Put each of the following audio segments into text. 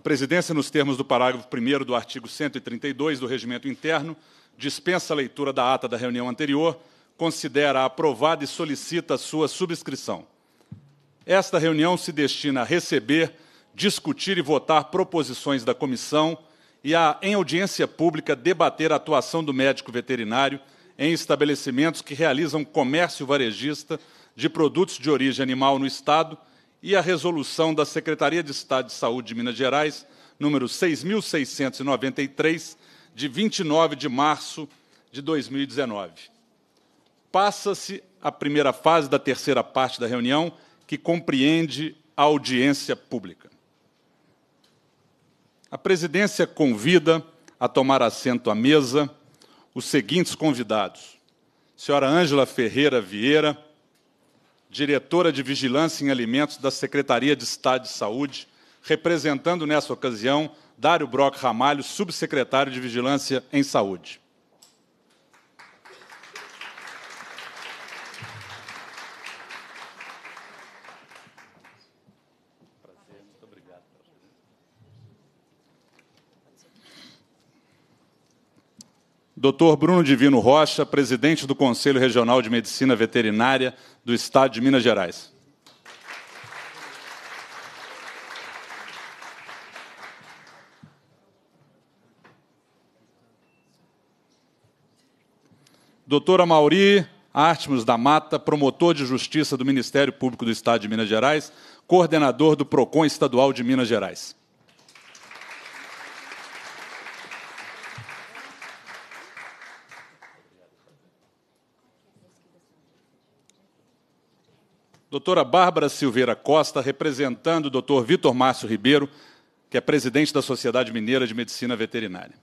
A presidência, nos termos do parágrafo 1 do artigo 132 do Regimento Interno, dispensa a leitura da ata da reunião anterior, considera aprovada e solicita sua subscrição. Esta reunião se destina a receber, discutir e votar proposições da comissão e a, em audiência pública, debater a atuação do médico veterinário em estabelecimentos que realizam comércio varejista de produtos de origem animal no Estado e a resolução da Secretaria de Estado de Saúde de Minas Gerais, número 6.693, de 29 de março de 2019. Passa-se a primeira fase da terceira parte da reunião, que compreende a audiência pública. A presidência convida a tomar assento à mesa os seguintes convidados: senhora Ângela Ferreira Vieira, diretora de Vigilância em Alimentos da Secretaria de Estado de Saúde, representando nessa ocasião Dário Brock Ramalho, subsecretário de Vigilância em Saúde. Dr. Bruno Divino Rocha, presidente do Conselho Regional de Medicina Veterinária do Estado de Minas Gerais. Doutora Mauri Artemus da Mata, promotor de justiça do Ministério Público do Estado de Minas Gerais, coordenador do PROCON Estadual de Minas Gerais. doutora Bárbara Silveira Costa, representando o doutor Vitor Márcio Ribeiro, que é presidente da Sociedade Mineira de Medicina Veterinária.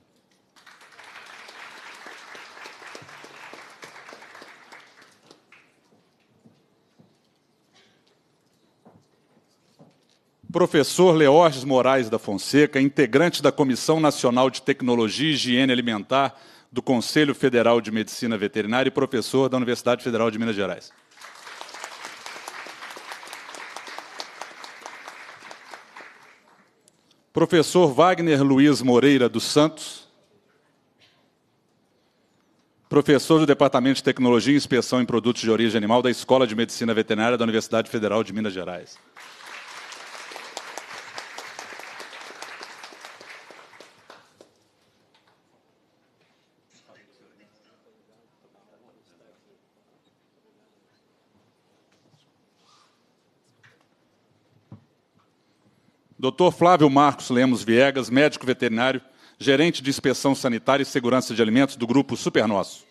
Professor Leorges Moraes da Fonseca, integrante da Comissão Nacional de Tecnologia e Higiene Alimentar do Conselho Federal de Medicina Veterinária e professor da Universidade Federal de Minas Gerais. professor Wagner Luiz Moreira dos Santos, professor do Departamento de Tecnologia e Inspeção em Produtos de Origem Animal da Escola de Medicina Veterinária da Universidade Federal de Minas Gerais. Dr. Flávio Marcos Lemos Viegas, médico veterinário, gerente de inspeção sanitária e segurança de alimentos do grupo Supernosso.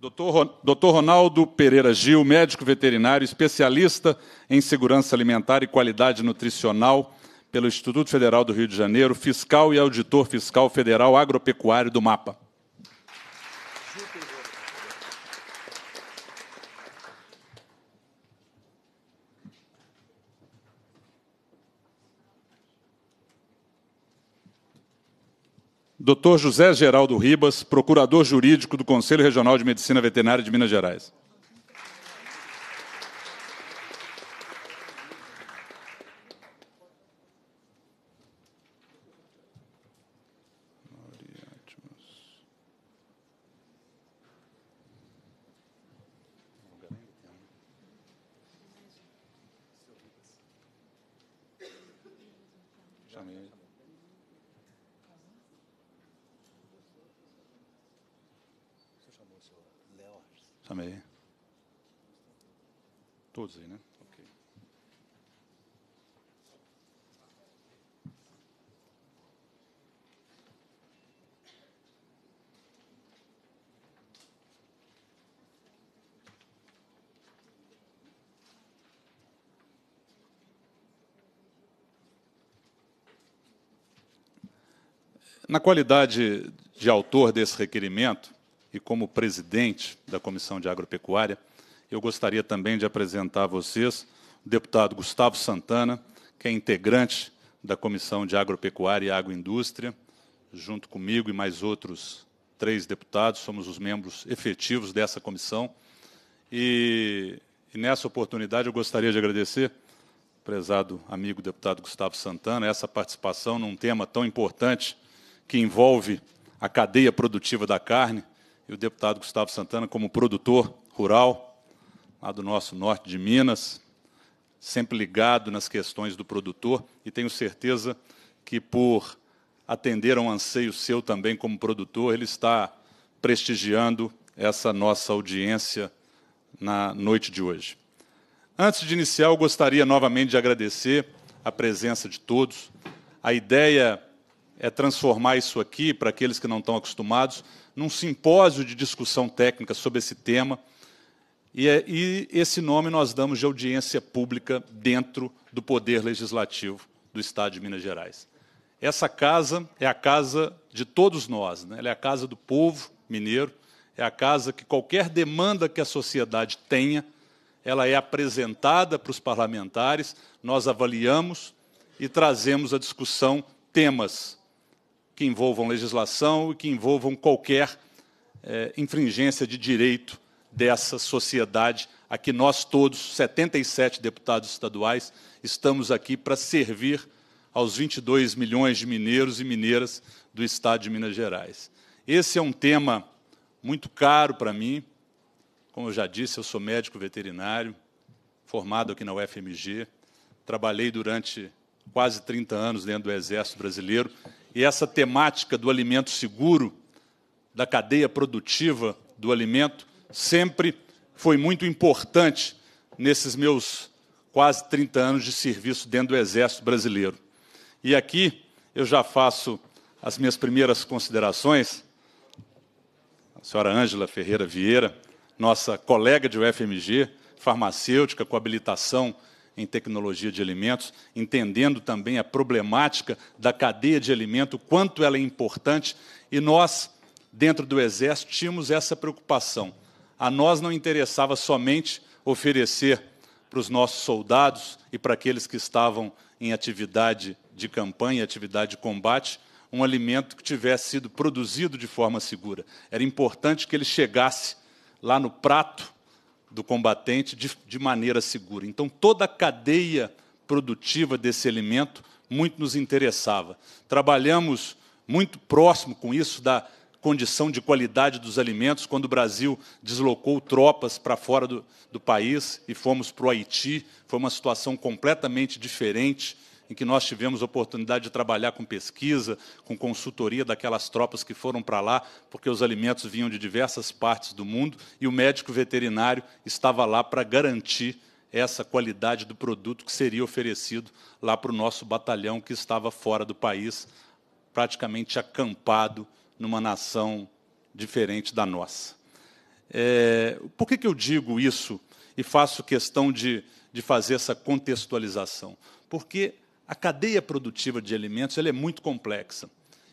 Dr. Ronaldo Pereira Gil, médico veterinário, especialista em segurança alimentar e qualidade nutricional, pelo Instituto Federal do Rio de Janeiro, fiscal e auditor fiscal federal agropecuário do MAPA. Dr. José Geraldo Ribas, procurador jurídico do Conselho Regional de Medicina Veterinária de Minas Gerais. Na qualidade de autor desse requerimento e como presidente da Comissão de Agropecuária, eu gostaria também de apresentar a vocês o deputado Gustavo Santana, que é integrante da Comissão de Agropecuária e Agroindústria, junto comigo e mais outros três deputados, somos os membros efetivos dessa comissão. E, e nessa oportunidade eu gostaria de agradecer, prezado amigo deputado Gustavo Santana, essa participação num tema tão importante que envolve a cadeia produtiva da carne, e o deputado Gustavo Santana, como produtor rural, lá do nosso norte de Minas, sempre ligado nas questões do produtor, e tenho certeza que, por atender a um anseio seu também como produtor, ele está prestigiando essa nossa audiência na noite de hoje. Antes de iniciar, eu gostaria novamente de agradecer a presença de todos. A ideia é transformar isso aqui, para aqueles que não estão acostumados, num simpósio de discussão técnica sobre esse tema. E, é, e esse nome nós damos de audiência pública dentro do Poder Legislativo do Estado de Minas Gerais. Essa casa é a casa de todos nós, né? ela é a casa do povo mineiro, é a casa que qualquer demanda que a sociedade tenha, ela é apresentada para os parlamentares, nós avaliamos e trazemos à discussão temas que envolvam legislação e que envolvam qualquer é, infringência de direito dessa sociedade a que nós todos, 77 deputados estaduais, estamos aqui para servir aos 22 milhões de mineiros e mineiras do Estado de Minas Gerais. Esse é um tema muito caro para mim. Como eu já disse, eu sou médico veterinário, formado aqui na UFMG. Trabalhei durante quase 30 anos dentro do Exército Brasileiro e essa temática do alimento seguro, da cadeia produtiva do alimento, sempre foi muito importante nesses meus quase 30 anos de serviço dentro do Exército Brasileiro. E aqui eu já faço as minhas primeiras considerações. A senhora Ângela Ferreira Vieira, nossa colega de UFMG, farmacêutica com habilitação em tecnologia de alimentos, entendendo também a problemática da cadeia de alimento, quanto ela é importante, e nós, dentro do Exército, tínhamos essa preocupação. A nós não interessava somente oferecer para os nossos soldados e para aqueles que estavam em atividade de campanha, atividade de combate, um alimento que tivesse sido produzido de forma segura. Era importante que ele chegasse lá no prato do combatente de, de maneira segura. Então, toda a cadeia produtiva desse alimento muito nos interessava. Trabalhamos muito próximo com isso da condição de qualidade dos alimentos, quando o Brasil deslocou tropas para fora do, do país e fomos para o Haiti. Foi uma situação completamente diferente em que nós tivemos oportunidade de trabalhar com pesquisa, com consultoria daquelas tropas que foram para lá, porque os alimentos vinham de diversas partes do mundo e o médico veterinário estava lá para garantir essa qualidade do produto que seria oferecido lá para o nosso batalhão que estava fora do país, praticamente acampado numa nação diferente da nossa. É, por que, que eu digo isso e faço questão de, de fazer essa contextualização? Porque a cadeia produtiva de alimentos ela é muito complexa.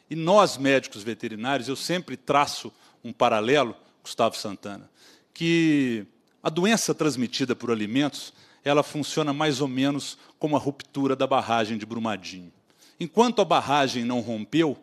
E nós, médicos veterinários, eu sempre traço um paralelo, Gustavo Santana, que a doença transmitida por alimentos ela funciona mais ou menos como a ruptura da barragem de Brumadinho. Enquanto a barragem não rompeu,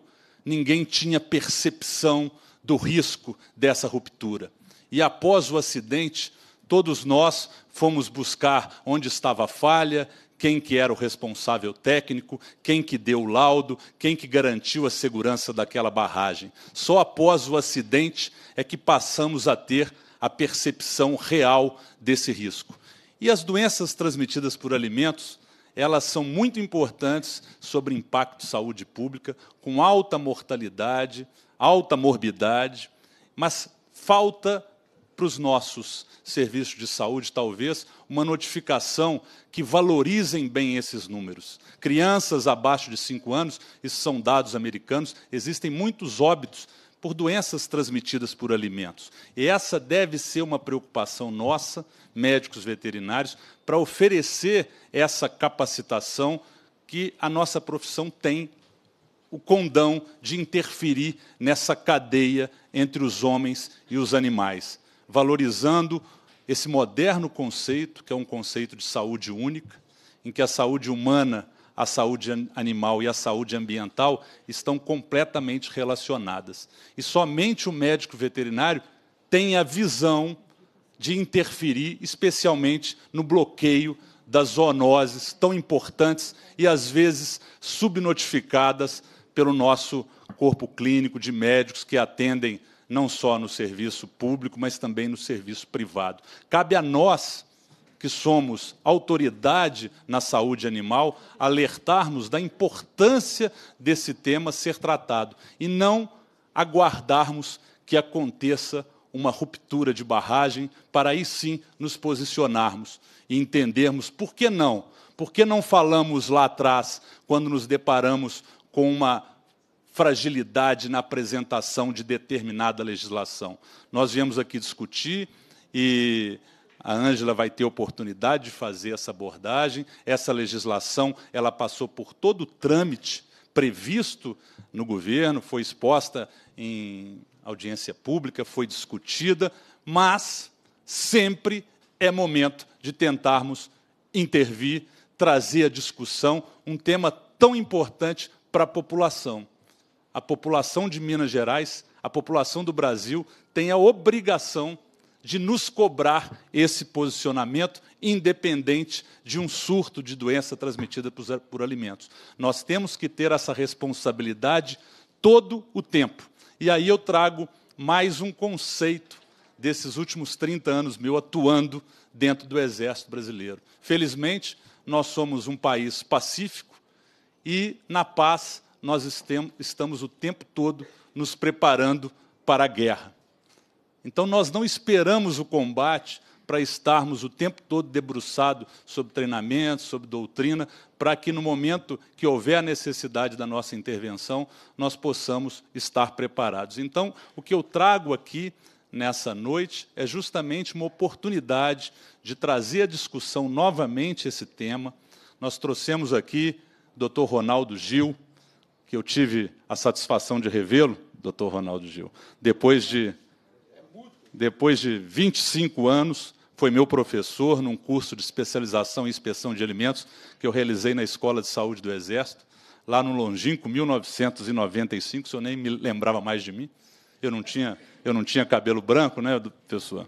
ninguém tinha percepção do risco dessa ruptura. E após o acidente, todos nós fomos buscar onde estava a falha, quem que era o responsável técnico, quem que deu o laudo, quem que garantiu a segurança daquela barragem. Só após o acidente é que passamos a ter a percepção real desse risco. E as doenças transmitidas por alimentos, elas são muito importantes sobre impacto saúde pública, com alta mortalidade, alta morbidade, mas falta para os nossos serviços de saúde, talvez, uma notificação que valorizem bem esses números. Crianças abaixo de 5 anos, isso são dados americanos, existem muitos óbitos por doenças transmitidas por alimentos. E essa deve ser uma preocupação nossa, médicos veterinários, para oferecer essa capacitação que a nossa profissão tem o condão de interferir nessa cadeia entre os homens e os animais, valorizando esse moderno conceito, que é um conceito de saúde única, em que a saúde humana, a saúde animal e a saúde ambiental estão completamente relacionadas. E somente o médico veterinário tem a visão de interferir, especialmente no bloqueio das zoonoses tão importantes e às vezes subnotificadas pelo nosso corpo clínico de médicos que atendem não só no serviço público, mas também no serviço privado. Cabe a nós, que somos autoridade na saúde animal, alertarmos da importância desse tema ser tratado e não aguardarmos que aconteça uma ruptura de barragem para aí sim nos posicionarmos e entendermos por que não. Por que não falamos lá atrás, quando nos deparamos com uma fragilidade na apresentação de determinada legislação. Nós viemos aqui discutir e a Ângela vai ter oportunidade de fazer essa abordagem. Essa legislação, ela passou por todo o trâmite previsto no governo, foi exposta em audiência pública, foi discutida, mas sempre é momento de tentarmos intervir, trazer à discussão um tema tão importante para a população a população de Minas Gerais, a população do Brasil, tem a obrigação de nos cobrar esse posicionamento, independente de um surto de doença transmitida por, alimentos. Nós temos que ter essa responsabilidade todo o tempo. E aí eu trago mais um conceito desses últimos 30 anos meu atuando dentro do Exército Brasileiro. Felizmente, nós somos um país pacífico e, na paz, nós estamos o tempo todo nos preparando para a guerra. Então, nós não esperamos o combate para estarmos o tempo todo debruçados sobre treinamento, sobre doutrina, para que no momento que houver a necessidade da nossa intervenção, nós possamos estar preparados. Então, o que eu trago aqui nessa noite é justamente uma oportunidade de trazer à discussão novamente esse tema. Nós trouxemos aqui o Dr. Ronaldo Gil, que eu tive a satisfação de revê-lo, Dr. Ronaldo Gil, depois de depois de 25 anos, foi meu professor num curso de especialização em inspeção de alimentos que eu realizei na Escola de Saúde do Exército, lá no longínquo 1995, se eu nem me lembrava mais de mim. Eu não tinha, eu não tinha cabelo branco, né, professor,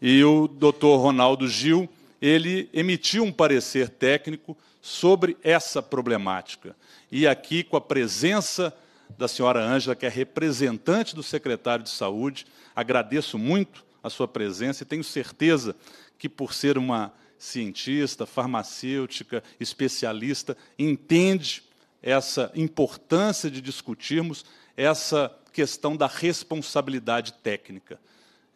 E o doutor Ronaldo Gil, ele emitiu um parecer técnico sobre essa problemática. E aqui, com a presença da senhora Ângela, que é representante do secretário de Saúde, agradeço muito a sua presença e tenho certeza que, por ser uma cientista, farmacêutica, especialista, entende essa importância de discutirmos essa questão da responsabilidade técnica.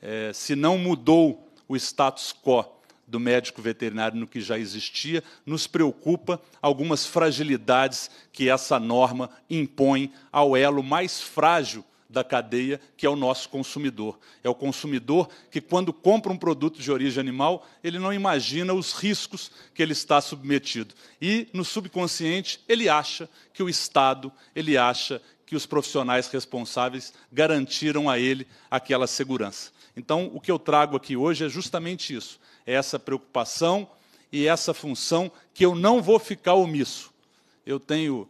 É, se não mudou o status quo do médico veterinário no que já existia, nos preocupa algumas fragilidades que essa norma impõe ao elo mais frágil da cadeia, que é o nosso consumidor. É o consumidor que, quando compra um produto de origem animal, ele não imagina os riscos que ele está submetido. E, no subconsciente, ele acha que o Estado, ele acha que os profissionais responsáveis garantiram a ele aquela segurança. Então, o que eu trago aqui hoje é justamente isso: essa preocupação e essa função que eu não vou ficar omisso. Eu tenho,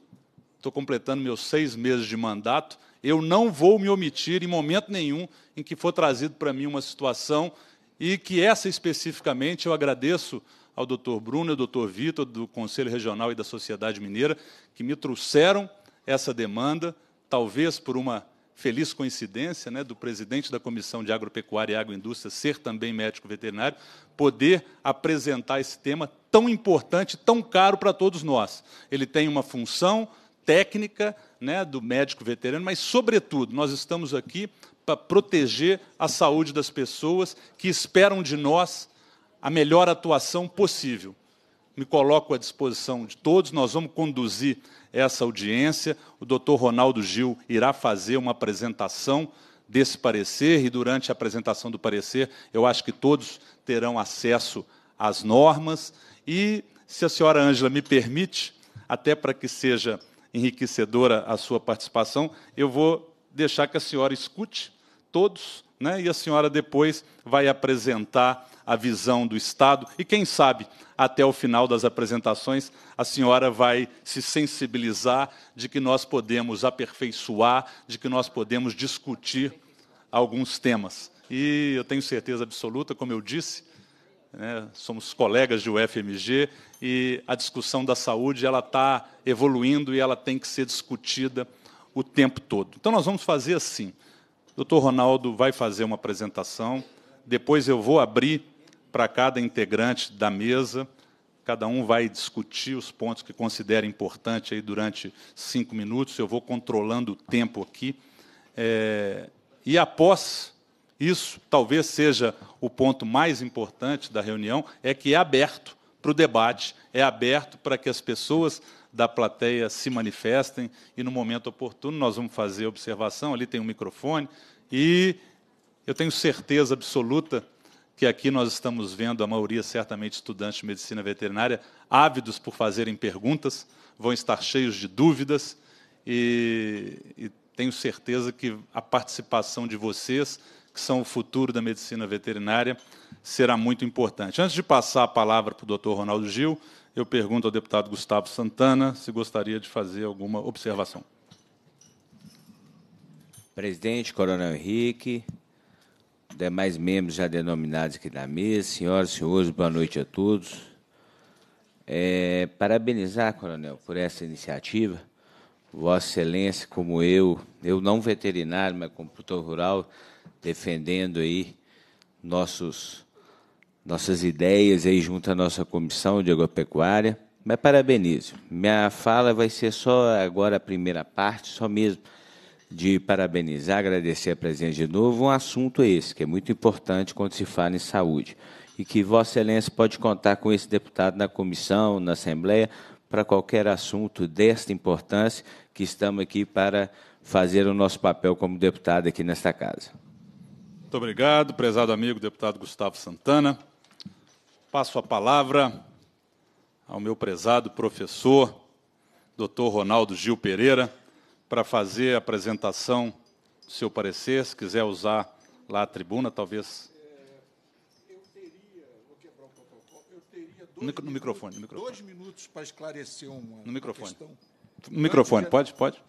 estou completando meus seis meses de mandato, eu não vou me omitir em momento nenhum em que for trazido para mim uma situação e que essa especificamente eu agradeço ao doutor Bruno e ao doutor Vitor, do Conselho Regional e da Sociedade Mineira, que me trouxeram essa demanda, talvez por uma feliz coincidência né, do presidente da Comissão de Agropecuária e Agroindústria ser também médico veterinário, poder apresentar esse tema tão importante, tão caro para todos nós. Ele tem uma função técnica né, do médico veterano, mas, sobretudo, nós estamos aqui para proteger a saúde das pessoas que esperam de nós a melhor atuação possível. Me coloco à disposição de todos, nós vamos conduzir essa audiência. O doutor Ronaldo Gil irá fazer uma apresentação desse parecer e, durante a apresentação do parecer, eu acho que todos terão acesso às normas. E, se a senhora Ângela me permite, até para que seja enriquecedora a sua participação, eu vou deixar que a senhora escute todos né, e a senhora depois vai apresentar a visão do Estado e, quem sabe, até o final das apresentações, a senhora vai se sensibilizar de que nós podemos aperfeiçoar, de que nós podemos discutir alguns temas. E eu tenho certeza absoluta, como eu disse, né, somos colegas de UFMG e a discussão da saúde ela está evoluindo e ela tem que ser discutida o tempo todo. Então nós vamos fazer assim. O doutor Ronaldo vai fazer uma apresentação, depois eu vou abrir para cada integrante da mesa. Cada um vai discutir os pontos que considera importante aí durante cinco minutos. Eu vou controlando o tempo aqui. É, e após isso, talvez seja o ponto mais importante da reunião, é que é aberto para o debate, é aberto para que as pessoas da plateia se manifestem e, no momento oportuno, nós vamos fazer observação. Ali tem um microfone e eu tenho certeza absoluta que aqui nós estamos vendo a maioria, certamente, estudantes de medicina veterinária, ávidos por fazerem perguntas, vão estar cheios de dúvidas, e, e tenho certeza que a participação de vocês, que são o futuro da medicina veterinária, será muito importante. Antes de passar a palavra para o doutor Ronaldo Gil, eu pergunto ao deputado Gustavo Santana se gostaria de fazer alguma observação. Presidente, Coronel Henrique, demais membros já denominados aqui da mesa, senhoras e senhores, boa noite a todos. É, parabenizar, coronel, por essa iniciativa. Vossa Excelência, como eu, eu não veterinário, mas como produtor rural, defendendo aí nossos, nossas ideias aí junto à nossa comissão de agropecuária. Mas parabenizo. Minha fala vai ser só agora a primeira parte, só mesmo de parabenizar, agradecer a presença de novo. Um assunto esse, que é muito importante quando se fala em saúde. E que Vossa Excelência pode contar com esse deputado na comissão, na Assembleia, para qualquer assunto desta importância, que estamos aqui para fazer o nosso papel como deputado aqui nesta casa. Muito obrigado, prezado amigo deputado Gustavo Santana. Passo a palavra ao meu prezado professor, doutor Ronaldo Gil Pereira para fazer a apresentação do seu parecer, se quiser usar lá a tribuna, talvez. É, eu teria, vou quebrar o protocolo, eu teria dois no, minutos, microfone, no microfone. Dois minutos para esclarecer uma, no microfone. questão. No microfone, pode, pode.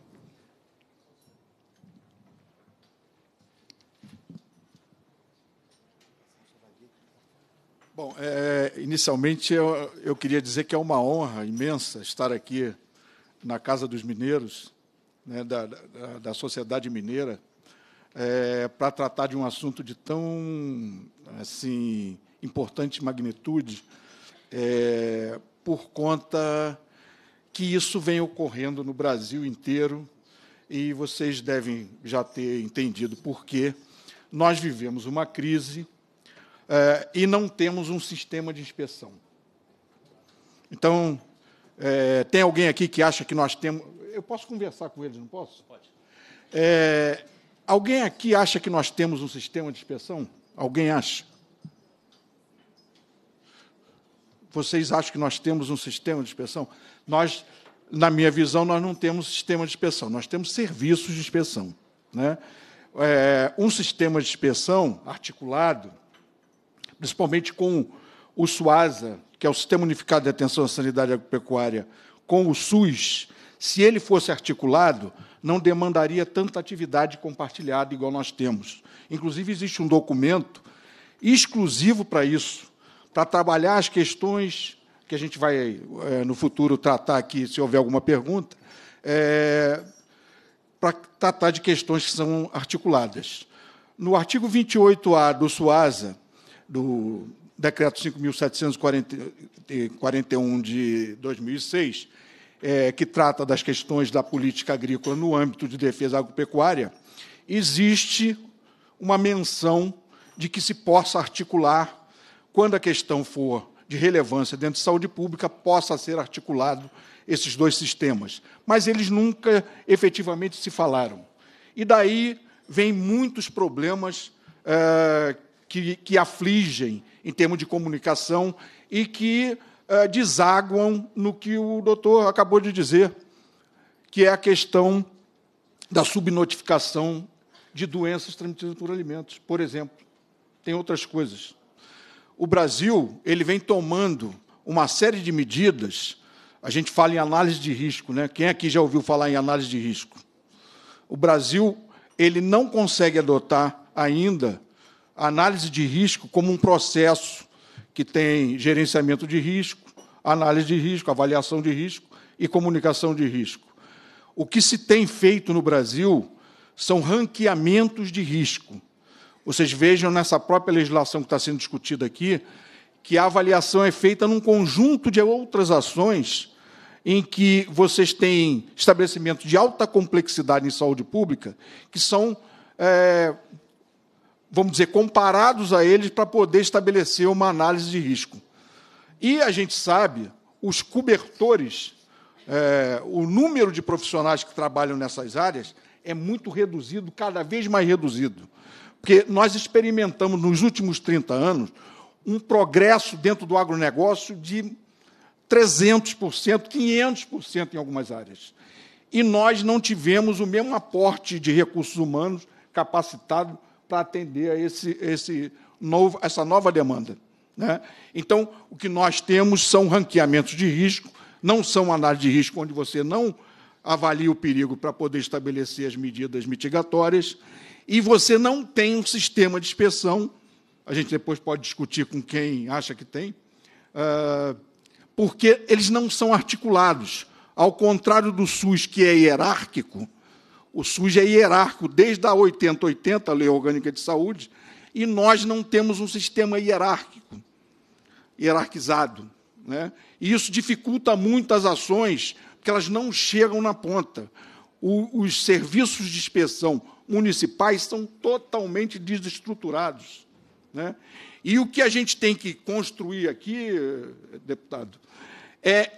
Bom, é, inicialmente eu, eu, queria dizer que é uma honra imensa estar aqui na Casa dos Mineiros né, da, da, da, sociedade mineira é, para tratar de um assunto de tão assim importante magnitude, é, por conta que isso vem ocorrendo no Brasil inteiro e vocês devem já ter entendido por quê. Nós vivemos uma crise é, e não temos um sistema de inspeção. Então, é, tem alguém aqui que acha que nós temos eu posso conversar com eles, não posso? Pode. É, alguém aqui acha que nós temos um sistema de inspeção? Alguém acha? Vocês acham que nós temos um sistema de inspeção? Nós, na minha visão, nós não temos sistema de inspeção, nós temos serviços de inspeção. Né? É, um sistema de inspeção articulado, principalmente com o SUASA, que é o Sistema Unificado de Atenção à Sanidade Agropecuária, com o SUS, se ele fosse articulado, não demandaria tanta atividade compartilhada igual nós temos. Inclusive, existe um documento exclusivo para isso, para trabalhar as questões que a gente vai, eh, no futuro, tratar aqui, se houver alguma pergunta, é, para tratar de questões que são articuladas. No artigo 28A do SUASA, do Decreto 5.741 eh, de 2006, é, que trata das questões da política agrícola no âmbito de defesa agropecuária, existe uma menção de que se possa articular, quando a questão for de relevância dentro de saúde pública, possa ser articulado esses dois sistemas. Mas eles nunca efetivamente se falaram. E daí vêm muitos problemas é, que, que afligem em termos de comunicação e que eh, desaguam no que o doutor acabou de dizer, que é a questão da subnotificação de doenças transmitidas por alimentos, por exemplo. Tem outras coisas. O Brasil ele vem tomando uma série de medidas. A gente fala em análise de risco, né? Quem aqui já ouviu falar em análise de risco? O Brasil ele não consegue adotar ainda a análise de risco como um processo que tem gerenciamento de risco, análise de risco, avaliação de risco e comunicação de risco. O que se tem feito no Brasil são ranqueamentos de risco. Vocês vejam nessa própria legislação que está sendo discutida aqui, que a avaliação é feita num conjunto de outras ações em que vocês têm estabelecimentos de alta complexidade em saúde pública que são é, vamos dizer, comparados a eles para poder estabelecer uma análise de risco. E a gente sabe, os cobertores, é, o número de profissionais que trabalham nessas áreas é muito reduzido, cada vez mais reduzido. Porque nós experimentamos, nos últimos 30 anos, um progresso dentro do agronegócio de 300%, 500% em algumas áreas. E nós não tivemos o mesmo aporte de recursos humanos capacitado para atender a esse, esse novo, essa nova demanda. Né? Então, o que nós temos são ranqueamentos de risco, não são análise de risco onde você não avalia o perigo para poder estabelecer as medidas mitigatórias, e você não tem um sistema de inspeção, a gente depois pode discutir com quem acha que tem, ah, porque eles não são articulados. Ao contrário do SUS, que é hierárquico, o SUS é hierárquico desde a 8080, a Lei Orgânica de Saúde, e nós não temos um sistema hierárquico, hierarquizado. Né? E isso dificulta muito as ações, porque elas não chegam na ponta. O, os serviços de inspeção municipais são totalmente desestruturados. Né? E o que a gente tem que construir aqui, eh, deputado, é,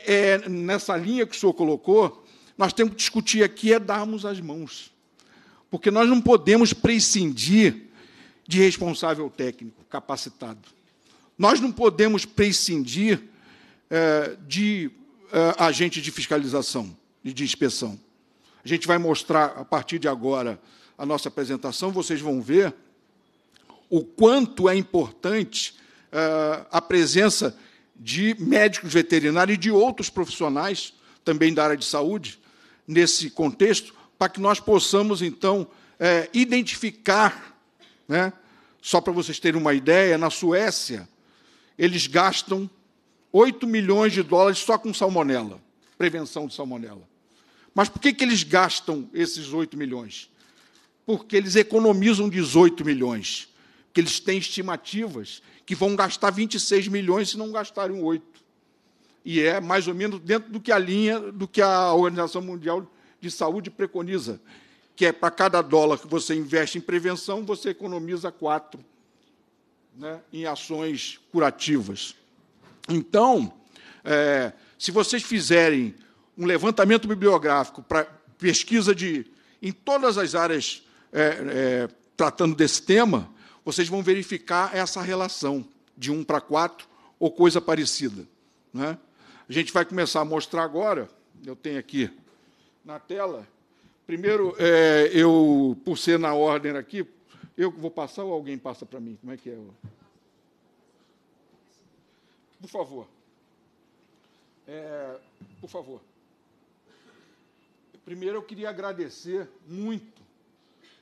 é nessa linha que o senhor colocou, nós temos que discutir aqui é darmos as mãos. Porque nós não podemos prescindir de responsável técnico capacitado. Nós não podemos prescindir é, de é, agente de fiscalização e de inspeção. A gente vai mostrar a partir de agora a nossa apresentação, vocês vão ver o quanto é importante é, a presença de médicos veterinários e de outros profissionais também da área de saúde, nesse contexto para que nós possamos, então, é, identificar. Né? Só para vocês terem uma ideia, na Suécia, eles gastam 8 milhões de dólares só com salmonela, prevenção de salmonela. Mas por que, que eles gastam esses 8 milhões? Porque eles economizam 18 milhões. Porque eles têm estimativas que vão gastar 26 milhões se não gastarem 8 e é mais ou menos dentro do que a linha do que a Organização Mundial de Saúde preconiza, que é para cada dólar que você investe em prevenção, você economiza quatro né, em ações curativas. Então, é, se vocês fizerem um levantamento bibliográfico para pesquisa de em todas as áreas é, é, tratando desse tema, vocês vão verificar essa relação de um para quatro ou coisa parecida. Né? A gente vai começar a mostrar agora, eu tenho aqui na tela. Primeiro, é, eu, por ser na ordem aqui, eu vou passar ou alguém passa para mim? Como é que é? Por favor. É, por favor. Primeiro, eu queria agradecer muito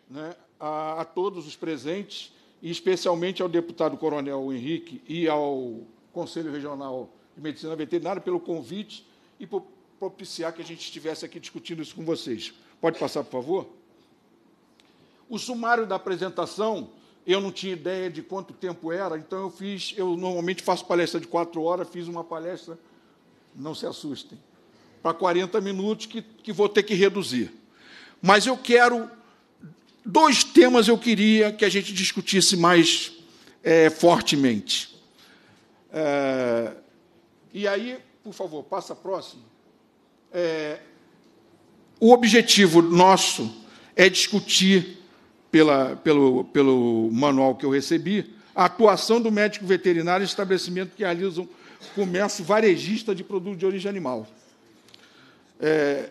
né, a, a todos os presentes, e especialmente ao deputado Coronel Henrique e ao Conselho Regional de Medicina Veterinária, pelo convite e por propiciar que a gente estivesse aqui discutindo isso com vocês. Pode passar, por favor? O sumário da apresentação, eu não tinha ideia de quanto tempo era, então eu fiz, eu normalmente faço palestra de quatro horas, fiz uma palestra, não se assustem, para 40 minutos que, que vou ter que reduzir. Mas eu quero. Dois temas eu queria que a gente discutisse mais é, fortemente. É, e aí, por favor, passa próximo. É, o objetivo nosso é discutir, pela, pelo, pelo manual que eu recebi, a atuação do médico veterinário em estabelecimento que realizam comércio varejista de produto de origem animal. É,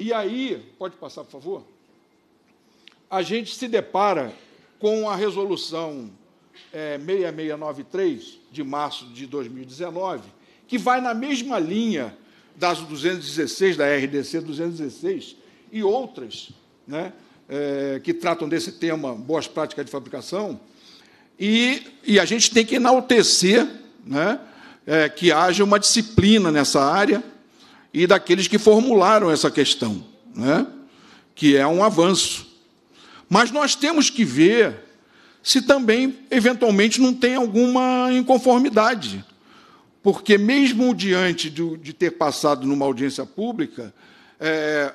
e aí, pode passar, por favor? A gente se depara com a resolução é, 6693, de março de 2019, que vai na mesma linha das 216, da RDC 216 e outras, né, é, que tratam desse tema, boas práticas de fabricação, e, e a gente tem que enaltecer né, é, que haja uma disciplina nessa área e daqueles que formularam essa questão, né, que é um avanço. Mas nós temos que ver se também, eventualmente, não tem alguma inconformidade porque mesmo diante de ter passado numa audiência pública, é,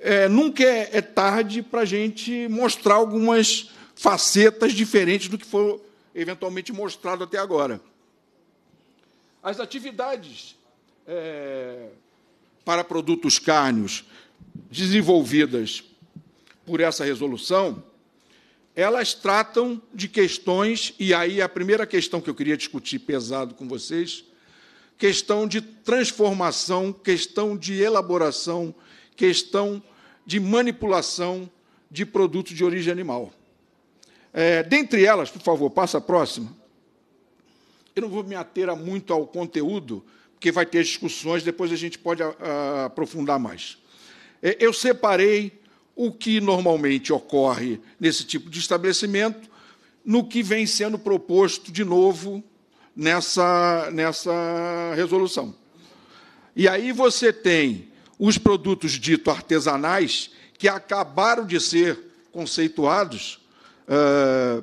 é, nunca é, é tarde para a gente mostrar algumas facetas diferentes do que foi eventualmente mostrado até agora. As atividades é, para produtos cárneos desenvolvidas por essa resolução, elas tratam de questões, e aí a primeira questão que eu queria discutir pesado com vocês questão de transformação, questão de elaboração, questão de manipulação de produtos de origem animal. É, dentre elas, por favor, passa a próxima. Eu não vou me ater muito ao conteúdo, porque vai ter discussões, depois a gente pode a, ah, a, aprofundar mais. É, eu separei o que normalmente ocorre nesse tipo de estabelecimento no que vem sendo proposto de novo nessa, nessa resolução. E aí você tem os produtos dito artesanais, que acabaram de ser conceituados, uh,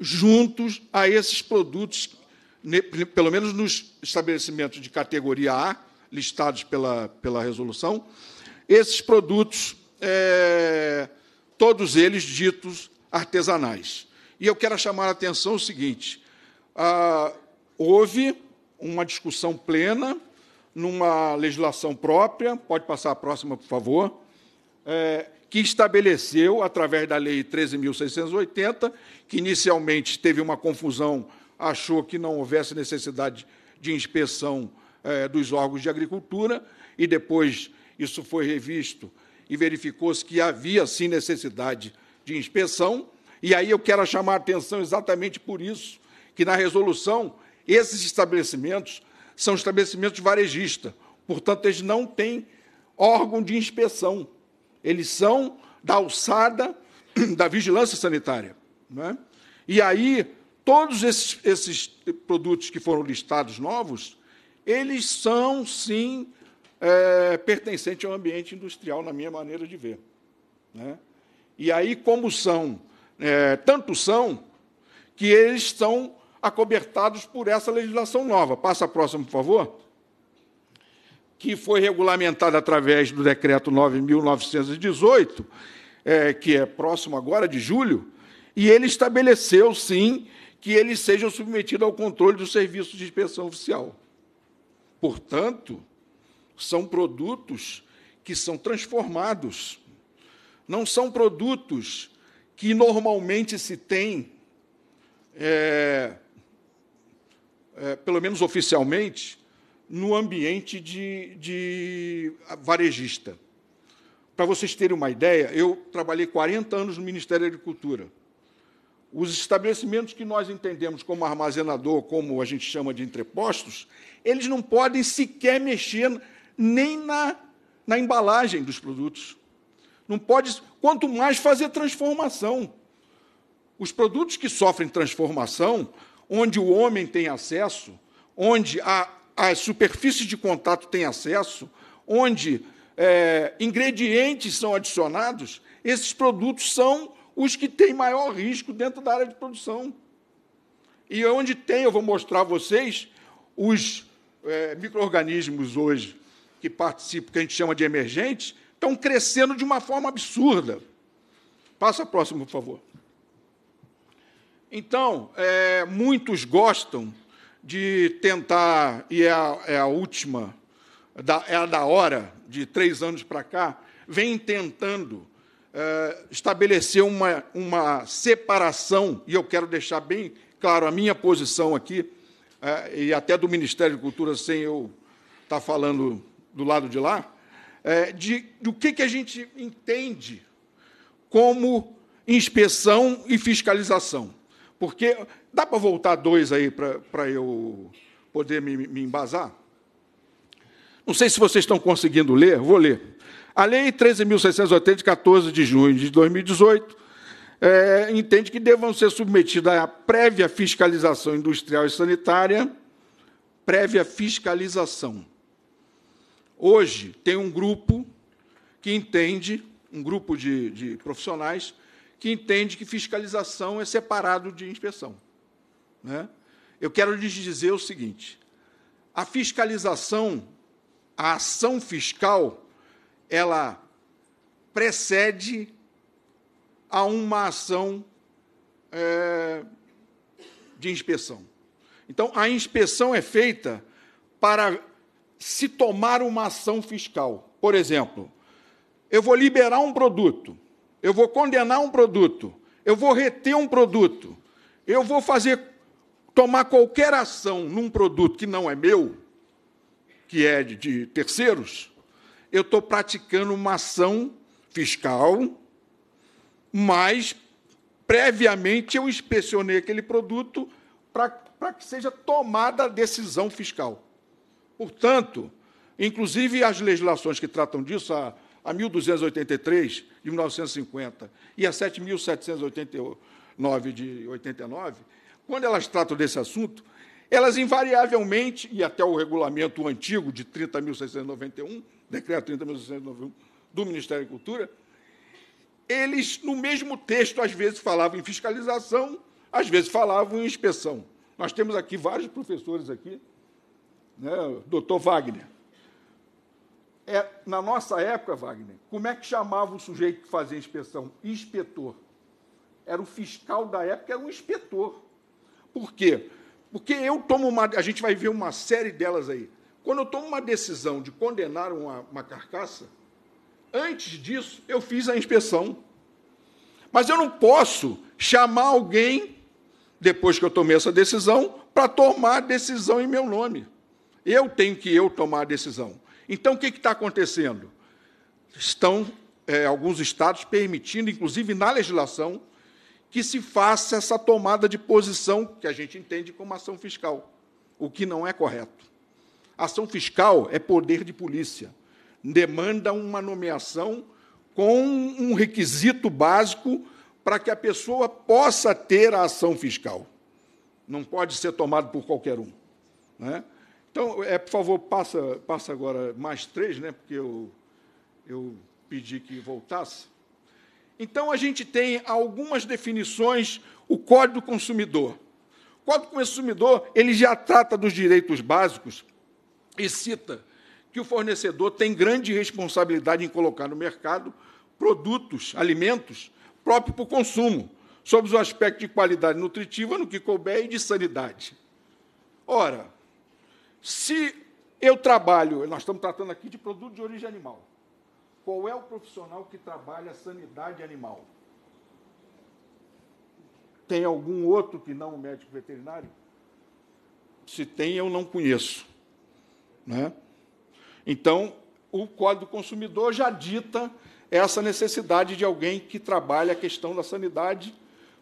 juntos a esses produtos, ne, pelo menos nos estabelecimentos de categoria A, listados pela, pela resolução, esses produtos, é, todos eles ditos artesanais. E eu quero chamar a atenção o seguinte: houve uma discussão plena numa legislação própria, pode passar a próxima, por favor, é, que estabeleceu, através da Lei 13.680, que inicialmente teve uma confusão, achou que não houvesse necessidade de inspeção é, dos órgãos de agricultura, e depois isso foi revisto e verificou-se que havia, sim, necessidade de inspeção. E aí eu quero chamar a atenção exatamente por isso, que na resolução esses estabelecimentos são estabelecimentos varejistas, portanto, eles não têm órgão de inspeção. Eles são da alçada da vigilância sanitária. Né? E aí, todos esses, esses produtos que foram listados novos, eles são, sim, é, pertencentes ao ambiente industrial, na minha maneira de ver. Né? E aí, como são, é, tanto são, que eles são acobertados por essa legislação nova. Passa a próxima, por favor. Que foi regulamentada através do decreto 9.918, é, que é próximo agora de julho, e ele estabeleceu, sim, que eles sejam submetidos ao controle do serviço de inspeção oficial. Portanto, são produtos que são transformados, não são produtos que normalmente se tem é, é, pelo menos oficialmente, no ambiente de, de varejista. Para vocês terem uma ideia, eu trabalhei 40 anos no Ministério da Agricultura. Os estabelecimentos que nós entendemos como armazenador, como a gente chama de entrepostos, eles não podem sequer mexer nem na, na embalagem dos produtos. Não pode, quanto mais fazer transformação. Os produtos que sofrem transformação, onde o homem tem acesso, onde a, a superfície de contato tem acesso, onde é, ingredientes são adicionados, esses produtos são os que têm maior risco dentro da área de produção. E onde tem, eu vou mostrar a vocês, os é, micro-organismos hoje que participam, que a gente chama de emergentes, estão crescendo de uma forma absurda. Passa a próxima, por favor. Então, é, muitos gostam de tentar, e é a, é a última, é a da hora, de três anos para cá, vem tentando é, estabelecer uma, uma separação, e eu quero deixar bem claro a minha posição aqui, é, e até do Ministério de Cultura, sem eu estar tá falando do lado de lá, é, de, do que, que a gente entende como inspeção e fiscalização. Porque dá para voltar dois aí para eu poder me, me embasar? Não sei se vocês estão conseguindo ler, vou ler. A Lei 13.680, de 14 de junho de 2018, é, entende que devam ser submetidas à prévia fiscalização industrial e sanitária. Prévia fiscalização. Hoje, tem um grupo que entende, um grupo de, de profissionais, que entende que fiscalização é separado de inspeção. Né? Eu quero lhes dizer o seguinte: a fiscalização, a ação fiscal, ela precede a uma ação é, de inspeção. Então, a inspeção é feita para se tomar uma ação fiscal. Por exemplo, eu vou liberar um produto eu vou condenar um produto, eu vou reter um produto, eu vou fazer tomar qualquer ação num produto que não é meu, que é de, de terceiros, eu estou praticando uma ação fiscal, mas previamente eu inspecionei aquele produto para que seja tomada a decisão fiscal. Portanto, inclusive as legislações que tratam disso, a a 1.283 de 1950 e a 7.789 de 89, quando elas tratam desse assunto, elas invariavelmente, e até o regulamento antigo de 30.691, decreto 30.691 do Ministério da Cultura, eles, no mesmo texto, às vezes falavam em fiscalização, às vezes falavam em inspeção. Nós temos aqui vários professores aqui, né, doutor Wagner, é, na nossa época, Wagner, como é que chamava o sujeito que fazia inspeção? Inspetor. Era o fiscal da época, era um inspetor. Por quê? Porque eu tomo uma. A gente vai ver uma série delas aí. Quando eu tomo uma decisão de condenar uma, uma carcaça, antes disso eu fiz a inspeção. Mas eu não posso chamar alguém, depois que eu tomei essa decisão, para tomar a decisão em meu nome. Eu tenho que eu tomar a decisão. Então, o que está acontecendo? Estão é, alguns estados permitindo, inclusive na legislação, que se faça essa tomada de posição que a gente entende como ação fiscal, o que não é correto. Ação fiscal é poder de polícia, demanda uma nomeação com um requisito básico para que a pessoa possa ter a ação fiscal. Não pode ser tomado por qualquer um. é? Então, é, por favor, passa, passa agora mais três, né, porque eu, eu pedi que voltasse. Então, a gente tem algumas definições, o Código do Consumidor. O Código do Consumidor ele já trata dos direitos básicos e cita que o fornecedor tem grande responsabilidade em colocar no mercado produtos, alimentos próprios para o consumo, sob o aspecto de qualidade nutritiva, no que couber, e de sanidade. Ora, se eu trabalho, nós estamos tratando aqui de produto de origem animal. Qual é o profissional que trabalha sanidade animal? Tem algum outro que não o médico veterinário? Se tem, eu não conheço. Né? Então, o Código do Consumidor já dita essa necessidade de alguém que trabalha a questão da sanidade,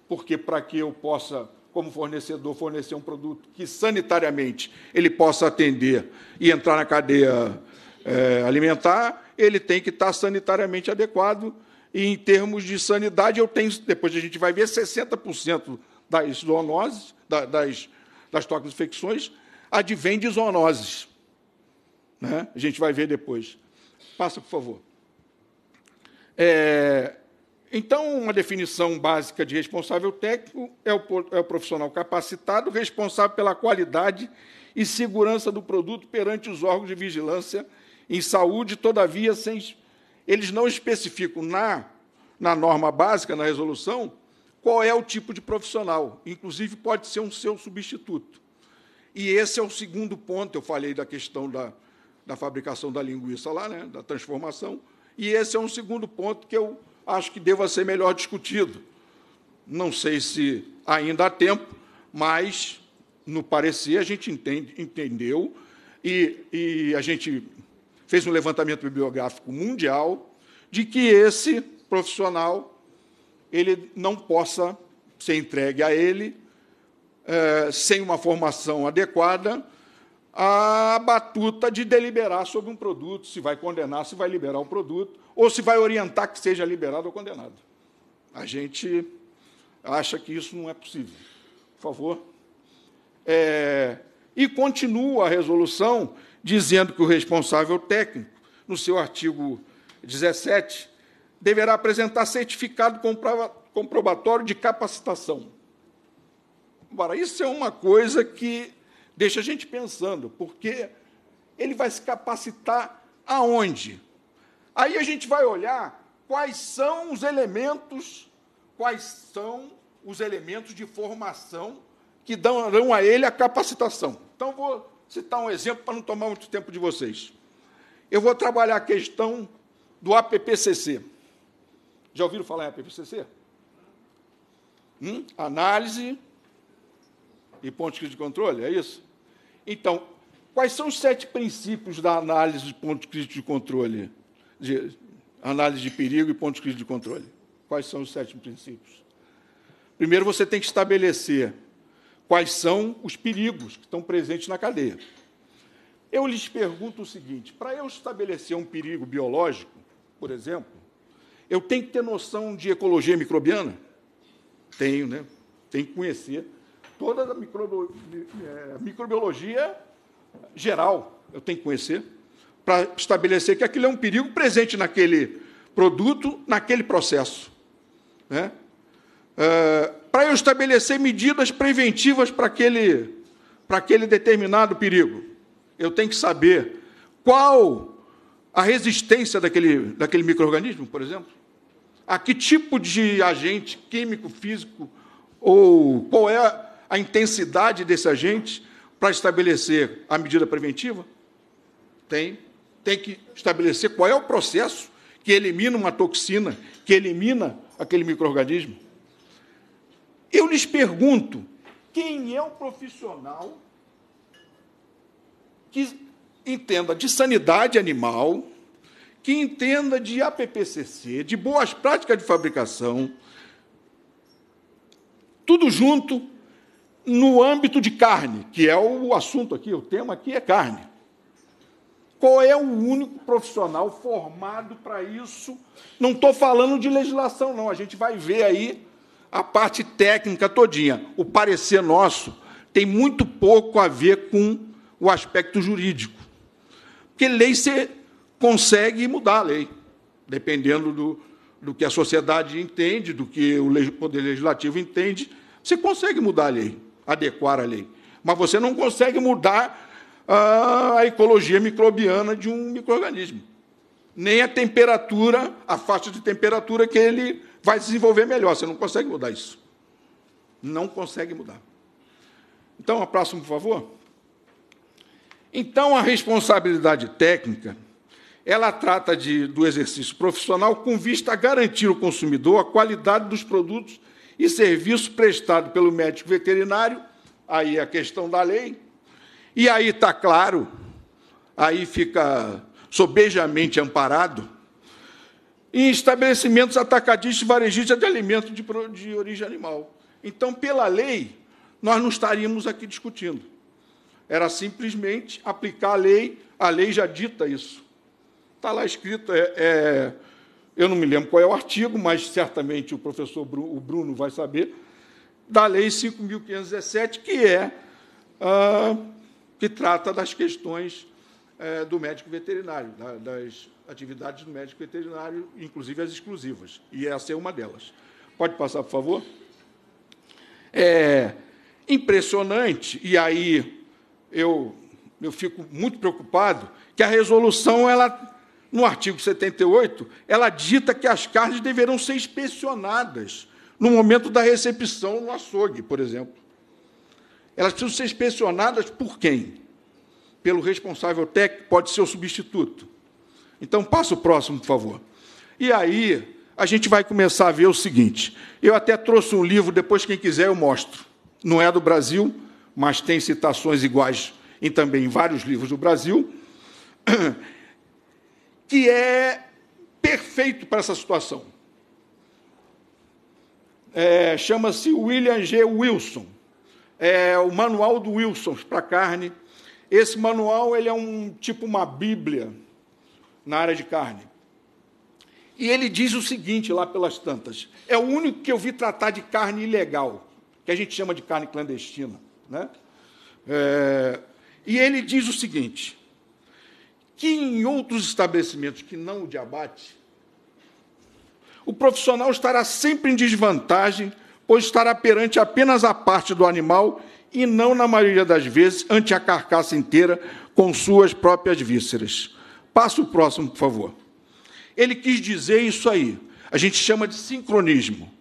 porque para que eu possa como fornecedor, fornecer um produto que sanitariamente ele possa atender e entrar na cadeia é, alimentar, ele tem que estar sanitariamente adequado. E em termos de sanidade, eu tenho, depois a gente vai ver, 60% das zoonoses, das, das toxinfecções, advém de zoonoses. Né? A gente vai ver depois. Passa, por favor. É, então, uma definição básica de responsável técnico é o, é o profissional capacitado responsável pela qualidade e segurança do produto perante os órgãos de vigilância em saúde, todavia, sem, eles não especificam na, na norma básica, na resolução, qual é o tipo de profissional. Inclusive, pode ser um seu substituto. E esse é o segundo ponto, eu falei da questão da, da fabricação da linguiça lá, né, da transformação, e esse é um segundo ponto que eu acho que deva ser melhor discutido. Não sei se ainda há tempo, mas no parecer a gente entende, entendeu e, e a gente fez um levantamento bibliográfico mundial de que esse profissional ele não possa ser entregue a ele é, sem uma formação adequada a batuta de deliberar sobre um produto, se vai condenar, se vai liberar um produto, ou se vai orientar que seja liberado ou condenado. A gente acha que isso não é possível. Por favor. É, e continua a resolução dizendo que o responsável técnico, no seu artigo 17, deverá apresentar certificado comprobatório de capacitação. Agora, isso é uma coisa que Deixa a gente pensando, porque ele vai se capacitar aonde? Aí a gente vai olhar quais são os elementos, quais são os elementos de formação que darão a ele a capacitação. Então vou citar um exemplo para não tomar muito tempo de vocês. Eu vou trabalhar a questão do APPCC. Já ouviram falar em APPCC? Hum? Análise e pontos de controle, é isso? Então, quais são os sete princípios da análise de pontos críticos de controle, de análise de perigo e pontos críticos de controle? Quais são os sete princípios? Primeiro, você tem que estabelecer quais são os perigos que estão presentes na cadeia. Eu lhes pergunto o seguinte: para eu estabelecer um perigo biológico, por exemplo, eu tenho que ter noção de ecologia microbiana? Tenho, né? Tem que conhecer toda a microbi é, microbiologia geral. Eu tenho que conhecer para estabelecer que aquilo é um perigo presente naquele produto, naquele processo. Né? É, para eu estabelecer medidas preventivas para aquele, para aquele determinado perigo, eu tenho que saber qual a resistência daquele, daquele microorganismo, por exemplo, a que tipo de agente químico, físico ou qual é a intensidade desse agente para estabelecer a medida preventiva? Tem. Tem que estabelecer qual é o processo que elimina uma toxina, que elimina aquele microorganismo. Eu lhes pergunto, quem é o profissional que entenda de sanidade animal, que entenda de APPCC, de boas práticas de fabricação, tudo junto no âmbito de carne, que é o assunto aqui, o tema aqui é carne. Qual é o único profissional formado para isso? Não estou falando de legislação, não. A gente vai ver aí a parte técnica todinha. O parecer nosso tem muito pouco a ver com o aspecto jurídico. Porque lei você consegue mudar a lei, dependendo do, do que a sociedade entende, do que o poder legislativo entende, você consegue mudar a lei adequar a lei. Mas você não consegue mudar ah, a ecologia microbiana de um microorganismo, nem a temperatura, a faixa de temperatura que ele vai desenvolver melhor. Você não consegue mudar isso. Não consegue mudar. Então, a próxima, por favor. Então, a responsabilidade técnica, ela trata de, do exercício profissional com vista a garantir ao consumidor a qualidade dos produtos e serviço prestado pelo médico veterinário, aí é a questão da lei. E aí está claro, aí fica sobejamente amparado, em estabelecimentos atacadistas e varejistas de alimentos de, de origem animal. Então, pela lei, nós não estaríamos aqui discutindo. Era simplesmente aplicar a lei, a lei já dita isso. Está lá escrito, é, é eu não me lembro qual é o artigo, mas certamente o professor Bruno, o Bruno vai saber, da Lei 5.517, que é ah, que trata das questões eh, do médico veterinário, da, das atividades do médico veterinário, inclusive as exclusivas, e essa é uma delas. Pode passar, por favor? É impressionante, e aí eu, eu fico muito preocupado, que a resolução ela no artigo 78, ela dita que as carnes deverão ser inspecionadas no momento da recepção no açougue, por exemplo. Elas precisam ser inspecionadas por quem? Pelo responsável técnico, pode ser o substituto. Então, passa o próximo, por favor. E aí, a gente vai começar a ver o seguinte: eu até trouxe um livro, depois, quem quiser, eu mostro. Não é do Brasil, mas tem citações iguais em também em vários livros do Brasil. que é perfeito para essa situação. É, Chama-se William G. Wilson. É o Manual do Wilson para carne. Esse manual ele é um tipo uma Bíblia na área de carne. E ele diz o seguinte lá pelas tantas: é o único que eu vi tratar de carne ilegal, que a gente chama de carne clandestina, né? É, e ele diz o seguinte: que em outros estabelecimentos que não o de abate, o profissional estará sempre em desvantagem, pois estará perante apenas a parte do animal e não, na maioria das vezes, ante a carcaça inteira com suas próprias vísceras. Passa o próximo, por favor. Ele quis dizer isso aí. A gente chama de sincronismo.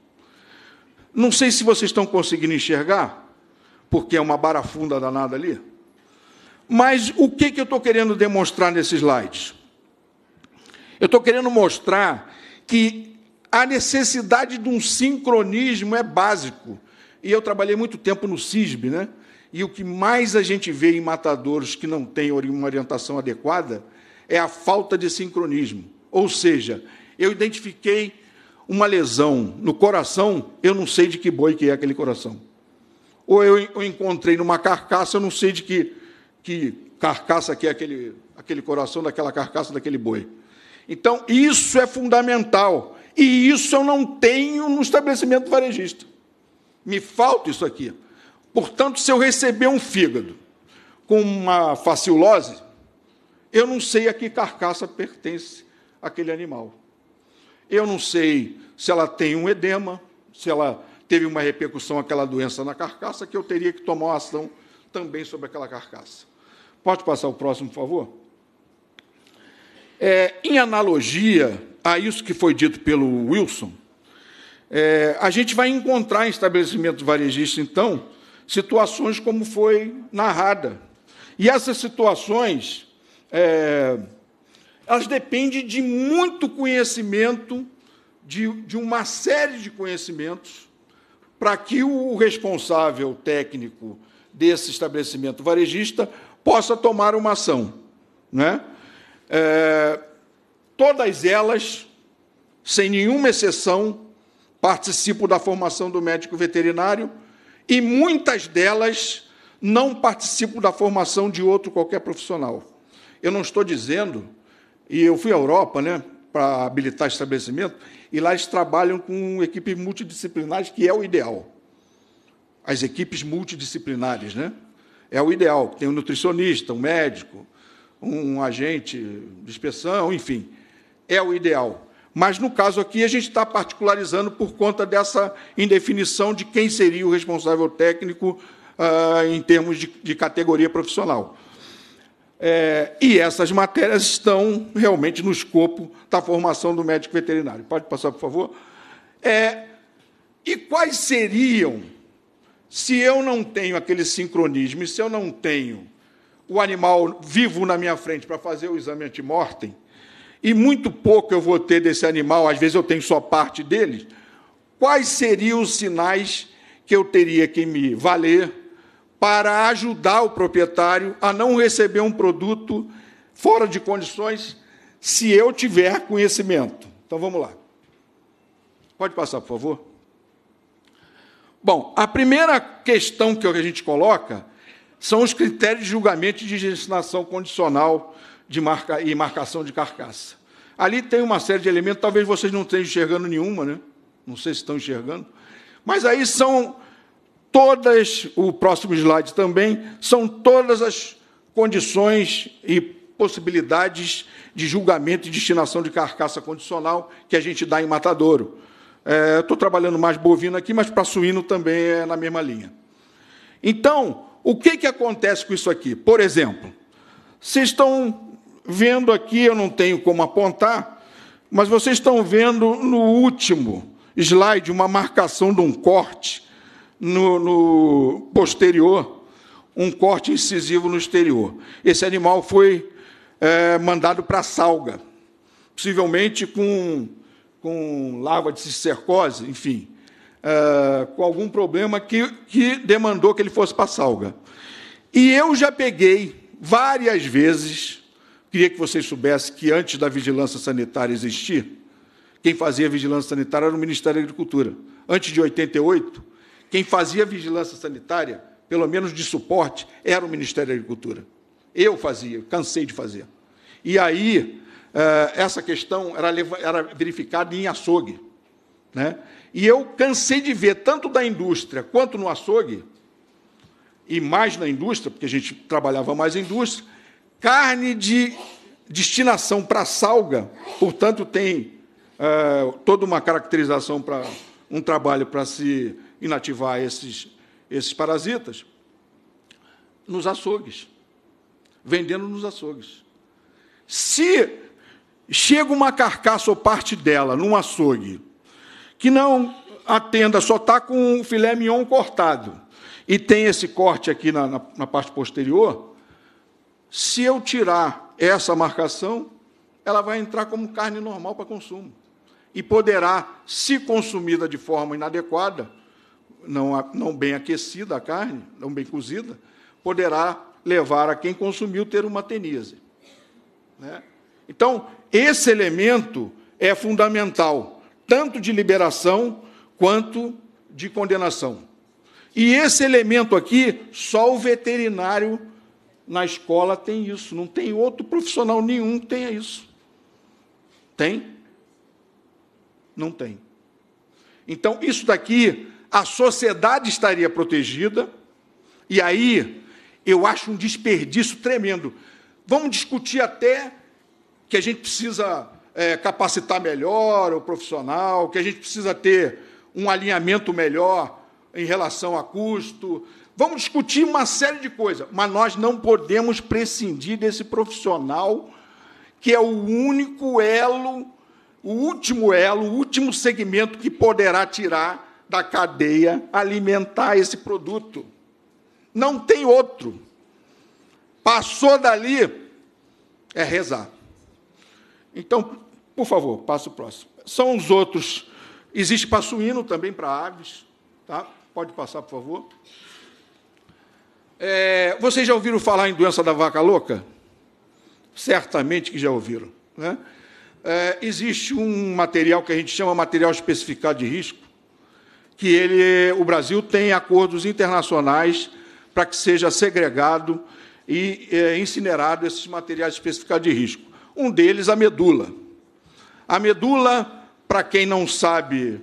Não sei se vocês estão conseguindo enxergar, porque é uma barafunda danada ali. Mas o que, que eu estou querendo demonstrar nesses slides? Eu estou querendo mostrar que a necessidade de um sincronismo é básico. E eu trabalhei muito tempo no CISB, né? E o que mais a gente vê em matadores que não têm uma orientação adequada é a falta de sincronismo. Ou seja, eu identifiquei uma lesão no coração, eu não sei de que boi que é aquele coração. Ou eu encontrei numa carcaça, eu não sei de que que carcaça que é aquele, aquele coração daquela carcaça daquele boi. Então, isso é fundamental. E isso eu não tenho no estabelecimento varejista. Me falta isso aqui. Portanto, se eu receber um fígado com uma facilose, eu não sei a que carcaça pertence aquele animal. Eu não sei se ela tem um edema, se ela teve uma repercussão aquela doença na carcaça, que eu teria que tomar uma ação também sobre aquela carcaça. Pode passar o próximo, por favor? É, em analogia a isso que foi dito pelo Wilson, é, a gente vai encontrar em estabelecimentos varejistas, então, situações como foi narrada. E essas situações, é, elas dependem de muito conhecimento, de, de uma série de conhecimentos, para que o responsável técnico desse estabelecimento varejista possa tomar uma ação. Né? É, todas elas, sem nenhuma exceção, participam da formação do médico veterinário e muitas delas não participam da formação de outro qualquer profissional. Eu não estou dizendo, e eu fui à Europa, né, para habilitar estabelecimento, e lá eles trabalham com equipes multidisciplinares, que é o ideal. As equipes multidisciplinares, né? é o ideal, tem um nutricionista, um médico, um agente de inspeção, enfim, é o ideal. Mas, no caso aqui, a gente está particularizando por conta dessa indefinição de quem seria o responsável técnico ah, em termos de, de categoria profissional. É, e essas matérias estão realmente no escopo da formação do médico veterinário. Pode passar, por favor? É, e quais seriam se eu não tenho aquele sincronismo, e se eu não tenho o animal vivo na minha frente para fazer o exame antimortem, e muito pouco eu vou ter desse animal, às vezes eu tenho só parte dele, quais seriam os sinais que eu teria que me valer para ajudar o proprietário a não receber um produto fora de condições, se eu tiver conhecimento? Então vamos lá. Pode passar, por favor. Bom, a primeira questão que a gente coloca são os critérios de julgamento de destinação condicional de marca, e marcação de carcaça. Ali tem uma série de elementos, talvez vocês não estejam enxergando nenhuma, né? Não sei se estão enxergando. Mas aí são todas, o próximo slide também, são todas as condições e possibilidades de julgamento e destinação de carcaça condicional que a gente dá em matadouro. Estou é, trabalhando mais bovino aqui, mas para suíno também é na mesma linha. Então, o que, que acontece com isso aqui? Por exemplo, vocês estão vendo aqui, eu não tenho como apontar, mas vocês estão vendo no último slide uma marcação de um corte no, no posterior, um corte incisivo no exterior. Esse animal foi é, mandado para salga, possivelmente com com larva de cistercose, enfim, uh, com algum problema que, que demandou que ele fosse para a salga. E eu já peguei várias vezes, queria que vocês soubessem que antes da vigilância sanitária existir, quem fazia vigilância sanitária era o Ministério da Agricultura. Antes de 88, quem fazia vigilância sanitária, pelo menos de suporte, era o Ministério da Agricultura. Eu fazia, cansei de fazer. E aí, eh, essa questão era, era verificada em açougue. Né? E eu cansei de ver, tanto da indústria quanto no açougue, e mais na indústria, porque a gente trabalhava mais na indústria, carne de destinação para salga, portanto, tem eh, toda uma caracterização para um trabalho para se inativar esses, esses parasitas, nos açougues, vendendo nos açougues. Se chega uma carcaça ou parte dela num açougue, que não atenda, só está com o filé mignon cortado, e tem esse corte aqui na, na, na parte posterior, se eu tirar essa marcação, ela vai entrar como carne normal para consumo. E poderá, se consumida de forma inadequada, não, não bem aquecida a carne, não bem cozida, poderá levar a quem consumiu ter uma tenise. Né? Então, esse elemento é fundamental, tanto de liberação quanto de condenação. E esse elemento aqui, só o veterinário na escola tem isso, não tem outro profissional nenhum que tenha isso. Tem? Não tem. Então, isso daqui, a sociedade estaria protegida, e aí eu acho um desperdício tremendo. Vamos discutir até que a gente precisa é, capacitar melhor o profissional, que a gente precisa ter um alinhamento melhor em relação a custo. Vamos discutir uma série de coisas, mas nós não podemos prescindir desse profissional que é o único elo, o último elo, o último segmento que poderá tirar da cadeia alimentar esse produto. Não tem outro. Passou dali, é rezar. Então, por favor, passo o próximo. São os outros. Existe passuíno também para aves. Tá? Pode passar, por favor. É, vocês já ouviram falar em doença da vaca louca? Certamente que já ouviram. Né? É, existe um material que a gente chama material especificado de risco, que ele, o Brasil tem acordos internacionais para que seja segregado e é, incinerado esses materiais especificados de risco um deles a medula. A medula, para quem não sabe,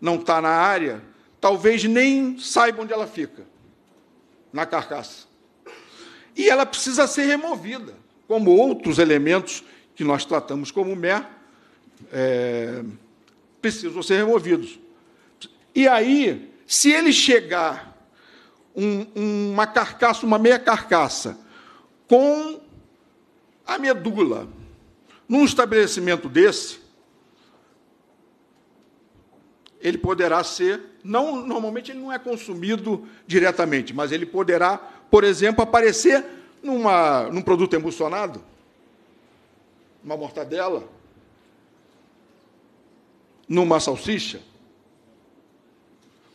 não está na área, talvez nem saiba onde ela fica na carcaça. E ela precisa ser removida, como outros elementos que nós tratamos como mer, é, precisam ser removidos. E aí, se ele chegar um, uma carcaça, uma meia carcaça, com a medula num estabelecimento desse, ele poderá ser, não normalmente ele não é consumido diretamente, mas ele poderá, por exemplo, aparecer numa, num produto emulsionado, numa mortadela, numa salsicha,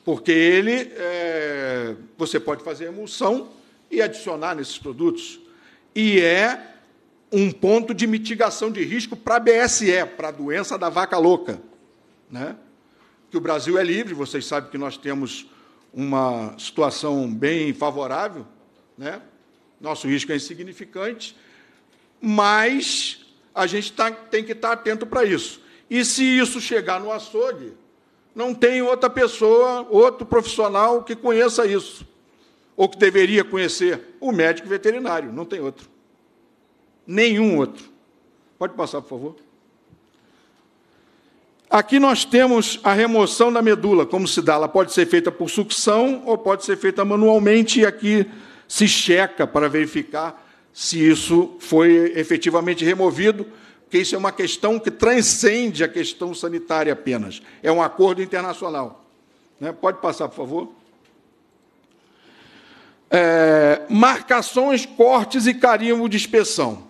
porque ele é, você pode fazer emulsão e adicionar nesses produtos. E é um ponto de mitigação de risco para a BSE, para a doença da vaca louca. Né? Que o Brasil é livre, vocês sabem que nós temos uma situação bem favorável, né? nosso risco é insignificante, mas a gente tá, tem que estar tá atento para isso. E se isso chegar no açougue, não tem outra pessoa, outro profissional que conheça isso, ou que deveria conhecer, o médico veterinário, não tem outro nenhum outro. Pode passar, por favor. Aqui nós temos a remoção da medula, como se dá. Ela pode ser feita por sucção ou pode ser feita manualmente, e aqui se checa para verificar se isso foi efetivamente removido, porque isso é uma questão que transcende a questão sanitária apenas. É um acordo internacional. Né? Pode passar, por favor. É, marcações, cortes e carimbo de inspeção.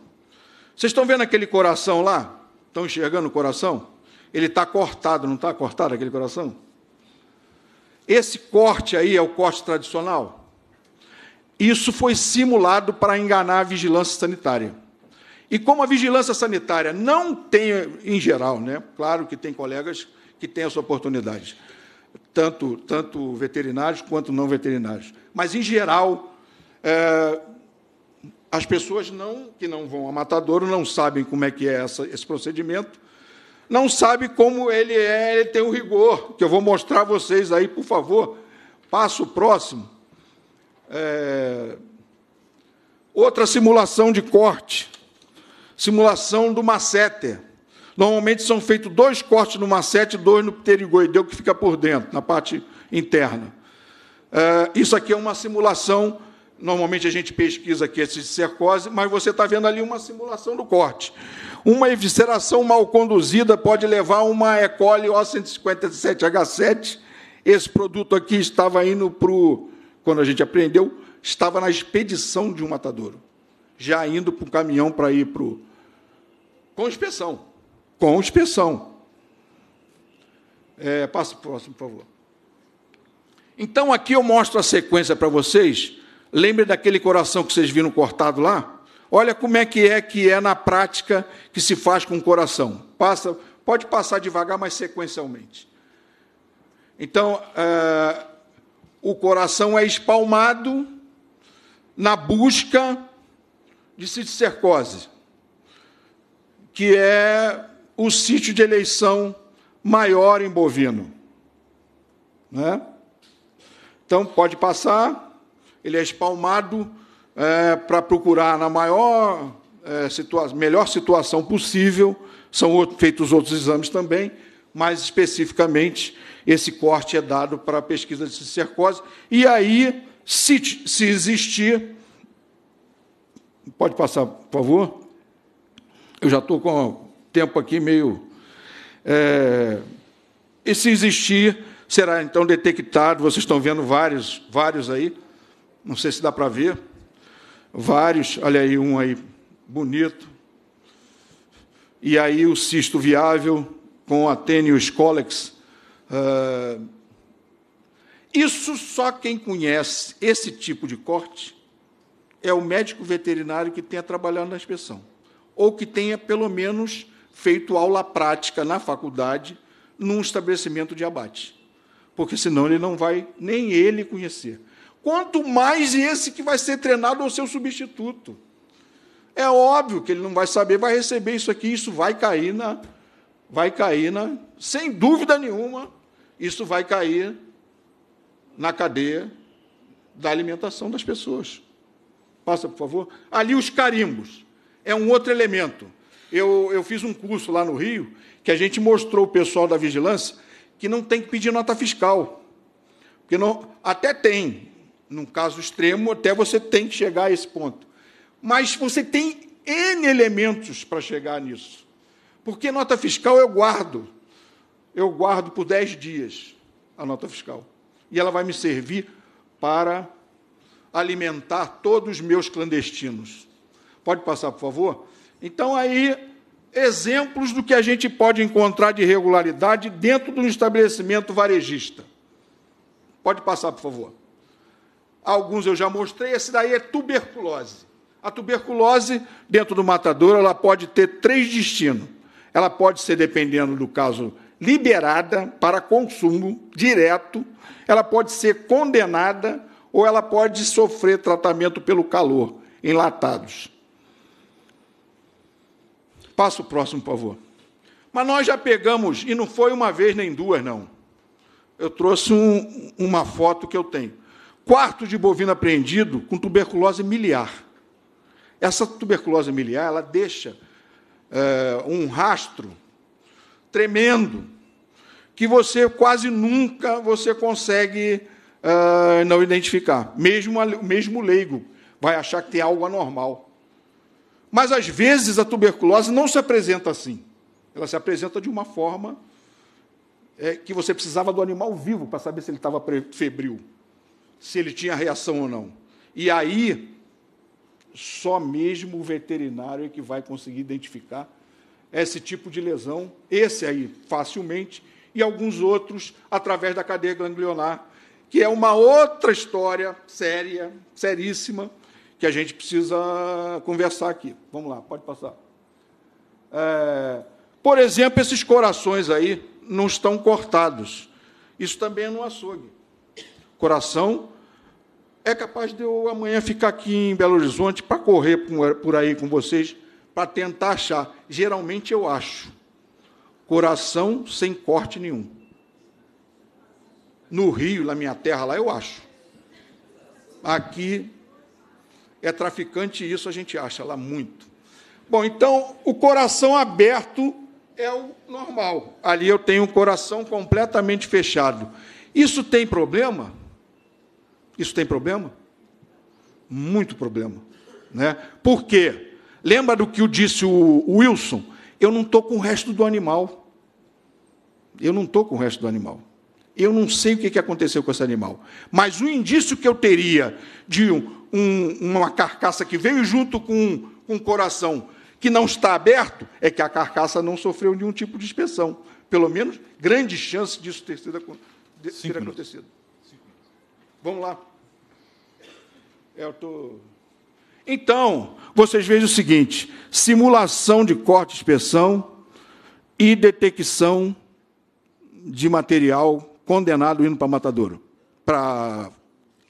Vocês estão vendo aquele coração lá? Estão enxergando o coração? Ele está cortado, não está cortado aquele coração? Esse corte aí é o corte tradicional. Isso foi simulado para enganar a vigilância sanitária. E como a vigilância sanitária não tem, em geral, né? claro que tem colegas que têm essa oportunidade, tanto, tanto veterinários quanto não veterinários, mas, em geral, é, as pessoas não, que não vão a matadouro não sabem como é que é essa, esse procedimento, não sabem como ele é, ele tem o rigor, que eu vou mostrar a vocês aí, por favor. Passo próximo. É... Outra simulação de corte, simulação do macete. Normalmente são feitos dois cortes no macete dois no pterigoideu, que fica por dentro, na parte interna. É... Isso aqui é uma simulação Normalmente a gente pesquisa aqui esse de cercose, mas você está vendo ali uma simulação do corte. Uma evisceração mal conduzida pode levar a uma E. coli O157H7. Esse produto aqui estava indo para o. Quando a gente apreendeu, estava na expedição de um matadouro. Já indo para o caminhão para ir para o. Com inspeção. Com inspeção. É, passa para o próximo, por favor. Então, aqui eu mostro a sequência para vocês Lembre daquele coração que vocês viram cortado lá? Olha como é que é que é na prática que se faz com o coração. Passa, pode passar devagar, mas sequencialmente. Então, é, o coração é espalmado na busca de cisticercose, que é o sítio de eleição maior em bovino. Né? Então, pode passar ele é espalmado é, para procurar na maior é, situa melhor situação possível. São feitos outros exames também, mas especificamente esse corte é dado para a pesquisa de cirrose. E aí, se, se existir. Pode passar, por favor? Eu já estou com o tempo aqui meio. É, e se existir, será então detectado, vocês estão vendo vários, vários aí, não sei se dá para ver, vários, olha aí um aí bonito, e aí o cisto viável com a cólex. Uh, eh, isso só quem conhece esse tipo de corte é o médico veterinário que tenha trabalhado na inspeção, ou que tenha, pelo menos, feito aula prática na faculdade num estabelecimento de abate. Porque senão ele não vai nem ele conhecer quanto mais esse que vai ser treinado ou seu substituto. É óbvio que ele não vai saber, vai receber isso aqui, isso vai cair na. Vai cair na. Sem dúvida nenhuma, isso vai cair na cadeia da alimentação das pessoas. Passa, por favor. Ali os carimbos. É um outro elemento. Eu, eu fiz um curso lá no Rio que a gente mostrou o pessoal da vigilância que não tem que pedir nota fiscal. Porque não, até tem, num caso extremo, até você tem que chegar a esse ponto. Mas você tem N elementos para chegar nisso. Porque nota fiscal eu guardo. Eu guardo por 10 dias a nota fiscal. E ela vai me servir para alimentar todos os meus clandestinos. Pode passar, por favor? Então, aí, exemplos do que a gente pode encontrar de irregularidade dentro de um estabelecimento varejista. Pode passar, por favor. Alguns eu já mostrei, esse daí é tuberculose. A tuberculose, dentro do matador, ela pode ter três destinos. Ela pode ser, dependendo do caso, liberada para consumo direto, ela pode ser condenada ou ela pode sofrer tratamento pelo calor, enlatados. Passa o próximo, por favor. Mas nós já pegamos, e não foi uma vez nem duas, não. Eu trouxe um, uma foto que eu tenho quarto de bovino apreendido com tuberculose miliar. Essa tuberculose miliar ela deixa é, um rastro tremendo que você quase nunca você consegue é, não identificar. Mesmo mesmo leigo vai achar que tem algo anormal. Mas às vezes a tuberculose não se apresenta assim. Ela se apresenta de uma forma é, que você precisava do animal vivo para saber se ele estava febril se ele tinha reação ou não. E aí, só mesmo o veterinário é que vai conseguir identificar esse tipo de lesão, esse aí facilmente, e alguns outros através da cadeia ganglionar, que é uma outra história séria, seríssima, que a gente precisa conversar aqui. Vamos lá, pode passar. É, por exemplo, esses corações aí não estão cortados. Isso também é no açougue. Coração é capaz de eu amanhã ficar aqui em Belo Horizonte para correr por aí com vocês, para tentar achar. Geralmente eu acho. Coração sem corte nenhum. No Rio, na minha terra lá, eu acho. Aqui é traficante isso a gente acha lá muito. Bom, então o coração aberto é o normal. Ali eu tenho um coração completamente fechado. Isso tem problema? Isso tem problema? Muito problema. Né? Por quê? Lembra do que disse o Wilson? Eu não estou com o resto do animal. Eu não estou com o resto do animal. Eu não sei o que aconteceu com esse animal. Mas o indício que eu teria de um, uma carcaça que veio junto com um coração que não está aberto é que a carcaça não sofreu nenhum tipo de inspeção. Pelo menos, grande chance disso ter, sido, ter acontecido. Vamos lá. É, eu tô... Então, vocês vejam o seguinte: simulação de corte, inspeção e detecção de material condenado indo para matadouro, para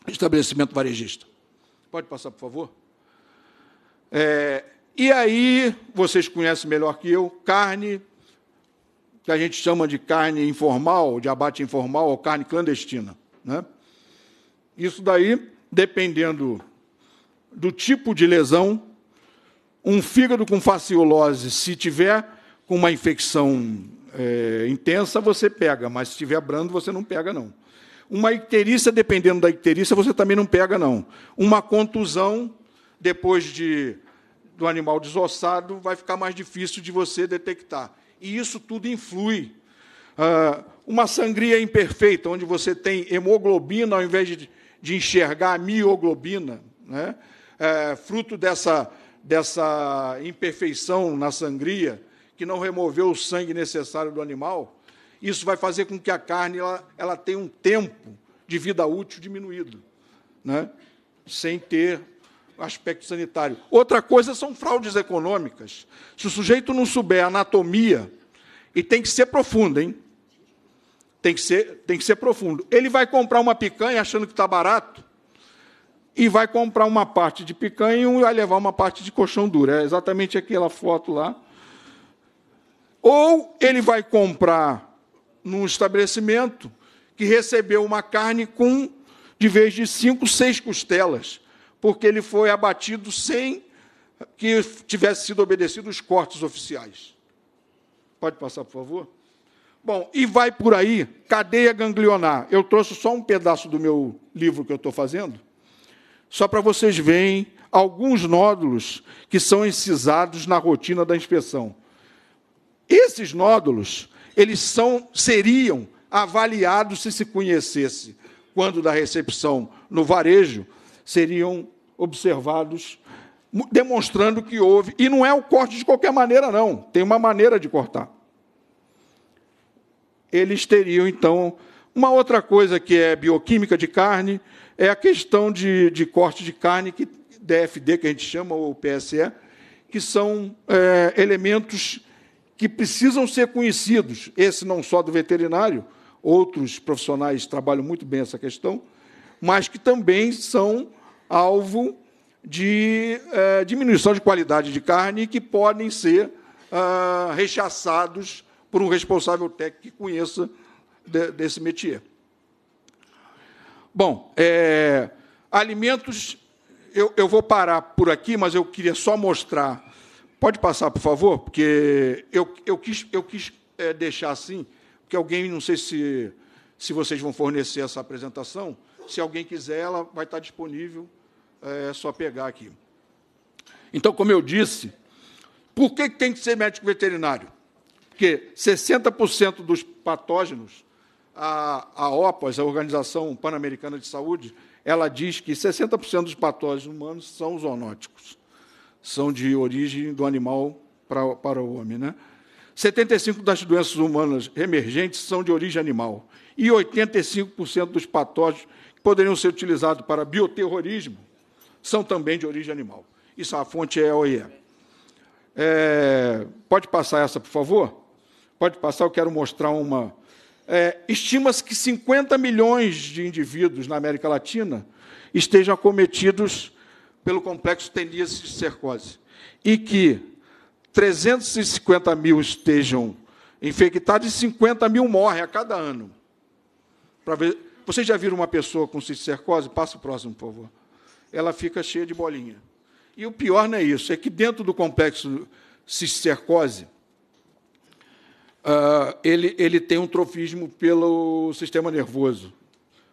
estabelecimento varejista. Pode passar, por favor? É, e aí, vocês conhecem melhor que eu, carne, que a gente chama de carne informal, de abate informal ou carne clandestina. Né? Isso daí, dependendo do tipo de lesão, um fígado com faciolose, se tiver com uma infecção é, intensa, você pega, mas se tiver brando, você não pega, não. Uma icterícia, dependendo da icterícia, você também não pega, não. Uma contusão, depois de, do animal desossado, vai ficar mais difícil de você detectar. E isso tudo influi. Ah, uma sangria imperfeita, onde você tem hemoglobina ao invés de de enxergar a mioglobina, né? é, fruto dessa, dessa imperfeição na sangria, que não removeu o sangue necessário do animal, isso vai fazer com que a carne ela, ela tenha um tempo de vida útil diminuído, né? sem ter aspecto sanitário. Outra coisa são fraudes econômicas. Se o sujeito não souber anatomia, e tem que ser profunda, hein? Tem que ser, tem que ser profundo. Ele vai comprar uma picanha achando que está barato e vai comprar uma parte de picanha e vai levar uma parte de colchão duro. É exatamente aquela foto lá. Ou ele vai comprar num estabelecimento que recebeu uma carne com, de vez de cinco, seis costelas, porque ele foi abatido sem que tivesse sido obedecido os cortes oficiais. Pode passar, por favor? Bom, e vai por aí, cadeia ganglionar. Eu trouxe só um pedaço do meu livro que eu estou fazendo, só para vocês verem alguns nódulos que são incisados na rotina da inspeção. Esses nódulos, eles são, seriam avaliados se se conhecesse quando da recepção no varejo, seriam observados, demonstrando que houve. E não é o corte de qualquer maneira, não. Tem uma maneira de cortar eles teriam, então. Uma outra coisa que é bioquímica de carne é a questão de, de corte de carne, que DFD, que a gente chama, ou PSE, que são é, elementos que precisam ser conhecidos, esse não só do veterinário, outros profissionais trabalham muito bem essa questão, mas que também são alvo de é, diminuição de qualidade de carne e que podem ser é, rechaçados por um responsável técnico que conheça de, desse métier. Bom, é, alimentos, eu, eu vou parar por aqui, mas eu queria só mostrar. Pode passar, por favor? Porque eu, eu quis, eu quis é, deixar assim, porque alguém, não sei se, se vocês vão fornecer essa apresentação, se alguém quiser, ela vai estar disponível, é, é só pegar aqui. Então, como eu disse, por que tem que ser médico veterinário? Porque 60% dos patógenos, a, a OPAS, a Organização Pan-Americana de Saúde, ela diz que 60% dos patógenos humanos são zoonóticos, são de origem do animal para, para o homem. Né? 75% das doenças humanas emergentes são de origem animal. E 85% dos patógenos que poderiam ser utilizados para bioterrorismo são também de origem animal. Isso é a fonte é a é, OIE. É. é, pode passar essa, por favor? Pode passar, eu quero mostrar uma. É, Estima-se que 50 milhões de indivíduos na América Latina estejam acometidos pelo complexo teníase de cercose e que 350 mil estejam infectados e 50 mil morrem a cada ano. Para ver, vocês já viram uma pessoa com cisticercose? Passa o próximo, por favor. Ela fica cheia de bolinha. E o pior não é isso, é que dentro do complexo cisticercose uh, ele, ele tem um trofismo pelo sistema nervoso,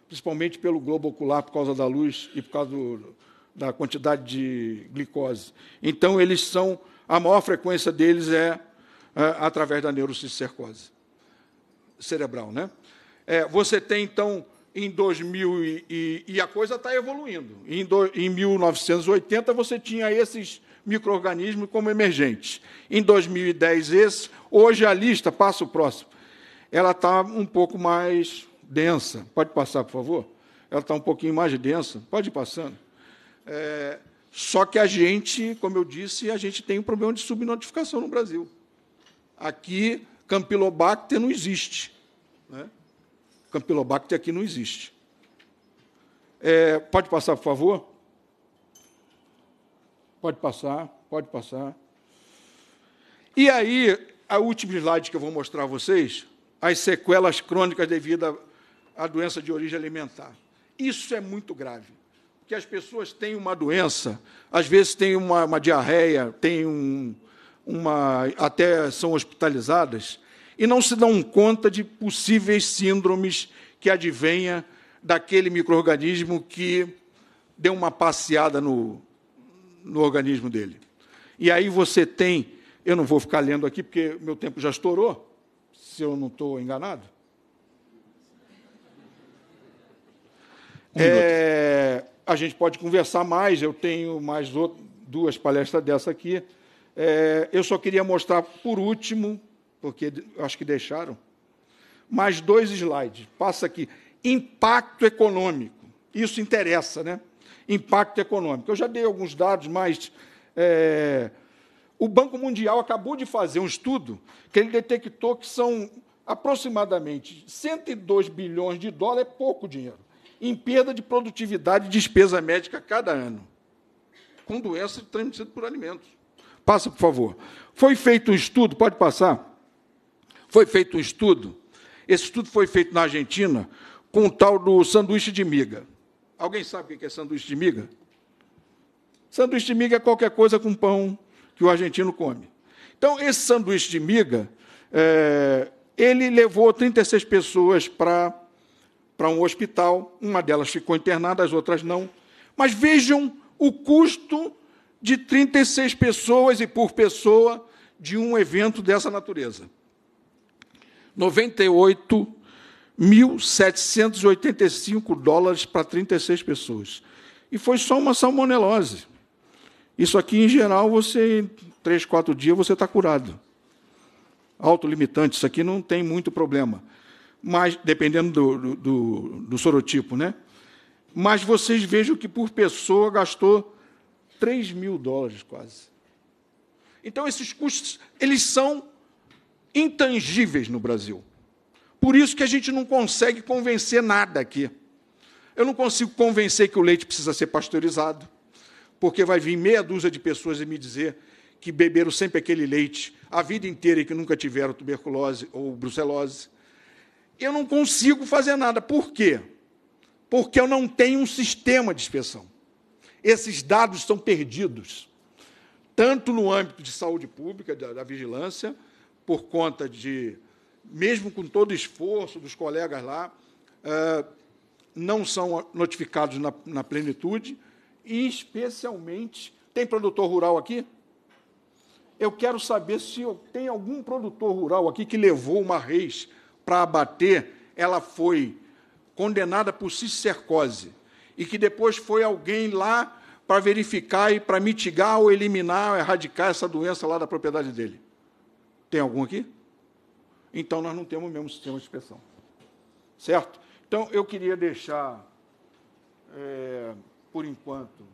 principalmente pelo globo ocular, por causa da luz e por causa do, da quantidade de glicose. Então, eles são, a maior frequência deles é uh, através da neurocistercose cerebral. Né? É, você tem, então, em 2000 e, e, e a coisa está evoluindo. Em, do, em 1980 você tinha esses microorganismos como emergentes. Em 2010, esse, hoje a lista, passa o próximo, ela está um pouco mais densa. Pode passar, por favor? Ela está um pouquinho mais densa. Pode ir passando. É, só que a gente, como eu disse, a gente tem um problema de subnotificação no Brasil. Aqui, Campylobacter não existe. Né? Campylobacter aqui não existe. É, pode passar, por favor? Pode passar, pode passar. E aí, a último slide que eu vou mostrar a vocês, as sequelas crônicas devido à doença de origem alimentar. Isso é muito grave, porque as pessoas têm uma doença, às vezes têm uma, uma diarreia, têm um, uma, até são hospitalizadas, e não se dão conta de possíveis síndromes que advenha daquele microorganismo que deu uma passeada no, no organismo dele. E aí você tem, eu não vou ficar lendo aqui porque meu tempo já estourou, se eu não estou enganado. Um é, a gente pode conversar mais, eu tenho mais outro, duas palestras dessa aqui. É, eu só queria mostrar, por último, porque acho que deixaram, mais dois slides. Passa aqui. Impacto econômico. Isso interessa, né? impacto econômico. Eu já dei alguns dados, mas é, o Banco Mundial acabou de fazer um estudo que ele detectou que são aproximadamente 102 bilhões de dólares, é pouco dinheiro, em perda de produtividade e despesa médica cada ano, com doenças transmitidas por alimentos. Passa, por favor. Foi feito um estudo, pode passar? Foi feito um estudo, esse estudo foi feito na Argentina, com o tal do sanduíche de miga. Alguém sabe o que é sanduíche de miga? Sanduíche de miga é qualquer coisa com pão que o argentino come. Então, esse sanduíche de miga, é, ele levou 36 pessoas para um hospital. Uma delas ficou internada, as outras não. Mas vejam o custo de 36 pessoas e por pessoa de um evento dessa natureza. 98 1.785 dólares para 36 pessoas. E foi só uma salmonelose. Isso aqui, em geral, você, em três, quatro dias, você está curado. Autolimitante, isso aqui não tem muito problema. Mas, dependendo do, do, do sorotipo, né? Mas vocês vejam que por pessoa gastou 3 mil dólares quase. Então, esses custos, eles são intangíveis no Brasil. Por isso que a gente não consegue convencer nada aqui. Eu não consigo convencer que o leite precisa ser pasteurizado, porque vai vir meia dúzia de pessoas e me dizer que beberam sempre aquele leite a vida inteira e que nunca tiveram tuberculose ou brucelose. Eu não consigo fazer nada. Por quê? Porque eu não tenho um sistema de inspeção. Esses dados estão perdidos, tanto no âmbito de saúde pública, da, da vigilância, por conta de mesmo com todo o esforço dos colegas lá, é, não são notificados na, plenitude, e especialmente. Tem produtor rural aqui? Eu quero saber se tem algum produtor rural aqui que levou uma reis para abater, ela foi condenada por cistercose, e que depois foi alguém lá para verificar e para mitigar ou eliminar ou erradicar essa doença lá da propriedade dele. Tem algum aqui? então nós não temos o mesmo sistema de inspeção. Certo? Então, eu queria deixar, é, por enquanto,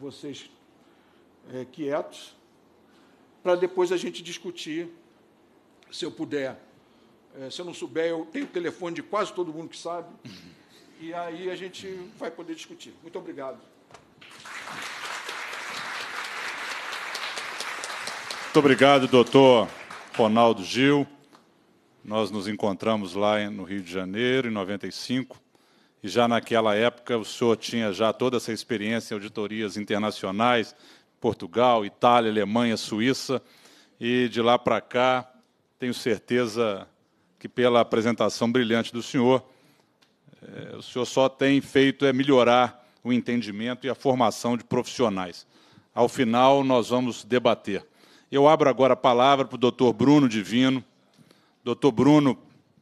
vocês é, quietos, para depois a gente discutir, se eu puder. É, se eu não souber, eu tenho o telefone de quase todo mundo que sabe, e aí a gente vai poder discutir. Muito obrigado. Muito obrigado, doutor Ronaldo Gil. Nós nos encontramos lá no Rio de Janeiro, em 95, e já naquela época o senhor tinha já toda essa experiência em auditorias internacionais, Portugal, Itália, Alemanha, Suíça, e de lá para cá, tenho certeza que pela apresentação brilhante do senhor, eh, o senhor só tem feito é melhorar o entendimento e a formação de profissionais. Ao final, nós vamos debater eu abro agora a palavra para o doutor Bruno Divino. Doutor Bruno,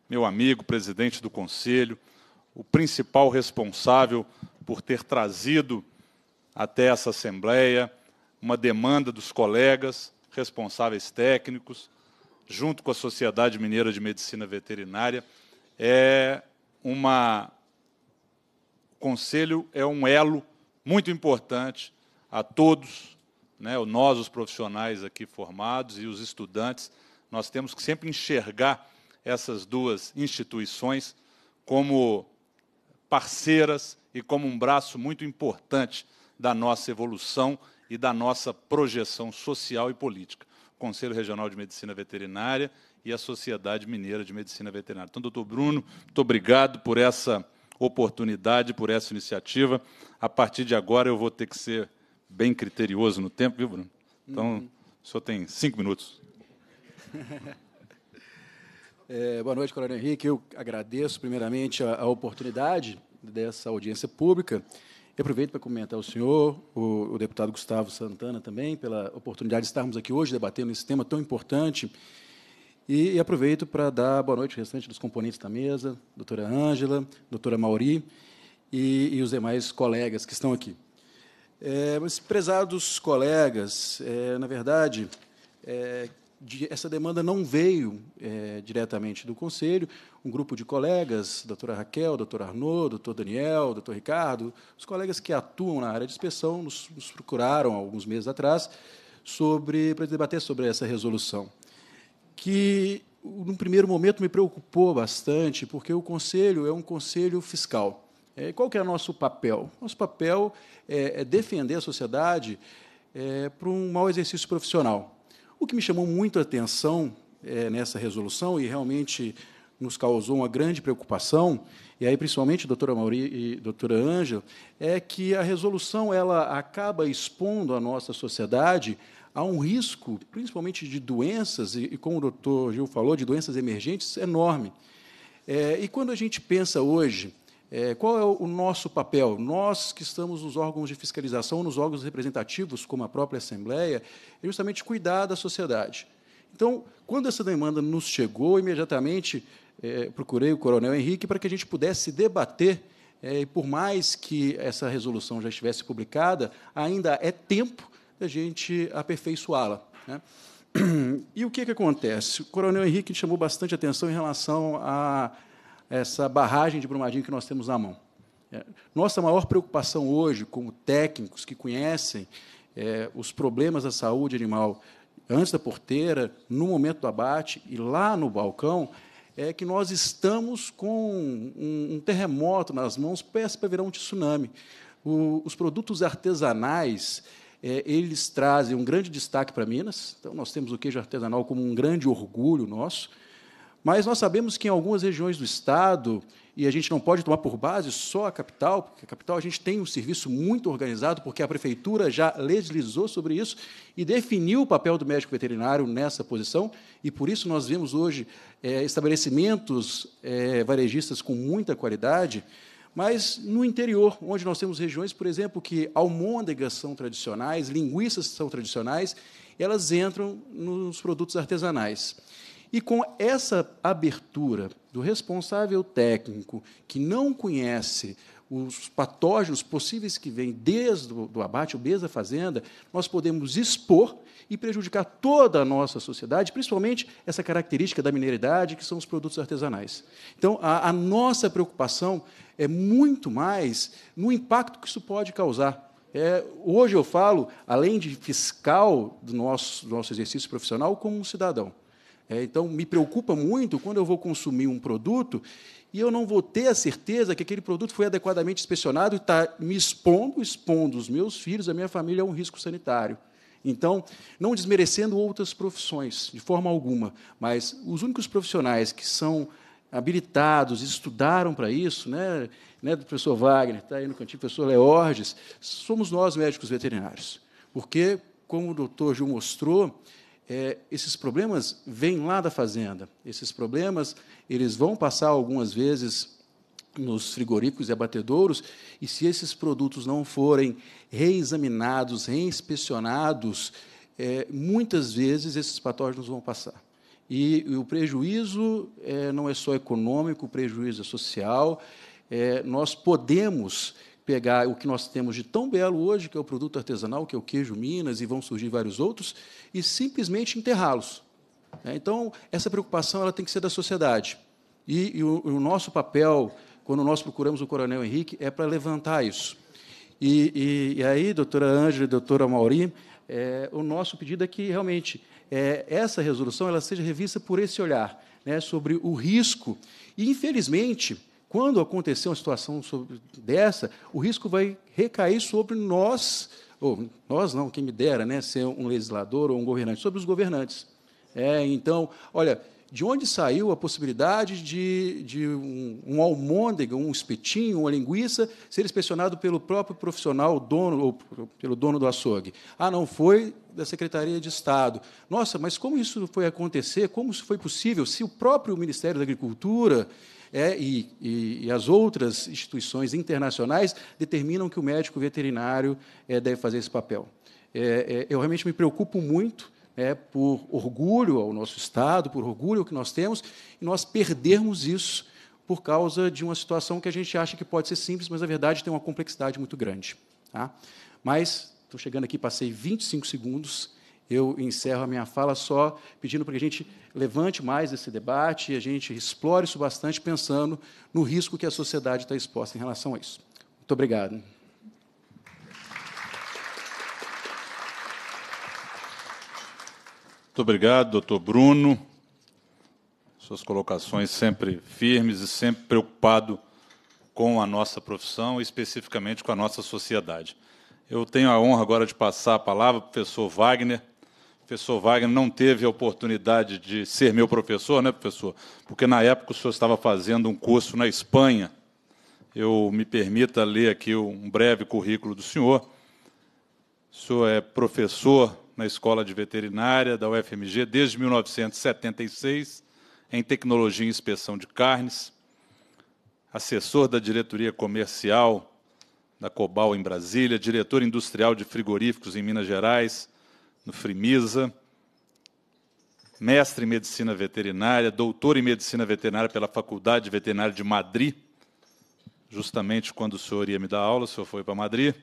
meu amigo, presidente do Conselho, o principal responsável por ter trazido até essa Assembleia uma demanda dos colegas, responsáveis técnicos, junto com a Sociedade Mineira de Medicina Veterinária. É uma. O Conselho é um elo muito importante a todos né, nós, os profissionais aqui formados e os estudantes, nós temos que sempre enxergar essas duas instituições como parceiras e como um braço muito importante da nossa evolução e da nossa projeção social e política. O Conselho Regional de Medicina Veterinária e a Sociedade Mineira de Medicina Veterinária. Então, doutor Bruno, muito obrigado por essa oportunidade, por essa iniciativa. A partir de agora, eu vou ter que ser bem criterioso no tempo, viu, Bruno? Então, uhum. o senhor tem cinco minutos. É, boa noite, Coronel Henrique. Eu agradeço, primeiramente, a, a oportunidade dessa audiência pública. E aproveito para comentar ao senhor, o, o, deputado Gustavo Santana também, pela oportunidade de estarmos aqui hoje debatendo esse tema tão importante. E, e aproveito para dar boa noite ao restante dos componentes da mesa, doutora Ângela, doutora Mauri e, e os demais colegas que estão aqui. É, mas, prezados colegas, é, na verdade, é, de, essa demanda não veio é, diretamente do Conselho. Um grupo de colegas, doutora Raquel, doutor Arnaud, doutor Daniel, doutor Ricardo, os colegas que atuam na área de inspeção, nos, nos procuraram alguns meses atrás sobre para debater sobre essa resolução, que, num primeiro momento, me preocupou bastante, porque o Conselho é um conselho fiscal. É, qual que é o nosso papel? Nosso papel é, é defender a sociedade é, para um mau exercício profissional. O que me chamou muito a atenção é, nessa resolução e realmente nos causou uma grande preocupação, e aí principalmente doutora Mauri e doutora Ângela, é que a resolução ela acaba expondo a nossa sociedade a um risco, principalmente de doenças, e, e como o doutor Gil falou, de doenças emergentes enorme. É, e quando a gente pensa hoje é, qual é o nosso papel? Nós que estamos nos órgãos de fiscalização, nos órgãos representativos, como a própria Assembleia, é justamente cuidar da sociedade. Então, quando essa demanda nos chegou, imediatamente é, procurei o Coronel Henrique para que a gente pudesse debater. É, e por mais que essa resolução já estivesse publicada, ainda é tempo da gente aperfeiçoá-la. Né? E o que, que acontece? O Coronel Henrique chamou bastante atenção em relação a essa barragem de Brumadinho que nós temos na mão. É, nossa maior preocupação hoje, como técnicos que conhecem é, os problemas da saúde animal antes da porteira, no momento do abate e lá no balcão, é que nós estamos com um, um terremoto nas mãos, peça para virar um tsunami. O, os produtos artesanais, é, eles trazem um grande destaque para Minas, então nós temos o queijo artesanal como um grande orgulho nosso, mas nós sabemos que em algumas regiões do Estado, e a gente não pode tomar por base só a capital, porque a capital a gente tem um serviço muito organizado, porque a prefeitura já legislou sobre isso e definiu o papel do médico veterinário nessa posição, e por isso nós vemos hoje é, estabelecimentos é, varejistas com muita qualidade, mas no interior, onde nós temos regiões, por exemplo, que almôndegas são tradicionais, linguiças são tradicionais, elas entram nos produtos artesanais. E com essa abertura do responsável técnico, que não conhece os patógenos possíveis que vêm desde o abate ou desde a fazenda, nós podemos expor e prejudicar toda a nossa sociedade, principalmente essa característica da mineridade, que são os produtos artesanais. Então, a, a nossa preocupação é muito mais no impacto que isso pode causar. É, hoje eu falo, além de fiscal do nosso, do nosso exercício profissional, como um cidadão. É, então, me preocupa muito quando eu vou consumir um produto e eu não vou ter a certeza que aquele produto foi adequadamente inspecionado e está me expondo, expondo os meus filhos, a minha família a um risco sanitário. Então, não desmerecendo outras profissões, de forma alguma, mas os únicos profissionais que são habilitados, estudaram para isso, né, né, do professor Wagner, está aí no cantinho, professor Leorges, somos nós médicos veterinários. Porque, como o doutor Gil mostrou, é, esses problemas vêm lá da fazenda. Esses problemas eles vão passar algumas vezes nos frigoríficos e abatedouros, e se esses produtos não forem reexaminados, reinspecionados, é, muitas vezes esses patógenos vão passar. E, e o prejuízo é, não é só econômico, o prejuízo é social. É, nós podemos pegar o que nós temos de tão belo hoje, que é o produto artesanal, que é o queijo Minas, e vão surgir vários outros, e simplesmente enterrá-los. Né? Então, essa preocupação ela tem que ser da sociedade. E, e o, o, nosso papel, quando nós procuramos o Coronel Henrique, é para levantar isso. E, e, e aí, doutora Ângela e doutora Mauri, é, o nosso pedido é que, realmente, é, essa resolução ela seja revista por esse olhar, né, sobre o risco. E, infelizmente, quando acontecer uma situação dessa, o risco vai recair sobre nós, ou nós não, quem me dera, né, ser um legislador ou um governante, sobre os governantes. É, então, olha, de onde saiu a possibilidade de, de um, um almôndega, um espetinho, uma linguiça, ser inspecionado pelo próprio profissional, dono, ou pelo dono do açougue? Ah, não, foi da Secretaria de Estado. Nossa, mas como isso foi acontecer? Como isso foi possível? Se o próprio Ministério da Agricultura é, e, e, e, as outras instituições internacionais determinam que o médico veterinário é, deve fazer esse papel. É, é, eu realmente me preocupo muito é, por orgulho ao nosso Estado, por orgulho que nós temos, e nós perdermos isso por causa de uma situação que a gente acha que pode ser simples, mas, na verdade, tem uma complexidade muito grande. Tá? Mas, estou chegando aqui, passei 25 segundos, eu encerro a minha fala só pedindo para que a gente levante mais esse debate e a gente explore isso bastante, pensando no risco que a sociedade está exposta em relação a isso. Muito obrigado. Muito obrigado, doutor Bruno. Suas colocações sempre firmes e sempre preocupado com a nossa profissão, especificamente com a nossa sociedade. Eu tenho a honra agora de passar a palavra ao professor Wagner, professor Wagner não teve a oportunidade de ser meu professor, né, professor? Porque na época o senhor estava fazendo um curso na Espanha. Eu me permita ler aqui um breve currículo do senhor. O senhor é professor na Escola de Veterinária da UFMG desde 1976, em Tecnologia e Inspeção de Carnes, assessor da Diretoria Comercial da Cobal em Brasília, diretor industrial de frigoríficos em Minas Gerais, no Frimisa, mestre em medicina veterinária, doutor em medicina veterinária pela Faculdade de Veterinária de Madrid. Justamente quando o senhor ia me dar aula, o senhor foi para Madrid.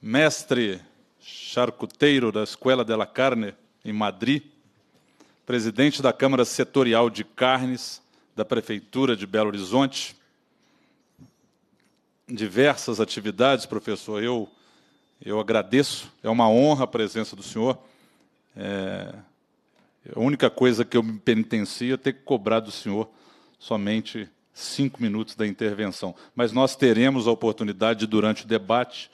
Mestre charcuteiro da Escola della Carne, em Madrid. Presidente da Câmara Setorial de Carnes da Prefeitura de Belo Horizonte diversas atividades, professor. Eu eu agradeço, é uma honra a presença do senhor. É, a única coisa que eu me penitencio é ter que cobrar do senhor somente cinco minutos da intervenção. Mas nós teremos a oportunidade, durante o debate,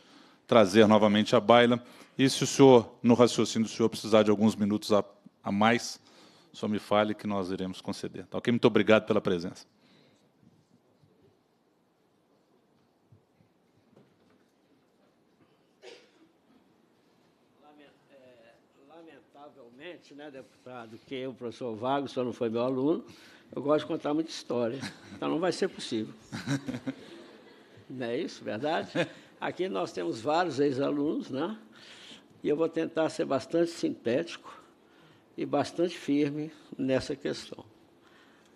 trazer novamente a baila. E se o senhor, no raciocínio do senhor, precisar de alguns minutos a, a mais, só me fale que nós iremos conceder. Tá, ok? Muito obrigado pela presença. estudante, né, deputado, que o professor Vago só não foi meu aluno, eu gosto de contar muita história. Então não vai ser possível. Não é isso, verdade? Aqui nós temos vários ex-alunos, né? E eu vou tentar ser bastante sintético e bastante firme nessa questão.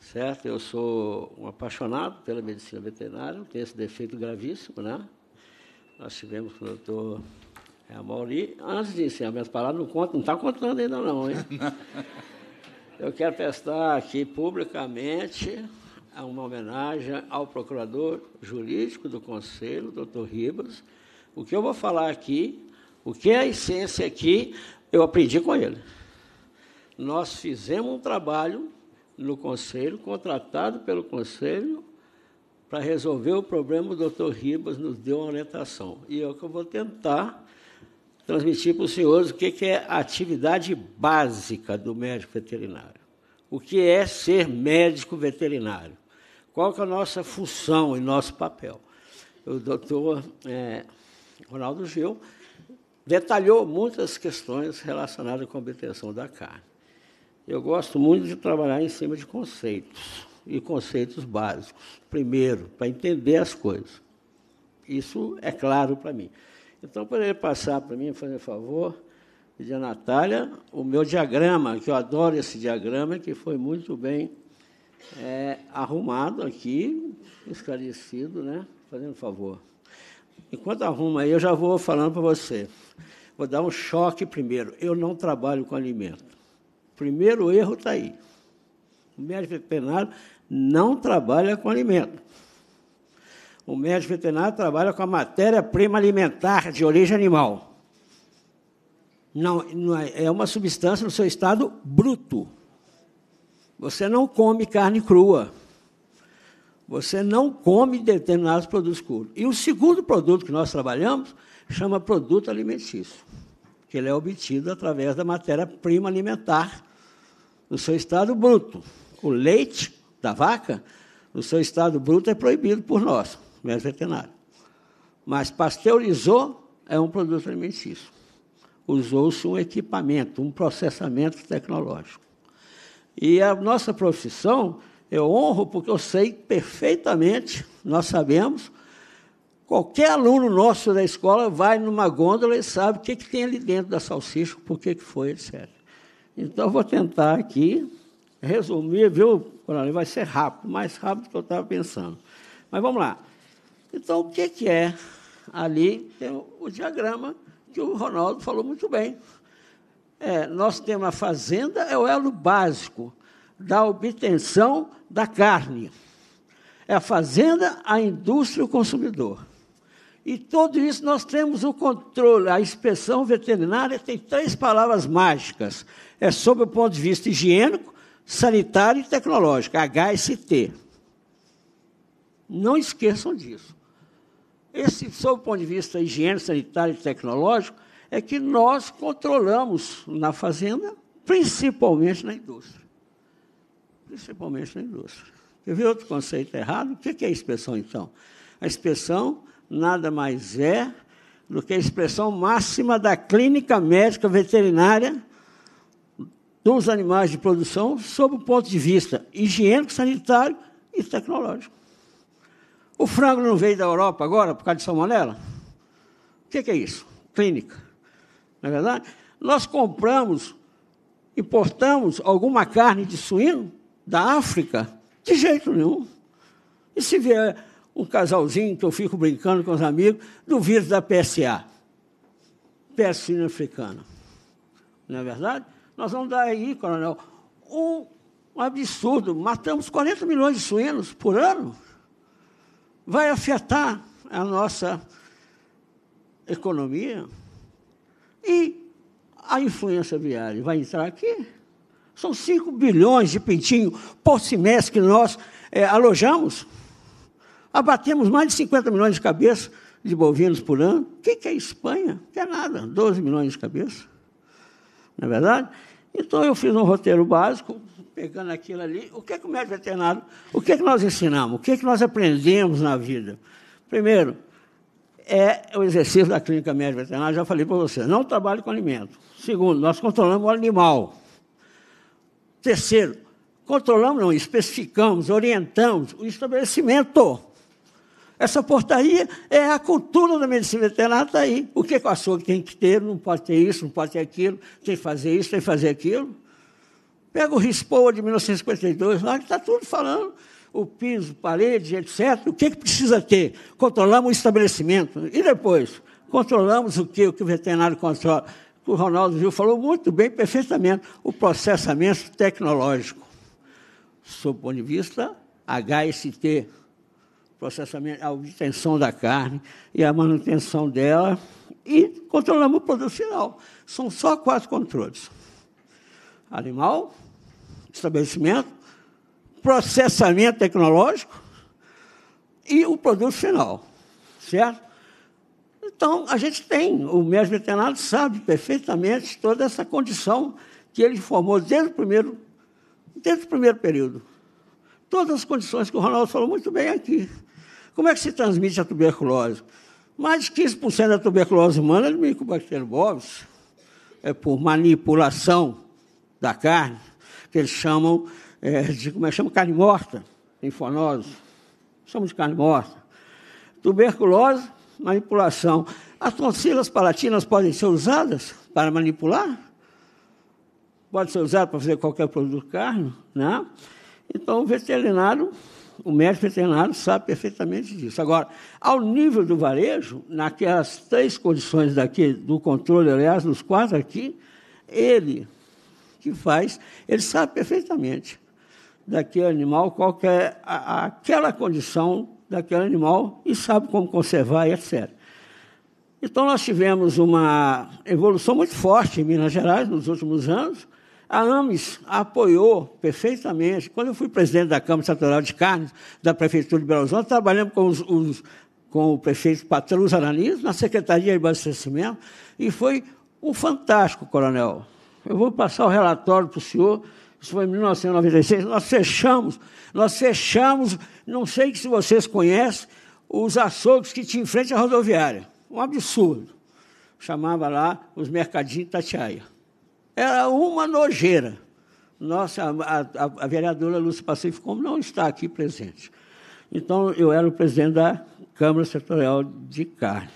Certo? Eu sou um apaixonado pela medicina veterinária, tenho esse defeito gravíssimo, né? Nós tivemos com o doutor é, a Mauri, antes de encerrar minhas palavras, não conta, não está contando ainda não, hein? Eu quero prestar aqui publicamente uma homenagem ao procurador jurídico do Conselho, doutor Ribas. O que eu vou falar aqui, o que é a essência aqui, eu aprendi com ele. Nós fizemos um trabalho no Conselho, contratado pelo Conselho, para resolver o problema, o doutor Ribas nos deu uma orientação. E é o que eu vou tentar transmitir para os senhores o que é a atividade básica do médico veterinário. O que é ser médico veterinário? Qual que é a nossa função e nosso papel? O doutor é, Ronaldo Gil detalhou muitas questões relacionadas com a obtenção da carne. Eu gosto muito de trabalhar em cima de conceitos, e conceitos básicos. Primeiro, para entender as coisas. Isso é claro para mim. Então, para ele passar para mim, fazer favor, pedir a Natália o meu diagrama, que eu adoro esse diagrama, que foi muito bem é, arrumado aqui, esclarecido, né? Fazendo favor. Enquanto arruma aí, eu já vou falando para você. Vou dar um choque primeiro. Eu não trabalho com alimento. Primeiro erro está aí. O médico veterinário não trabalha com alimento. O médico veterinário trabalha com a matéria-prima alimentar de origem animal. Não, não é, é uma substância no seu estado bruto. Você não come carne crua. Você não come determinados produtos crudos. E o segundo produto que nós trabalhamos chama produto alimentício, que ele é obtido através da matéria-prima alimentar no seu estado bruto. O leite da vaca, no seu estado bruto, é proibido por nós médico veterinário. Mas pasteurizou é um produto alimentício. Usou-se um equipamento, um processamento tecnológico. E a nossa profissão, eu honro porque eu sei perfeitamente, nós sabemos, qualquer aluno nosso da escola vai numa gôndola e sabe o que, que tem ali dentro da salsicha, por que, que foi, etc. Então, vou tentar aqui resumir, viu, Coronel? Vai ser rápido, mais rápido do que eu estava pensando. Mas vamos lá. Então, o que, que é? Ali tem o, o diagrama que o Ronaldo falou muito bem. É, nós temos a fazenda, é o elo básico da obtenção da carne. É a fazenda, a indústria e o consumidor. E tudo isso nós temos o controle. A inspeção veterinária tem três palavras mágicas. É sob o ponto de vista higiênico, sanitário e tecnológico, HST. Não esqueçam disso. Esse, sob o ponto de vista higiênico, sanitário e tecnológico, é que nós controlamos na fazenda, principalmente na indústria. Principalmente na indústria. Quer ver outro conceito errado? O que é a inspeção, então? A inspeção nada mais é do que a expressão máxima da clínica médica veterinária dos animais de produção sob o ponto de vista higiênico, sanitário e tecnológico. O frango não veio da Europa agora por causa de salmonela? O que, é isso? Clínica. na é verdade? Nós compramos, importamos alguma carne de suíno da África? De jeito nenhum. E se vier um casalzinho que eu fico brincando com os amigos do vírus da PSA? Peste suína africana. Não é verdade? Nós vamos dar aí, coronel, um absurdo. Matamos 40 milhões de suínos por ano vai afetar a nossa economia. E a influência viária vai entrar aqui. São 5 bilhões de pintinho por semestre que nós é, alojamos. Abatemos mais de 50 milhões de cabeças de bovinos por ano. O que, é é Espanha? Que é nada, 12 milhões de cabeças. Não é verdade? Então, eu fiz um roteiro básico, pegando aquilo ali. O que é que o médico veterinário, o que é que nós ensinamos, o que é que nós aprendemos na vida? Primeiro, é o exercício da clínica médica veterinária, já falei para você, não trabalho com alimento. Segundo, nós controlamos o animal. Terceiro, controlamos, não, especificamos, orientamos o estabelecimento. Essa portaria é a cultura da medicina veterinária, está aí. O que, é que o açougue tem que ter? Não pode ter isso, não pode ter aquilo, tem que fazer isso, tem que fazer aquilo. Pega o Rispoa de 1952, lá está tudo falando, o piso, parede, etc. O que, que precisa ter? Controlamos o estabelecimento. E depois? Controlamos o que? O que o veterinário controla? O Ronaldo Gil falou muito bem, perfeitamente, o processamento tecnológico. Sob o ponto de vista HST, processamento, a obtenção da carne e a manutenção dela, e controlamos o produto final. São só quatro controles: animal, estabelecimento, processamento tecnológico e o produto final, certo? Então, a gente tem, o mestre veterinário sabe perfeitamente toda essa condição que ele formou desde o primeiro, desde o primeiro período. Todas as condições que o Ronaldo falou muito bem aqui. Como é que se transmite a tuberculose? Mais de 15% da tuberculose humana é de Mycobacterium bovis, é por manipulação da carne que eles chamam é, de como é, chamam carne morta, em fonosos. Chamam de carne morta. Tuberculose, manipulação. As tonsilas palatinas podem ser usadas para manipular? Pode ser usada para fazer qualquer produto carne, né? Então, o veterinário o médico veterinário sabe perfeitamente disso. Agora, ao nível do varejo, naquelas três condições daqui do controle, aliás, nos quatro aqui, ele que faz, ele sabe perfeitamente daquele animal, qual é a, aquela condição daquele animal e sabe como conservar, etc. Então, nós tivemos uma evolução muito forte em Minas Gerais nos últimos anos. A AMES apoiou perfeitamente. Quando eu fui presidente da Câmara Estatal de Carnes, da Prefeitura de Belo Horizonte, trabalhamos com, os, os, com o prefeito Patrão Aranis, na Secretaria de Abastecimento, e foi um fantástico, coronel. Eu vou passar o relatório para o senhor. Isso foi em 1996. Nós fechamos, nós fechamos, não sei se vocês conhecem, os açougues que tinha em frente à rodoviária. Um absurdo. Chamava lá os mercadinhos Tatiaia. Era uma nojeira. Nossa, a, a, a vereadora Lúcia Pacífico como não está aqui presente. Então, eu era o presidente da Câmara Setorial de Carne.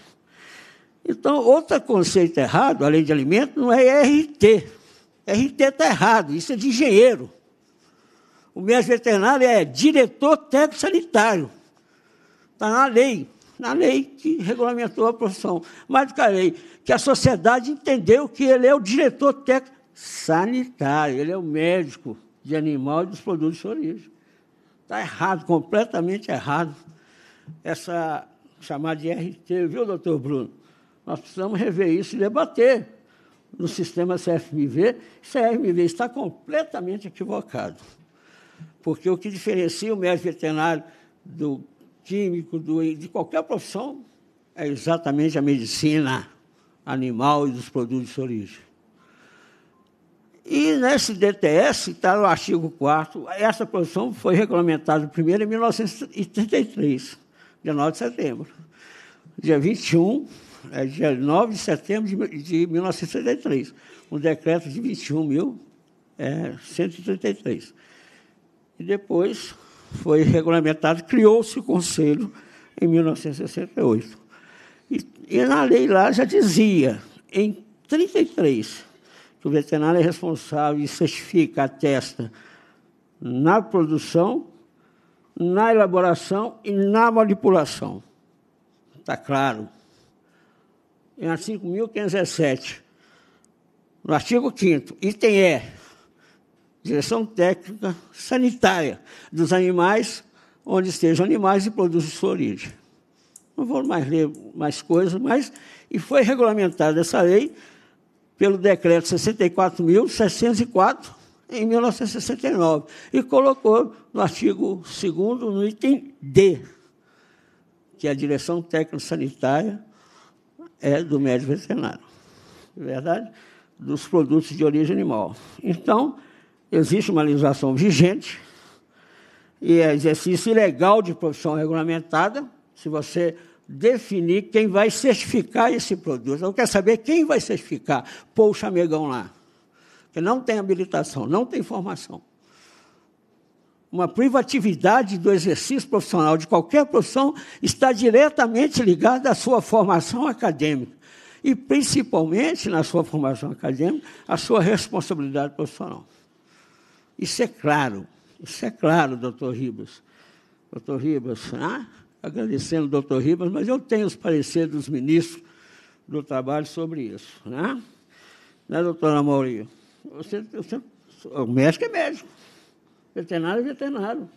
Então, outro conceito errado, além de alimento, não é RT. RT está errado, isso é de engenheiro. O médico veterinário é diretor técnico sanitário. Está na lei, na lei que regulamentou a profissão. Mas que a lei, que a sociedade entendeu que ele é o diretor técnico sanitário, ele é o médico de animal e dos produtos de origem. Está errado, completamente errado, essa chamada de RT, viu, doutor Bruno? Nós precisamos rever isso e debater. No sistema CFMV, CFMV está completamente equivocado. Porque o que diferencia o médico veterinário do químico, do, de qualquer profissão, é exatamente a medicina animal e dos produtos de origem. E nesse DTS, está no artigo 4 essa profissão foi regulamentada primeiro em 1933, 19 de setembro. Dia 21 é dia 9 de setembro de, de 1973, um decreto de 21.133. É, e depois foi regulamentado, criou-se o Conselho em 1968. E, e na lei lá já dizia, em 1933, que o veterinário é responsável e certifica, atesta na produção, na elaboração e na manipulação. Está claro em 5.517, no artigo 5 item E, direção técnica sanitária dos animais, onde estejam animais e produtos de Não vou mais ler mais coisas, mas e foi regulamentada essa lei pelo decreto 64.604 em 1969 e colocou no artigo 2 no item D, que é a direção técnica sanitária é do médico veterinário, verdade? Dos produtos de origem animal. Então, existe uma legislação vigente e é exercício ilegal de produção regulamentada se você definir quem vai certificar esse produto. Eu quero saber quem vai certificar. Pô, o chamegão lá. Que não tem habilitação, não tem formação uma privatividade do exercício profissional de qualquer profissão está diretamente ligada à sua formação acadêmica e, principalmente, na sua formação acadêmica, à sua responsabilidade profissional. Isso é claro, isso é claro, doutor Ribas. Doutor Ribas, né? agradecendo doutor Ribas, mas eu tenho os pareceres dos ministros do trabalho sobre isso. Né, né doutora Maurício? Você, você, o médico é médico. Veterinário é veterinário.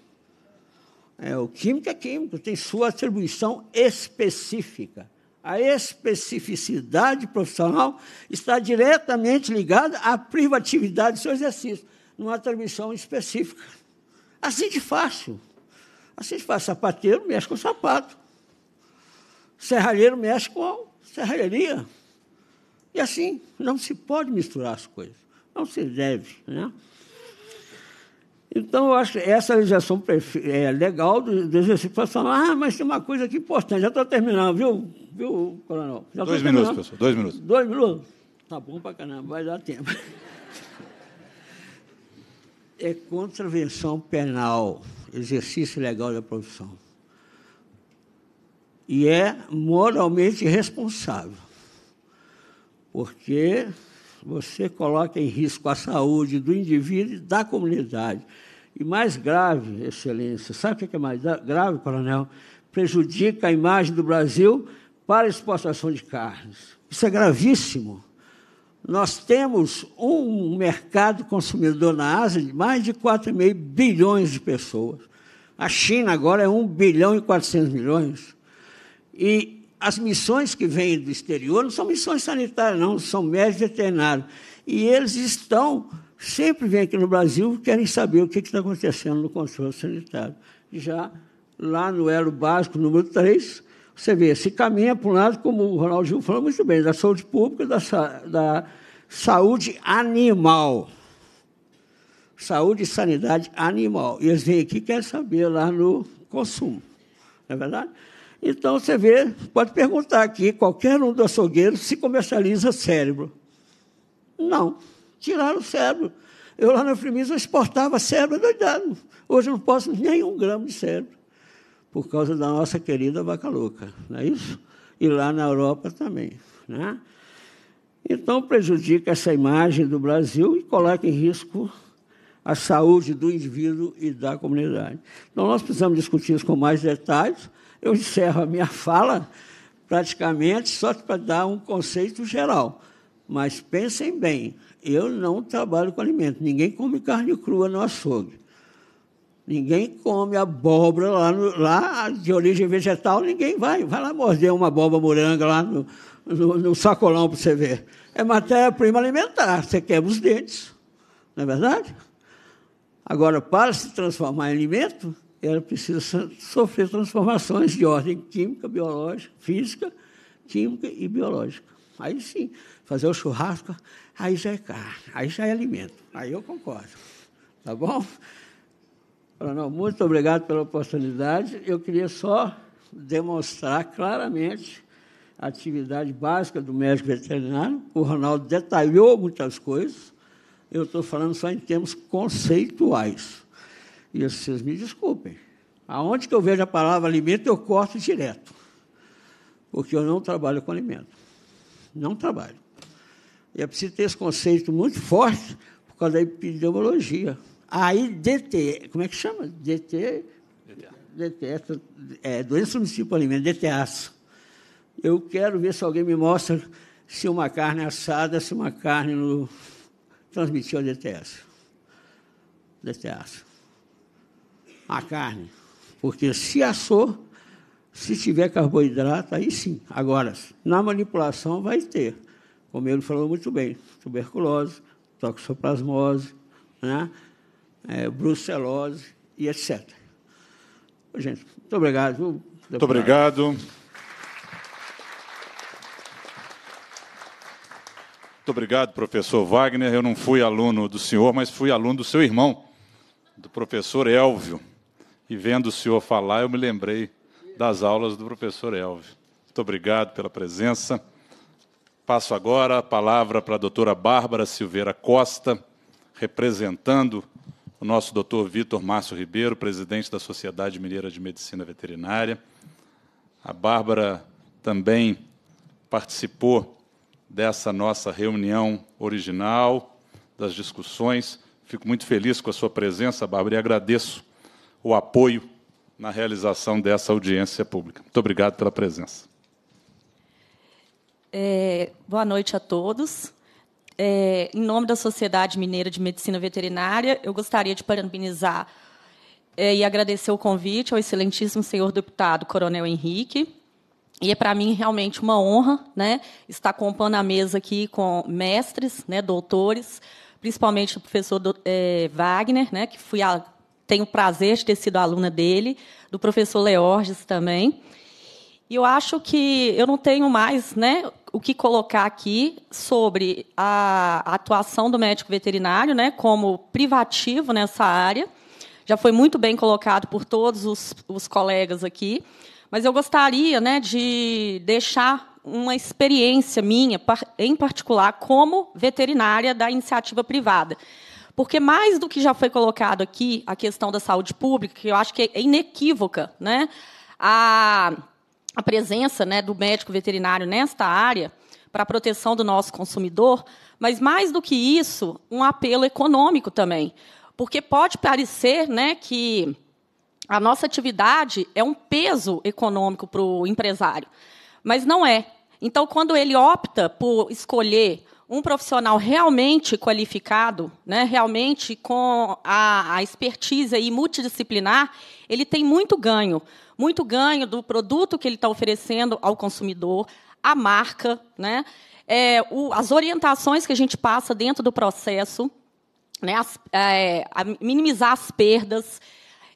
É, o químico é químico, tem sua atribuição específica. A especificidade profissional está diretamente ligada à privatividade do seu exercício, numa atribuição específica. Assim de fácil. Assim de fácil. Sapateiro mexe com sapato. Serralheiro mexe com serralheria. E assim, não se pode misturar as coisas. Não se deve. Né? Então, eu acho que essa legislação é legal do, do exercício profissional. Ah, mas tem uma coisa aqui importante. Já estou terminando, viu, viu coronel? Já Dois minutos, terminando. professor. Dois minutos. Dois minutos? Tá bom para caramba, vai dar tempo. É contravenção penal, exercício legal da profissão. E é moralmente responsável. Porque você coloca em risco a saúde do indivíduo e da comunidade. E mais grave, Excelência, sabe o que é, é mais grave, Coronel? Prejudica a imagem do Brasil para exportação de carnes. Isso é gravíssimo. Nós temos um mercado consumidor na Ásia de mais de 4,5 bilhões de pessoas. A China agora é 1 bilhão e 400 milhões. E as missões que vêm do exterior não são missões sanitárias, não, são médicos veterinários. E eles estão, sempre vêm aqui no Brasil, querem saber o que está acontecendo no controle sanitário. Já lá no elo básico número 3, você vê, se caminha para um lado, como o Ronaldo Gil falou muito bem, da saúde pública, da, da saúde animal. Saúde e sanidade animal. E eles vêm aqui e querem saber lá no consumo. Não é verdade? Então você vê, pode perguntar aqui, qualquer um do açougueiro se comercializa cérebro. Não, tiraram o cérebro. Eu lá na Frimis exportava cérebro doidado. É Hoje eu não posso nenhum grama de cérebro, por causa da nossa querida vaca louca, não é isso? E lá na Europa também. Né? Então prejudica essa imagem do Brasil e coloca em risco a saúde do indivíduo e da comunidade. Então nós precisamos discutir isso com mais detalhes eu encerro a minha fala praticamente só para dar um conceito geral. Mas pensem bem, eu não trabalho com alimento. Ninguém come carne crua no açougue. Ninguém come abóbora lá, no, lá de origem vegetal, ninguém vai. Vai lá morder uma abóbora moranga lá no, no, no sacolão para você ver. É matéria-prima alimentar, você quebra os dentes. Não é verdade? Agora, para se transformar em alimento, era precisa sofrer transformações de ordem química, biológica, física, química e biológica. Aí sim, fazer o churrasco, aí já é carne, aí já é alimento. Aí eu concordo. Tá bom? Ronaldo, muito obrigado pela oportunidade. Eu queria só demonstrar claramente a atividade básica do médico veterinário. O Ronaldo detalhou muitas coisas. Eu estou falando só em termos conceituais. E vocês me desculpem. Aonde que eu vejo a palavra alimento, eu corto direto. Porque eu não trabalho com alimento. Não trabalho. E é preciso ter esse conceito muito forte por causa da epidemiologia. Aí DT, como é que chama? DT. DT, é, doença municipal alimento, DTAS. Eu quero ver se alguém me mostra se uma carne assada, se uma carne no, transmitiu a DTS. DTS a carne. Porque se assou, se tiver carboidrato, aí sim. Agora, na manipulação vai ter. Como ele falou muito bem, tuberculose, toxoplasmose, né? é, brucelose e etc. Gente, muito obrigado. Deputado. Muito obrigado. Muito obrigado, professor Wagner. Eu não fui aluno do senhor, mas fui aluno do seu irmão, do professor Elvio. E vendo o senhor falar, eu me lembrei das aulas do professor Elvio. Muito obrigado pela presença. Passo agora a palavra para a doutora Bárbara Silveira Costa, representando o nosso doutor Vitor Márcio Ribeiro, presidente da Sociedade Mineira de Medicina Veterinária. A Bárbara também participou dessa nossa reunião original, das discussões. Fico muito feliz com a sua presença, Bárbara, e agradeço o apoio na realização dessa audiência pública. Muito obrigado pela presença. É, boa noite a todos. É, em nome da Sociedade Mineira de Medicina Veterinária, eu gostaria de parabenizar é, e agradecer o convite ao excelentíssimo senhor deputado Coronel Henrique. E é para mim realmente uma honra, né, estar compondo a mesa aqui com mestres, né, doutores, principalmente o professor do, é, Wagner, né, que fui a tenho o prazer de ter sido aluna dele, do professor Leorges também. E eu acho que eu não tenho mais né, o que colocar aqui sobre a atuação do médico veterinário né, como privativo nessa área. Já foi muito bem colocado por todos os, os colegas aqui. Mas eu gostaria né, de deixar uma experiência minha, em particular, como veterinária da iniciativa privada porque mais do que já foi colocado aqui, a questão da saúde pública, que eu acho que é inequívoca, né? A, a presença né, do médico veterinário nesta área para a proteção do nosso consumidor, mas mais do que isso, um apelo econômico também, porque pode parecer né, que a nossa atividade é um peso econômico para o empresário, mas não é. Então, quando ele opta por escolher um profissional realmente qualificado, né, realmente com a, a expertise aí multidisciplinar, ele tem muito ganho. Muito ganho do produto que ele está oferecendo ao consumidor, à marca, né, é, o, as orientações que a gente passa dentro do processo, né, as, é, minimizar as perdas,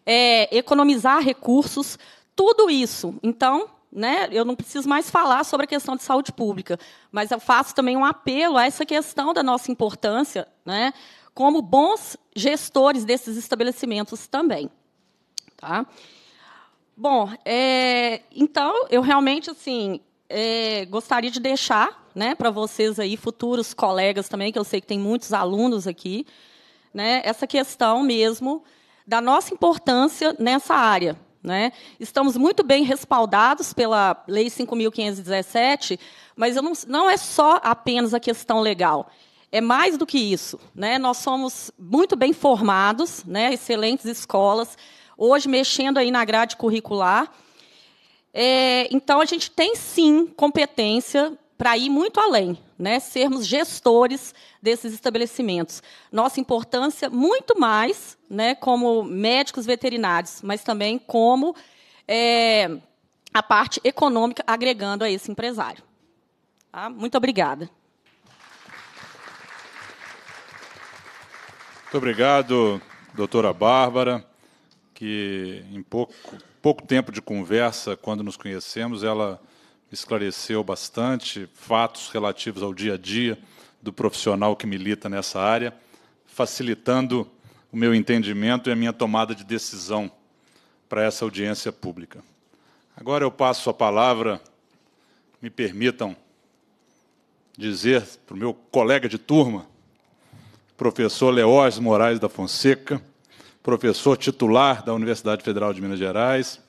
é, economizar recursos, tudo isso. Então, né, eu não preciso mais falar sobre a questão de saúde pública, mas eu faço também um apelo a essa questão da nossa importância, né, como bons gestores desses estabelecimentos também. Tá? Bom, é, então eu realmente assim é, gostaria de deixar, né, para vocês aí futuros colegas também, que eu sei que tem muitos alunos aqui, né, essa questão mesmo da nossa importância nessa área, né? Estamos muito bem respaldados pela Lei 5.517, mas não, não é só apenas a questão legal é mais do que isso. Né? Nós somos muito bem formados, né? excelentes escolas, hoje mexendo aí na grade curricular. É, então, a gente tem, sim, competência para ir muito além, né? sermos gestores desses estabelecimentos. Nossa importância, muito mais né, como médicos veterinários, mas também como é, a parte econômica agregando a esse empresário. Tá? Muito obrigada. Muito obrigado, doutora Bárbara, que em pouco, pouco tempo de conversa, quando nos conhecemos, ela esclareceu bastante fatos relativos ao dia a dia do profissional que milita nessa área, facilitando o meu entendimento e a minha tomada de decisão para essa audiência pública. Agora eu passo a palavra, me permitam dizer para o meu colega de turma, professor Leóis Moraes da Fonseca, professor titular da Universidade Federal de Minas Gerais,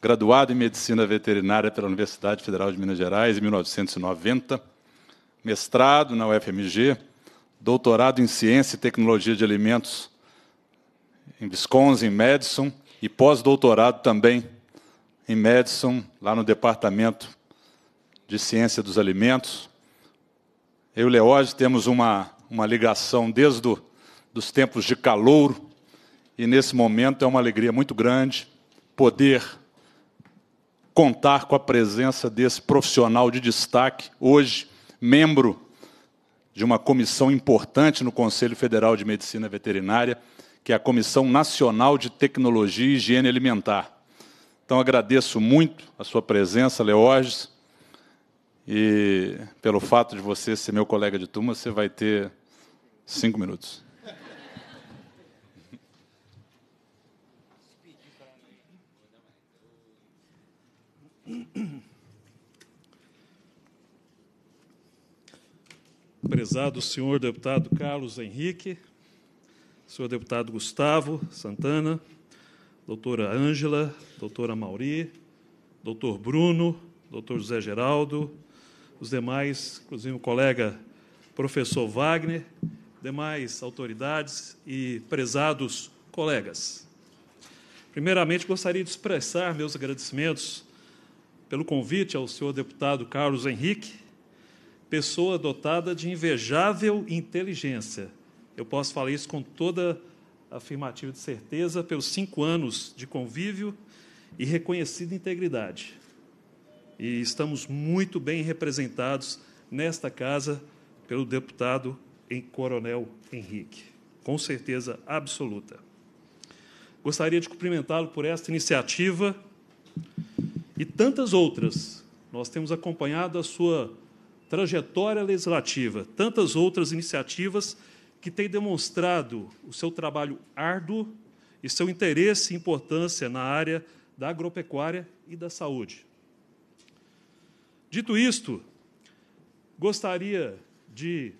graduado em Medicina Veterinária pela Universidade Federal de Minas Gerais em 1990, mestrado na UFMG, doutorado em Ciência e Tecnologia de Alimentos em Wisconsin, em Madison, e pós-doutorado também em Madison, lá no Departamento de Ciência dos Alimentos. Eu e o temos uma, uma ligação desde do, os tempos de calouro, e nesse momento é uma alegria muito grande poder contar com a presença desse profissional de destaque, hoje membro de uma comissão importante no Conselho Federal de Medicina Veterinária, que é a Comissão Nacional de Tecnologia e Higiene Alimentar. Então agradeço muito a sua presença, Leorges, e pelo fato de você ser meu colega de turma, você vai ter cinco minutos. Prezado senhor deputado Carlos Henrique, senhor deputado Gustavo Santana, doutora Ângela, doutora Mauri, doutor Bruno, doutor José Geraldo, os demais, inclusive o colega professor Wagner, demais autoridades e prezados colegas. Primeiramente, gostaria de expressar meus agradecimentos pelo convite ao senhor deputado Carlos Henrique, pessoa dotada de invejável inteligência. Eu posso falar isso com toda afirmativa de certeza, pelos cinco anos de convívio e reconhecida integridade. E estamos muito bem representados nesta casa pelo deputado em Coronel Henrique, com certeza absoluta. Gostaria de cumprimentá-lo por esta iniciativa e tantas outras. Nós temos acompanhado a sua trajetória legislativa, tantas outras iniciativas que têm demonstrado o seu trabalho árduo e seu interesse e importância na área da agropecuária e da saúde. Dito isto, gostaria de,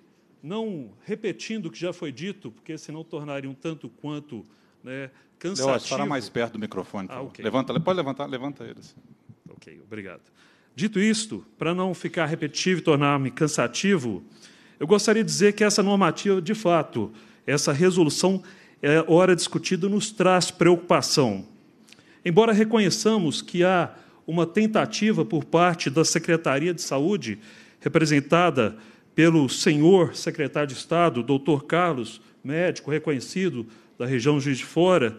não repetindo o que já foi dito, porque senão tornaria um tanto quanto né, cansativo. Leo, fala mais perto do microfone. Ah, okay. Levanta, pode levantar, levanta ele. Assim. Ok, obrigado. Dito isto, para não ficar repetitivo e tornar-me cansativo, eu gostaria de dizer que essa normativa, de fato, essa resolução, é hora discutida, nos traz preocupação. Embora reconheçamos que há uma tentativa por parte da Secretaria de Saúde, representada pelo senhor secretário de Estado, doutor Carlos, médico reconhecido da região Juiz de Fora,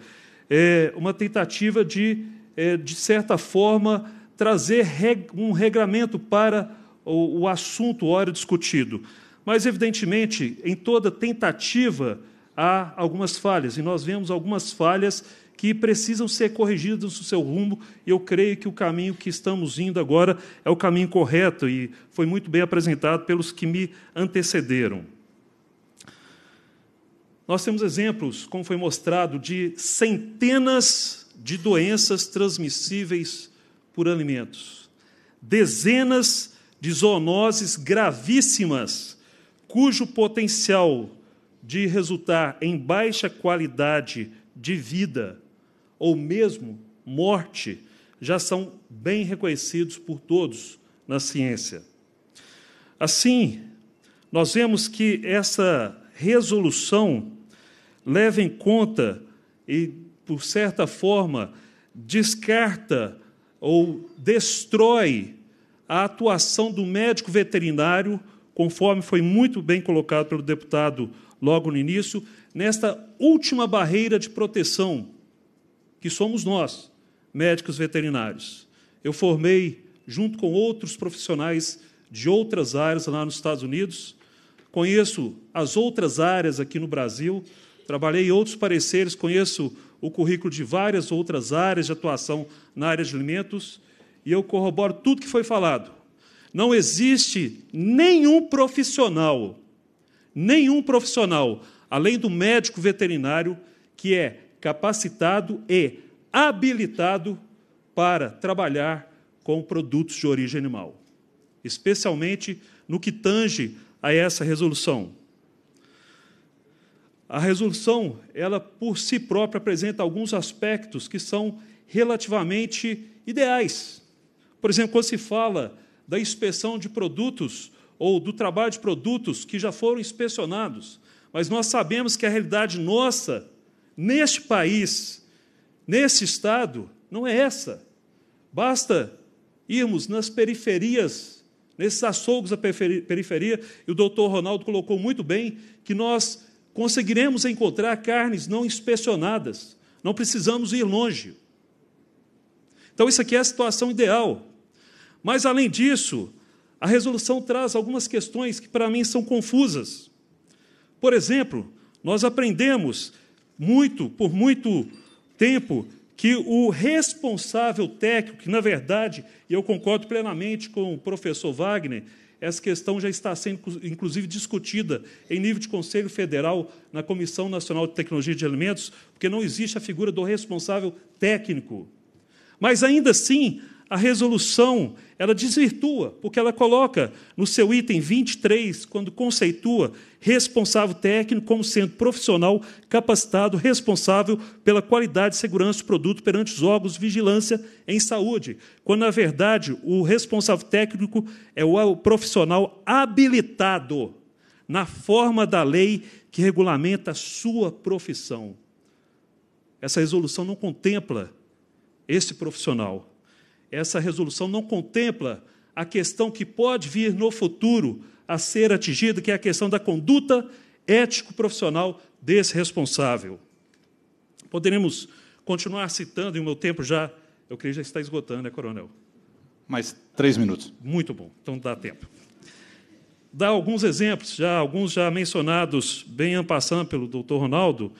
é uma tentativa de, é, de certa forma, trazer um regramento para o, assunto ora discutido. Mas, evidentemente, em toda tentativa há algumas falhas, e nós vemos algumas falhas que precisam ser corrigidas no seu rumo, e eu creio que o caminho que estamos indo agora é o caminho correto, e foi muito bem apresentado pelos que me antecederam. Nós temos exemplos, como foi mostrado, de centenas de doenças transmissíveis por alimentos. Dezenas de zoonoses gravíssimas, cujo potencial de resultar em baixa qualidade de vida ou mesmo morte já são bem reconhecidos por todos na ciência. Assim, nós vemos que essa resolução leva em conta e, por certa forma, descarta ou destrói a atuação do médico veterinário, conforme foi muito bem colocado pelo deputado logo no início, nesta última barreira de proteção que somos nós, médicos veterinários. Eu formei, junto com outros profissionais de outras áreas lá nos Estados Unidos, conheço as outras áreas aqui no Brasil, trabalhei em outros pareceres, conheço o currículo de várias outras áreas de atuação na área de alimentos e eu corroboro tudo que foi falado. Não existe nenhum profissional, nenhum profissional, além do médico veterinário, que é capacitado e habilitado para trabalhar com produtos de origem animal, especialmente no que tange a essa resolução. A resolução, ela por si própria apresenta alguns aspectos que são relativamente ideais. Por exemplo, quando se fala da inspeção de produtos ou do trabalho de produtos que já foram inspecionados, mas nós sabemos que a realidade nossa neste país, neste estado, não é essa. Basta irmos nas periferias, nesses açougues da periferia, e o doutor Ronaldo colocou muito bem que nós conseguiremos encontrar carnes não inspecionadas. Não precisamos ir longe. Então, isso aqui é a situação ideal. Mas, além disso, a resolução traz algumas questões que, para mim, são confusas. Por exemplo, nós aprendemos muito, por muito tempo, que o responsável técnico, que, na verdade, e eu concordo plenamente com o professor Wagner, essa questão já está sendo, inclusive, discutida em nível de Conselho Federal, na Comissão Nacional de Tecnologia de Alimentos, porque não existe a figura do responsável técnico. Mas, ainda assim, a resolução ela desvirtua, porque ela coloca no seu item 23, quando conceitua responsável técnico como sendo profissional capacitado, responsável pela qualidade e segurança do produto perante os órgãos de vigilância em saúde, quando, na verdade, o responsável técnico é o é profissional habilitado na forma da lei que regulamenta a sua profissão. Essa resolução não contempla esse profissional essa resolução não contempla a questão que pode vir no futuro a ser atingida, que é a questão da conduta ético-profissional desse responsável. Poderemos continuar citando, e o meu tempo já, eu creio, já está esgotando, né, coronel? Mais três minutos. Muito bom, então dá tempo. Dá alguns exemplos, já alguns já mencionados, bem ampassando pelo doutor Ronaldo.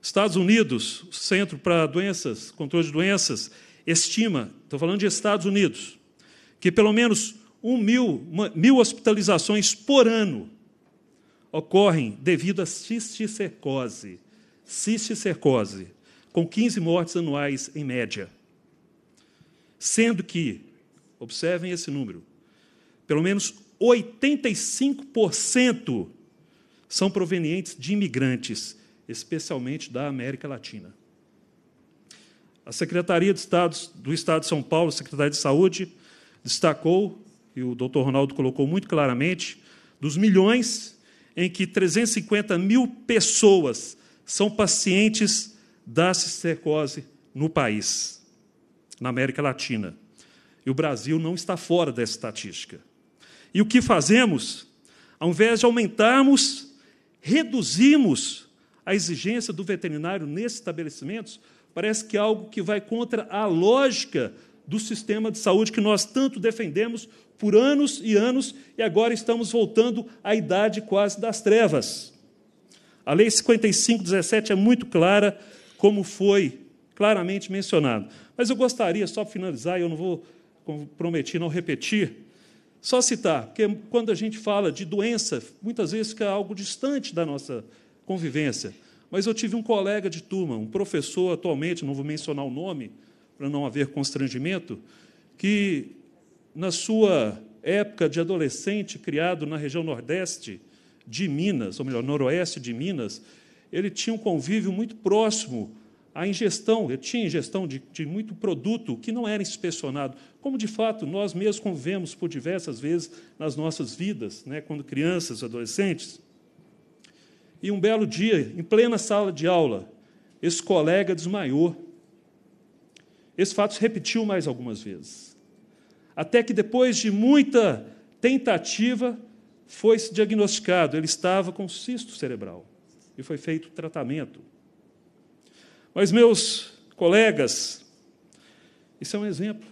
Estados Unidos, Centro para Doenças, Controle de Doenças, estima, estou falando de Estados Unidos, que pelo menos um mil, uma, mil hospitalizações por ano ocorrem devido à cisticercose. Cisticercose, com 15 mortes anuais em média. Sendo que, observem esse número, pelo menos 85% são provenientes de imigrantes, especialmente da América Latina. A Secretaria de Estado, do Estado de São Paulo, a Secretaria de Saúde, destacou, e o doutor Ronaldo colocou muito claramente, dos milhões em que 350 mil pessoas são pacientes da cistercose no país, na América Latina. E o Brasil não está fora dessa estatística. E o que fazemos? Ao invés de aumentarmos, reduzimos a exigência do veterinário nesses estabelecimentos Parece que é algo que vai contra a lógica do sistema de saúde que nós tanto defendemos por anos e anos e agora estamos voltando à idade quase das trevas. A Lei 5517 é muito clara, como foi claramente mencionado. Mas eu gostaria, só para finalizar, eu não vou, como prometi, não repetir, só citar, porque quando a gente fala de doença, muitas vezes fica algo distante da nossa convivência. Mas eu tive um colega de turma, um professor atualmente, não vou mencionar o nome, para não haver constrangimento, que na sua época de adolescente, criado na região nordeste de Minas, ou melhor, noroeste de Minas, ele tinha um convívio muito próximo à ingestão, ele tinha ingestão de, de muito produto que não era inspecionado, como de fato nós mesmos convivemos por diversas vezes nas nossas vidas, né, quando crianças, adolescentes. E um belo dia, em plena sala de aula, esse colega desmaiou. Esse fato se repetiu mais algumas vezes. Até que, depois de muita tentativa, foi se diagnosticado. Ele estava com cisto cerebral e foi feito tratamento. Mas, meus colegas, isso é um exemplo.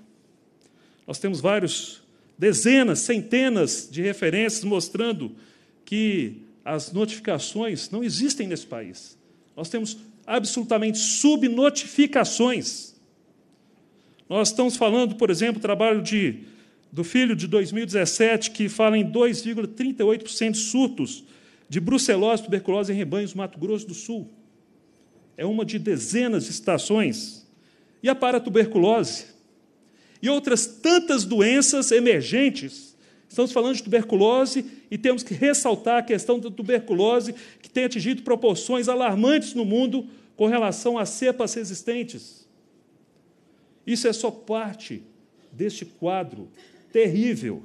Nós temos vários, dezenas, centenas de referências mostrando que as notificações não existem nesse país. Nós temos absolutamente subnotificações. Nós estamos falando, por exemplo, do trabalho de, do filho de 2017, que fala em 2,38% de surtos de brucelose, tuberculose em rebanhos do Mato Grosso do Sul. É uma de dezenas de estações. E a paratuberculose. E outras tantas doenças emergentes. Estamos falando de tuberculose e temos que ressaltar a questão da tuberculose, que tem atingido proporções alarmantes no mundo com relação a cepas resistentes. Isso é só parte deste quadro terrível.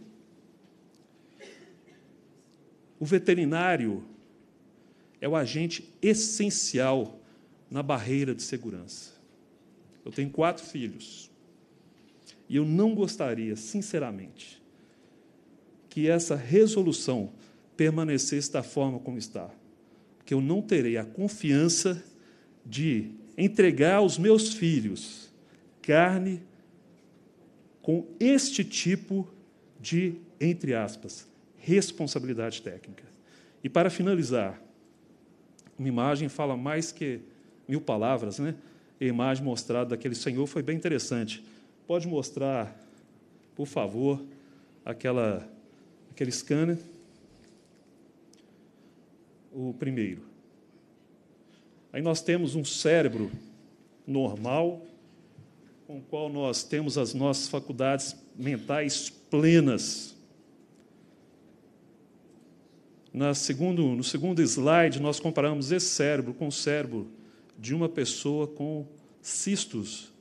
O veterinário é o agente essencial na barreira de segurança. Eu tenho quatro filhos. E eu não gostaria, sinceramente, que essa resolução permanecesse da forma como está, porque eu não terei a confiança de entregar aos meus filhos carne com este tipo de, entre aspas, responsabilidade técnica. E para finalizar, uma imagem fala mais que mil palavras, né? A imagem mostrada daquele senhor foi bem interessante. Pode mostrar, por favor, aquela aquele scanner. O primeiro. Aí nós temos um cérebro normal, com o qual nós temos as nossas faculdades mentais plenas. Na segundo, no segundo slide, nós comparamos esse cérebro com o cérebro de uma pessoa com cistos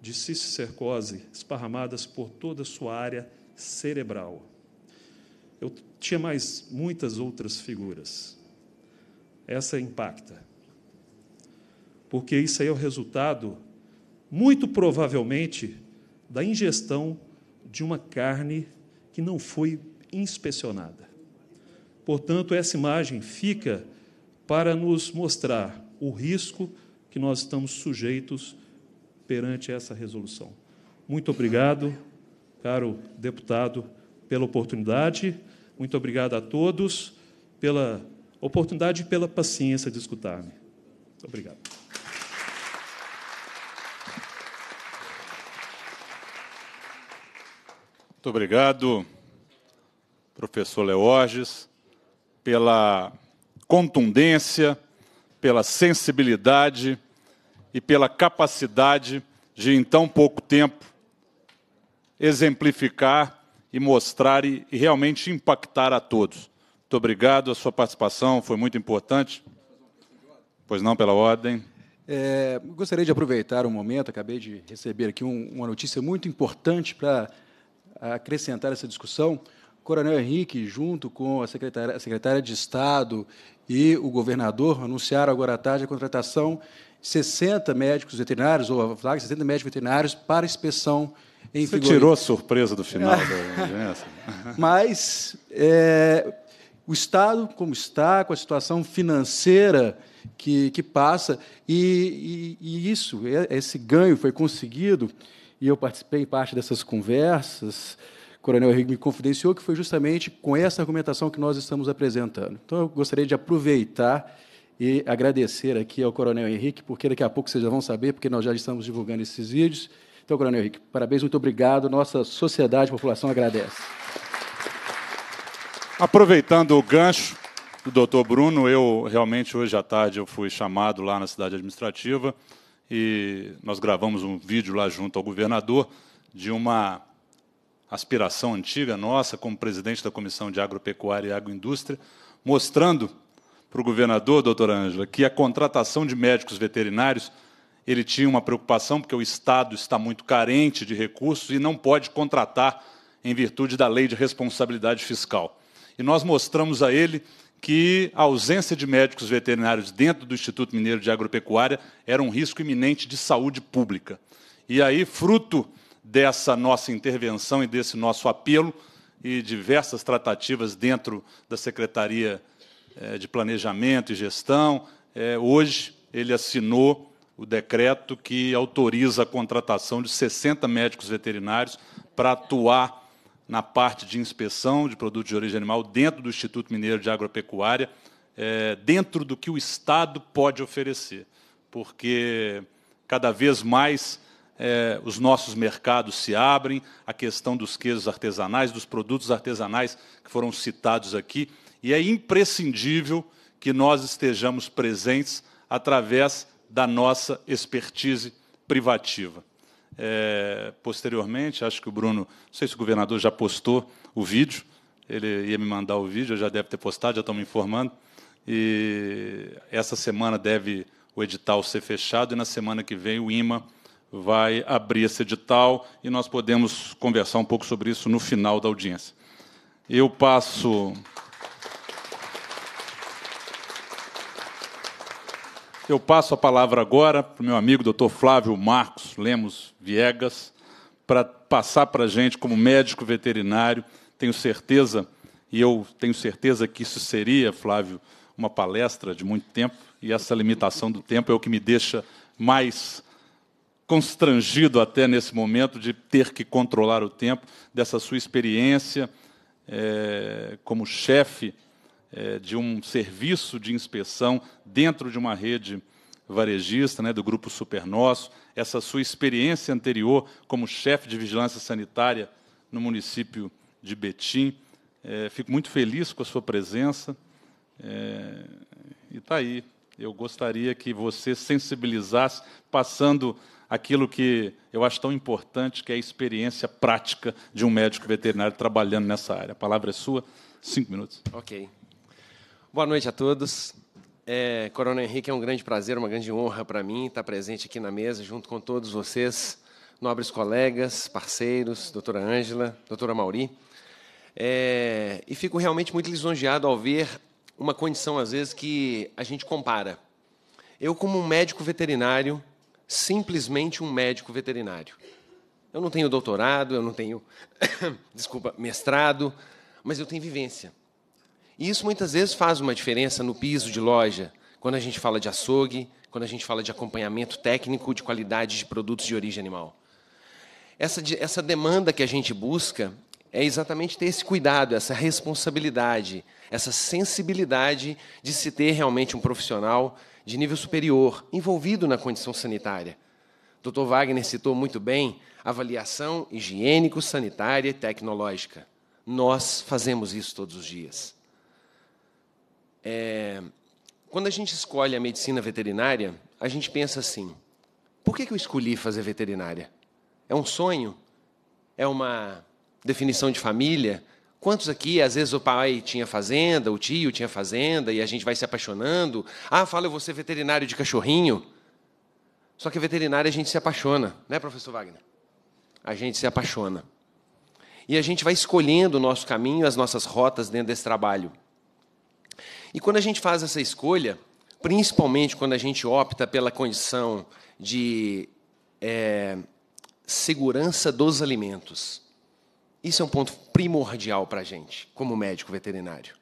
de cisticercose esparramadas por toda a sua área cerebral. Eu tinha mais muitas outras figuras. Essa impacta. Porque isso aí é o resultado, muito provavelmente, da ingestão de uma carne que não foi inspecionada. Portanto, essa imagem fica para nos mostrar o risco que nós estamos sujeitos perante essa resolução. Muito obrigado, caro deputado, pela oportunidade. Muito obrigado a todos pela oportunidade e pela paciência de escutar-me. Obrigado. Muito obrigado, professor Leorges, pela contundência, pela sensibilidade e pela capacidade de, em tão pouco tempo, exemplificar e mostrar e, e realmente impactar a todos. Muito obrigado, a sua participação foi muito importante. Pois não, pela ordem. É, gostaria de aproveitar um momento, acabei de receber aqui um, uma notícia muito importante para acrescentar essa discussão. O Coronel Henrique, junto com a secretária, a secretária de Estado e o governador, anunciaram agora à tarde a contratação de 60 médicos veterinários, ou a de 60 médicos veterinários para inspeção em Você figurino. tirou a surpresa do final da Mas é, o Estado, como está, com a situação financeira que, que passa, e, e, e isso, é, esse ganho foi conseguido, e eu participei em parte dessas conversas, Coronel Henrique me confidenciou que foi justamente com essa argumentação que nós estamos apresentando. Então, eu gostaria de aproveitar e agradecer aqui ao Coronel Henrique, porque daqui a pouco vocês já vão saber, porque nós já estamos divulgando esses vídeos, então, Coronel Henrique, parabéns, muito obrigado. Nossa sociedade, população agradece. Aproveitando o gancho do doutor Bruno, eu realmente hoje à tarde eu fui chamado lá na cidade administrativa e nós gravamos um vídeo lá junto ao governador de uma aspiração antiga nossa como presidente da Comissão de Agropecuária e Agroindústria, mostrando para o governador, doutor Ângela, que a contratação de médicos veterinários ele tinha uma preocupação porque o Estado está muito carente de recursos e não pode contratar em virtude da lei de responsabilidade fiscal. E nós mostramos a ele que a ausência de médicos veterinários dentro do Instituto Mineiro de Agropecuária era um risco iminente de saúde pública. E aí, fruto dessa nossa intervenção e desse nosso apelo e diversas tratativas dentro da Secretaria eh, de Planejamento e Gestão, eh, hoje ele assinou o decreto que autoriza a contratação de 60 médicos veterinários para atuar na parte de inspeção de produtos de origem animal dentro do Instituto Mineiro de Agropecuária, é, dentro do que o Estado pode oferecer, porque cada vez mais é, os nossos mercados se abrem, a questão dos queijos artesanais, dos produtos artesanais que foram citados aqui, e é imprescindível que nós estejamos presentes através da nossa expertise privativa. É, posteriormente, acho que o Bruno, não sei se o governador já postou o vídeo, ele ia me mandar o vídeo, já deve ter postado, já estão me informando. E essa semana deve o edital ser fechado e na semana que vem o IMA vai abrir esse edital e nós podemos conversar um pouco sobre isso no final da audiência. Eu passo Eu passo a palavra agora para o meu amigo Dr. Flávio Marcos Lemos Viegas, para passar para a gente como médico veterinário. Tenho certeza, e eu tenho certeza que isso seria, Flávio, uma palestra de muito tempo, e essa limitação do tempo é o que me deixa mais constrangido até nesse momento de ter que controlar o tempo, dessa sua experiência é, como chefe é, de um serviço de inspeção dentro de uma rede varejista, né, do Grupo Supernosso, essa sua experiência anterior como chefe de vigilância sanitária no município de Betim. É, fico muito feliz com a sua presença. É, e está aí. Eu gostaria que você sensibilizasse, passando aquilo que eu acho tão importante, que é a experiência prática de um médico veterinário trabalhando nessa área. A palavra é sua, cinco minutos. Ok. Boa noite a todos. É, Coronel Henrique, é um grande prazer, uma grande honra para mim estar presente aqui na mesa, junto com todos vocês, nobres colegas, parceiros, doutora Ângela, doutora Mauri. É, e fico realmente muito lisonjeado ao ver uma condição, às vezes, que a gente compara. Eu, como um médico veterinário, simplesmente um médico veterinário. Eu não tenho doutorado, eu não tenho, desculpa, mestrado, mas eu tenho vivência. E isso muitas vezes faz uma diferença no piso de loja, quando a gente fala de açougue, quando a gente fala de acompanhamento técnico de qualidade de produtos de origem animal. Essa, essa demanda que a gente busca é exatamente ter esse cuidado, essa responsabilidade, essa sensibilidade de se ter realmente um profissional de nível superior envolvido na condição sanitária. Dr. Wagner citou muito bem avaliação higiênico-sanitária e tecnológica. Nós fazemos isso todos os dias. É, quando a gente escolhe a medicina veterinária, a gente pensa assim: por que, eu escolhi fazer veterinária? É um sonho? É uma definição de família? Quantos aqui, às vezes, o pai tinha fazenda, o tio tinha fazenda, e a gente vai se apaixonando? Ah, fala, eu vou ser veterinário de cachorrinho. Só que veterinária a gente se apaixona, né, professor Wagner? A gente se apaixona. E a gente vai escolhendo o nosso caminho, as nossas rotas dentro desse trabalho. E quando a gente faz essa escolha, principalmente quando a gente opta pela condição de é, segurança dos alimentos, isso é um ponto primordial para a gente, como médico veterinário.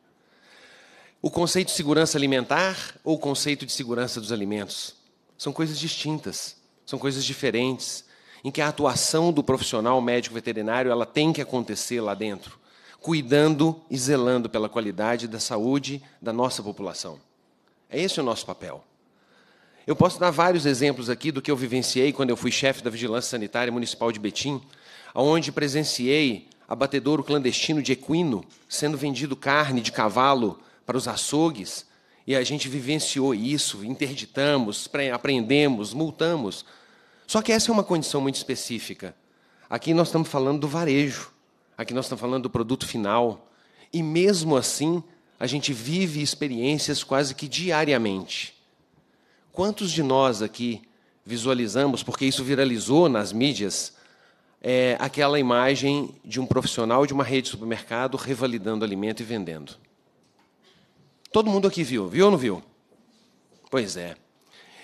O conceito de segurança alimentar ou o conceito de segurança dos alimentos são coisas distintas, são coisas diferentes, em que a atuação do profissional médico veterinário ela tem que acontecer lá dentro cuidando e zelando pela qualidade da saúde da nossa população. É esse o nosso papel. Eu posso dar vários exemplos aqui do que eu vivenciei quando eu fui chefe da Vigilância Sanitária Municipal de Betim, onde presenciei abatedouro clandestino de equino sendo vendido carne de cavalo para os açougues, e a gente vivenciou isso, interditamos, apreendemos, multamos. Só que essa é uma condição muito específica. Aqui nós estamos falando do varejo. Aqui nós estamos falando do produto final. E mesmo assim, a gente vive experiências quase que diariamente. Quantos de nós aqui visualizamos, porque isso viralizou nas mídias, é, aquela imagem de um profissional de uma rede de supermercado revalidando alimento e vendendo? Todo mundo aqui viu, viu ou não viu? Pois é.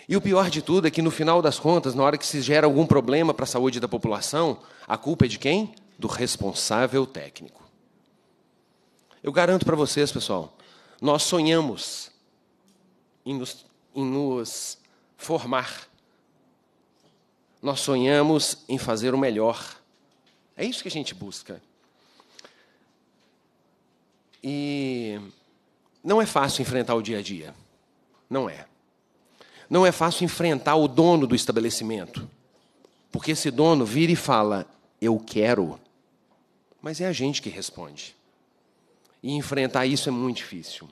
E o pior de tudo é que, no final das contas, na hora que se gera algum problema para a saúde da população, a culpa é de quem? do responsável técnico. Eu garanto para vocês, pessoal, nós sonhamos em nos, em nos formar. Nós sonhamos em fazer o melhor. É isso que a gente busca. E não é fácil enfrentar o dia a dia. Não é. Não é fácil enfrentar o dono do estabelecimento. Porque esse dono vira e fala: Eu quero. Mas é a gente que responde. E enfrentar isso é muito difícil.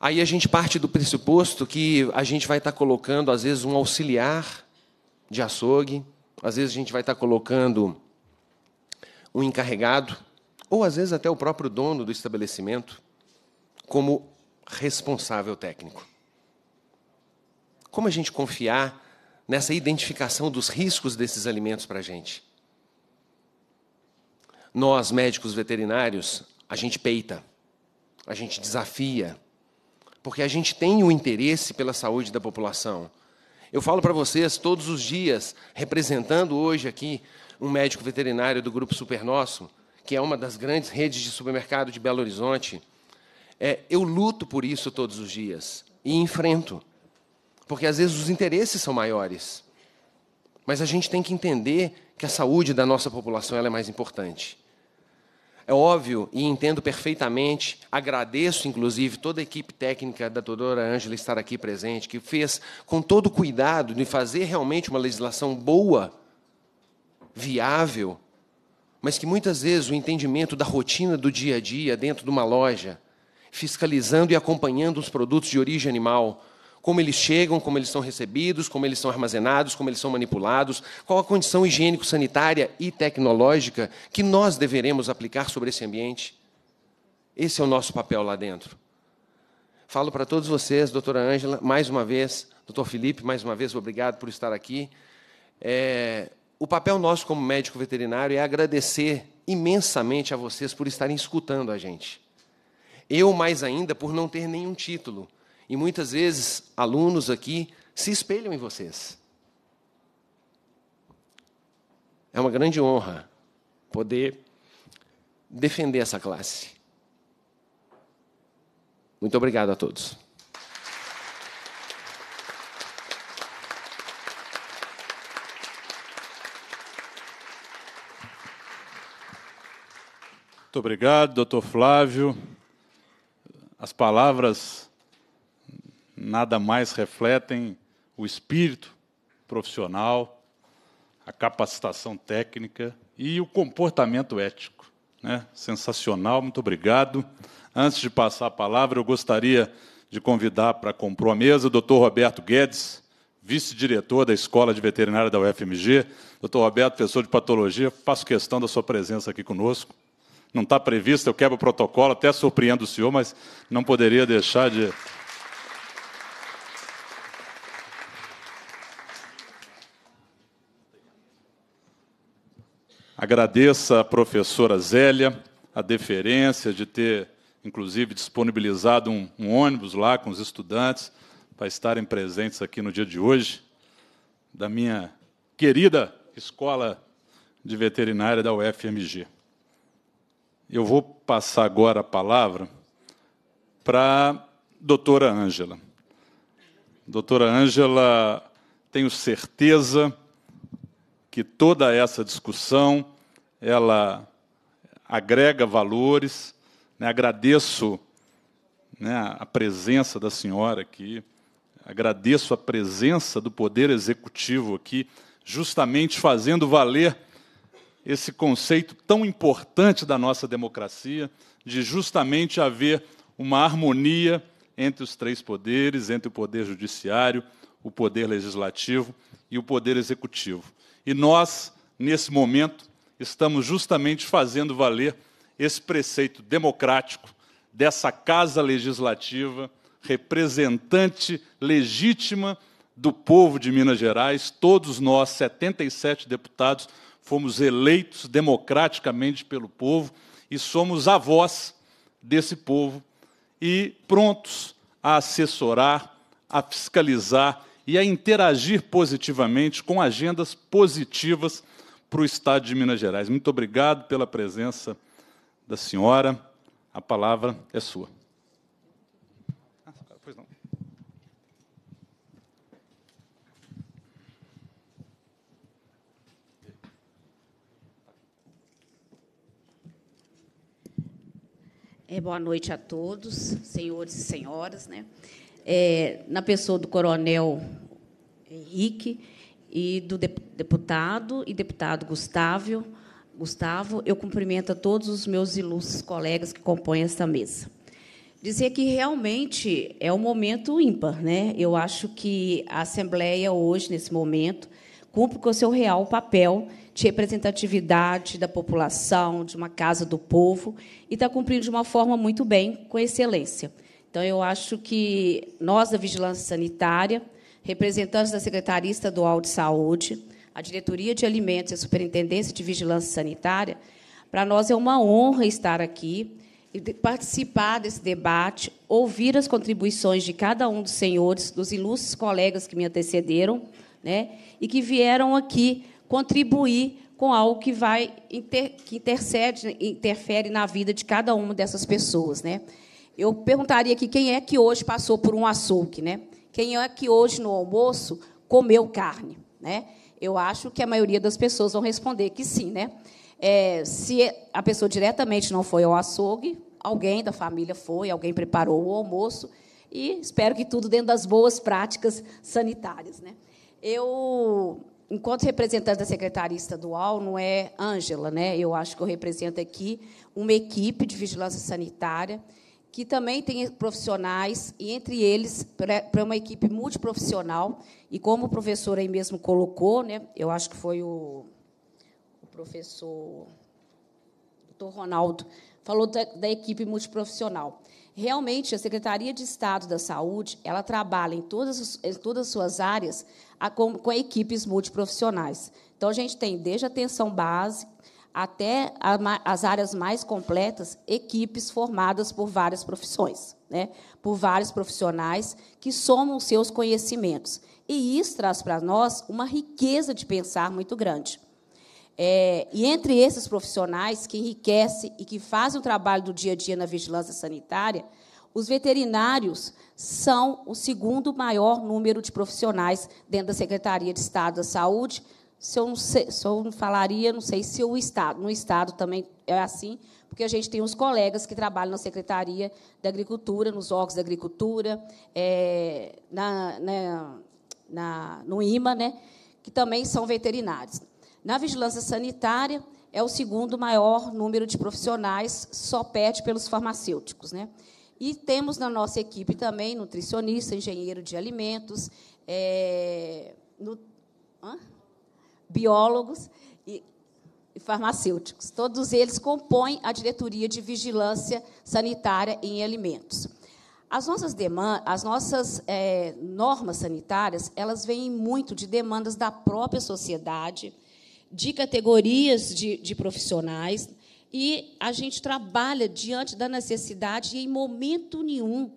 Aí a gente parte do pressuposto que a gente vai estar colocando, às vezes, um auxiliar de açougue, às vezes a gente vai estar colocando um encarregado, ou às vezes até o próprio dono do estabelecimento, como responsável técnico. Como a gente confiar nessa identificação dos riscos desses alimentos para a gente? Nós, médicos veterinários, a gente peita, a gente desafia, porque a gente tem o interesse pela saúde da população. Eu falo para vocês todos os dias, representando hoje aqui um médico veterinário do Grupo Super Nosso, que é uma das grandes redes de supermercado de Belo Horizonte. É, eu luto por isso todos os dias e enfrento, porque às vezes os interesses são maiores. Mas a gente tem que entender que a saúde da nossa população é mais importante. É óbvio e entendo perfeitamente, agradeço inclusive toda a equipe técnica da doutora Ângela estar aqui presente, que fez com todo cuidado de fazer realmente uma legislação boa, viável, mas que muitas vezes o entendimento da rotina do dia a dia dentro de uma loja, fiscalizando e acompanhando os produtos de origem animal, como eles chegam, como eles são recebidos, como eles são armazenados, como eles são manipulados, qual a condição higiênico-sanitária e tecnológica que nós deveremos aplicar sobre esse ambiente. Esse é o nosso papel lá dentro. Falo para todos vocês, doutora Ângela, mais uma vez, doutor Felipe, mais uma vez, obrigado por estar aqui. É, o papel nosso como médico veterinário é agradecer imensamente a vocês por estarem escutando a gente. Eu, mais ainda, por não ter nenhum título. E muitas vezes alunos aqui se espelham em vocês. É uma grande honra poder defender essa classe. Muito obrigado a todos. Muito obrigado, doutor Flávio. As palavras nada mais refletem o espírito profissional, a capacitação técnica e o comportamento ético. Né? Sensacional, muito obrigado. Antes de passar a palavra, eu gostaria de convidar para compor a mesa o doutor Roberto Guedes, vice-diretor da Escola de Veterinária da UFMG. Doutor Roberto, professor de patologia, faço questão da sua presença aqui conosco. Não está previsto, eu quebro o protocolo, até surpreendo o senhor, mas não poderia deixar de Agradeço à professora Zélia a deferência de ter, inclusive, disponibilizado um, um ônibus lá com os estudantes para estarem presentes aqui no dia de hoje, da minha querida Escola de Veterinária da UFMG. Eu vou passar agora a palavra para a doutora Ângela. Doutora Ângela, tenho certeza que toda essa discussão ela agrega valores. Né? Agradeço né, a presença da senhora aqui, agradeço a presença do Poder Executivo aqui, justamente fazendo valer esse conceito tão importante da nossa democracia, de justamente haver uma harmonia entre os três poderes, entre o poder judiciário, o poder legislativo e o poder executivo. E nós, nesse momento, estamos justamente fazendo valer esse preceito democrático dessa casa legislativa, representante legítima do povo de Minas Gerais. Todos nós, 77 deputados, fomos eleitos democraticamente pelo povo e somos a voz desse povo e prontos a assessorar, a fiscalizar e a interagir positivamente com agendas positivas para o Estado de Minas Gerais. Muito obrigado pela presença da senhora. A palavra é sua. Ah, é, boa noite a todos, senhores e senhoras. Né? é, na pessoa do coronel Henrique e do deputado e deputado Gustavo. Gustavo, eu cumprimento a todos os meus ilustres colegas que compõem esta mesa. Dizer que realmente é um momento ímpar, né? Eu acho que a Assembleia hoje nesse momento cumpre com o seu real papel de representatividade da população, de uma casa do povo e está cumprindo de uma forma muito bem, com excelência. Então, eu acho que nós da Vigilância Sanitária, representantes da Secretaria Estadual de Saúde, a Diretoria de Alimentos e a Superintendência de Vigilância Sanitária, para nós é uma honra estar aqui e participar desse debate, ouvir as contribuições de cada um dos senhores, dos ilustres colegas que me antecederam, né, e que vieram aqui contribuir com algo que vai inter, que intercede, interfere na vida de cada uma dessas pessoas, né? Eu perguntaria aqui quem é que hoje passou por um açougue, né? Quem é que hoje no almoço comeu carne, né? Eu acho que a maioria das pessoas vão responder que sim, né? É, se a pessoa diretamente não foi ao açougue, alguém da família foi, alguém preparou o almoço e espero que tudo dentro das boas práticas sanitárias, né? Eu, enquanto representante da Secretaria Estadual, não é Ângela, né? Eu acho que eu represento aqui uma equipe de vigilância sanitária que também tem profissionais, e entre eles, para uma equipe multiprofissional, e como o professor aí mesmo colocou, né, eu acho que foi o, o professor doutor Ronaldo, falou da, da equipe multiprofissional. Realmente, a Secretaria de Estado da Saúde, ela trabalha em todas, em todas as suas áreas a, com, com equipes multiprofissionais. Então, a gente tem desde a atenção básica, até as áreas mais completas, equipes formadas por várias profissões, né? por vários profissionais que somam seus conhecimentos. E isso traz para nós uma riqueza de pensar muito grande. É, e entre esses profissionais que enriquecem e que fazem o trabalho do dia a dia na vigilância sanitária, os veterinários são o segundo maior número de profissionais dentro da Secretaria de Estado da Saúde, se eu não, sei, se eu falaria, não sei se o Estado, no Estado também é assim, porque a gente tem uns colegas que trabalham na Secretaria da Agricultura, nos órgãos da Agricultura, é, na, na, né, na, no IMA, né, que também são veterinários. Na vigilância sanitária, é o segundo maior número de profissionais, só perde pelos farmacêuticos. Né? E temos na nossa equipe também nutricionista, engenheiro de alimentos, é, no, hã? biólogos e, e farmacêuticos. Todos eles compõem a diretoria de vigilância sanitária em alimentos. As nossas, as nossas é, normas sanitárias, elas vêm muito de demandas da própria sociedade, de categorias de, de profissionais, e a gente trabalha diante da necessidade e, em momento nenhum,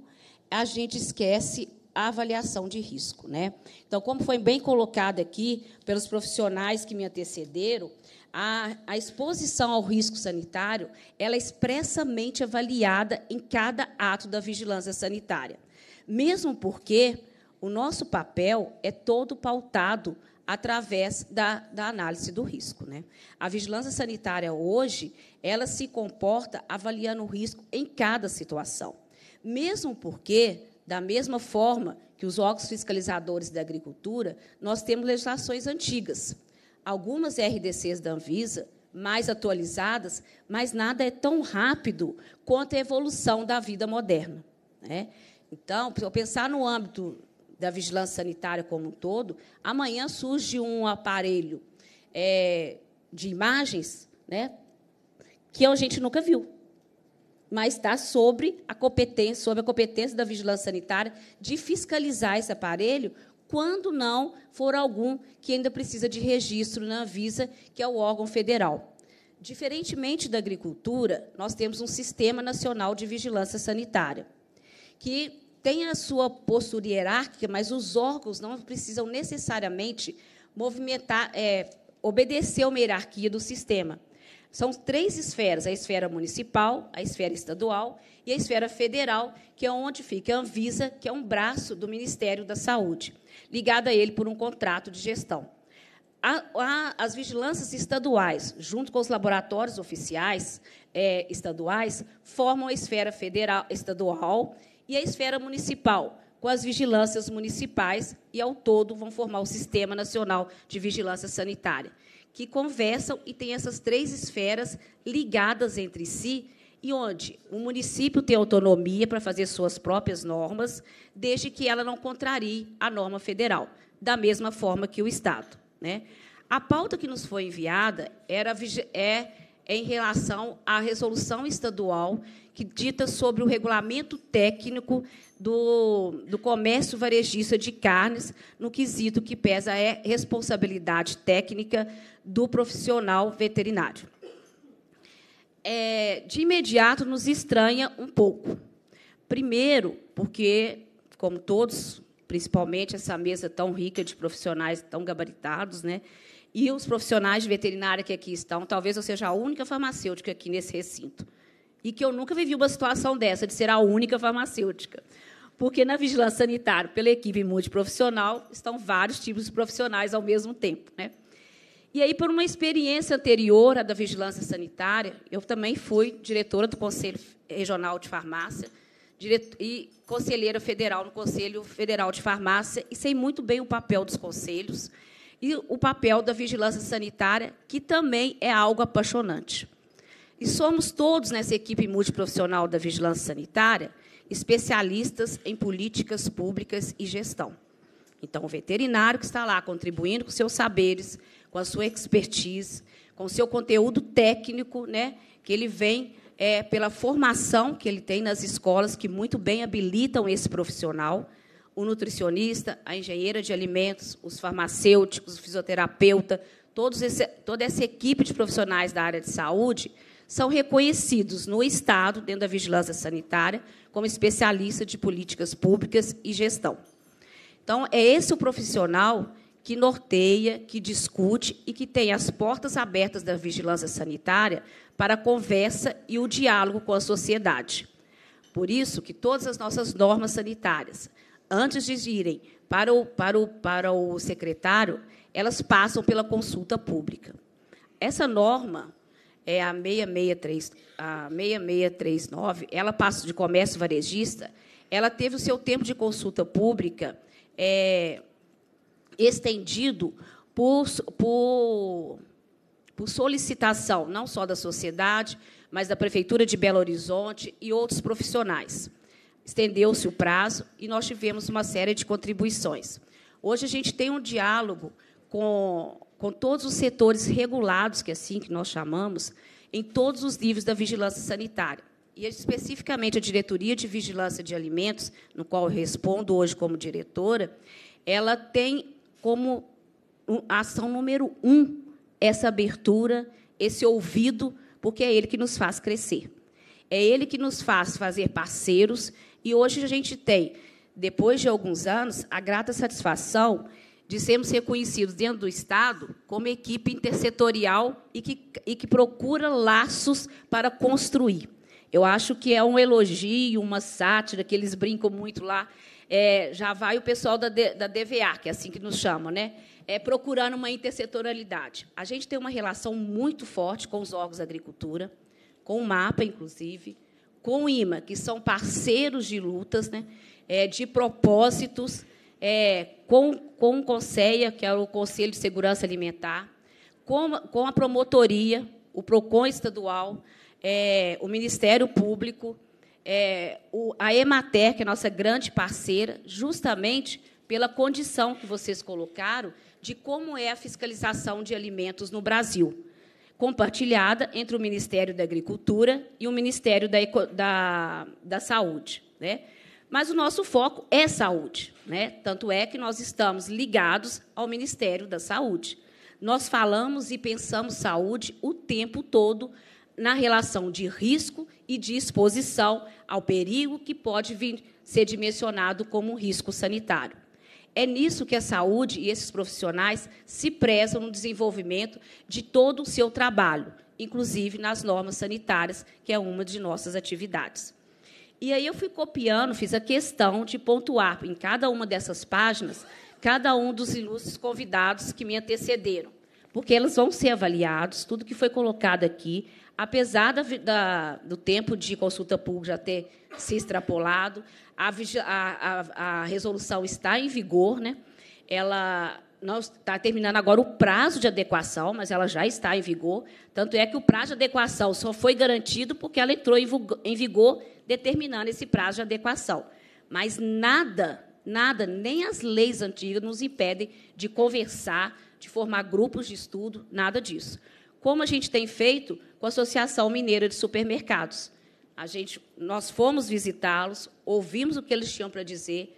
a gente esquece a avaliação de risco. Né? Então, como foi bem colocado aqui pelos profissionais que me antecederam, a, a exposição ao risco sanitário ela é expressamente avaliada em cada ato da vigilância sanitária. Mesmo porque o nosso papel é todo pautado através da, da análise do risco. Né? A vigilância sanitária hoje ela se comporta avaliando o risco em cada situação. Mesmo porque da mesma forma que os órgãos fiscalizadores da agricultura, nós temos legislações antigas. Algumas RDCs da Anvisa, mais atualizadas, mas nada é tão rápido quanto a evolução da vida moderna. Né? Então, se eu pensar no âmbito da vigilância sanitária como um todo, amanhã surge um aparelho é, de imagens né, que a gente nunca viu mas está sobre a competência, sobre a competência da vigilância sanitária de fiscalizar esse aparelho, quando não for algum que ainda precisa de registro na Anvisa, que é o órgão federal. Diferentemente da agricultura, nós temos um sistema nacional de vigilância sanitária, que tem a sua postura hierárquica, mas os órgãos não precisam necessariamente movimentar, é, obedecer uma hierarquia do sistema. São três esferas: a esfera municipal, a esfera estadual e a esfera federal, que é onde fica a Anvisa, que é um braço do Ministério da Saúde, ligado a ele por um contrato de gestão. as vigilâncias estaduais, junto com os laboratórios oficiais é, estaduais, formam a esfera federal estadual e a esfera municipal, com as vigilâncias municipais e, ao todo, vão formar o Sistema Nacional de Vigilância Sanitária que conversam e têm essas três esferas ligadas entre si e onde o município tem autonomia para fazer suas próprias normas, desde que ela não contrarie a norma federal, da mesma forma que o Estado. Né? A pauta que nos foi enviada era, é, é em relação à resolução estadual que dita sobre o regulamento técnico do, do comércio varejista de carnes, no quesito que pesa é responsabilidade técnica do profissional veterinário. É, de imediato, nos estranha um pouco. Primeiro, porque, como todos, principalmente essa mesa tão rica de profissionais tão gabaritados, né, e os profissionais de veterinária que aqui estão, talvez eu seja a única farmacêutica aqui nesse recinto. E que eu nunca vivi uma situação dessa, de ser a única farmacêutica porque na vigilância sanitária, pela equipe multiprofissional, estão vários tipos de profissionais ao mesmo tempo. Né? E aí, por uma experiência anterior à da vigilância sanitária, eu também fui diretora do Conselho Regional de Farmácia e conselheira federal no Conselho Federal de Farmácia, e sei muito bem o papel dos conselhos e o papel da vigilância sanitária, que também é algo apaixonante. E somos todos nessa equipe multiprofissional da vigilância sanitária especialistas em políticas públicas e gestão. Então, o veterinário que está lá contribuindo com seus saberes, com a sua expertise, com o seu conteúdo técnico, né, que ele vem é, pela formação que ele tem nas escolas, que muito bem habilitam esse profissional, o nutricionista, a engenheira de alimentos, os farmacêuticos, o fisioterapeuta, todos esse, toda essa equipe de profissionais da área de saúde são reconhecidos no Estado, dentro da vigilância sanitária, como especialista de políticas públicas e gestão. Então, é esse o profissional que norteia, que discute e que tem as portas abertas da vigilância sanitária para a conversa e o diálogo com a sociedade. Por isso que todas as nossas normas sanitárias, antes de irem para o, para o, para o secretário, elas passam pela consulta pública. Essa norma é a 663, a 6639, ela passa de comércio varejista, ela teve o seu tempo de consulta pública é, estendido por, por, por solicitação não só da sociedade, mas da Prefeitura de Belo Horizonte e outros profissionais. Estendeu-se o prazo e nós tivemos uma série de contribuições. Hoje a gente tem um diálogo com com todos os setores regulados, que é assim que nós chamamos, em todos os níveis da vigilância sanitária. E especificamente a Diretoria de Vigilância de Alimentos, no qual eu respondo hoje como diretora, ela tem como ação número um essa abertura, esse ouvido, porque é ele que nos faz crescer. É ele que nos faz fazer parceiros. E hoje a gente tem, depois de alguns anos, a grata satisfação de sermos reconhecidos dentro do Estado como equipe intersetorial e que, e que procura laços para construir. Eu acho que é um elogio, uma sátira, que eles brincam muito lá. É, já vai o pessoal da, da DVA, que é assim que nos chamam, né? É, procurando uma intersetorialidade. A gente tem uma relação muito forte com os órgãos da agricultura, com o MAPA, inclusive, com o IMA, que são parceiros de lutas, né? É, de propósitos é, com, com o Conselho, que é o Conselho de Segurança Alimentar, com, com a promotoria, o PROCON estadual, é, o Ministério Público, é, o, a Emater, que é nossa grande parceira, justamente pela condição que vocês colocaram de como é a fiscalização de alimentos no Brasil, compartilhada entre o Ministério da Agricultura e o Ministério da, da, da Saúde. Né? mas o nosso foco é saúde. Né? Tanto é que nós estamos ligados ao Ministério da Saúde. Nós falamos e pensamos saúde o tempo todo na relação de risco e de exposição ao perigo que pode vir ser dimensionado como um risco sanitário. É nisso que a saúde e esses profissionais se prezam no desenvolvimento de todo o seu trabalho, inclusive nas normas sanitárias, que é uma de nossas atividades. E aí eu fui copiando, fiz a questão de pontuar em cada uma dessas páginas cada um dos ilustres convidados que me antecederam, porque eles vão ser avaliados, tudo que foi colocado aqui, apesar da, da, do tempo de consulta pública já ter se extrapolado, a, a, a resolução está em vigor, né? ela está terminando agora o prazo de adequação, mas ela já está em vigor. Tanto é que o prazo de adequação só foi garantido porque ela entrou em vigor determinando esse prazo de adequação. Mas nada, nada, nem as leis antigas nos impedem de conversar, de formar grupos de estudo, nada disso. Como a gente tem feito com a Associação Mineira de Supermercados. A gente, nós fomos visitá-los, ouvimos o que eles tinham para dizer,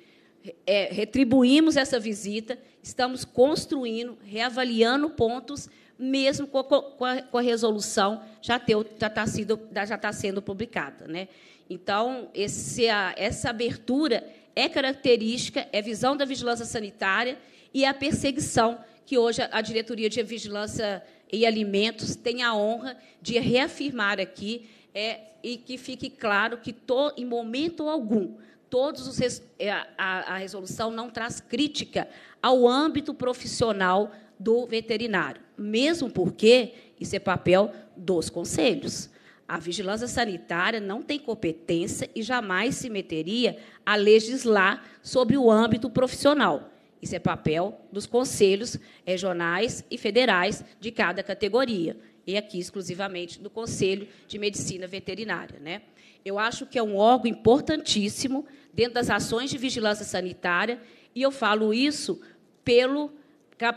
é, retribuímos essa visita, estamos construindo, reavaliando pontos, mesmo com a, com a, com a resolução já está já tá sido, já tá sendo publicada. Né? Então, esse, essa abertura é característica, é visão da vigilância sanitária e é a perseguição que hoje a diretoria de vigilância e alimentos tem a honra de reafirmar aqui é, e que fique claro que to, em momento algum todos os res, é, a, a resolução não traz crítica ao âmbito profissional do veterinário, mesmo porque isso é papel dos conselhos. A vigilância sanitária não tem competência e jamais se meteria a legislar sobre o âmbito profissional. Isso é papel dos conselhos eh, regionais e federais de cada categoria, e aqui exclusivamente do Conselho de Medicina Veterinária. Né? Eu acho que é um órgão importantíssimo dentro das ações de vigilância sanitária, e eu falo isso pelo,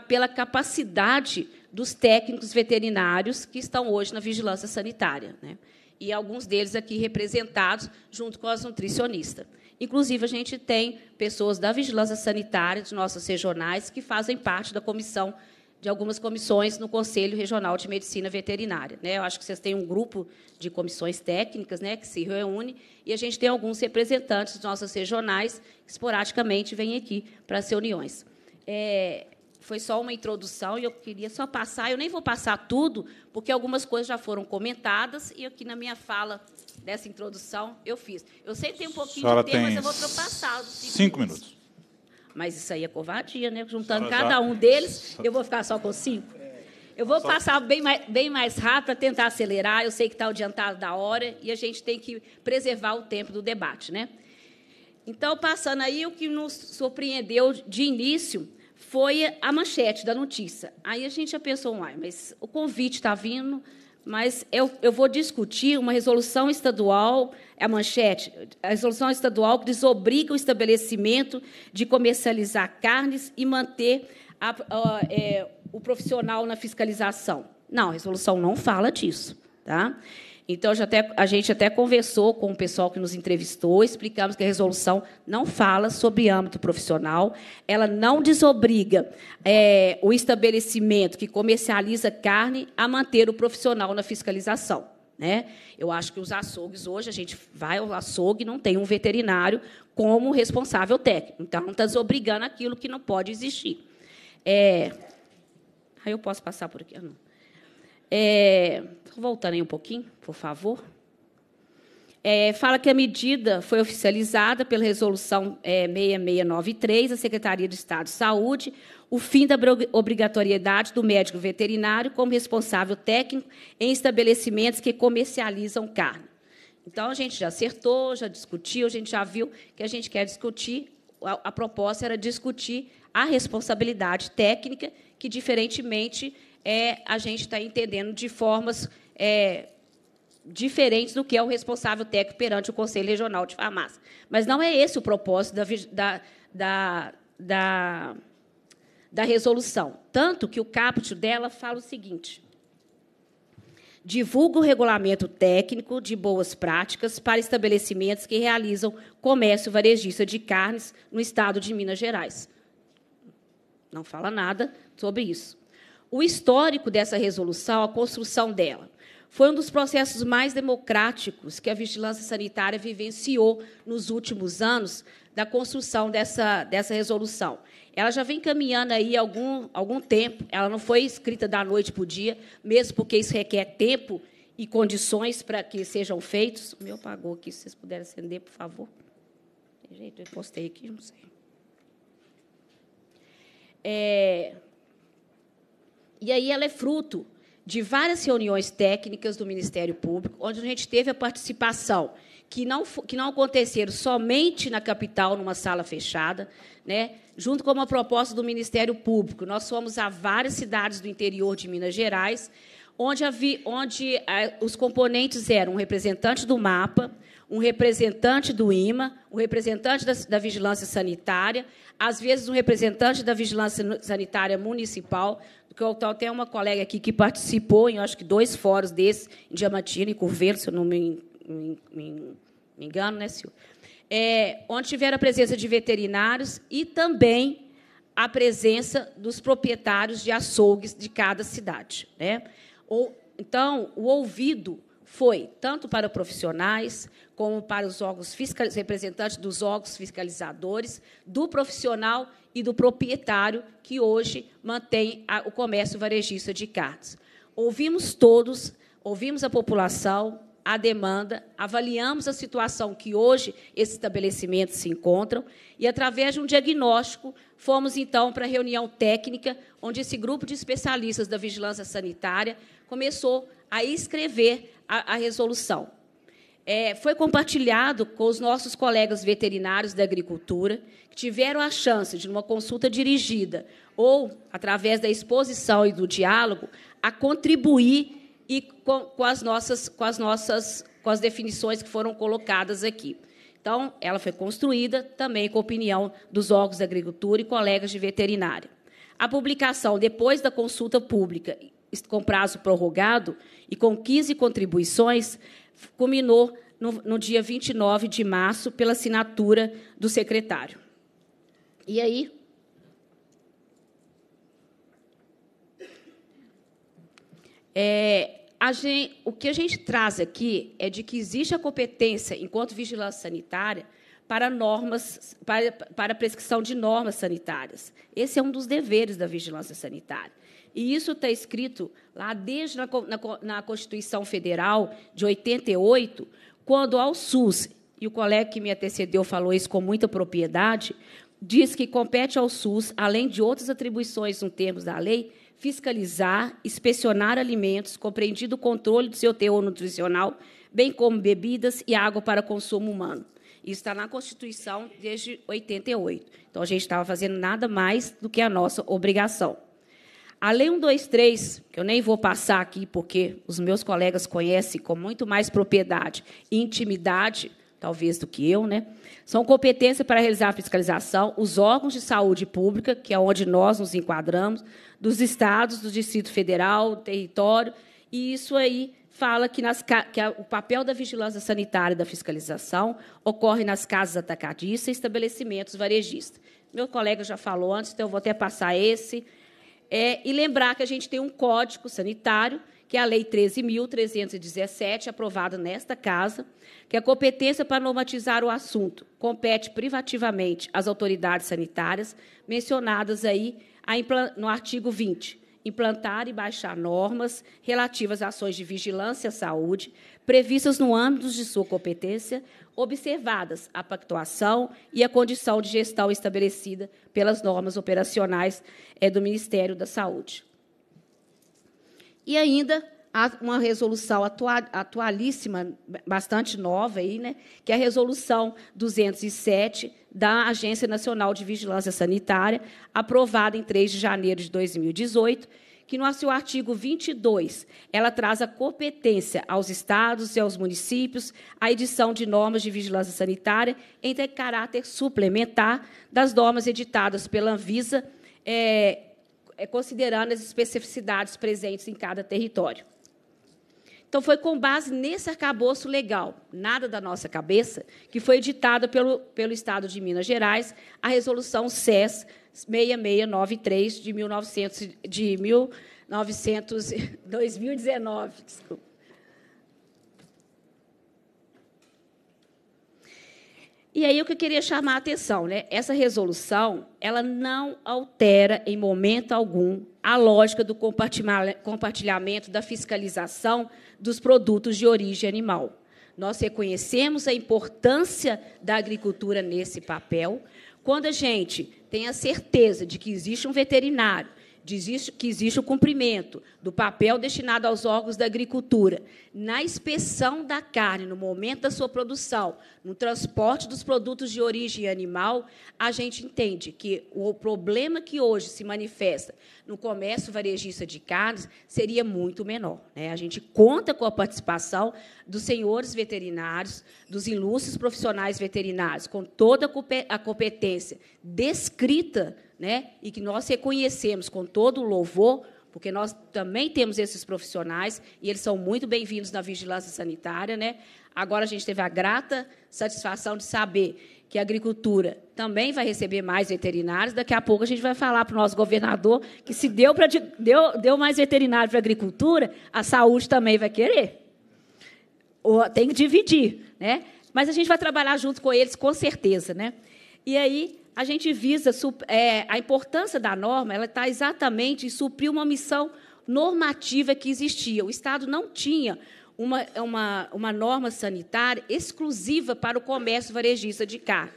pela capacidade dos técnicos veterinários que estão hoje na vigilância sanitária. Né? E alguns deles aqui representados junto com as nutricionistas. Inclusive, a gente tem pessoas da vigilância sanitária de nossas regionais que fazem parte da comissão de algumas comissões no Conselho Regional de Medicina Veterinária. Né? Eu acho que vocês têm um grupo de comissões técnicas né, que se reúne e a gente tem alguns representantes de nossas regionais que esporadicamente vêm aqui para as reuniões. É, foi só uma introdução e eu queria só passar. Eu nem vou passar tudo, porque algumas coisas já foram comentadas e aqui na minha fala dessa introdução eu fiz. Eu sei que tem um pouquinho de tempo, mas eu vou ultrapassar. Cinco, minutos. minutos. Mas isso aí é covardia, né? Juntando cada um deles, eu vou ficar só com cinco. Eu vou passar bem mais, bem mais rápido para tentar acelerar. Eu sei que está adiantado da hora e a gente tem que preservar o tempo do debate, né? Então, passando aí, o que nos surpreendeu de início foi a manchete da notícia. Aí a gente já pensou, ah, mas o convite está vindo, mas eu, eu vou discutir uma resolução estadual, é a manchete, a resolução estadual que desobriga o estabelecimento de comercializar carnes e manter a, a, é, o profissional na fiscalização. Não, a resolução não fala disso. Tá? Então, até, a gente até conversou com o pessoal que nos entrevistou, explicamos que a resolução não fala sobre âmbito profissional, ela não desobriga é, o estabelecimento que comercializa carne a manter o profissional na fiscalização. Né? Eu acho que os açougues hoje, a gente vai ao açougue não tem um veterinário como responsável técnico. Então, não está desobrigando aquilo que não pode existir. É... Aí eu posso passar por aqui? Ah, não. É... Voltando aí um pouquinho por favor. É, fala que a medida foi oficializada pela Resolução é, 6693 da Secretaria de Estado de Saúde, o fim da obrigatoriedade do médico veterinário como responsável técnico em estabelecimentos que comercializam carne. Então, a gente já acertou, já discutiu, a gente já viu que a gente quer discutir, a, a proposta era discutir a responsabilidade técnica, que, diferentemente, é, a gente está entendendo de formas é, diferentes do que é o responsável técnico perante o Conselho Regional de Farmácia. Mas não é esse o propósito da, da, da, da, da resolução. Tanto que o caput dela fala o seguinte divulga o regulamento técnico de boas práticas para estabelecimentos que realizam comércio varejista de carnes no estado de Minas Gerais. Não fala nada sobre isso. O histórico dessa resolução, a construção dela foi um dos processos mais democráticos que a vigilância sanitária vivenciou nos últimos anos da construção dessa, dessa resolução. Ela já vem caminhando aí algum, algum tempo, ela não foi escrita da noite para o dia, mesmo porque isso requer tempo e condições para que sejam feitos. O meu apagou aqui, se vocês puderem acender, por favor. Tem jeito, eu postei aqui, não sei. É... E aí ela é fruto de várias reuniões técnicas do Ministério Público, onde a gente teve a participação que não, que não aconteceram somente na capital, numa sala fechada, né? junto com uma proposta do Ministério Público. Nós fomos a várias cidades do interior de Minas Gerais, onde, havia, onde eh, os componentes eram um representante do mapa, um representante do IMA, um representante da, da, vigilância sanitária, às vezes um representante da vigilância sanitária municipal, do que eu tem uma colega aqui que participou em acho que dois fóruns desses, em Diamantina e Curveiro, se eu não me, me, me, me engano, né, Silvio? É, onde tiveram a presença de veterinários e também a presença dos proprietários de açougues de cada cidade. Né? Ou, então, o ouvido foi tanto para profissionais, como para os órgãos fiscal, representantes dos órgãos fiscalizadores, do profissional e do proprietário que hoje mantém a, o comércio varejista de cartas. Ouvimos todos, ouvimos a população, a demanda, avaliamos a situação que hoje esses estabelecimentos se encontram e, através de um diagnóstico, fomos então para a reunião técnica, onde esse grupo de especialistas da vigilância sanitária começou a escrever a, a resolução. É, foi compartilhado com os nossos colegas veterinários da agricultura, que tiveram a chance de, numa consulta dirigida ou através da exposição e do diálogo, a contribuir e com, com, as nossas, com as nossas, com as definições que foram colocadas aqui. Então, ela foi construída também com a opinião dos órgãos da agricultura e colegas de veterinária. A publicação depois da consulta pública, com prazo prorrogado e com 15 contribuições, culminou no, no dia 29 de março pela assinatura do secretário. E aí, É, gente, o que a gente traz aqui é de que existe a competência, enquanto vigilância sanitária, para normas, para, para a prescrição de normas sanitárias. Esse é um dos deveres da vigilância sanitária. E isso está escrito lá desde na, na, na Constituição Federal de 88, quando ao SUS, e o colega que me antecedeu falou isso com muita propriedade, diz que compete ao SUS, além de outras atribuições nos termos da lei, fiscalizar, inspecionar alimentos, compreendido o controle do seu teor nutricional, bem como bebidas e água para consumo humano. Isso está na Constituição desde 88. Então, a gente estava fazendo nada mais do que a nossa obrigação. A Lei 123, que eu nem vou passar aqui, porque os meus colegas conhecem com muito mais propriedade e intimidade, talvez do que eu, né? São competência para realizar a fiscalização, os órgãos de saúde pública, que é onde nós nos enquadramos, dos estados, do Distrito Federal, do território, e isso aí fala que, nas, que o papel da vigilância sanitária e da fiscalização ocorre nas casas atacadistas e estabelecimentos varejistas. Meu colega já falou antes, então eu vou até passar esse. É, e lembrar que a gente tem um código sanitário que é a Lei 13.317, aprovada nesta Casa, que a competência para normatizar o assunto compete privativamente às autoridades sanitárias, mencionadas aí no artigo 20 implantar e baixar normas relativas a ações de vigilância à saúde previstas no âmbito de sua competência, observadas a pactuação e a condição de gestão estabelecida pelas normas operacionais eh, do Ministério da Saúde. E ainda há uma resolução atualíssima, bastante nova, aí, né, que é a Resolução 207 da Agência Nacional de Vigilância Sanitária, aprovada em 3 de janeiro de 2018, que no seu artigo 22, ela traz a competência aos estados e aos municípios a edição de normas de vigilância sanitária em caráter suplementar das normas editadas pela Anvisa é, é considerando as especificidades presentes em cada território. Então, foi com base nesse arcabouço legal, nada da nossa cabeça, que foi editada pelo, pelo Estado de Minas Gerais a Resolução SES 6693 de, 1900, de 1900, 2019. Desculpa. E aí o que eu queria chamar a atenção, né? Essa resolução, ela não altera em momento algum a lógica do compartilhamento da fiscalização dos produtos de origem animal. Nós reconhecemos a importância da agricultura nesse papel. Quando a gente tem a certeza de que existe um veterinário que existe o cumprimento do papel destinado aos órgãos da agricultura na inspeção da carne no momento da sua produção, no transporte dos produtos de origem animal, a gente entende que o problema que hoje se manifesta no comércio varejista de carnes seria muito menor. Né? A gente conta com a participação dos senhores veterinários, dos ilustres profissionais veterinários, com toda a competência descrita né? E que nós reconhecemos com todo o louvor, porque nós também temos esses profissionais e eles são muito bem-vindos na vigilância sanitária, né? Agora a gente teve a grata satisfação de saber que a agricultura também vai receber mais veterinários. Daqui a pouco a gente vai falar para o nosso governador que se deu, pra, deu, deu mais veterinário para a agricultura, a saúde também vai querer. Ou tem que dividir, né? Mas a gente vai trabalhar junto com eles, com certeza, né? E aí a gente visa é, a importância da norma, ela está exatamente em suprir uma missão normativa que existia. O Estado não tinha uma, uma, uma norma sanitária exclusiva para o comércio varejista de carne.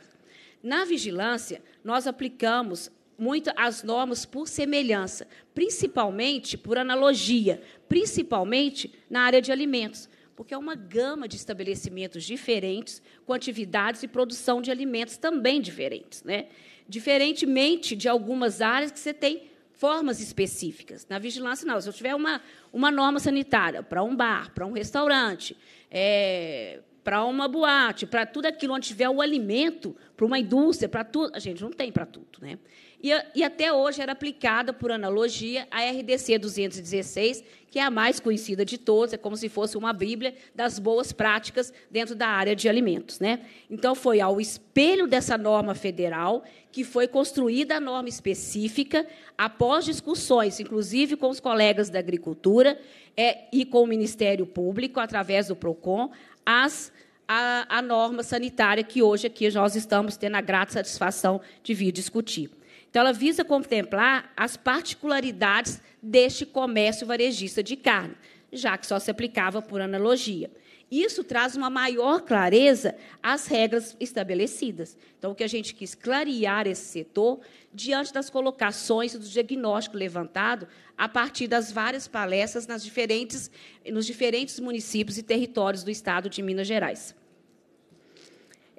Na vigilância, nós aplicamos muito as normas por semelhança, principalmente por analogia, principalmente na área de alimentos porque é uma gama de estabelecimentos diferentes, com atividades e produção de alimentos também diferentes. Né? Diferentemente de algumas áreas que você tem formas específicas. Na vigilância, não. Se eu tiver uma, uma norma sanitária para um bar, para um restaurante, é, para uma boate, para tudo aquilo onde tiver o alimento, para uma indústria, para tudo. A gente não tem para tudo. Né? E, e até hoje era aplicada, por analogia, a RDC 216, que é a mais conhecida de todas, é como se fosse uma Bíblia das boas práticas dentro da área de alimentos. Né? Então, foi ao espelho dessa norma federal que foi construída a norma específica, após discussões, inclusive com os colegas da agricultura é, e com o Ministério Público, através do PROCON, as a, a, norma sanitária que hoje aqui nós estamos tendo a grata satisfação de vir discutir. Então, ela visa contemplar as particularidades deste comércio varejista de carne, já que só se aplicava por analogia. Isso traz uma maior clareza às regras estabelecidas. Então, o que a gente quis clarear esse setor diante das colocações e do diagnóstico levantado a partir das várias palestras nas diferentes, nos diferentes municípios e territórios do Estado de Minas Gerais.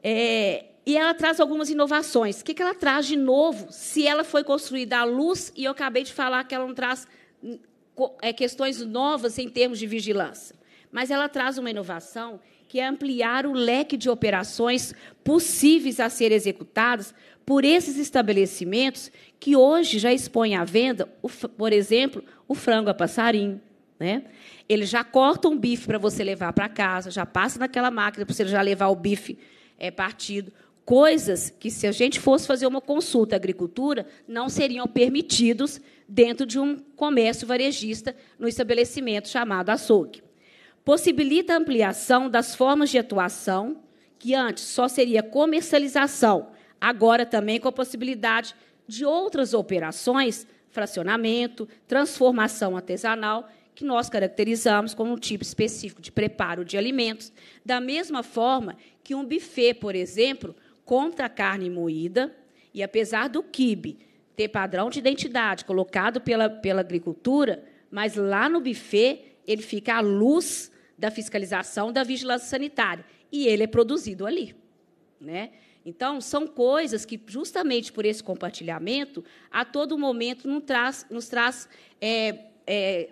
É, e ela traz algumas inovações. O que ela traz de novo se ela foi construída à luz? E eu acabei de falar que ela não traz hum, é, questões novas em termos de vigilância. Mas ela traz uma inovação que é ampliar o leque de operações possíveis a serem executadas por esses estabelecimentos que hoje já expõem à venda, por exemplo, o frango a passarinho. Né? Ele já corta um bife para você levar para casa, já passa naquela máquina para você já levar o bife é, partido coisas que, se a gente fosse fazer uma consulta à agricultura, não seriam permitidos dentro de um comércio varejista no estabelecimento chamado açougue. Possibilita a ampliação das formas de atuação, que antes só seria comercialização, agora também com a possibilidade de outras operações, fracionamento, transformação artesanal, que nós caracterizamos como um tipo específico de preparo de alimentos, da mesma forma que um buffet, por exemplo, contra a carne moída e, apesar do quibe ter padrão de identidade colocado pela, pela agricultura, mas lá no buffet ele fica à luz da fiscalização da vigilância sanitária e ele é produzido ali, né? Então, são coisas que, justamente por esse compartilhamento, a todo momento nos traz, nos traz é, é,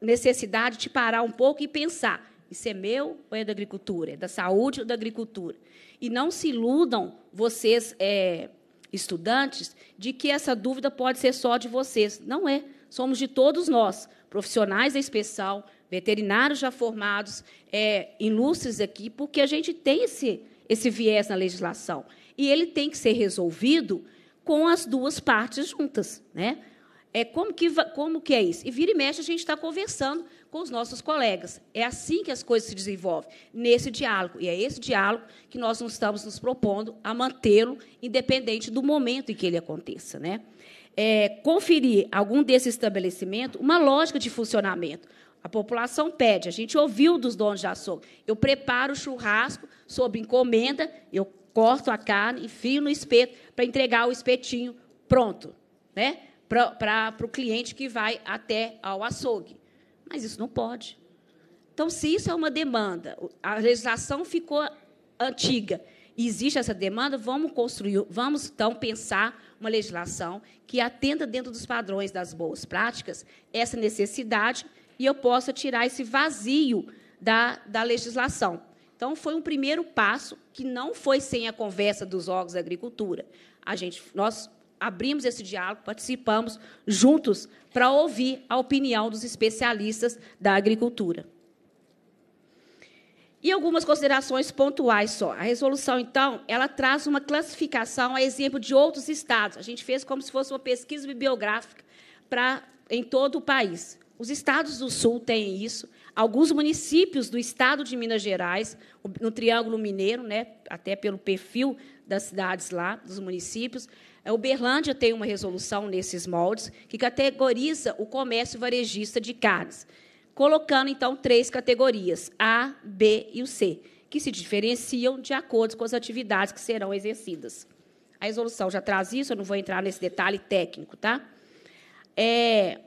necessidade de parar um pouco e pensar: isso é meu ou é da agricultura? É da saúde ou da agricultura? E não se iludam, vocês, é, estudantes, de que essa dúvida pode ser só de vocês. Não é. Somos de todos nós, profissionais da especial, veterinários já formados, é, ilustres aqui, porque a gente tem esse, esse viés na legislação. E ele tem que ser resolvido com as duas partes juntas. Né? É, como, que, como que é isso? E vira e mexe, a gente está conversando com os nossos colegas. É assim que as coisas se desenvolvem, nesse diálogo. E é esse diálogo que nós não estamos nos propondo a mantê-lo, independente do momento em que ele aconteça. Né? É, conferir algum desses estabelecimentos uma lógica de funcionamento. A população pede, a gente ouviu dos donos de açougue. Eu preparo o churrasco sob encomenda, eu corto a carne, enfio no espeto para entregar o espetinho pronto, né? Para o cliente que vai até ao açougue. Mas isso não pode. Então, se isso é uma demanda, a legislação ficou antiga, existe essa demanda, vamos construir, vamos então pensar uma legislação que atenda dentro dos padrões das boas práticas essa necessidade e eu possa tirar esse vazio da, da legislação. Então, foi um primeiro passo que não foi sem a conversa dos órgãos da agricultura. A gente, nós abrimos esse diálogo, participamos juntos para ouvir a opinião dos especialistas da agricultura. E algumas considerações pontuais só. A resolução, então, ela traz uma classificação a exemplo de outros estados. A gente fez como se fosse uma pesquisa bibliográfica para em todo o país. Os estados do Sul têm isso, alguns municípios do estado de Minas Gerais, no Triângulo Mineiro, né, até pelo perfil das cidades lá, dos municípios, a é, Uberlândia tem uma resolução nesses moldes que categoriza o comércio varejista de carnes, colocando então três categorias: A, B e o C, que se diferenciam de acordo com as atividades que serão exercidas. A resolução já traz isso, eu não vou entrar nesse detalhe técnico, tá? É,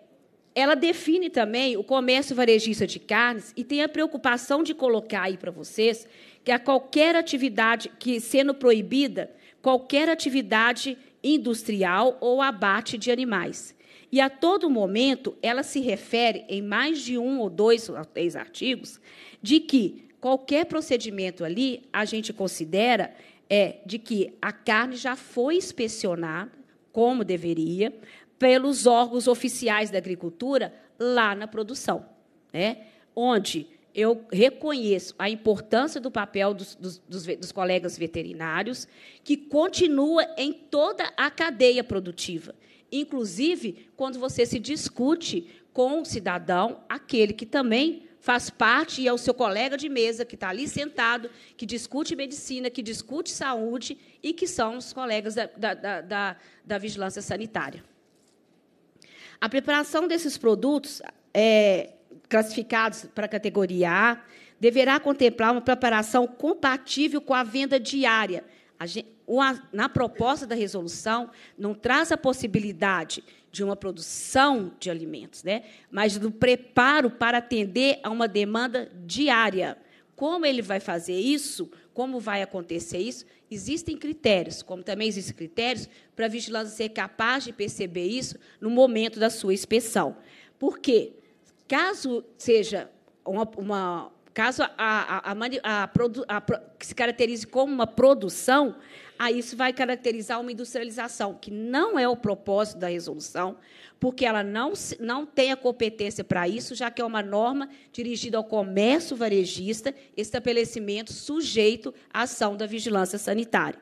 ela define também o comércio varejista de carnes e tem a preocupação de colocar aí para vocês que a qualquer atividade que sendo proibida, qualquer atividade industrial ou abate de animais. E a todo momento ela se refere, em mais de um ou dois ou três artigos, de que qualquer procedimento ali a gente considera é de que a carne já foi inspecionada como deveria pelos órgãos oficiais da agricultura lá na produção, né? Onde eu reconheço a importância do papel dos, dos, dos, dos, colegas veterinários, que continua em toda a cadeia produtiva, inclusive quando você se discute com o cidadão, aquele que também faz parte e é o seu colega de mesa, que está ali sentado, que discute medicina, que discute saúde e que são os colegas da, da, da, da vigilância sanitária. A preparação desses produtos é, classificados para a categoria A, deverá contemplar uma preparação compatível com a venda diária. A gente, uma, na proposta da resolução, não traz a possibilidade de uma produção de alimentos, né? mas do preparo para atender a uma demanda diária. Como ele vai fazer isso? Como vai acontecer isso? Existem critérios, como também existem critérios para a vigilância ser capaz de perceber isso no momento da sua inspeção. Por quê? Caso seja uma, uma caso a, a, a, a, que se caracterize como uma produção, aí isso vai caracterizar uma industrialização, que não é o propósito da resolução, porque ela não, não tem a competência para isso, já que é uma norma dirigida ao comércio varejista, estabelecimento sujeito à ação da vigilância sanitária,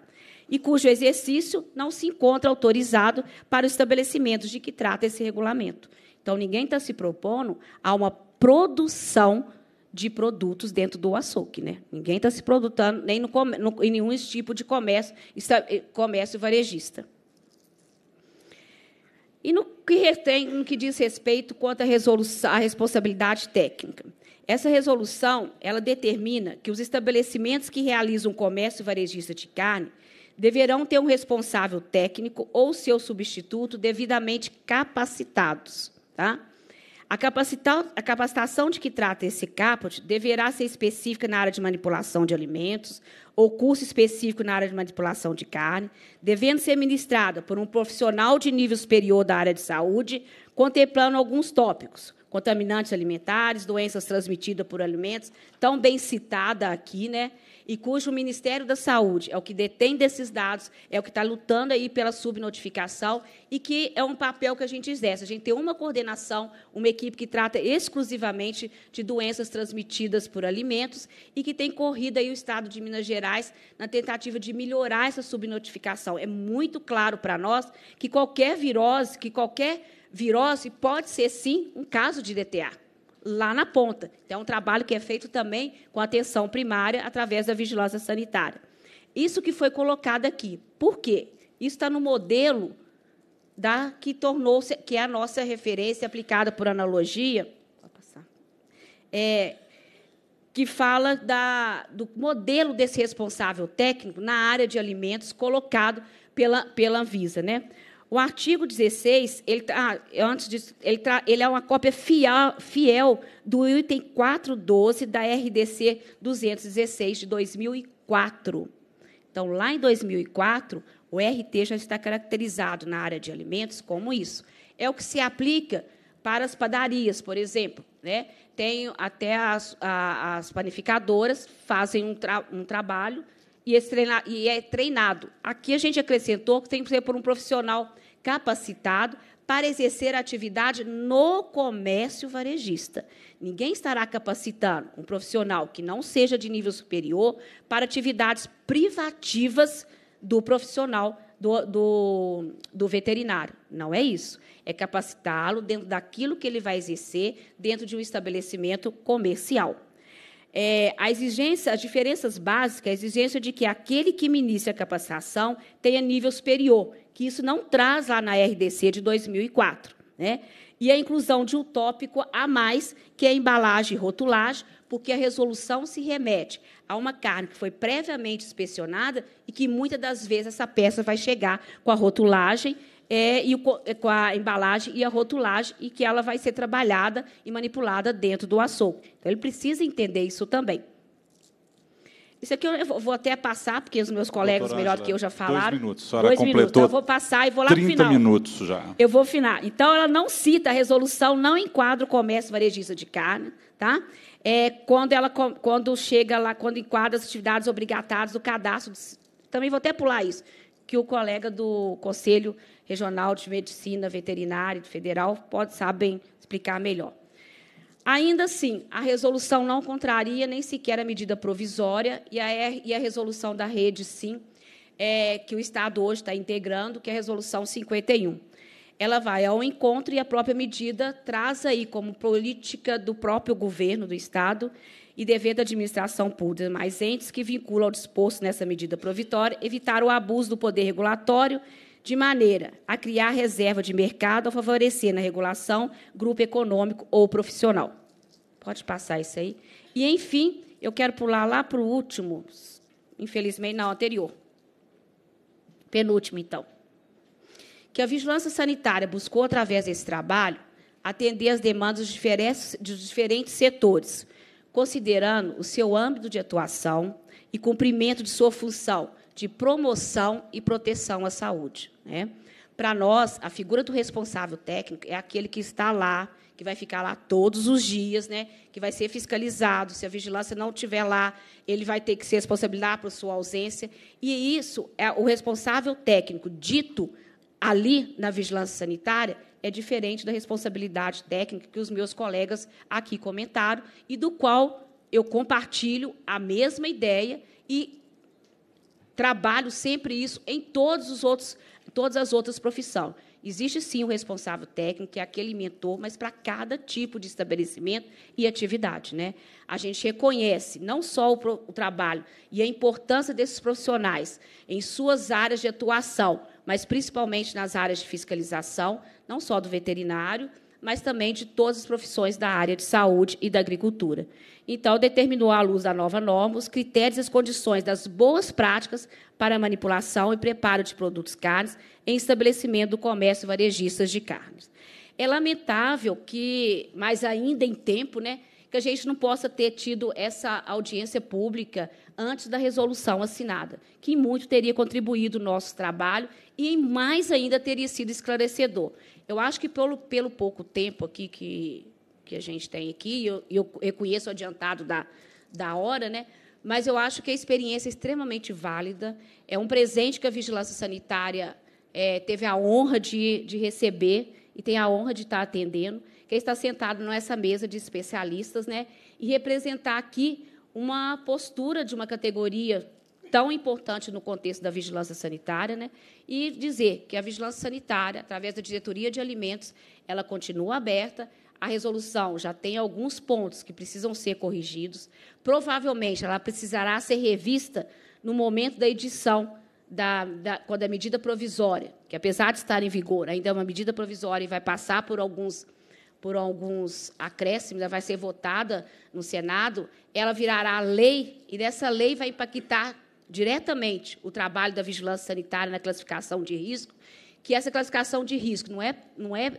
e cujo exercício não se encontra autorizado para os estabelecimentos de que trata esse regulamento. Então, ninguém está se propondo a uma produção de produtos dentro do açougue. Né? Ninguém está se produtando nem no, no, em nenhum tipo de comércio, está, eh, comércio varejista. E no que, no que diz respeito quanto à, resolução, à responsabilidade técnica. Essa resolução ela determina que os estabelecimentos que realizam comércio varejista de carne deverão ter um responsável técnico ou seu substituto devidamente capacitados Tá? A, a capacitação de que trata esse caput deverá ser específica na área de manipulação de alimentos ou curso específico na área de manipulação de carne, devendo ser ministrada por um profissional de nível superior da área de saúde, contemplando alguns tópicos, contaminantes alimentares, doenças transmitidas por alimentos, tão bem citada aqui, né? e cujo Ministério da Saúde é o que detém desses dados, é o que está lutando aí pela subnotificação e que é um papel que a gente exerce. A gente tem uma coordenação, uma equipe que trata exclusivamente de doenças transmitidas por alimentos e que tem corrido aí o Estado de Minas Gerais na tentativa de melhorar essa subnotificação. É muito claro para nós que qualquer virose, que qualquer virose pode ser sim um caso de DTA lá na ponta. Então, é um trabalho que é feito também com atenção primária através da vigilância sanitária. Isso que foi colocado aqui. Por quê? Isso está no modelo da que tornou-se que é a nossa referência aplicada por analogia, é, que fala da, do modelo desse responsável técnico na área de alimentos colocado pela, pela Anvisa. Né? O artigo 16, ele, ah, antes disso, ele, ele, é uma cópia fiel, fiel do item 412 da RDC 216 de 2004. Então, lá em 2004, o RT já está caracterizado na área de alimentos como isso. É o que se aplica para as padarias, por exemplo. Né? Tem até as, a, as panificadoras fazem um, tra um trabalho e, e é treinado. Aqui a gente acrescentou que tem que ser por um profissional capacitado para exercer atividade no comércio varejista. Ninguém estará capacitando um profissional que não seja de nível superior para atividades privativas do profissional do, do, do veterinário. Não é isso. É capacitá-lo dentro daquilo que ele vai exercer dentro de um estabelecimento comercial é, a exigência, as diferenças básicas, a exigência de que aquele que ministra a capacitação tenha nível superior, que isso não traz lá na RDC de 2004. Né? E a inclusão de um tópico a mais, que é a embalagem e rotulagem, porque a resolução se remete a uma carne que foi previamente inspecionada e que muitas das vezes essa peça vai chegar com a rotulagem é, e o, é, com a embalagem e a rotulagem e que ela vai ser trabalhada e manipulada dentro do açougue. Então, ele precisa entender isso também. Isso aqui eu vou até passar, porque os meus colegas, Doutora melhor Angela, que eu, já falaram. Dois minutos, a senhora dois completou. Minutos. Eu vou passar e vou lá 30 no final. minutos já. Eu vou final. Então, ela não cita a resolução, não enquadra o comércio varejista de carne, tá? É, quando, ela, quando chega lá, quando enquadra as atividades obrigatórias do cadastro. Também vou até pular isso, que o colega do Conselho Regional de Medicina Veterinária Federal pode saber explicar melhor. Ainda assim, a resolução não contraria nem sequer a medida provisória e a, e a resolução da rede, sim, é, que o Estado hoje está integrando, que é a resolução 51 ela vai ao encontro e a própria medida traz aí como política do próprio governo do Estado e dever da administração pública, mais entes que vinculam ao disposto nessa medida provisória evitar o abuso do poder regulatório de maneira a criar reserva de mercado ou favorecer na regulação grupo econômico ou profissional. Pode passar isso aí. E, enfim, eu quero pular lá para o último, infelizmente, não, anterior. Penúltimo, então que a vigilância sanitária buscou, através desse trabalho, atender às demandas dos diferentes, diferentes setores, considerando o seu âmbito de atuação e cumprimento de sua função de promoção e proteção à saúde. Né? Para nós, a figura do responsável técnico é aquele que está lá, que vai ficar lá todos os dias, né? que vai ser fiscalizado. Se a vigilância não estiver lá, ele vai ter que se responsabilizar por sua ausência. E isso é o responsável técnico, dito ali na vigilância sanitária é diferente da responsabilidade técnica que os meus colegas aqui comentaram e do qual eu compartilho a mesma ideia e trabalho sempre isso em todos os outros, todas as outras profissões. Existe sim o responsável técnico, que é aquele mentor, mas para cada tipo de estabelecimento e atividade. Né? A gente reconhece não só o, pro, o trabalho e a importância desses profissionais em suas áreas de atuação, mas principalmente nas áreas de fiscalização, não só do veterinário, mas também de todas as profissões da área de saúde e da agricultura. Então, determinou, à luz da nova norma, os critérios e as condições das boas práticas para manipulação e preparo de produtos carnes em estabelecimento do comércio varejistas de carnes. É lamentável que, mas ainda em tempo, né, que a gente não possa ter tido essa audiência pública antes da resolução assinada, que muito teria contribuído no nosso trabalho e mais ainda teria sido esclarecedor. Eu acho que pelo, pelo pouco tempo aqui que, que a gente tem aqui, eu, eu reconheço o adiantado da, da hora, né? mas eu acho que a experiência é extremamente válida. É um presente que a Vigilância Sanitária é, teve a honra de, de receber e tem a honra de estar atendendo, que está sentado nessa mesa de especialistas né? e representar aqui uma postura de uma categoria tão importante no contexto da vigilância sanitária, né? e dizer que a vigilância sanitária, através da diretoria de alimentos, ela continua aberta. A resolução já tem alguns pontos que precisam ser corrigidos. Provavelmente, ela precisará ser revista no momento da edição da, da, quando a é medida provisória, que apesar de estar em vigor, ainda é uma medida provisória e vai passar por alguns por alguns acréscimos, vai ser votada no Senado, ela virará lei e dessa lei vai impactar diretamente o trabalho da vigilância sanitária na classificação de risco, que essa classificação de risco não é, não é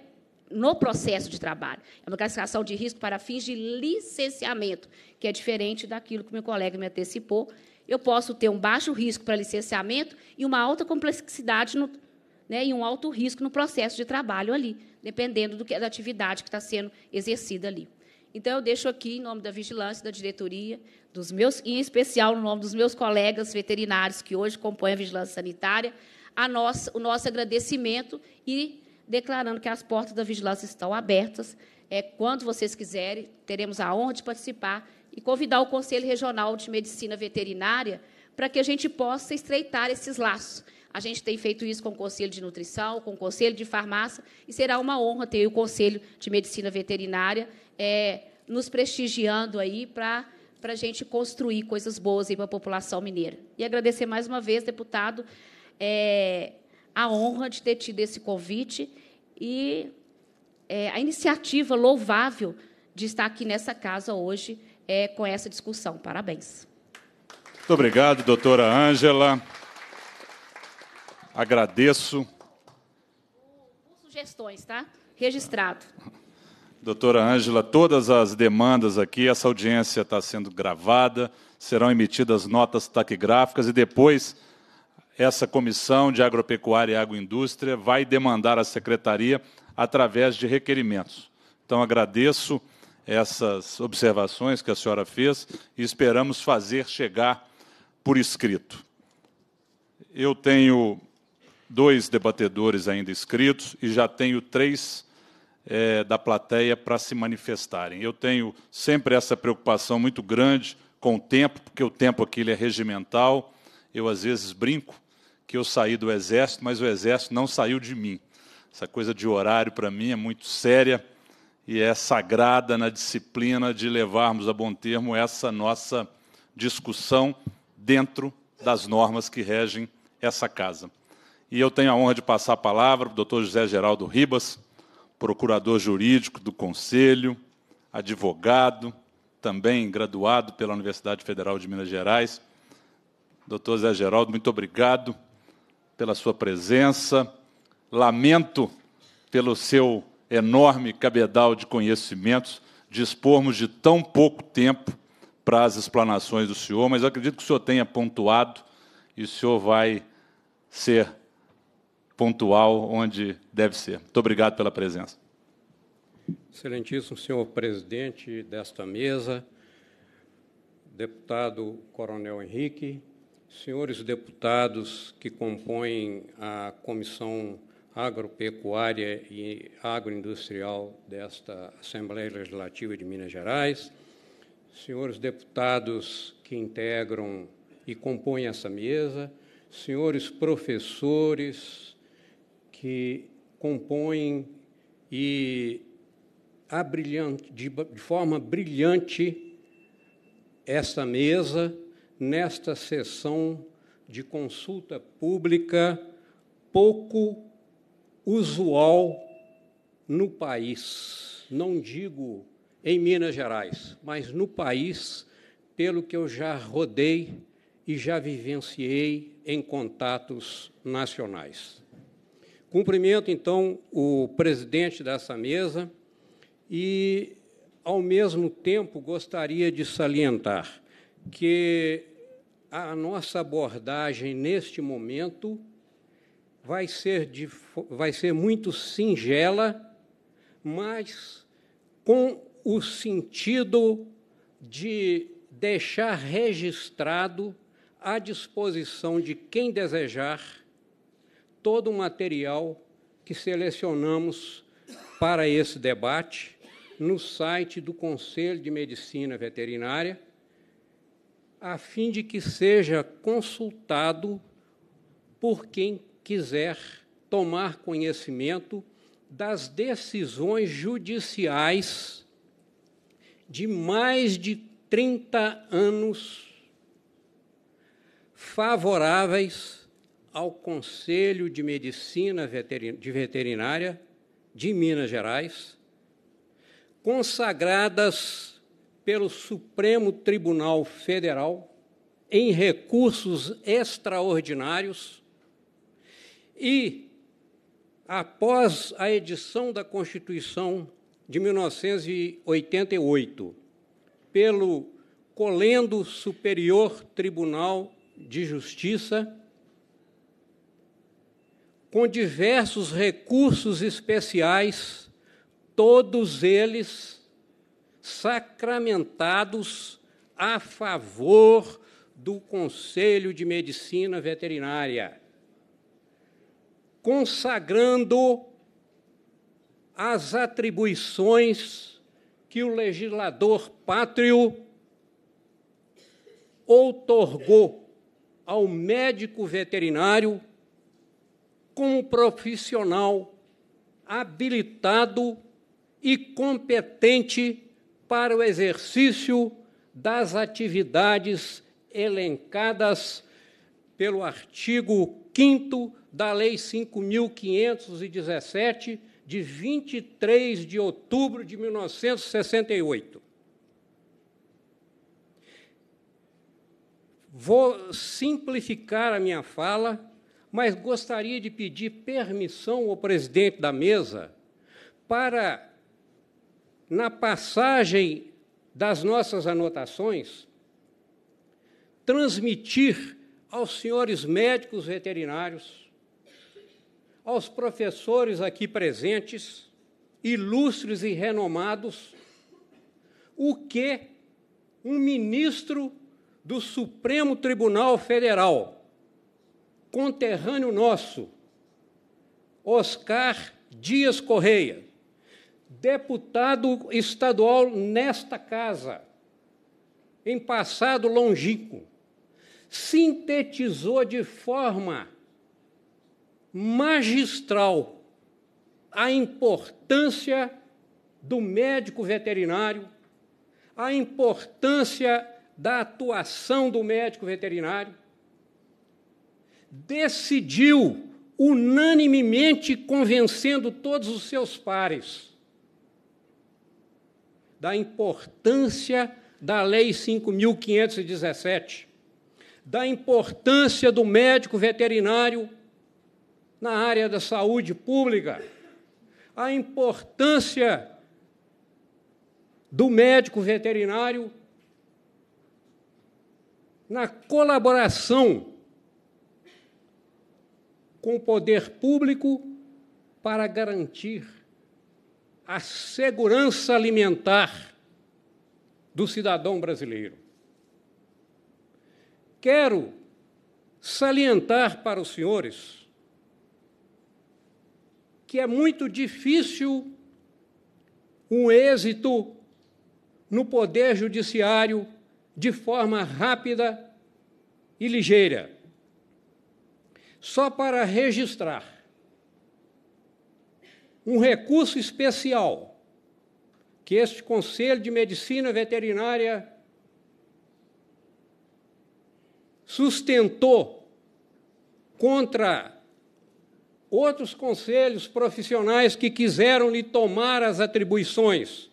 no processo de trabalho, é uma classificação de risco para fins de licenciamento, que é diferente daquilo que meu colega me antecipou. Eu posso ter um baixo risco para licenciamento e uma alta complexidade no, né, e um alto risco no processo de trabalho ali, dependendo do que, da atividade que está sendo exercida ali. Então, eu deixo aqui, em nome da vigilância, da diretoria, dos meus, em especial no nome dos meus colegas veterinários que hoje compõem a vigilância sanitária, a nossa, o nosso agradecimento e declarando que as portas da vigilância estão abertas. É, quando vocês quiserem, teremos a honra de participar e convidar o Conselho Regional de Medicina Veterinária para que a gente possa estreitar esses laços. A gente tem feito isso com o Conselho de Nutrição, com o Conselho de Farmácia, e será uma honra ter o Conselho de Medicina Veterinária é, nos prestigiando aí para para a gente construir coisas boas para a população mineira. E agradecer mais uma vez, deputado, é, a honra de ter tido esse convite e é, a iniciativa louvável de estar aqui nessa casa hoje é, com essa discussão. Parabéns. Muito obrigado, doutora Ângela. Agradeço. Por sugestões, tá? Registrado doutora Ângela, todas as demandas aqui. Essa audiência está sendo gravada, serão emitidas notas taquigráficas e depois essa comissão de agropecuária e agroindústria vai demandar à secretaria através de requerimentos. Então, agradeço essas observações que a senhora fez e esperamos fazer chegar por escrito. Eu tenho dois debatedores ainda inscritos e já tenho três é, da plateia para se manifestarem. Eu tenho sempre essa preocupação muito grande com o tempo, porque o tempo aqui ele é regimental. Eu, às vezes, brinco que eu saí do Exército, mas o Exército não saiu de mim. Essa coisa de horário, para mim, é muito séria e é sagrada na disciplina de levarmos a bom termo essa nossa discussão dentro das normas que regem essa casa. E eu tenho a honra de passar a palavra para o doutor José Geraldo Ribas, procurador jurídico do Conselho, advogado, também graduado pela Universidade Federal de Minas Gerais. Doutor Zé Geraldo, muito obrigado pela sua presença. Lamento pelo seu enorme cabedal de conhecimentos dispormos de tão pouco tempo para as explanações do senhor, mas acredito que o senhor tenha pontuado e o senhor vai ser pontual onde deve ser. Muito obrigado pela presença. Excelentíssimo senhor presidente desta mesa, deputado Coronel Henrique, senhores deputados que compõem a Comissão Agropecuária e Agroindustrial desta Assembleia Legislativa de Minas Gerais, senhores deputados que integram e compõem essa mesa, senhores professores, que compõem e abrilhante, de, de forma brilhante esta mesa nesta sessão de consulta pública pouco usual no país. Não digo em Minas Gerais, mas no país, pelo que eu já rodei e já vivenciei em contatos nacionais. Cumprimento, então, o presidente dessa mesa e, ao mesmo tempo, gostaria de salientar que a nossa abordagem neste momento vai ser, de, vai ser muito singela, mas com o sentido de deixar registrado à disposição de quem desejar todo o material que selecionamos para esse debate no site do Conselho de Medicina Veterinária, a fim de que seja consultado por quem quiser tomar conhecimento das decisões judiciais de mais de 30 anos favoráveis ao Conselho de Medicina de Veterinária de Minas Gerais, consagradas pelo Supremo Tribunal Federal em recursos extraordinários e, após a edição da Constituição de 1988, pelo Colendo Superior Tribunal de Justiça com diversos recursos especiais, todos eles sacramentados a favor do Conselho de Medicina Veterinária, consagrando as atribuições que o legislador pátrio outorgou ao médico veterinário como profissional habilitado e competente para o exercício das atividades elencadas pelo artigo 5 da Lei 5.517, de 23 de outubro de 1968. Vou simplificar a minha fala mas gostaria de pedir permissão ao presidente da mesa para, na passagem das nossas anotações, transmitir aos senhores médicos veterinários, aos professores aqui presentes, ilustres e renomados, o que um ministro do Supremo Tribunal Federal, conterrâneo nosso, Oscar Dias Correia, deputado estadual nesta casa, em passado longínquo, sintetizou de forma magistral a importância do médico veterinário, a importância da atuação do médico veterinário, decidiu unanimemente convencendo todos os seus pares da importância da Lei 5.517, da importância do médico veterinário na área da saúde pública, a importância do médico veterinário na colaboração com o poder público para garantir a segurança alimentar do cidadão brasileiro. Quero salientar para os senhores que é muito difícil um êxito no poder judiciário de forma rápida e ligeira só para registrar um recurso especial que este Conselho de Medicina Veterinária sustentou contra outros conselhos profissionais que quiseram lhe tomar as atribuições.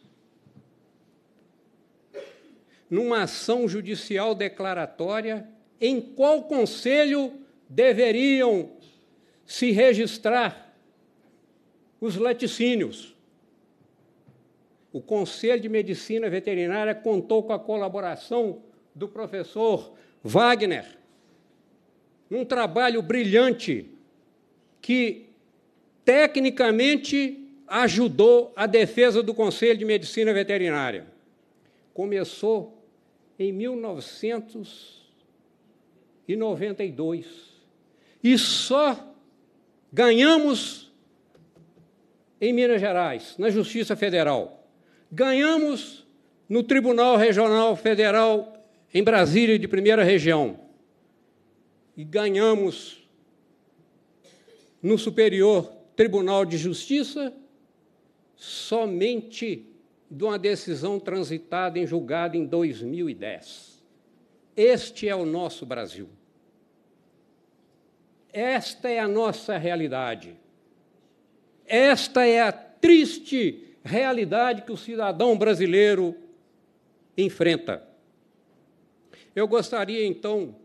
Numa ação judicial declaratória, em qual conselho deveriam se registrar os laticínios. O Conselho de Medicina Veterinária contou com a colaboração do professor Wagner, num trabalho brilhante que tecnicamente ajudou a defesa do Conselho de Medicina Veterinária. Começou em 1992 e só ganhamos em Minas Gerais, na Justiça Federal. Ganhamos no Tribunal Regional Federal em Brasília, de primeira região. E ganhamos no Superior Tribunal de Justiça somente de uma decisão transitada em julgado em 2010. Este é o nosso Brasil esta é a nossa realidade. Esta é a triste realidade que o cidadão brasileiro enfrenta. Eu gostaria, então,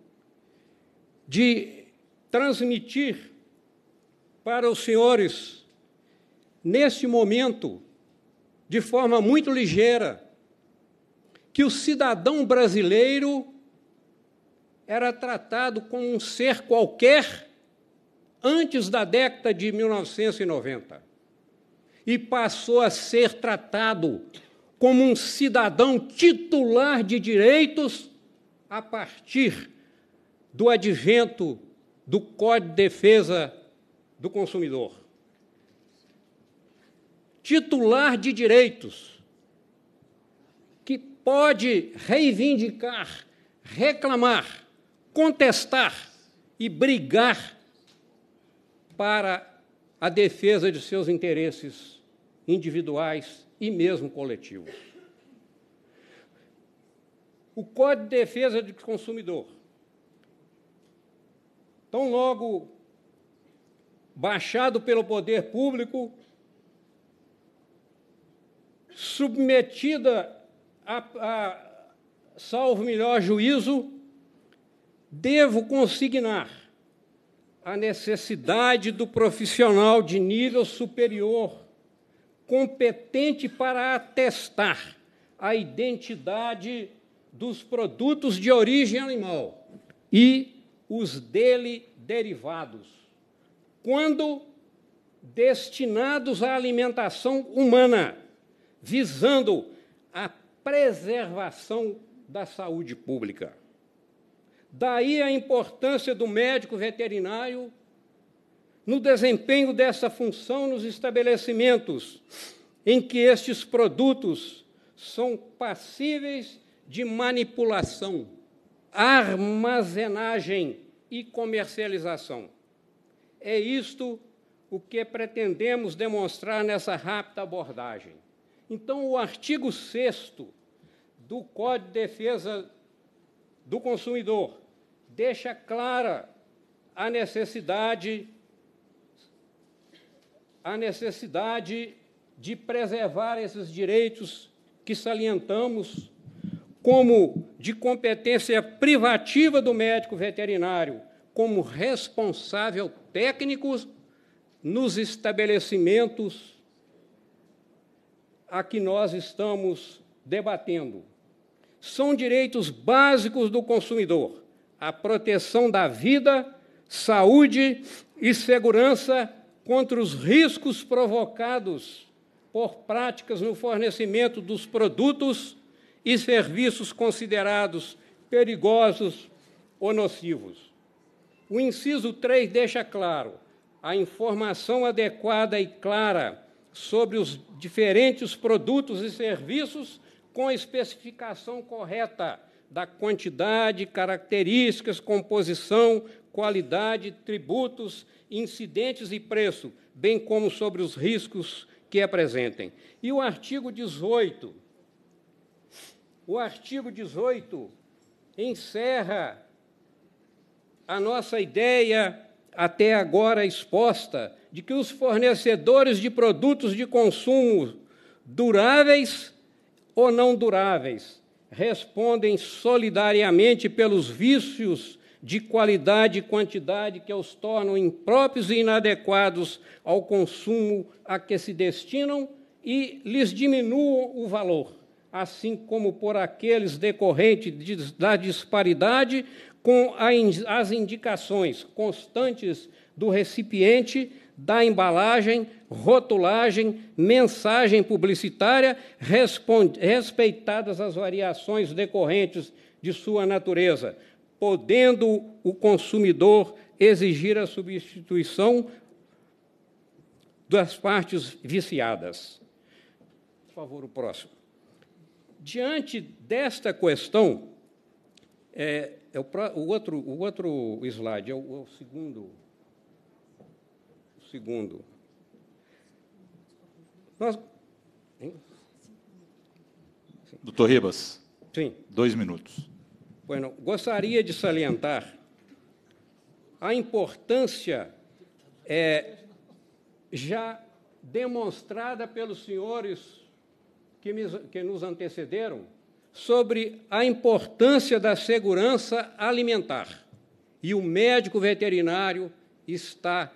de transmitir para os senhores, neste momento, de forma muito ligeira, que o cidadão brasileiro era tratado como um ser qualquer antes da década de 1990 e passou a ser tratado como um cidadão titular de direitos a partir do advento do Código de Defesa do Consumidor. Titular de direitos que pode reivindicar, reclamar, contestar e brigar para a defesa de seus interesses individuais e mesmo coletivos. O Código de Defesa do Consumidor. Tão logo baixado pelo poder público, submetida a, a salvo melhor juízo, devo consignar a necessidade do profissional de nível superior, competente para atestar a identidade dos produtos de origem animal e os dele derivados, quando destinados à alimentação humana, visando a preservação da saúde pública. Daí a importância do médico veterinário no desempenho dessa função nos estabelecimentos em que estes produtos são passíveis de manipulação, armazenagem e comercialização. É isto o que pretendemos demonstrar nessa rápida abordagem. Então, o artigo 6 do Código de Defesa do Consumidor deixa clara a necessidade a necessidade de preservar esses direitos que salientamos como de competência privativa do médico veterinário, como responsável técnico nos estabelecimentos a que nós estamos debatendo. São direitos básicos do consumidor a proteção da vida, saúde e segurança contra os riscos provocados por práticas no fornecimento dos produtos e serviços considerados perigosos ou nocivos. O inciso 3 deixa claro a informação adequada e clara sobre os diferentes produtos e serviços com especificação correta da quantidade, características, composição, qualidade, tributos, incidentes e preço, bem como sobre os riscos que apresentem. E o artigo 18. O artigo 18 encerra a nossa ideia até agora exposta de que os fornecedores de produtos de consumo duráveis ou não duráveis respondem solidariamente pelos vícios de qualidade e quantidade que os tornam impróprios e inadequados ao consumo a que se destinam e lhes diminuam o valor, assim como por aqueles decorrentes de, da disparidade com a, as indicações constantes do recipiente da embalagem, rotulagem, mensagem publicitária, respeitadas as variações decorrentes de sua natureza, podendo o consumidor exigir a substituição das partes viciadas. Por favor, o próximo. Diante desta questão, é, é o, o, outro, o outro slide, é o, é o segundo segundo. Nós... Doutor Ribas. Sim. Dois minutos. Bueno, gostaria de salientar a importância é, já demonstrada pelos senhores que, me, que nos antecederam sobre a importância da segurança alimentar. E o médico veterinário está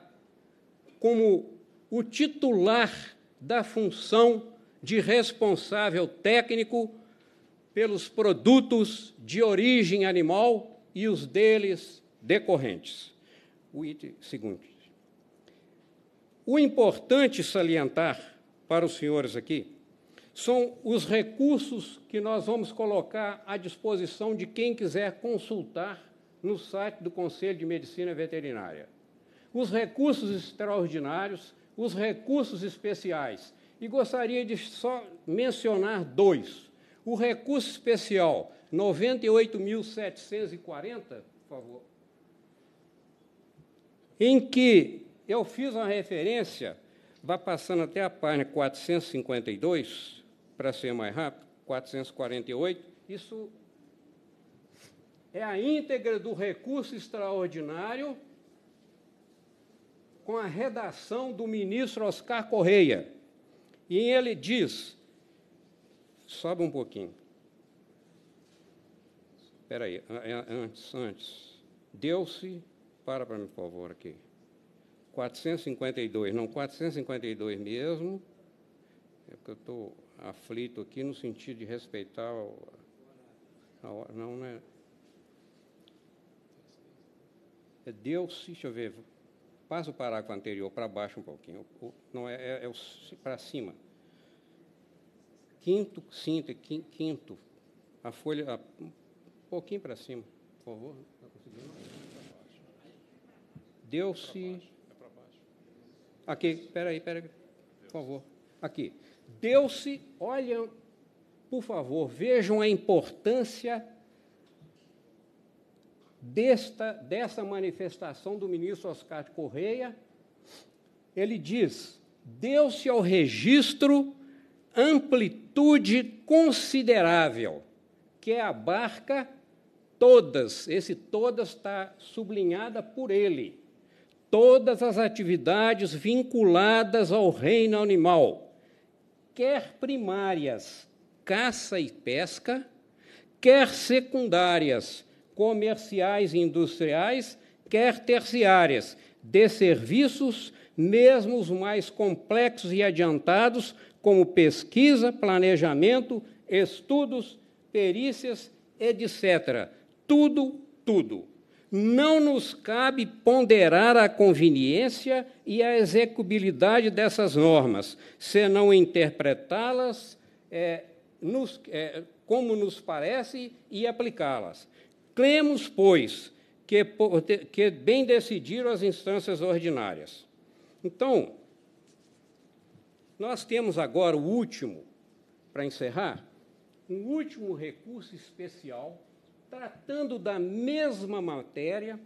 como o titular da função de responsável técnico pelos produtos de origem animal e os deles decorrentes. O item seguinte. O importante salientar para os senhores aqui são os recursos que nós vamos colocar à disposição de quem quiser consultar no site do Conselho de Medicina Veterinária os recursos extraordinários, os recursos especiais. E gostaria de só mencionar dois. O recurso especial, 98.740, por favor, em que eu fiz uma referência, vá passando até a página 452, para ser mais rápido, 448, isso é a íntegra do recurso extraordinário com a redação do ministro Oscar Correia. E ele diz: sobe um pouquinho. Espera aí, antes, antes. Deu-se, para para mim, por favor, aqui. 452, não, 452 mesmo. É porque eu estou aflito aqui no sentido de respeitar a hora. Não, não né? é. Deu-se, deixa eu ver, Passa o parágrafo anterior para baixo um pouquinho, não é, é, é para cima. Quinto, cinto, quinto, a folha, a, um pouquinho para cima, por favor. Tá é Deu-se. É é Aqui, peraí, peraí, por favor. Aqui. Deu-se, olha, por favor, vejam a importância desta, dessa manifestação do ministro Oscar Correia, ele diz: deu-se ao registro amplitude considerável, que é abarca todas, esse todas está sublinhada por ele, todas as atividades vinculadas ao reino animal, quer primárias, caça e pesca, quer secundárias, comerciais e industriais, quer terciárias, de serviços, mesmo os mais complexos e adiantados, como pesquisa, planejamento, estudos, perícias, etc. Tudo, tudo. Não nos cabe ponderar a conveniência e a execubilidade dessas normas, senão interpretá-las é, é, como nos parece e aplicá-las. Cremos, pois, que, que bem decidiram as instâncias ordinárias. Então, nós temos agora o último, para encerrar, um último recurso especial, tratando da mesma matéria,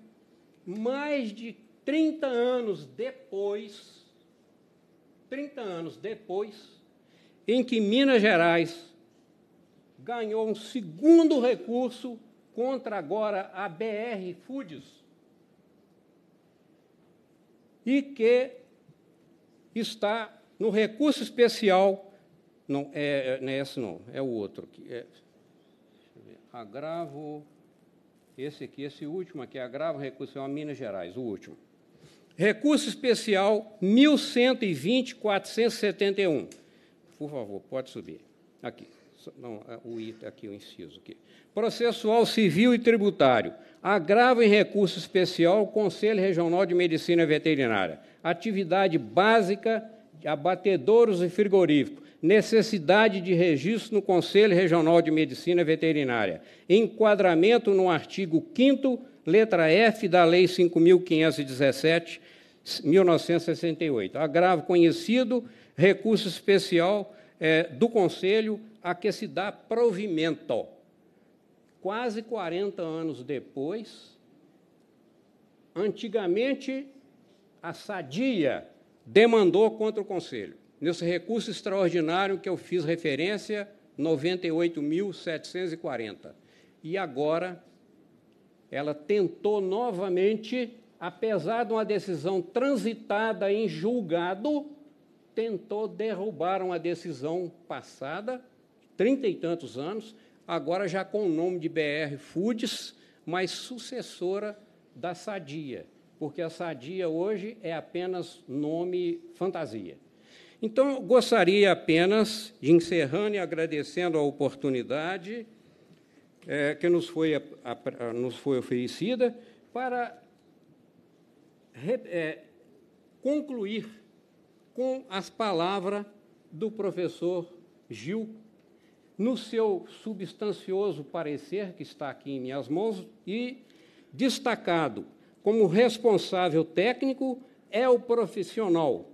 mais de 30 anos depois, 30 anos depois, em que Minas Gerais ganhou um segundo recurso contra agora a BR Foods e que está no recurso especial, não é, é, não é esse não, é o outro aqui. É, agravo, esse aqui, esse último aqui, agravo recurso é Minas Gerais, o último. Recurso especial 1120.471. Por favor, pode subir. Aqui. Não, é, o I tá aqui, o inciso aqui. Processual civil e tributário. Agravo em recurso especial, Conselho Regional de Medicina Veterinária. Atividade básica de abatedouros e frigoríficos. Necessidade de registro no Conselho Regional de Medicina Veterinária. Enquadramento no artigo 5 letra F da Lei 5517 1968. Agravo conhecido, recurso especial é, do Conselho a que se dá provimento. Quase 40 anos depois, antigamente a Sadia demandou contra o Conselho. Nesse recurso extraordinário que eu fiz referência, 98.740. E agora ela tentou novamente, apesar de uma decisão transitada em julgado, tentou derrubar uma decisão passada, trinta e tantos anos, agora já com o nome de BR Foods, mas sucessora da Sadia, porque a Sadia hoje é apenas nome fantasia. Então, eu gostaria apenas de encerrando e agradecendo a oportunidade é, que nos foi, a, a, nos foi oferecida para re, é, concluir com as palavras do professor Gil, no seu substancioso parecer, que está aqui em minhas mãos, e destacado como responsável técnico é o profissional,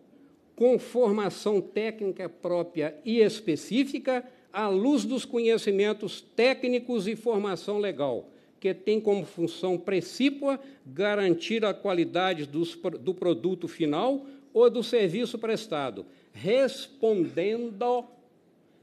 com formação técnica própria e específica, à luz dos conhecimentos técnicos e formação legal, que tem como função precípua garantir a qualidade dos, do produto final ou do serviço prestado, respondendo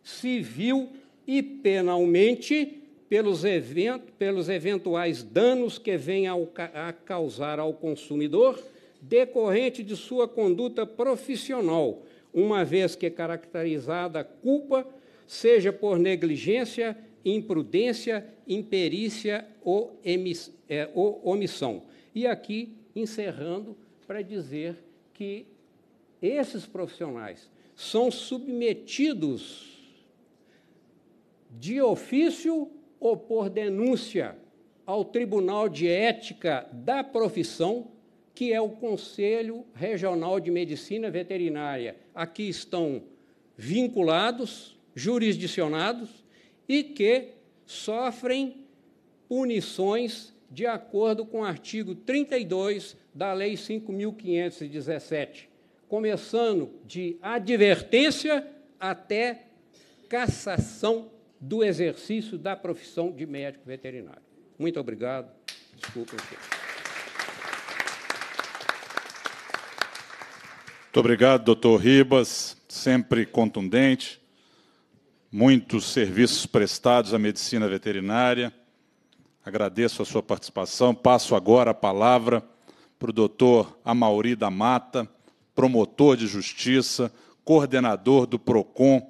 civil e penalmente pelos, event, pelos eventuais danos que venha a causar ao consumidor decorrente de sua conduta profissional, uma vez que caracterizada a culpa, seja por negligência, imprudência, imperícia ou, é, ou omissão. E aqui, encerrando, para dizer que esses profissionais são submetidos de ofício ou por denúncia ao Tribunal de Ética da Profissão, que é o Conselho Regional de Medicina Veterinária. Aqui estão vinculados, jurisdicionados e que sofrem punições de acordo com o artigo 32 da Lei 5517 começando de advertência até cassação do exercício da profissão de médico veterinário. Muito obrigado. Desculpa. Muito obrigado, doutor Ribas, sempre contundente. Muitos serviços prestados à medicina veterinária. Agradeço a sua participação. Passo agora a palavra para o doutor Amauri da Mata, promotor de justiça, coordenador do PROCON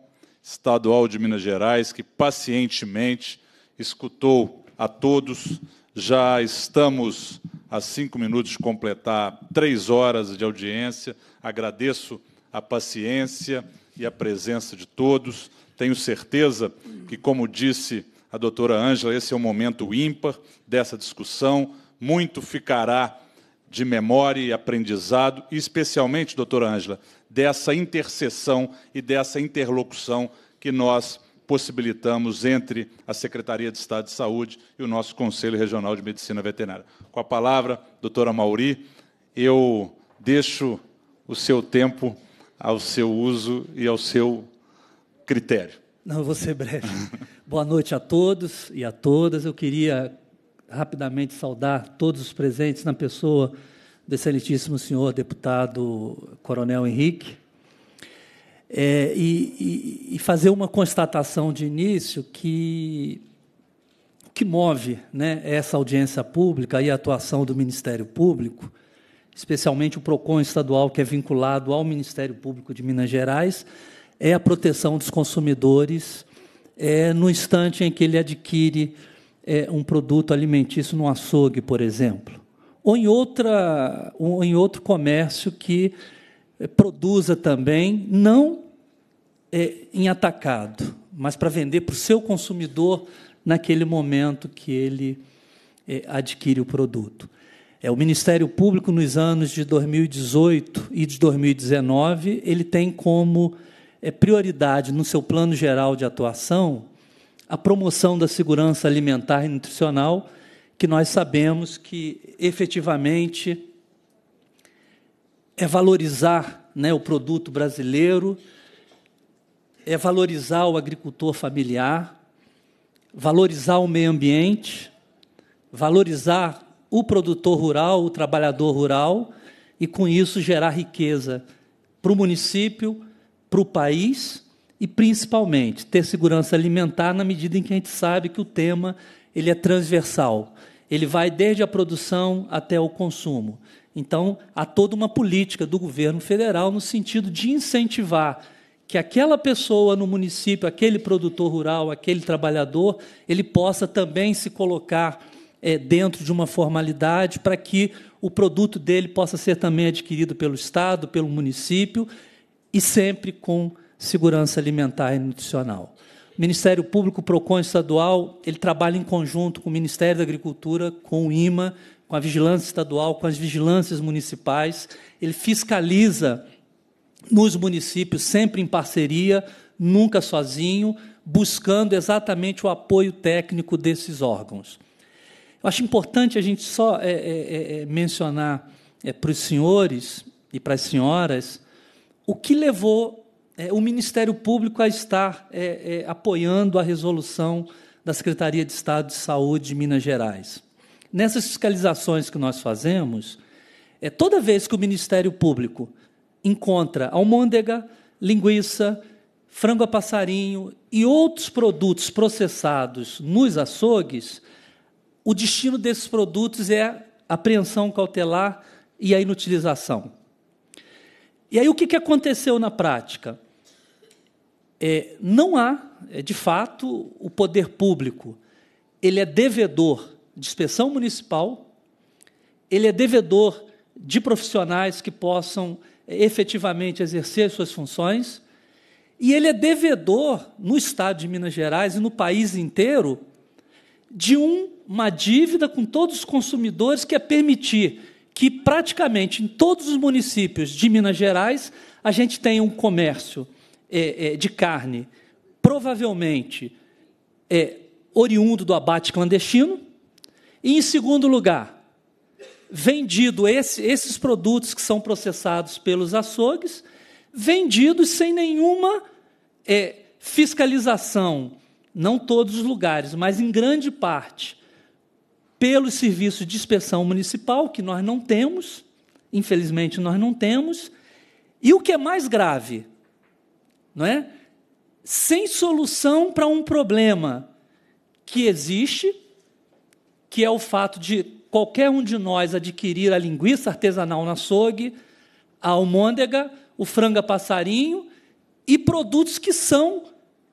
estadual de Minas Gerais, que pacientemente escutou a todos. Já estamos a cinco minutos de completar três horas de audiência. Agradeço a paciência e a presença de todos. Tenho certeza que, como disse a doutora Ângela, esse é o momento ímpar dessa discussão. Muito ficará de memória e aprendizado, e especialmente, doutora Ângela, dessa interseção e dessa interlocução que nós possibilitamos entre a Secretaria de Estado de Saúde e o nosso Conselho Regional de Medicina Veterinária. Com a palavra, doutora Mauri, eu deixo o seu tempo ao seu uso e ao seu critério. Não, vou ser breve. Boa noite a todos e a todas. Eu queria rapidamente saudar todos os presentes na pessoa do excelentíssimo senhor deputado Coronel Henrique, é, e, e, e, fazer uma constatação de início que, que move né, essa audiência pública e a atuação do Ministério Público, especialmente o PROCON estadual, que é vinculado ao Ministério Público de Minas Gerais, é a proteção dos consumidores é, no instante em que ele adquire é, um produto alimentício no açougue, por exemplo, ou em, outra, ou em outro comércio que é, produza também, não é, em atacado, mas para vender para o seu consumidor naquele momento que ele é, adquire o produto. É, o Ministério Público, nos anos de 2018 e de 2019, ele tem como é, prioridade no seu plano geral de atuação a promoção da segurança alimentar e nutricional, que nós sabemos que efetivamente é valorizar né, o produto brasileiro, é valorizar o agricultor familiar, valorizar o meio ambiente, valorizar o produtor rural, o trabalhador rural, e com isso gerar riqueza para o município, para o país e principalmente ter segurança alimentar na medida em que a gente sabe que o tema ele é transversal. Ele vai desde a produção até o consumo. Então, há toda uma política do governo federal no sentido de incentivar que aquela pessoa no município, aquele produtor rural, aquele trabalhador, ele possa também se colocar é, dentro de uma formalidade para que o produto dele possa ser também adquirido pelo Estado, pelo município e sempre com segurança alimentar e nutricional. O Ministério Público Procon Estadual, ele trabalha em conjunto com o Ministério da Agricultura, com o IMA, com a vigilância estadual, com as vigilâncias municipais. Ele fiscaliza nos municípios sempre em parceria, nunca sozinho, buscando exatamente o apoio técnico desses órgãos. Eu acho importante a gente só é, é, é, é mencionar é, para os senhores e para as senhoras o que levou é, o Ministério Público a estar é, é, apoiando a resolução da Secretaria de Estado de Saúde de Minas Gerais. Nessas fiscalizações que nós fazemos, é, toda vez que o Ministério Público encontra almôndega, linguiça, frango a passarinho e outros produtos processados nos açougues, o destino desses produtos é apreensão cautelar e a inutilização. E aí o que aconteceu na prática? é, não há, é, de fato, o poder público. Ele é devedor de inspeção municipal, ele é devedor de profissionais que possam é, efetivamente exercer suas funções, e ele é devedor, no Estado de Minas Gerais e no país inteiro, de uma dívida com todos os consumidores que é permitir que, praticamente em todos os municípios de Minas Gerais, a gente tenha um comércio é, é, de carne, provavelmente é, oriundo do abate clandestino. E, em segundo lugar, vendido esse, esses produtos que são processados pelos açougues, vendidos sem nenhuma é, fiscalização, não todos os lugares, mas em grande parte, pelo serviço de inspeção municipal, que nós não temos, infelizmente nós não temos. E o que é mais grave, não é? Sem solução para um problema que existe, que é o fato de qualquer um de nós adquirir a linguiça artesanal na açougue, a almôndega, o franga passarinho e produtos que são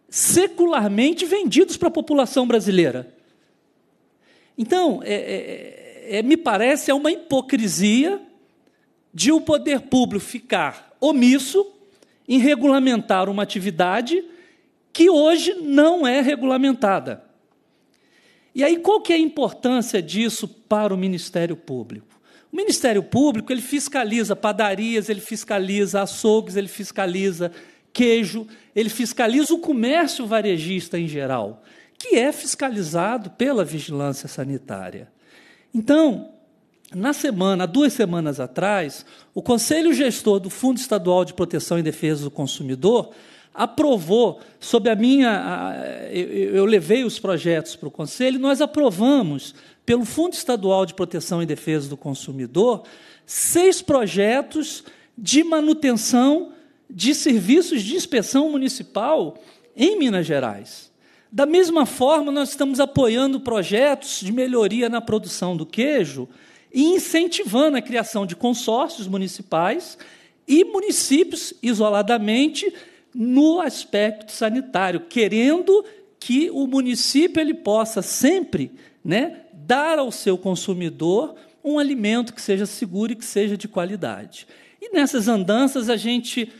secularmente vendidos para a população brasileira. Então, é, é, é, me parece é uma hipocrisia de o poder público ficar omisso em regulamentar uma atividade que hoje não é regulamentada. E aí qual que é a importância disso para o Ministério Público? O Ministério Público ele fiscaliza padarias, ele fiscaliza açougues, ele fiscaliza queijo, ele fiscaliza o comércio varejista em geral, que é fiscalizado pela vigilância sanitária. Então, na semana, duas semanas atrás, o Conselho Gestor do Fundo Estadual de Proteção e Defesa do Consumidor aprovou, sob a minha. Eu levei os projetos para o Conselho, nós aprovamos, pelo Fundo Estadual de Proteção e Defesa do Consumidor, seis projetos de manutenção de serviços de inspeção municipal em Minas Gerais. Da mesma forma, nós estamos apoiando projetos de melhoria na produção do queijo e incentivando a criação de consórcios municipais e municípios isoladamente no aspecto sanitário, querendo que o município ele possa sempre, né, dar ao seu consumidor um alimento que seja seguro e que seja de qualidade. E nessas andanças a gente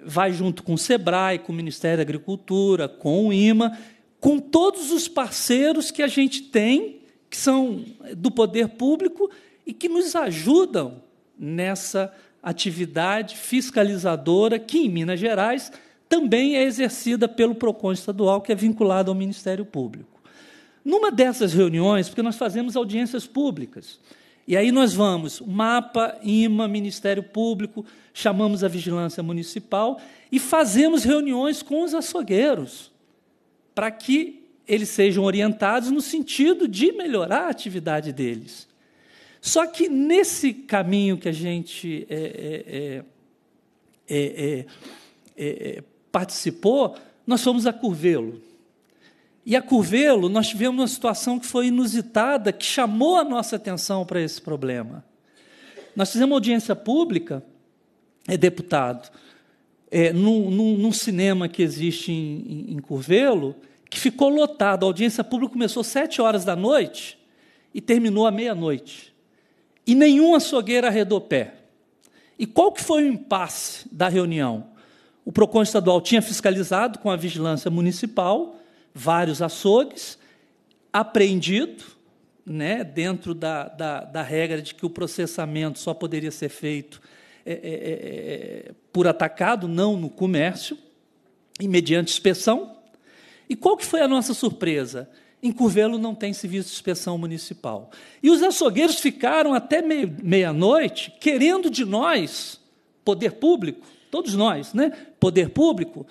vai junto com o Sebrae, com o Ministério da Agricultura, com o IMA, com todos os parceiros que a gente tem são do poder público e que nos ajudam nessa atividade fiscalizadora que, em Minas Gerais, também é exercida pelo PROCON estadual, que é vinculado ao Ministério Público. Numa dessas reuniões, porque nós fazemos audiências públicas, e aí nós vamos, MAPA, IMA, Ministério Público, chamamos a Vigilância Municipal e fazemos reuniões com os açougueiros, para que eles sejam orientados no sentido de melhorar a atividade deles. Só que nesse caminho que a gente é é é, é, é, é, participou, nós fomos a Curvelo. E a Curvelo, nós tivemos uma situação que foi inusitada, que chamou a nossa atenção para esse problema. Nós fizemos uma audiência pública, é deputado, é, num, num, num cinema que existe em, em, em Curvelo, que ficou lotado. A audiência pública começou às sete horas da noite e terminou à meia-noite. E nenhum açougueiro arredou pé. E qual que foi o impasse da reunião? O PROCON estadual tinha fiscalizado com a vigilância municipal vários açougues, apreendido, né, dentro da, da, da regra de que o processamento só poderia ser feito é, é, é, é por atacado, não no comércio, e mediante inspeção. E qual que foi a nossa surpresa? Em Curvelo não tem serviço de inspeção municipal. E os açougueiros ficaram até meia-noite querendo de nós, poder público, todos nós, né? Poder público,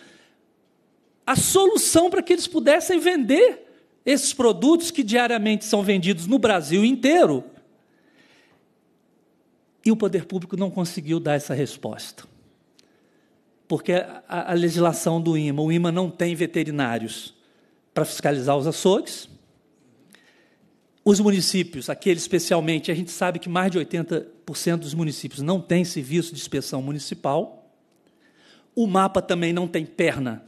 a solução para que eles pudessem vender esses produtos que diariamente são vendidos no Brasil inteiro. E o poder público não conseguiu dar essa resposta porque a, a legislação do IMA, o IMA não tem veterinários para fiscalizar os açougues. Os municípios, aqueles especialmente, a gente sabe que mais de 80% dos municípios não tem serviço de inspeção municipal. O mapa também não tem perna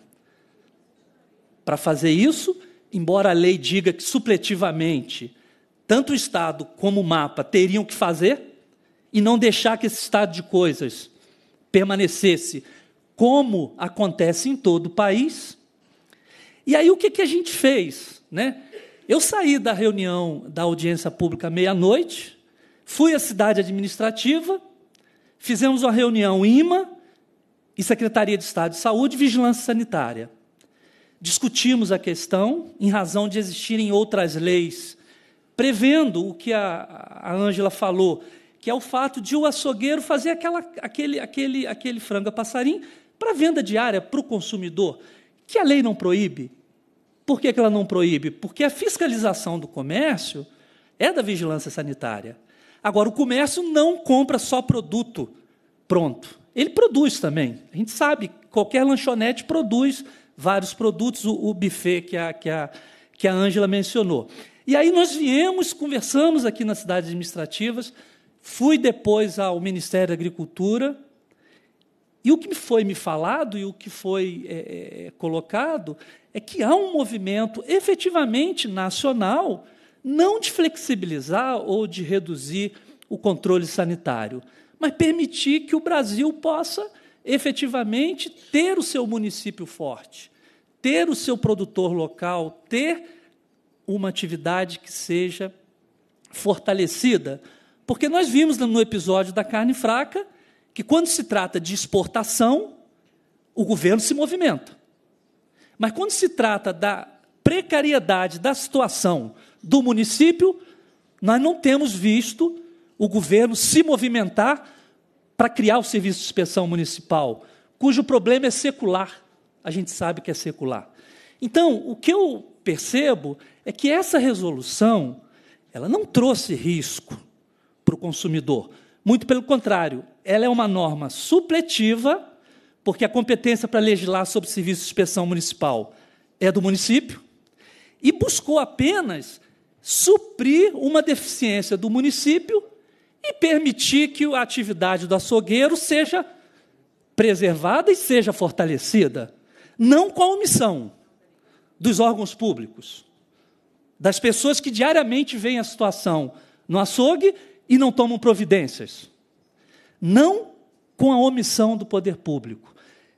para fazer isso, embora a lei diga que supletivamente tanto o Estado como o mapa teriam que fazer e não deixar que esse estado de coisas permanecesse como acontece em todo o país. E aí o que, que a gente fez? Né? Eu saí da reunião da audiência pública meia-noite, fui à cidade administrativa, fizemos uma reunião IMA e Secretaria de Estado de Saúde e Vigilância Sanitária. Discutimos a questão em razão de existirem outras leis, prevendo o que a Ângela falou, que é o fato de o açougueiro fazer aquela, aquele, aquele, aquele frango a passarim para venda diária para o consumidor, que a lei não proíbe. Por que, que ela não proíbe? Porque a fiscalização do comércio é da vigilância sanitária. Agora, o comércio não compra só produto pronto. Ele produz também. A gente sabe, qualquer lanchonete produz vários produtos, o, o buffet que a, que a, que a mencionou. E aí nós viemos, conversamos aqui nas cidades administrativas, fui depois ao Ministério da Agricultura, e o que foi me falado e o que foi é, é, é, colocado é que há um movimento efetivamente nacional não de flexibilizar ou de reduzir o controle sanitário, mas permitir que o Brasil possa efetivamente ter o seu município forte, ter o seu produtor local, ter uma atividade que seja fortalecida. Porque nós vimos no episódio da carne fraca que quando se trata de exportação, o governo se movimenta. Mas quando se trata da precariedade da situação do município, nós não temos visto o governo se movimentar para criar o serviço de inspeção municipal, cujo problema é secular. A gente sabe que é secular. Então, o que eu percebo é que essa resolução ela não trouxe risco para o consumidor. Muito pelo contrário, ela é uma norma supletiva, porque a competência para legislar sobre serviço de inspeção municipal é do município, e buscou apenas suprir uma deficiência do município e permitir que a atividade do açougueiro seja preservada e seja fortalecida, não com a omissão dos órgãos públicos, das pessoas que diariamente veem a situação no açougue e não tomam providências não com a omissão do poder público,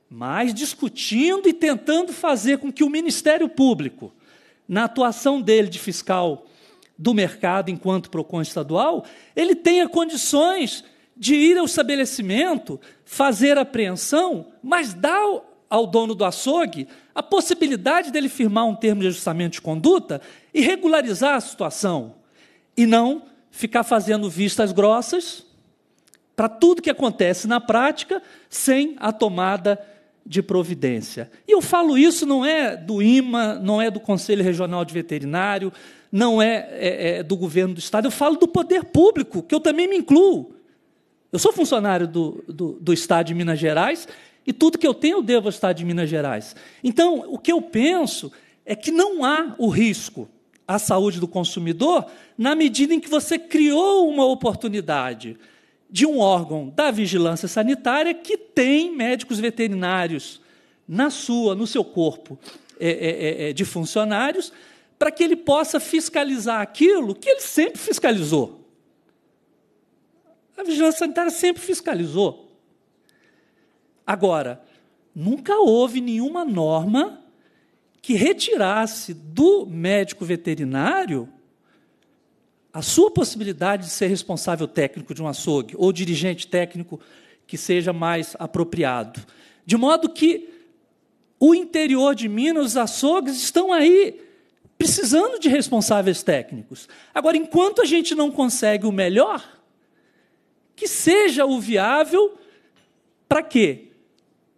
mas discutindo e tentando fazer com que o Ministério Público, na atuação dele de fiscal do mercado enquanto PROCON estadual, ele tenha condições de ir ao estabelecimento, fazer apreensão, mas dar ao dono do açougue a possibilidade dele firmar um termo de ajustamento de conduta e regularizar a situação, e não ficar fazendo vistas grossas para tudo que acontece na prática sem a tomada de providência. E eu falo isso não é do IMA, não é do Conselho Regional de Veterinário, não é, é, é do governo do Estado, eu falo do poder público, que eu também me incluo. Eu sou funcionário do, do, do Estado de Minas Gerais e tudo que eu tenho eu devo ao Estado de Minas Gerais. Então, o que eu penso é que não há o risco à saúde do consumidor na medida em que você criou uma oportunidade de um órgão da vigilância sanitária que tem médicos veterinários na sua, no seu corpo é é, é, é, de funcionários, para que ele possa fiscalizar aquilo que ele sempre fiscalizou. A vigilância sanitária sempre fiscalizou. Agora, nunca houve nenhuma norma que retirasse do médico veterinário a sua possibilidade de ser responsável técnico de um açougue ou dirigente técnico que seja mais apropriado. De modo que o interior de Minas, os açougues estão aí precisando de responsáveis técnicos. Agora, enquanto a gente não consegue o melhor, que seja o viável para quê?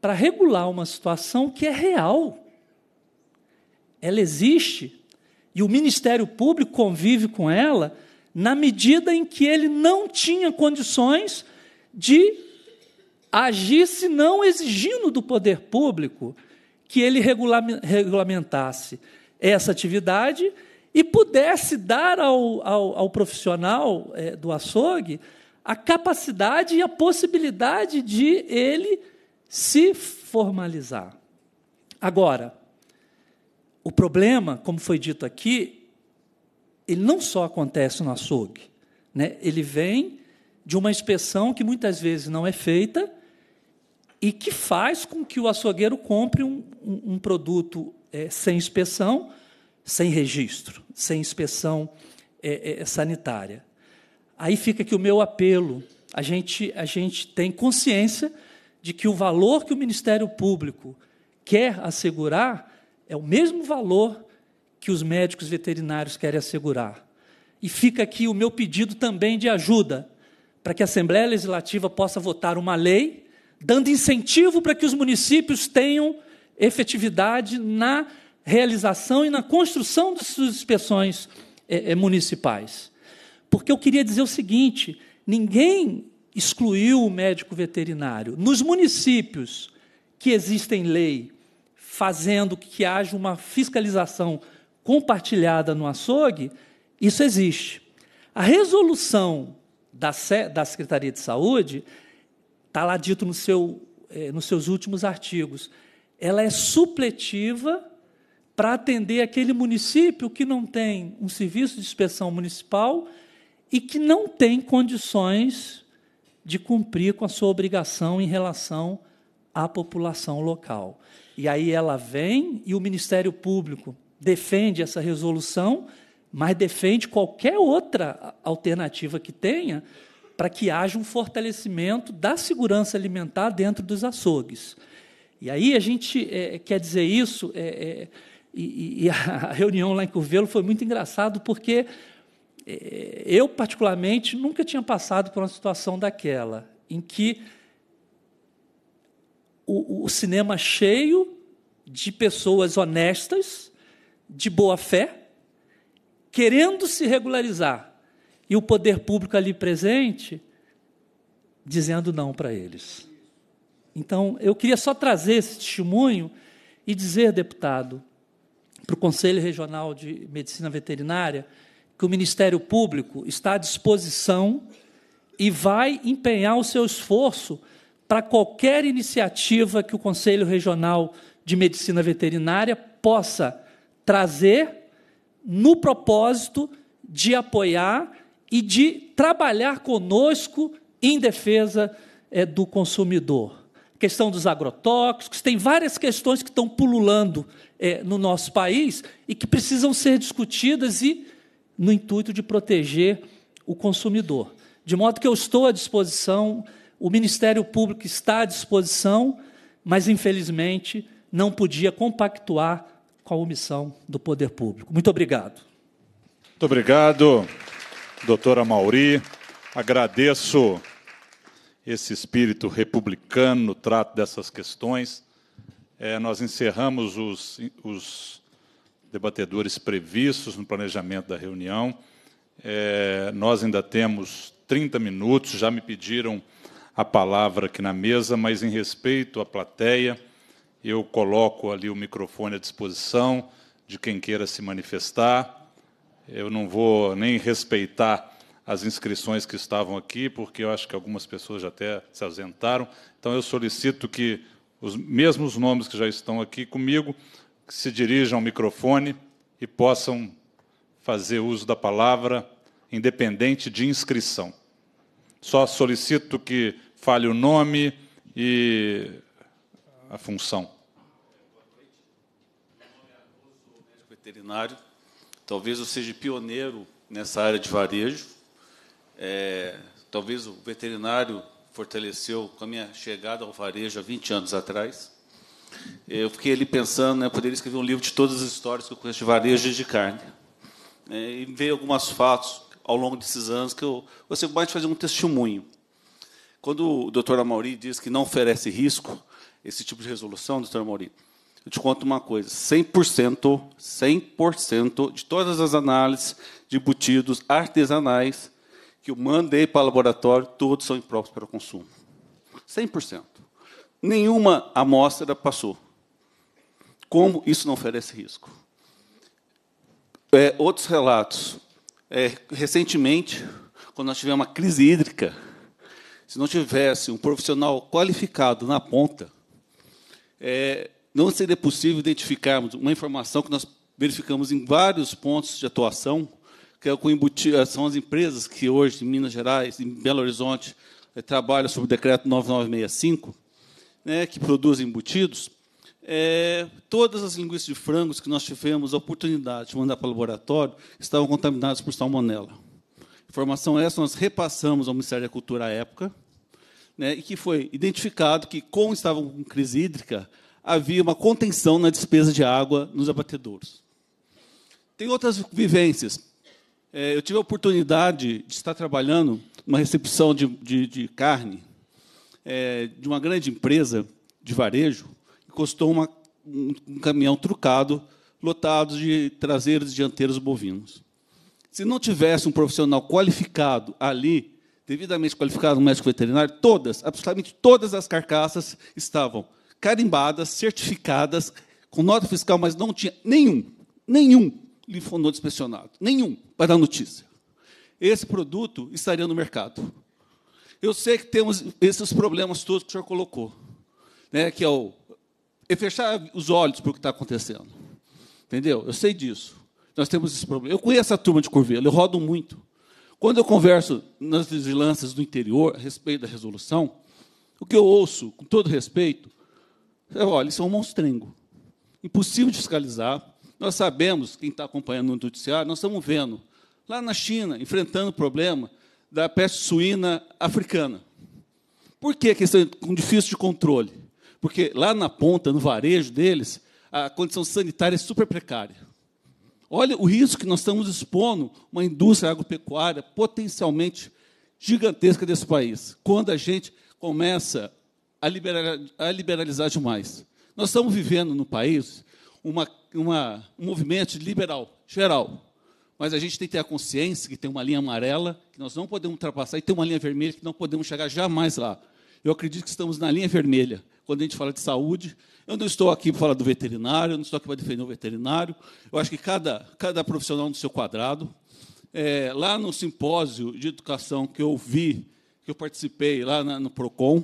Para regular uma situação que é real. Ela existe e o Ministério Público convive com ela na medida em que ele não tinha condições de agir senão exigindo do poder público que ele regulamentasse essa atividade e pudesse dar ao, ao, ao profissional é, do açougue a capacidade e a possibilidade de ele se formalizar. Agora, o problema, como foi dito aqui, ele não só acontece no açougue, né? ele vem de uma inspeção que muitas vezes não é feita e que faz com que o açougueiro compre um, um, um produto é, sem inspeção, sem registro, sem inspeção é, é, sanitária. Aí fica que o meu apelo, a gente, a gente tem consciência de que o valor que o Ministério Público quer assegurar é o mesmo valor que os médicos veterinários querem assegurar. E fica aqui o meu pedido também de ajuda para que a Assembleia Legislativa possa votar uma lei dando incentivo para que os municípios tenham efetividade na realização e na construção das suas inspeções é, municipais. Porque eu queria dizer o seguinte: ninguém excluiu o médico veterinário. Nos municípios que existem lei fazendo que haja uma fiscalização compartilhada no açougue, isso existe. A resolução da, da Secretaria de Saúde está lá dito no seu, eh, nos seus últimos artigos. Ela é supletiva para atender aquele município que não tem um serviço de inspeção municipal e que não tem condições de cumprir com a sua obrigação em relação à população local. E aí ela vem e o Ministério Público, defende essa resolução, mas defende qualquer outra alternativa que tenha para que haja um fortalecimento da segurança alimentar dentro dos açougues. E aí a gente é, quer dizer isso, é, é, e, e, a reunião lá em Curvelo foi muito engraçado porque é, eu, particularmente, nunca tinha passado por uma situação daquela, em que o, o cinema cheio de pessoas honestas, de boa fé, querendo se regularizar, e o poder público ali presente dizendo não para eles. Então, eu queria só trazer esse testemunho e dizer, deputado, para o Conselho Regional de Medicina Veterinária, que o Ministério Público está à disposição e vai empenhar o seu esforço para qualquer iniciativa que o Conselho Regional de Medicina Veterinária possa trazer no propósito de apoiar e de trabalhar conosco em defesa é, do consumidor. questão dos agrotóxicos, tem várias questões que estão pululando é, no nosso país e que precisam ser discutidas e no intuito de proteger o consumidor. De modo que eu estou à disposição, o Ministério Público está à disposição, mas infelizmente não podia compactuar com a omissão do poder público. Muito obrigado. Muito obrigado, doutora Mauri. Agradeço esse espírito republicano no trato dessas questões. É, nós encerramos os, os, debatedores previstos no planejamento da reunião. É, nós ainda temos 30 minutos, já me pediram a palavra aqui na mesa, mas em respeito à plateia. Eu coloco ali o microfone à disposição de quem queira se manifestar. Eu não vou nem respeitar as inscrições que estavam aqui, porque eu acho que algumas pessoas já até se ausentaram. Então, eu solicito que os mesmos nomes que já estão aqui comigo se dirijam ao microfone e possam fazer uso da palavra, independente de inscrição. Só solicito que fale o nome e a função. veterinário. Talvez eu seja pioneiro nessa área de varejo. É, talvez o veterinário fortaleceu com a minha chegada ao varejo há 20 anos atrás. Eu fiquei ali pensando, né, poderia escrever um livro de todas as histórias que eu conheço de varejo de carne. É, e veio alguns fatos ao longo desses anos que eu, você pode fazer um testemunho. Quando o doutor Amaury diz que não oferece risco, esse tipo de resolução, doutor Amaury, eu te conto uma coisa: 100%, 100% de todas as análises de embutidos artesanais que eu mandei para o laboratório, todos são impróprios para consumo. 100%. Nenhuma amostra passou. Como isso não oferece risco? É, outros relatos. É, recentemente, quando nós tivemos uma crise hídrica, se não tivesse um profissional qualificado na ponta, é, não seria possível identificarmos uma informação que nós verificamos em vários pontos de atuação, que é com eh, são as empresas que hoje, em Minas Gerais, em Belo Horizonte, eh, trabalham sob o decreto 9965, né, que produzem embutidos, é, todas as linguiças de frangos que nós tivemos a oportunidade de mandar para o laboratório estavam contaminadas por salmonela. Informação essa nós repassamos ao Ministério da Cultura à época, né, e que foi identificado que, como estavam com crise hídrica, havia uma contenção na despesa de água nos abatedouros. Tem outras vivências. É, eu tive a oportunidade de estar trabalhando numa recepção de, de, de carne é, de uma grande empresa de varejo, que custou uma, um caminhão trucado, lotado de traseiros e dianteiros bovinos. Se não tivesse um profissional qualificado ali, devidamente qualificado, um médico veterinário, todas, absolutamente todas as carcaças estavam carimbadas, certificadas, com nota fiscal, mas não tinha nenhum, nenhum linfonodo inspecionado, nenhum, para dar notícia. Esse produto estaria no mercado. Eu sei que temos esses problemas todos que o senhor colocou, né, que é o é fechar os olhos para o que está acontecendo. Entendeu? Eu sei disso. Nós temos esse problema. Eu conheço a turma de Curvelo, eu rodo muito. Quando eu converso nas vigilâncias do interior a respeito da resolução, o que eu ouço, com todo respeito, Olha, eles são é um monstrengo. Impossível de fiscalizar. Nós sabemos, quem está acompanhando o noticiário, nós estamos vendo, lá na China, enfrentando o problema da peste suína africana. Por que questão é difícil de controle? Porque lá na ponta, no varejo deles, a condição sanitária é super precária. Olha o risco que nós estamos expondo uma indústria agropecuária potencialmente gigantesca desse país. Quando a gente começa a, liberar, a liberalizar demais. Nós estamos vivendo no país uma, uma, um movimento liberal, geral. Mas a gente tem que ter a consciência que tem uma linha amarela que nós não podemos ultrapassar e tem uma linha vermelha que não podemos chegar jamais lá. Eu acredito que estamos na linha vermelha quando a gente fala de saúde. Eu não estou aqui para falar do veterinário, eu não estou aqui para defender o veterinário. Eu acho que cada, cada profissional no seu quadrado. É, lá no simpósio de educação que eu vi, que eu participei lá na, no PROCON,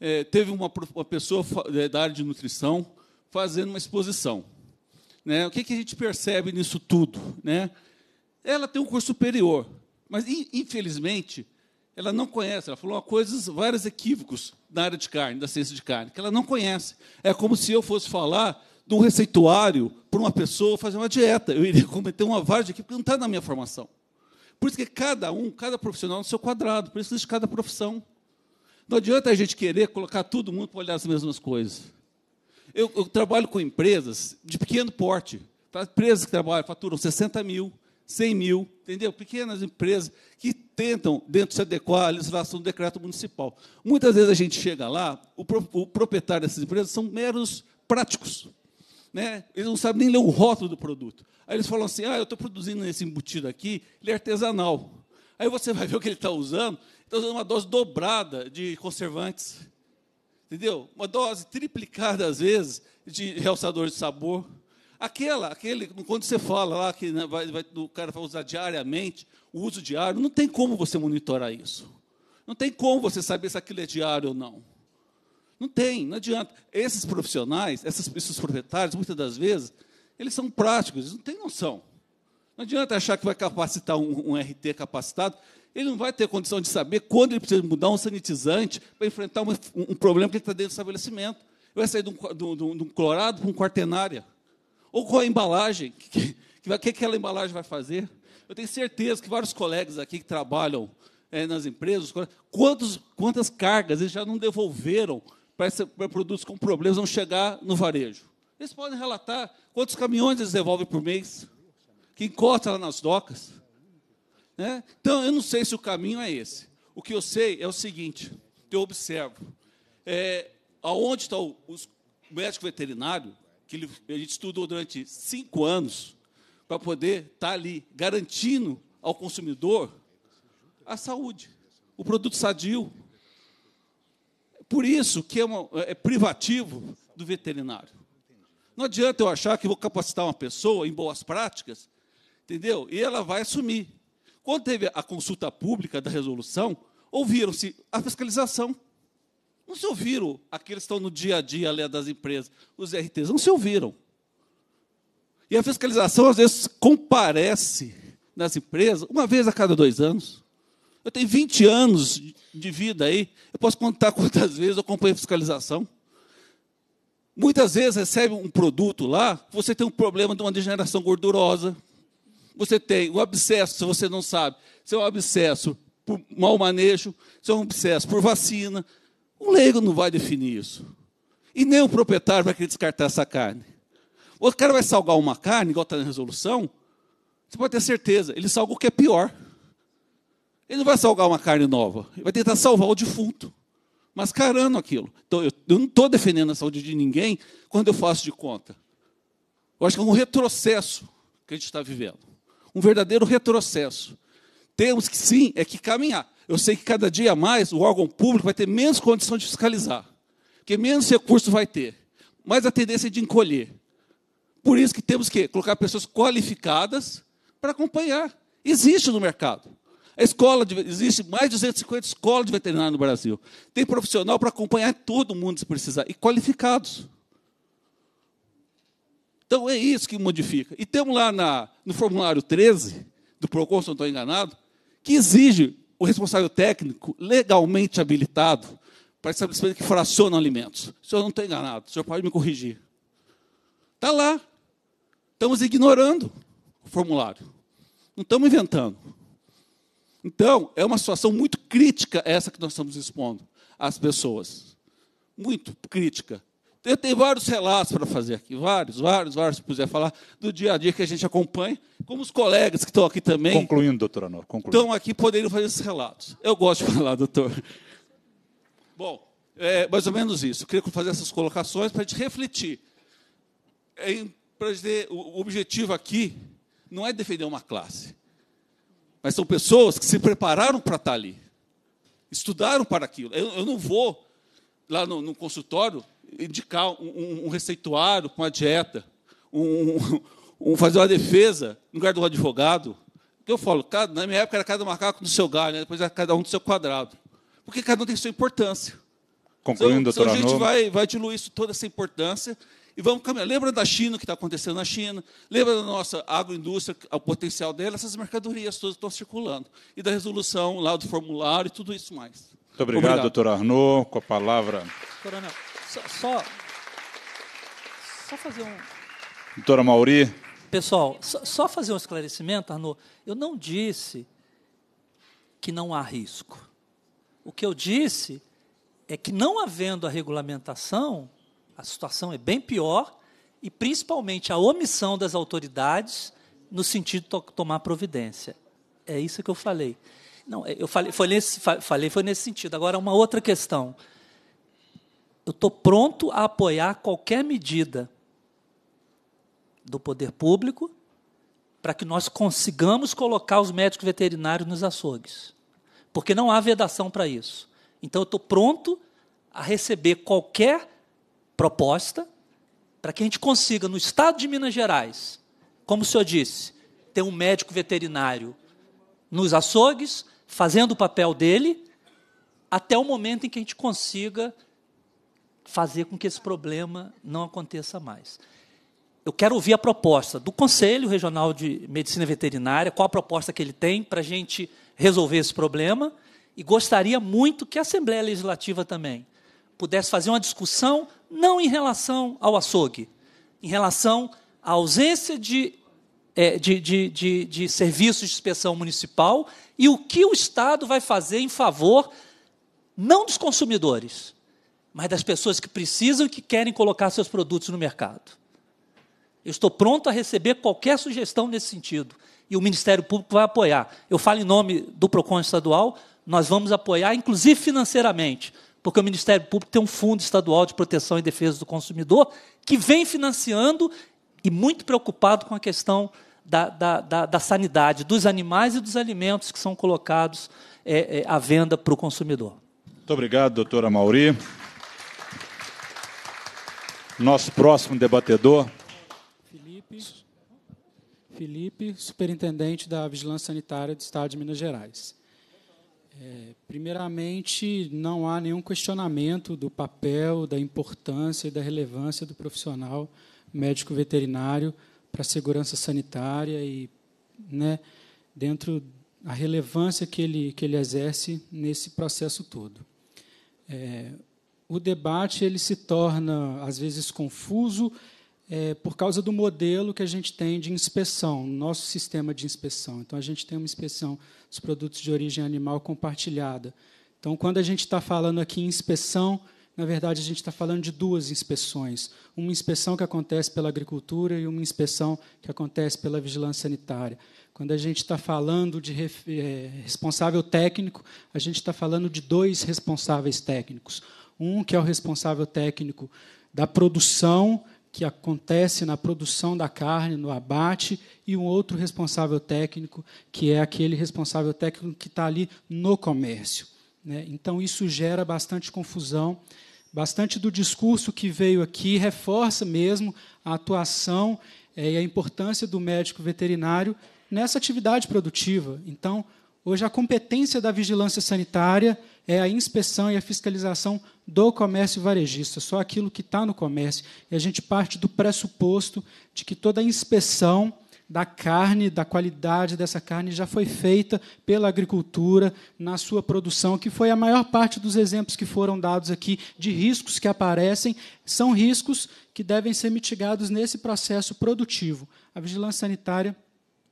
é, teve uma, uma, pessoa é, da área de nutrição fazendo uma exposição. Né? O que, que a gente percebe nisso tudo? Né? Ela tem um curso superior, mas, infelizmente, ela não conhece. Ela falou coisas, vários equívocos na área de carne, da ciência de carne, que ela não conhece. É como se eu fosse falar de um receituário para uma pessoa fazer uma dieta. Eu iria cometer uma vara de equívoco não está na minha formação. Por isso que cada um, cada profissional no seu quadrado, por isso existe cada profissão. Não adianta a gente querer colocar todo mundo para olhar as mesmas coisas. Eu, eu trabalho com empresas de pequeno porte, tá? empresas que trabalham, faturam 60 mil, 100 mil, entendeu? Pequenas empresas que tentam, dentro se adequar à legislação do decreto municipal. Muitas vezes a gente chega lá, o, pro, o proprietário dessas empresas são meros práticos. Né? Eles não sabem nem ler o rótulo do produto. Aí eles falam assim: ah, eu estou produzindo esse embutido aqui, ele é artesanal. Aí você vai ver o que ele está usando, está usando uma dose dobrada de conservantes. Entendeu? Uma dose triplicada, às vezes, de realçadores de sabor. Aquela, aquele, quando você fala lá que né, vai, vai, o cara vai usar diariamente, o uso diário, não tem como você monitorar isso. Não tem como você saber se aquilo é diário ou não. Não tem, não adianta. Esses profissionais, essas, esses proprietários, muitas das vezes, eles são práticos, eles não têm noção. Não adianta achar que vai capacitar um, um RT capacitado ele não vai ter condição de saber quando ele precisa mudar um sanitizante para enfrentar um, um problema que ele está dentro do estabelecimento. vai sair de um, de um, de um clorado para um Ou qual a embalagem? O que, que, que aquela embalagem vai fazer? Eu tenho certeza que vários colegas aqui que trabalham é, nas empresas, quantos, quantas cargas eles já não devolveram para, para produtos com problemas não chegar no varejo? Eles podem relatar quantos caminhões eles devolvem por mês, que encosta lá nas docas. Né? Então, eu não sei se o caminho é esse. O que eu sei é o seguinte: eu observo. É, aonde está o, os, o médico veterinário, que ele, a gente estudou durante cinco anos, para poder estar tá ali garantindo ao consumidor a saúde, o produto sadio. Por isso que é, uma, é privativo do veterinário. Não adianta eu achar que vou capacitar uma pessoa em boas práticas, entendeu? E ela vai assumir. Quando teve a consulta pública da resolução, ouviram-se a fiscalização. Não se ouviram aqueles que estão no dia a dia das empresas, os RTs, não se ouviram. E a fiscalização, às vezes, comparece nas empresas uma vez a cada dois anos. Eu tenho 20 anos de vida aí, eu posso contar quantas vezes eu acompanho a fiscalização. Muitas vezes recebe um produto lá, você tem um problema de uma degeneração gordurosa, você tem um abscesso, se você não sabe, se é um abscesso por mau manejo, se é um abscesso por vacina. um leigo não vai definir isso. E nem o proprietário vai querer descartar essa carne. O cara vai salgar uma carne, igual está na resolução, você pode ter certeza, ele salga o que é pior. Ele não vai salgar uma carne nova, ele vai tentar salvar o defunto, mascarando aquilo. Então, eu, eu não estou defendendo a saúde de ninguém quando eu faço de conta. Eu acho que é um retrocesso que a gente está vivendo um verdadeiro retrocesso. Temos que sim, é que caminhar. Eu sei que cada dia mais o órgão público vai ter menos condição de fiscalizar, porque menos recurso vai ter, mas a tendência é de encolher. Por isso que temos que colocar pessoas qualificadas para acompanhar. Existe no mercado. A escola de, existe mais de 250 escolas de veterinário no Brasil. Tem profissional para acompanhar todo mundo se precisar e qualificados. Então é isso que modifica. E temos lá na, no formulário 13 do PROCON, se não estou enganado, que exige o responsável técnico legalmente habilitado para estabelecimento que fraciona alimentos. Se eu não estou enganado, o senhor pode me corrigir. Está lá. Estamos ignorando o formulário. Não estamos inventando. Então, é uma situação muito crítica essa que nós estamos expondo às pessoas. Muito crítica. Eu tenho vários relatos para fazer aqui, vários, vários, vários, se puder falar, do dia a dia que a gente acompanha, como os colegas que estão aqui também. Concluindo, doutor Honor, concluindo. Estão aqui, poderiam fazer esses relatos. Eu gosto de falar, doutor. Bom, é mais ou menos isso. Eu queria fazer essas colocações para a gente refletir. É, para dizer, o objetivo aqui não é defender uma classe, mas são pessoas que se prepararam para estar tá ali, estudaram para aquilo. Eu, eu não vou lá no, no consultório indicar um, um receituário com a dieta, um, um, fazer uma defesa no lugar do advogado. Eu falo, cada, na minha época era cada macaco do seu galho, né? depois era cada um do seu quadrado. Porque cada um tem sua importância. Concluindo, então, doutor então a gente vai, vai diluir isso, toda essa importância e vamos caminhar. Lembra da China, o que está acontecendo na China? Lembra da nossa agroindústria, o potencial dela? Essas mercadorias todas estão circulando. E da resolução lá do formulário e tudo isso mais. Muito obrigado, obrigado. doutor Arnaud. Com a palavra. Coronel. Só, só, só fazer um. Doutora Mauri. Pessoal, só, só fazer um esclarecimento, Arnô. Eu não disse que não há risco. O que eu disse é que, não havendo a regulamentação, a situação é bem pior e, principalmente, a omissão das autoridades no sentido de to tomar providência. É isso que eu falei. Não, é, eu falei foi, nesse, falei, foi nesse sentido. Agora, uma outra questão eu estou pronto a apoiar qualquer medida do poder público para que nós consigamos colocar os médicos veterinários nos açougues. Porque não há vedação para isso. Então, eu estou pronto a receber qualquer proposta para que a gente consiga, no estado de Minas Gerais, como o senhor disse, ter um médico veterinário nos açougues, fazendo o papel dele, até o momento em que a gente consiga fazer com que esse problema não aconteça mais. Eu quero ouvir a proposta do Conselho Regional de Medicina Veterinária, qual a proposta que ele tem para a gente resolver esse problema, e gostaria muito que a Assembleia Legislativa também pudesse fazer uma discussão, não em relação ao açougue, em relação à ausência de, é, de, de, de, de serviços de inspeção municipal e o que o Estado vai fazer em favor, não dos consumidores, mas das pessoas que precisam e que querem colocar seus produtos no mercado. Eu estou pronto a receber qualquer sugestão nesse sentido. E o Ministério Público vai apoiar. Eu falo em nome do PROCON estadual, nós vamos apoiar, inclusive financeiramente, porque o Ministério Público tem um fundo estadual de proteção e defesa do consumidor que vem financiando e muito preocupado com a questão da, da, da, da sanidade dos animais e dos alimentos que são colocados é, é, à venda para o consumidor. Muito obrigado, doutora Mauri. Nosso próximo debatedor. Felipe, Felipe superintendente da Vigilância Sanitária do Estado de Minas Gerais. É, primeiramente, não há nenhum questionamento do papel, da importância e da relevância do profissional médico veterinário para a segurança sanitária e, né, dentro a relevância que ele, que ele exerce nesse processo todo. É, o debate ele se torna às vezes confuso é, por causa do modelo que a gente tem de inspeção, nosso sistema de inspeção. Então a gente tem uma inspeção dos produtos de origem animal compartilhada. Então quando a gente está falando aqui em inspeção, na verdade a gente está falando de duas inspeções: uma inspeção que acontece pela agricultura e uma inspeção que acontece pela vigilância sanitária. Quando a gente está falando de é, responsável técnico, a gente está falando de dois responsáveis técnicos um que é o responsável técnico da produção que acontece na produção da carne, no abate, e um outro responsável técnico, que é aquele responsável técnico que está ali no comércio. Né? Então, isso gera bastante confusão, bastante do discurso que veio aqui, reforça mesmo a atuação é, e a importância do médico veterinário nessa atividade produtiva. Então, hoje, a competência da vigilância sanitária é a inspeção e a fiscalização do comércio varejista, só aquilo que está no comércio. E a gente parte do pressuposto de que toda a inspeção da carne, da qualidade dessa carne, já foi feita pela agricultura na sua produção, que foi a maior parte dos exemplos que foram dados aqui de riscos que aparecem, são riscos que devem ser mitigados nesse processo produtivo. A vigilância sanitária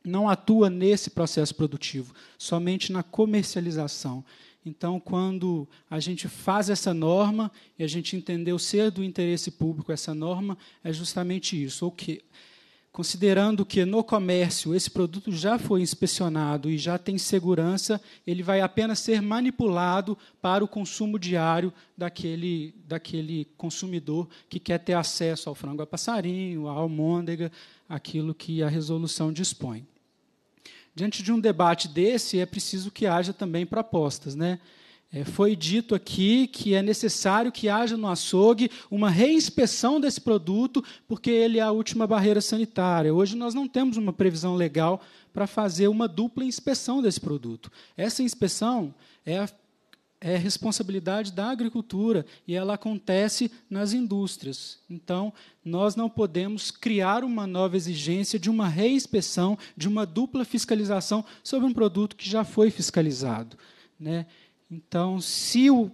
não atua nesse processo produtivo, somente na comercialização. Então, quando a gente faz essa norma e a gente entendeu ser do interesse público essa norma, é justamente isso. O que, considerando que no comércio esse produto já foi inspecionado e já tem segurança, ele vai apenas ser manipulado para o consumo diário daquele, daquele consumidor que quer ter acesso ao frango a passarinho, à almôndega, aquilo que a resolução dispõe. Diante de um debate desse, é preciso que haja também propostas. Né? É, foi dito aqui que é necessário que haja no açougue uma reinspeção desse produto, porque ele é a última barreira sanitária. Hoje nós não temos uma previsão legal para fazer uma dupla inspeção desse produto. Essa inspeção é a é responsabilidade da agricultura e ela acontece nas indústrias. Então, nós não podemos criar uma nova exigência de uma reinspeção, de uma dupla fiscalização sobre um produto que já foi fiscalizado. Né? Então, se o,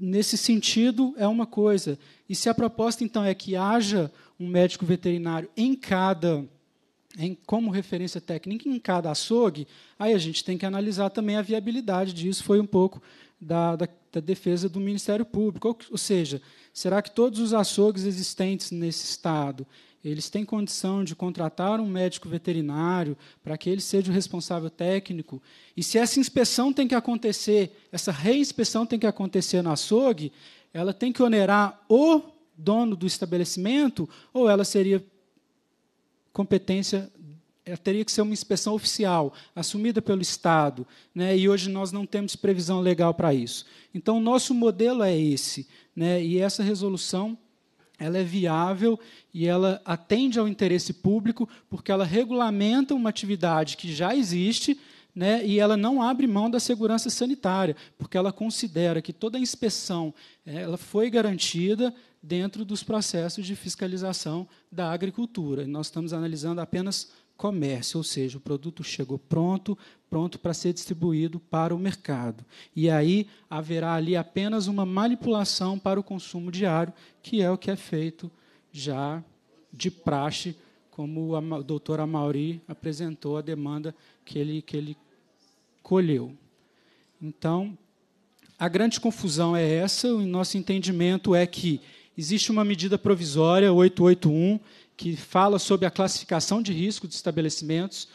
nesse sentido é uma coisa, e se a proposta então é que haja um médico veterinário em cada em, como referência técnica em cada açougue, aí a gente tem que analisar também a viabilidade disso. Foi um pouco da, da, da defesa do Ministério Público. Ou, ou seja, será que todos os açougues existentes nesse Estado eles têm condição de contratar um médico veterinário para que ele seja o responsável técnico. E se essa inspeção tem que acontecer, essa reinspeção tem que acontecer no açougue, ela tem que onerar o dono do estabelecimento ou ela seria competência é, teria que ser uma inspeção oficial, assumida pelo Estado, né? e hoje nós não temos previsão legal para isso. Então, nosso modelo é esse, né? e essa resolução ela é viável e ela atende ao interesse público, porque ela regulamenta uma atividade que já existe, né, e ela não abre mão da segurança sanitária, porque ela considera que toda a inspeção é, ela foi garantida dentro dos processos de fiscalização da agricultura. E nós estamos analisando apenas comércio, ou seja, o produto chegou pronto, pronto para ser distribuído para o mercado. E aí haverá ali apenas uma manipulação para o consumo diário, que é o que é feito já de praxe, como o doutor Amauri apresentou a demanda que ele, que ele colheu. Então, a grande confusão é essa, o nosso entendimento é que existe uma medida provisória 881 que fala sobre a classificação de risco de estabelecimentos,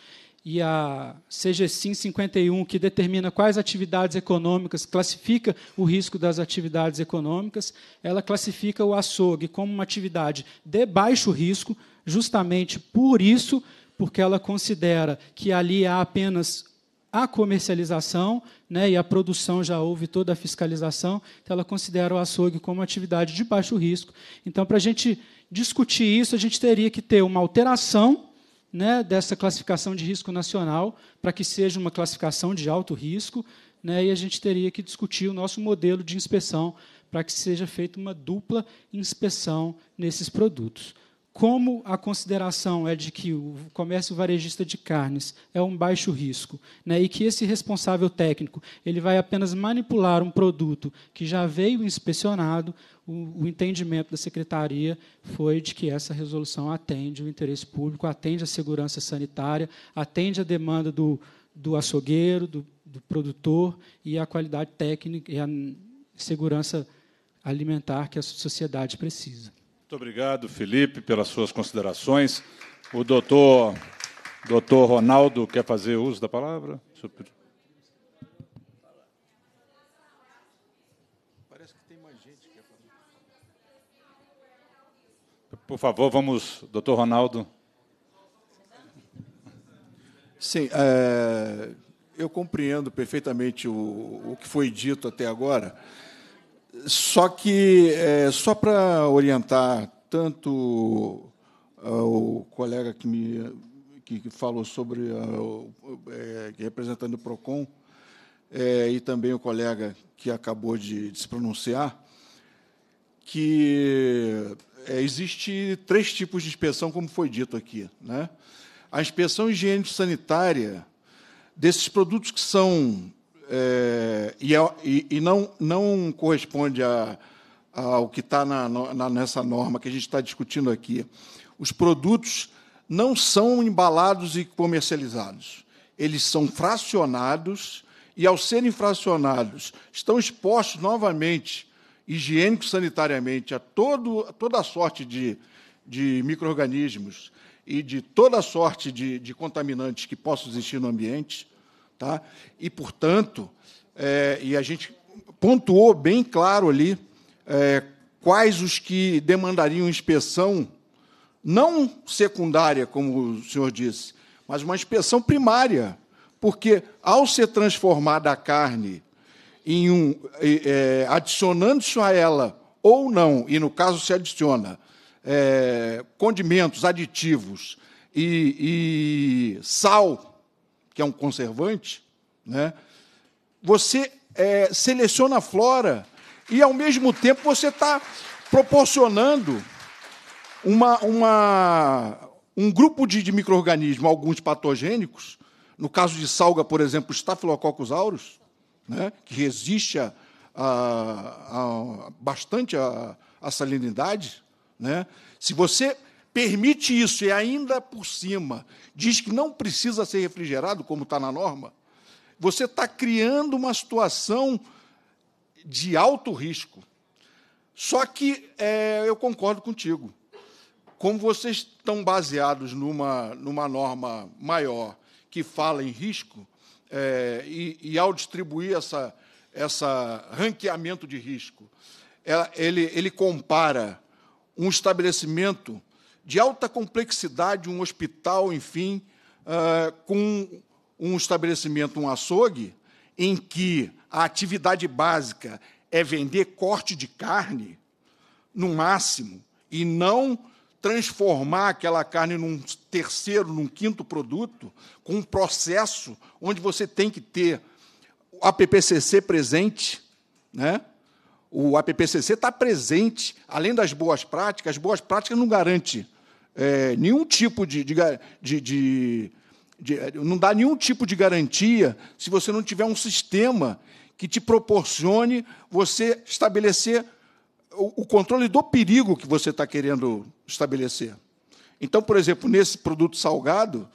e a CGC 51, que determina quais atividades econômicas, classifica o risco das atividades econômicas, ela classifica o açougue como uma atividade de baixo risco, justamente por isso, porque ela considera que ali há apenas a comercialização né, e a produção já houve toda a fiscalização, então ela considera o açougue como uma atividade de baixo risco. Então, para a gente discutir isso, a gente teria que ter uma alteração né, dessa classificação de risco nacional para que seja uma classificação de alto risco, né, e a gente teria que discutir o nosso modelo de inspeção para que seja feita uma dupla inspeção nesses produtos. Como a consideração é de que o comércio varejista de carnes é um baixo risco, né, e que esse responsável técnico ele vai apenas manipular um produto que já veio inspecionado, o, o entendimento da secretaria foi de que essa resolução atende o interesse público, atende a segurança sanitária, atende a demanda do, do açougueiro, do, do produtor e a qualidade técnica e a segurança alimentar que a sociedade precisa. Muito obrigado, Felipe, pelas suas considerações. O doutor, doutor Ronaldo quer fazer uso da palavra? Parece que tem mais gente que quer fazer. Por favor, vamos, doutor Ronaldo. Sim, é, eu compreendo perfeitamente o, o que foi dito até agora. Só que, é, só para orientar tanto ah, o colega que me que, falou sobre ah, é, é, representando o Procon é, e também o colega que acabou de, de se pronunciar que é, existe três tipos de inspeção, como foi dito aqui, né? A inspeção higiênico-sanitária desses produtos que são é, e, é, e, e, não, não corresponde a, a, ao que está na, na, nessa norma que a gente está discutindo aqui. Os produtos não são embalados e comercializados. Eles são fracionados e, ao serem fracionados, estão expostos novamente, higiênico-sanitariamente, a, todo, a toda a sorte de, de micro-organismos e de toda a sorte de, de contaminantes que possam existir no ambiente Tá? E, portanto, é, e a gente pontuou bem claro ali é, quais os que demandariam inspeção, não secundária, como o senhor disse, mas uma inspeção primária, porque ao ser transformada a carne em um é, adicionando-se a ela ou não, e no caso se adiciona é, condimentos, aditivos e, e sal que é um conservante, né? você é, seleciona a flora e, ao mesmo tempo, você está proporcionando uma, uma, um grupo de, de micro-organismos, alguns patogênicos, no caso de salga, por exemplo, Staphylococcus aureus, né, que resiste a, a, a bastante à salinidade. Né? Se você permite isso e ainda por cima diz que não precisa ser refrigerado, como está na norma, você está criando uma situação de alto risco. Só que é, eu concordo contigo. Como vocês estão baseados numa, numa norma maior que fala em risco, é, e, e, ao distribuir essa, essa ranqueamento de risco, ela, ele, ele compara um estabelecimento de alta complexidade, um hospital, enfim, ah, com um estabelecimento, um açougue, em que a atividade básica é vender corte de carne, no máximo, e não transformar aquela carne num terceiro, num quinto produto, com um processo onde você tem que ter a PPCC presente, né? o APPCC está presente, além das boas práticas, as boas práticas não garante é, nenhum tipo de, de, de, de, não dá nenhum tipo de garantia se você não tiver um sistema que te proporcione você estabelecer o, o controle do perigo que você está querendo estabelecer. Então, por exemplo, nesse produto salgado,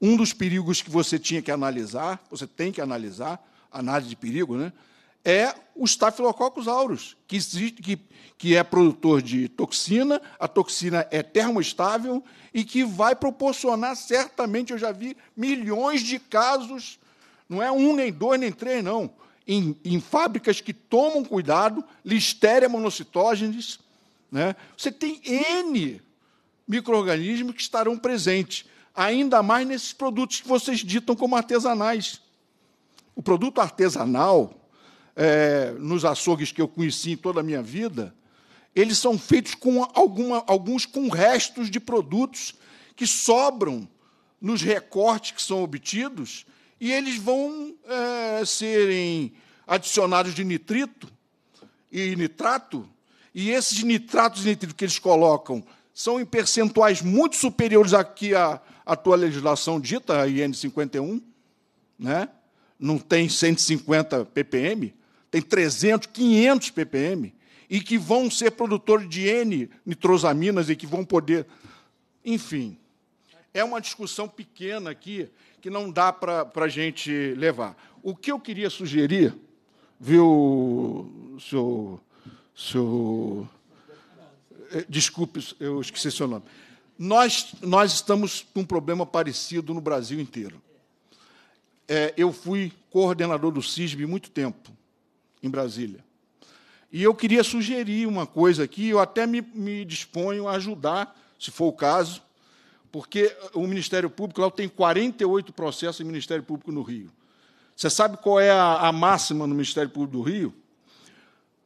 um dos perigos que você tinha que analisar, você tem que analisar, análise de perigo, né? é o Staphylococcus aureus, que, existe, que, que é produtor de toxina, a toxina é termoestável e que vai proporcionar, certamente, eu já vi milhões de casos, não é um, nem dois, nem três, não, em, em fábricas que tomam cuidado, listéria monocitógenes, né? você tem N micro-organismos que estarão presentes, ainda mais nesses produtos que vocês ditam como artesanais. O produto artesanal, é, nos açougues que eu conheci em toda a minha vida, eles são feitos com alguma, alguns com restos de produtos que sobram nos recortes que são obtidos e eles vão é, serem adicionados de nitrito e nitrato e esses nitratos e nitritos que eles colocam são em percentuais muito superiores à que a, tua legislação dita, a IN 51, né? não tem 150 ppm, tem 300, 500 ppm, e que vão ser produtores de N nitrosaminas e que vão poder. Enfim, é uma discussão pequena aqui que não dá para a gente levar. O que eu queria sugerir, viu, seu. seu eh, desculpe, eu esqueci seu nome. Nós, nós estamos com um problema parecido no Brasil inteiro. É, eu fui coordenador do CISB muito tempo em Brasília. E eu queria sugerir uma coisa aqui, eu até me, me disponho a ajudar, se for o caso, porque o Ministério Público lá tem 48 processos em Ministério Público no Rio. Você sabe qual é a, a máxima no Ministério Público do Rio?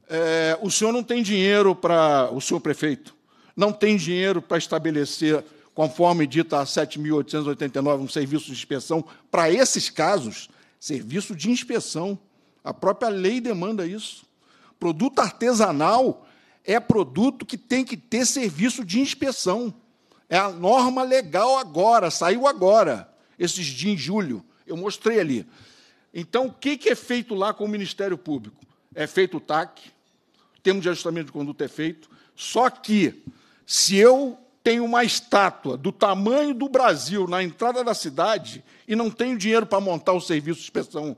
É, o senhor não tem dinheiro para. O senhor prefeito não tem dinheiro para estabelecer, conforme dita a 7.889, um serviço de inspeção para esses casos, serviço de inspeção. A própria lei demanda isso. Produto artesanal é produto que tem que ter serviço de inspeção. É a norma legal agora, saiu agora, esses dias em julho. Eu mostrei ali. Então, o que é feito lá com o Ministério Público? É feito o TAC, o de ajustamento de conduta é feito, só que, se eu tenho uma estátua do tamanho do Brasil na entrada da cidade e não tenho dinheiro para montar o serviço de inspeção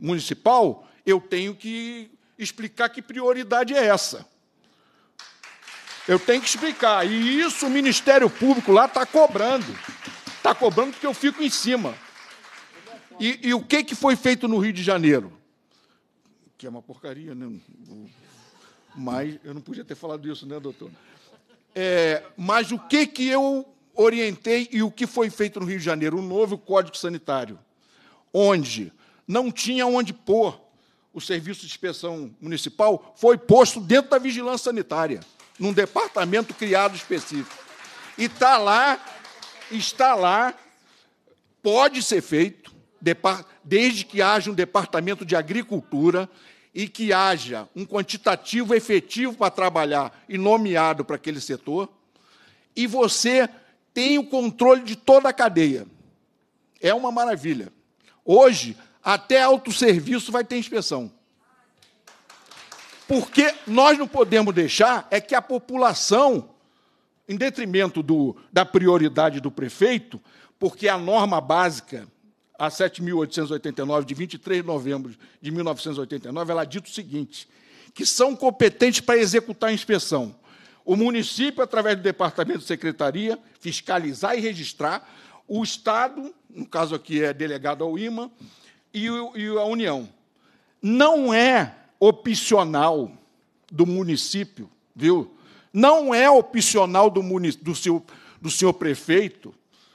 municipal, eu tenho que explicar que prioridade é essa. Eu tenho que explicar. E isso o Ministério Público lá está cobrando. Está cobrando porque eu fico em cima. E, e, o que, que foi feito no Rio de Janeiro? Que é uma porcaria, né? Mas eu não podia ter falado isso, né, doutor? É, mas o que, que eu orientei e o que foi feito no Rio de Janeiro? O novo Código Sanitário, onde não tinha onde pôr o serviço de inspeção municipal, foi posto dentro da vigilância sanitária, num departamento criado específico. E está lá, está lá, pode ser feito, desde que haja um departamento de agricultura e que haja um quantitativo efetivo para trabalhar e nomeado para aquele setor, e você tem o controle de toda a cadeia. É uma maravilha. Hoje, até autosserviço vai ter inspeção. Porque nós não podemos deixar é que a população, em detrimento do, da prioridade do prefeito, porque a norma básica, a 7.889, de 23 de novembro de 1989, ela dita o seguinte, que são competentes para executar a inspeção. O município, através do departamento de secretaria, fiscalizar e registrar. O Estado, no caso aqui é delegado ao IMA, e, e a União. Não é opcional do município, viu? Não é opcional do, do, seu, do senhor prefeito,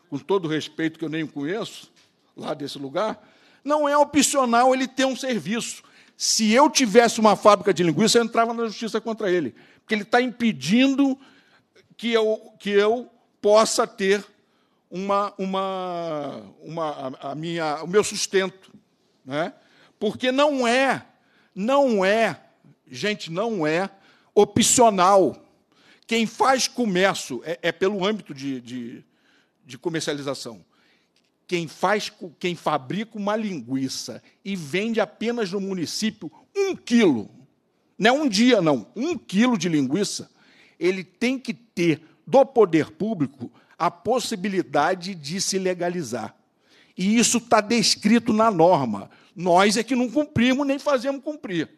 com todo o respeito que eu nem conheço, lá desse lugar, não é opcional ele ter um serviço. Se eu tivesse uma fábrica de linguiça, eu entrava na justiça contra ele, porque ele está impedindo que eu, que eu possa ter uma, uma, uma, a, a minha, o meu sustento né? porque não é, não é, gente, não é opcional. Quem faz comércio é, é pelo âmbito de, de, de comercialização. Quem faz, quem fabrica uma linguiça e vende apenas no município um quilo, não é um dia não, um quilo de linguiça, ele tem que ter do poder público a possibilidade de se legalizar. E isso está descrito na norma. Nós é que não cumprimos nem fazemos cumprir,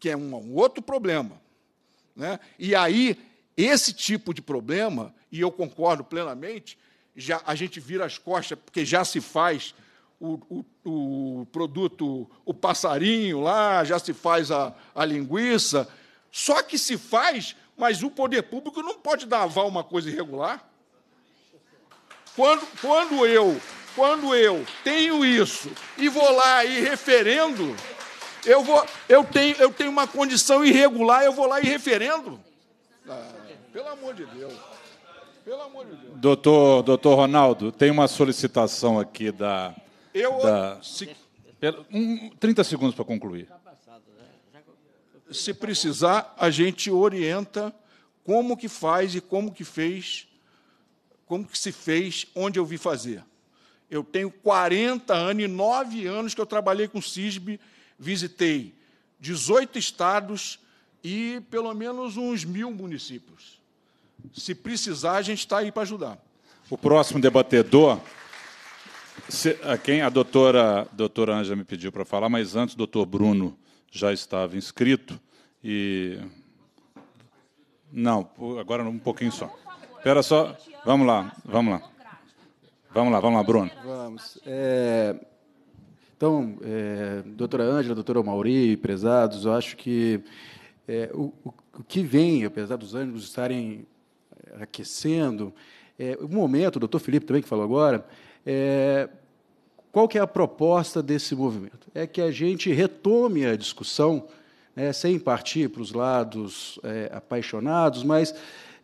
que é um outro problema. Né? E aí, esse tipo de problema, e eu concordo plenamente, já a gente vira as costas, porque já se faz o, o, o produto, o passarinho lá, já se faz a, a linguiça. Só que se faz, mas o poder público não pode dar aval uma coisa irregular. Quando, quando eu quando eu tenho isso e vou lá e referendo, eu, vou, eu, tenho, eu tenho uma condição irregular, eu vou lá e referendo. Ah, pelo amor de Deus. Pelo amor de Deus. Doutor, doutor Ronaldo, tem uma solicitação aqui da. Eu. Da, se, um, 30 segundos para concluir. Tá né? Se precisar, a gente orienta como que faz e como que fez, como que se fez, onde eu vi fazer. Eu tenho 40 anos e 9 anos que eu trabalhei com o CISB, visitei 18 estados e pelo menos uns mil municípios. Se precisar, a gente está aí para ajudar. O próximo debatedor, se, a quem a doutora, doutora Anja me pediu para falar, mas antes o doutor Bruno já estava inscrito e... Não, agora um pouquinho só. Espera só, vamos lá, vamos lá. Vamos lá, vamos lá, Bruno. Vamos. É... Então, é, doutora Ângela, doutora Mauri, prezados, eu acho que é, o, o, que vem, apesar dos ânimos estarem aquecendo, é, o momento, o doutor Felipe também que falou agora, é, qual que é a proposta desse movimento? É que a gente retome a discussão, né, sem partir para os lados é, apaixonados, mas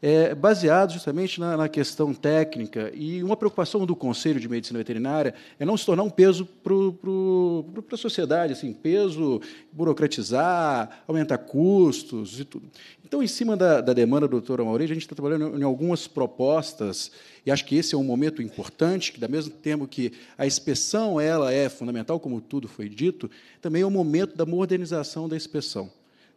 é, baseados justamente na, na, questão técnica. E uma preocupação do Conselho de Medicina Veterinária é não se tornar um peso para a sociedade, assim, peso, burocratizar, aumentar custos e tudo. Então, em cima da, da demanda, doutora Maurício, a gente está trabalhando em algumas propostas, e acho que esse é um momento importante, que, da mesmo tempo que a inspeção ela é fundamental, como tudo foi dito, também é o momento da modernização da inspeção.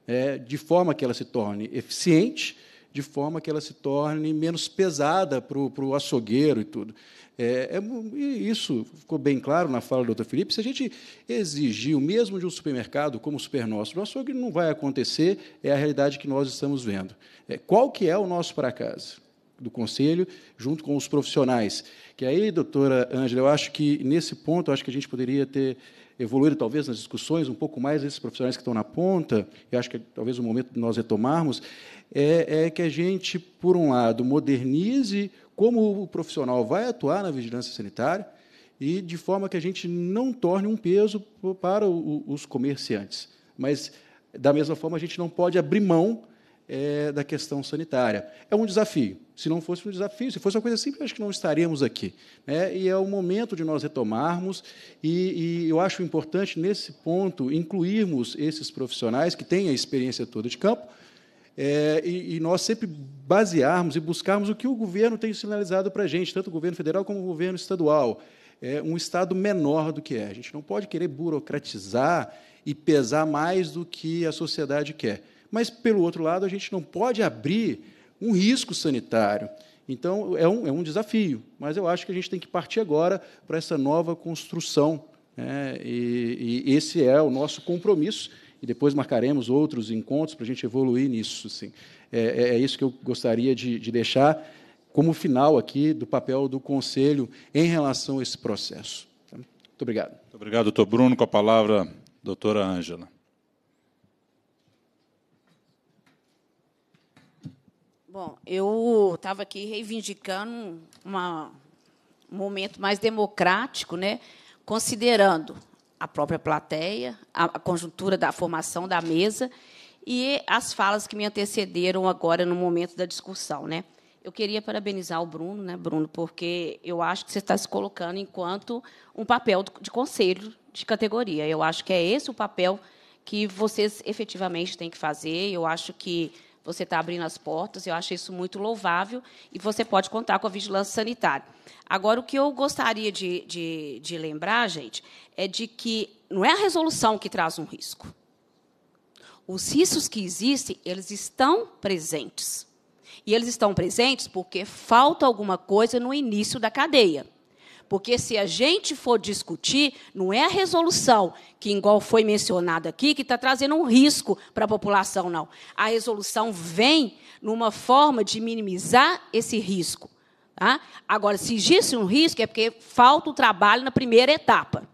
É, de forma que ela se torne eficiente, de forma que ela se torne menos pesada para o, açougueiro e tudo. É, é, isso ficou bem claro na fala do doutor Felipe. Se a gente exigir o mesmo de um supermercado como o Super Nosso, o açougue não vai acontecer, é a realidade que nós estamos vendo. É, qual que é o nosso para casa? do Conselho, junto com os profissionais. Que aí, doutora Ângela, eu acho que, nesse ponto, acho que a gente poderia ter evoluído, talvez, nas discussões um pouco mais, esses profissionais que estão na ponta, eu acho que é talvez o momento de nós retomarmos, é, é que a gente, por um lado, modernize como o profissional vai atuar na vigilância sanitária e de forma que a gente não torne um peso para os comerciantes. Mas, da mesma forma, a gente não pode abrir mão é, da questão sanitária. É um desafio. Se não fosse um desafio, se fosse uma coisa simples, acho que não estaríamos aqui. Né? E é o momento de nós retomarmos, e, e, eu acho importante, nesse ponto, incluirmos esses profissionais que têm a experiência toda de campo, é, e, e, nós sempre basearmos e buscarmos o que o governo tem sinalizado para a gente, tanto o governo federal como o governo estadual. É um Estado menor do que é. A gente não pode querer burocratizar e pesar mais do que a sociedade quer. Mas, pelo outro lado, a gente não pode abrir um risco sanitário. Então, é um, é um desafio, mas eu acho que a gente tem que partir agora para essa nova construção. Né? E, e esse é o nosso compromisso e depois marcaremos outros encontros para a gente evoluir nisso. Assim. É, é isso que eu gostaria de, de deixar como final aqui do papel do Conselho em relação a esse processo. Tá? Muito obrigado. Muito obrigado, doutor Bruno. Com a palavra, doutora Ângela. Bom, eu estava aqui reivindicando uma, um momento mais democrático, né, considerando a própria plateia, a conjuntura da formação da mesa e as falas que me antecederam agora no momento da discussão, né? Eu queria parabenizar o Bruno, né, Bruno, porque eu acho que você está se colocando enquanto um papel de conselho de categoria. Eu acho que é esse o papel que vocês efetivamente têm que fazer. Eu acho que você está abrindo as portas, eu acho isso muito louvável e você pode contar com a vigilância sanitária. Agora, o que eu gostaria de, de, de lembrar, gente, é de que não é a resolução que traz um risco. Os riscos que existem, eles estão presentes. E eles estão presentes porque falta alguma coisa no início da cadeia. Porque se a gente for discutir, não é a resolução, que igual foi mencionado aqui, que está trazendo um risco para a população, não. A resolução vem numa forma de minimizar esse risco. Tá? Agora, se existe um risco, é porque falta o trabalho na primeira etapa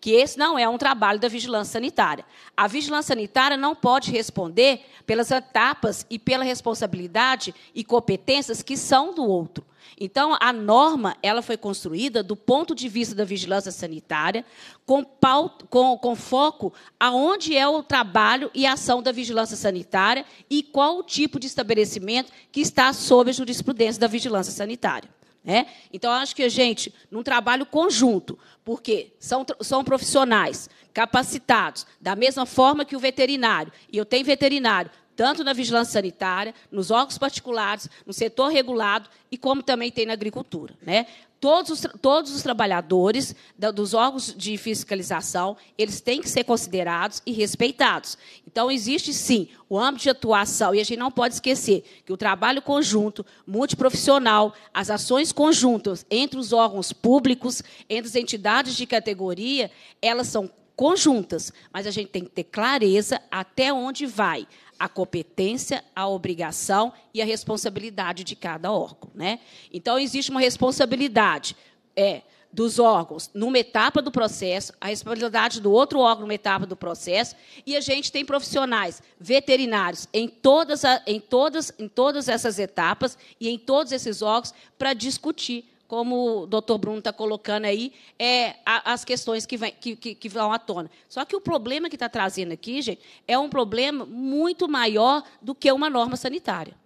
que esse não é um trabalho da vigilância sanitária. A vigilância sanitária não pode responder pelas etapas e pela responsabilidade e competências que são do outro. Então, a norma ela foi construída do ponto de vista da vigilância sanitária, com, pauta, com, com foco aonde é o trabalho e a ação da vigilância sanitária e qual o tipo de estabelecimento que está sob a jurisprudência da vigilância sanitária. Né? Então, acho que a gente, num trabalho conjunto, porque são, são profissionais capacitados, da mesma forma que o veterinário, e eu tenho veterinário tanto na vigilância sanitária, nos órgãos particulares, no setor regulado e como também tem na agricultura. Né? Todos, os, todos os trabalhadores da, dos órgãos de fiscalização, eles têm que ser considerados e respeitados. Então, existe, sim, o âmbito de atuação, e a gente não pode esquecer que o trabalho conjunto, multiprofissional, as ações conjuntas entre os órgãos públicos, entre as entidades de categoria, elas são conjuntas, mas a gente tem que ter clareza até onde vai, a competência, a obrigação e a responsabilidade de cada órgão. Né? Então, existe uma responsabilidade é, dos órgãos numa etapa do processo, a responsabilidade do outro órgão numa etapa do processo, e a gente tem profissionais veterinários em todas, a, em todas, em todas essas etapas e em todos esses órgãos para discutir como o doutor Bruno está colocando aí, é, as questões que, vem, que, que, que vão à tona. Só que o problema que está trazendo aqui, gente, é um problema muito maior do que uma norma sanitária.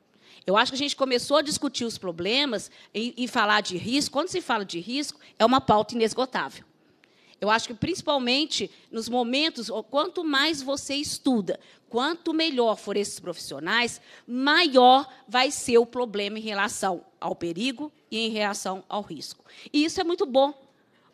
Eu acho que a gente começou a discutir os problemas e, e falar de risco. Quando se fala de risco, é uma pauta inesgotável. Eu acho que, principalmente nos momentos, quanto mais você estuda, quanto melhor for esses profissionais, maior vai ser o problema em relação ao perigo e em relação ao risco. E isso é muito bom,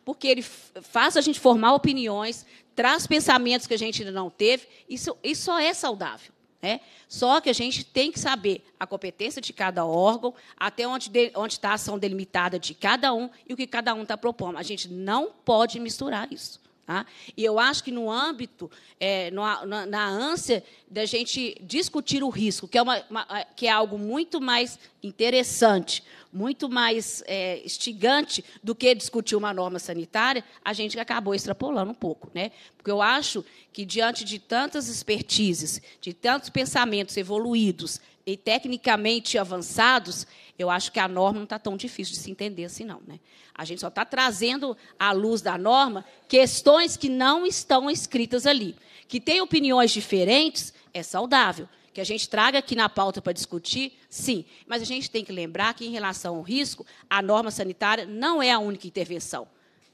porque ele faz a gente formar opiniões, traz pensamentos que a gente ainda não teve, isso, isso só é saudável. Né? Só que a gente tem que saber a competência de cada órgão, até onde está a ação delimitada de cada um e o que cada um está propondo. A gente não pode misturar isso. Tá? E eu acho que no âmbito, é, no, na, na, ânsia da gente discutir o risco, que é, uma, uma, que é algo muito mais interessante, muito mais é, estigante do que discutir uma norma sanitária, a gente acabou extrapolando um pouco. Né? Porque eu acho que, diante de tantas expertises, de tantos pensamentos evoluídos e tecnicamente avançados, eu acho que a norma não está tão difícil de se entender assim, não. Né? A gente só está trazendo à luz da norma questões que não estão escritas ali. Que tem opiniões diferentes, é saudável. Que a gente traga aqui na pauta para discutir, sim. Mas a gente tem que lembrar que, em relação ao risco, a norma sanitária não é a única intervenção.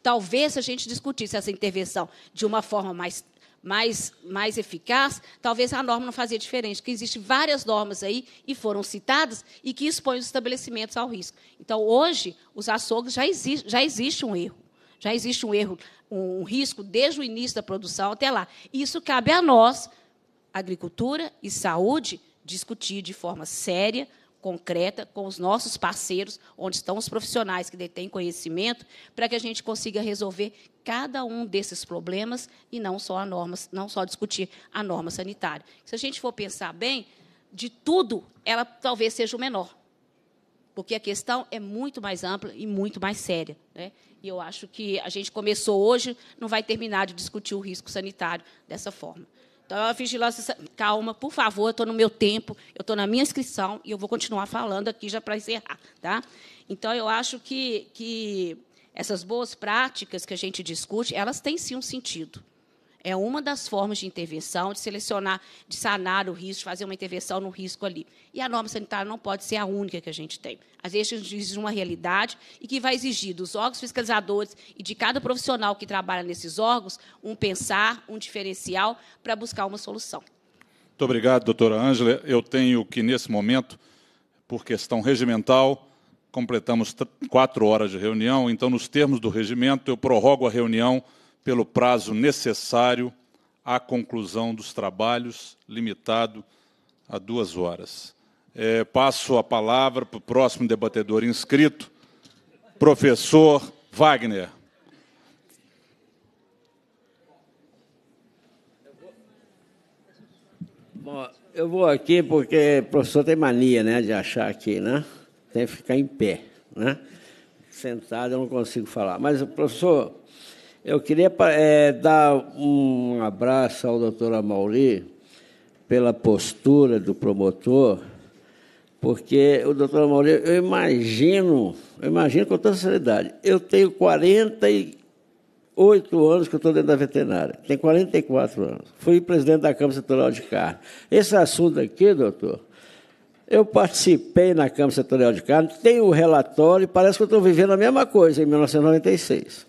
Talvez, se a gente discutisse essa intervenção de uma forma mais mais, mais eficaz, talvez a norma não fazia diferente, porque existem várias normas aí, e foram citadas, e que expõem os estabelecimentos ao risco. Então, hoje, os açougues já existe, já existe um erro. Já existe um erro, um risco desde o início da produção até lá. Isso cabe a nós, agricultura e saúde, discutir de forma séria, concreta com os nossos parceiros, onde estão os profissionais que detêm conhecimento, para que a gente consiga resolver cada um desses problemas e não só a norma, não só discutir a norma sanitária. Se a gente for pensar bem, de tudo ela talvez seja o menor, porque a questão é muito mais ampla e muito mais séria, né? E eu acho que a gente começou hoje, não vai terminar de discutir o risco sanitário dessa forma. Então, a vigilância, calma, por favor, eu estou no meu tempo, eu estou na minha inscrição e eu vou continuar falando aqui já para encerrar. Tá? Então, eu acho que, que essas boas práticas que a gente discute, elas têm sim um sentido. É uma das formas de intervenção, de selecionar, de sanar o risco, fazer uma intervenção no risco ali. E a norma sanitária não pode ser a única que a gente tem. Às vezes, a gente exige uma realidade e que vai exigir dos órgãos fiscalizadores e de cada profissional que trabalha nesses órgãos um pensar, um diferencial para buscar uma solução. Muito obrigado, doutora Ângela. Eu tenho que, nesse momento, por questão regimental, completamos quatro horas de reunião, então, nos termos do regimento, eu prorrogo a reunião pelo prazo necessário à conclusão dos trabalhos, limitado a duas horas. É, passo a palavra para o próximo debatedor inscrito, professor Wagner. Bom, eu vou aqui porque o professor tem mania né, de achar aqui, né? Tem que ficar em pé. Né? Sentado eu não consigo falar. Mas professor eu queria é, dar um abraço ao doutor Amauri pela postura do promotor, porque o doutor Amauri, eu imagino, eu imagino com toda seriedade, eu tenho 48 anos que eu estou dentro da veterinária, tenho 44 anos, fui presidente da Câmara Setorial de Carne. Esse assunto aqui, doutor, eu participei na Câmara Setorial de Carne, tenho o um relatório, parece que eu estou vivendo a mesma coisa em 1996.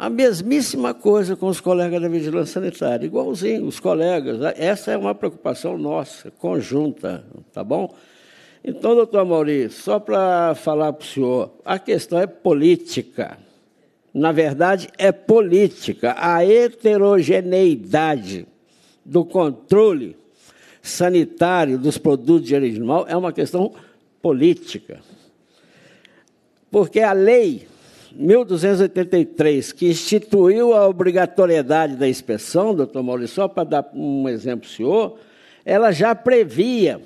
A mesmíssima coisa com os colegas da vigilância sanitária, igualzinho, os colegas. Né? Essa é uma preocupação nossa, conjunta, tá bom? Então, doutor Maurício, só para falar para o senhor, a questão é política. Na verdade, é política. A heterogeneidade do controle sanitário dos produtos de origem animal é uma questão política. Porque a lei 1283, que instituiu a obrigatoriedade da inspeção, doutor Maurício, só para dar um exemplo ao senhor, ela já previa,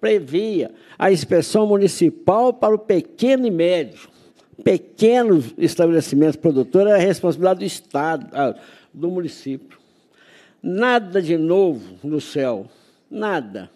previa a inspeção municipal para o pequeno e médio. Pequenos estabelecimentos produtores era é responsabilidade do Estado, ah, do município. Nada de novo no céu, nada.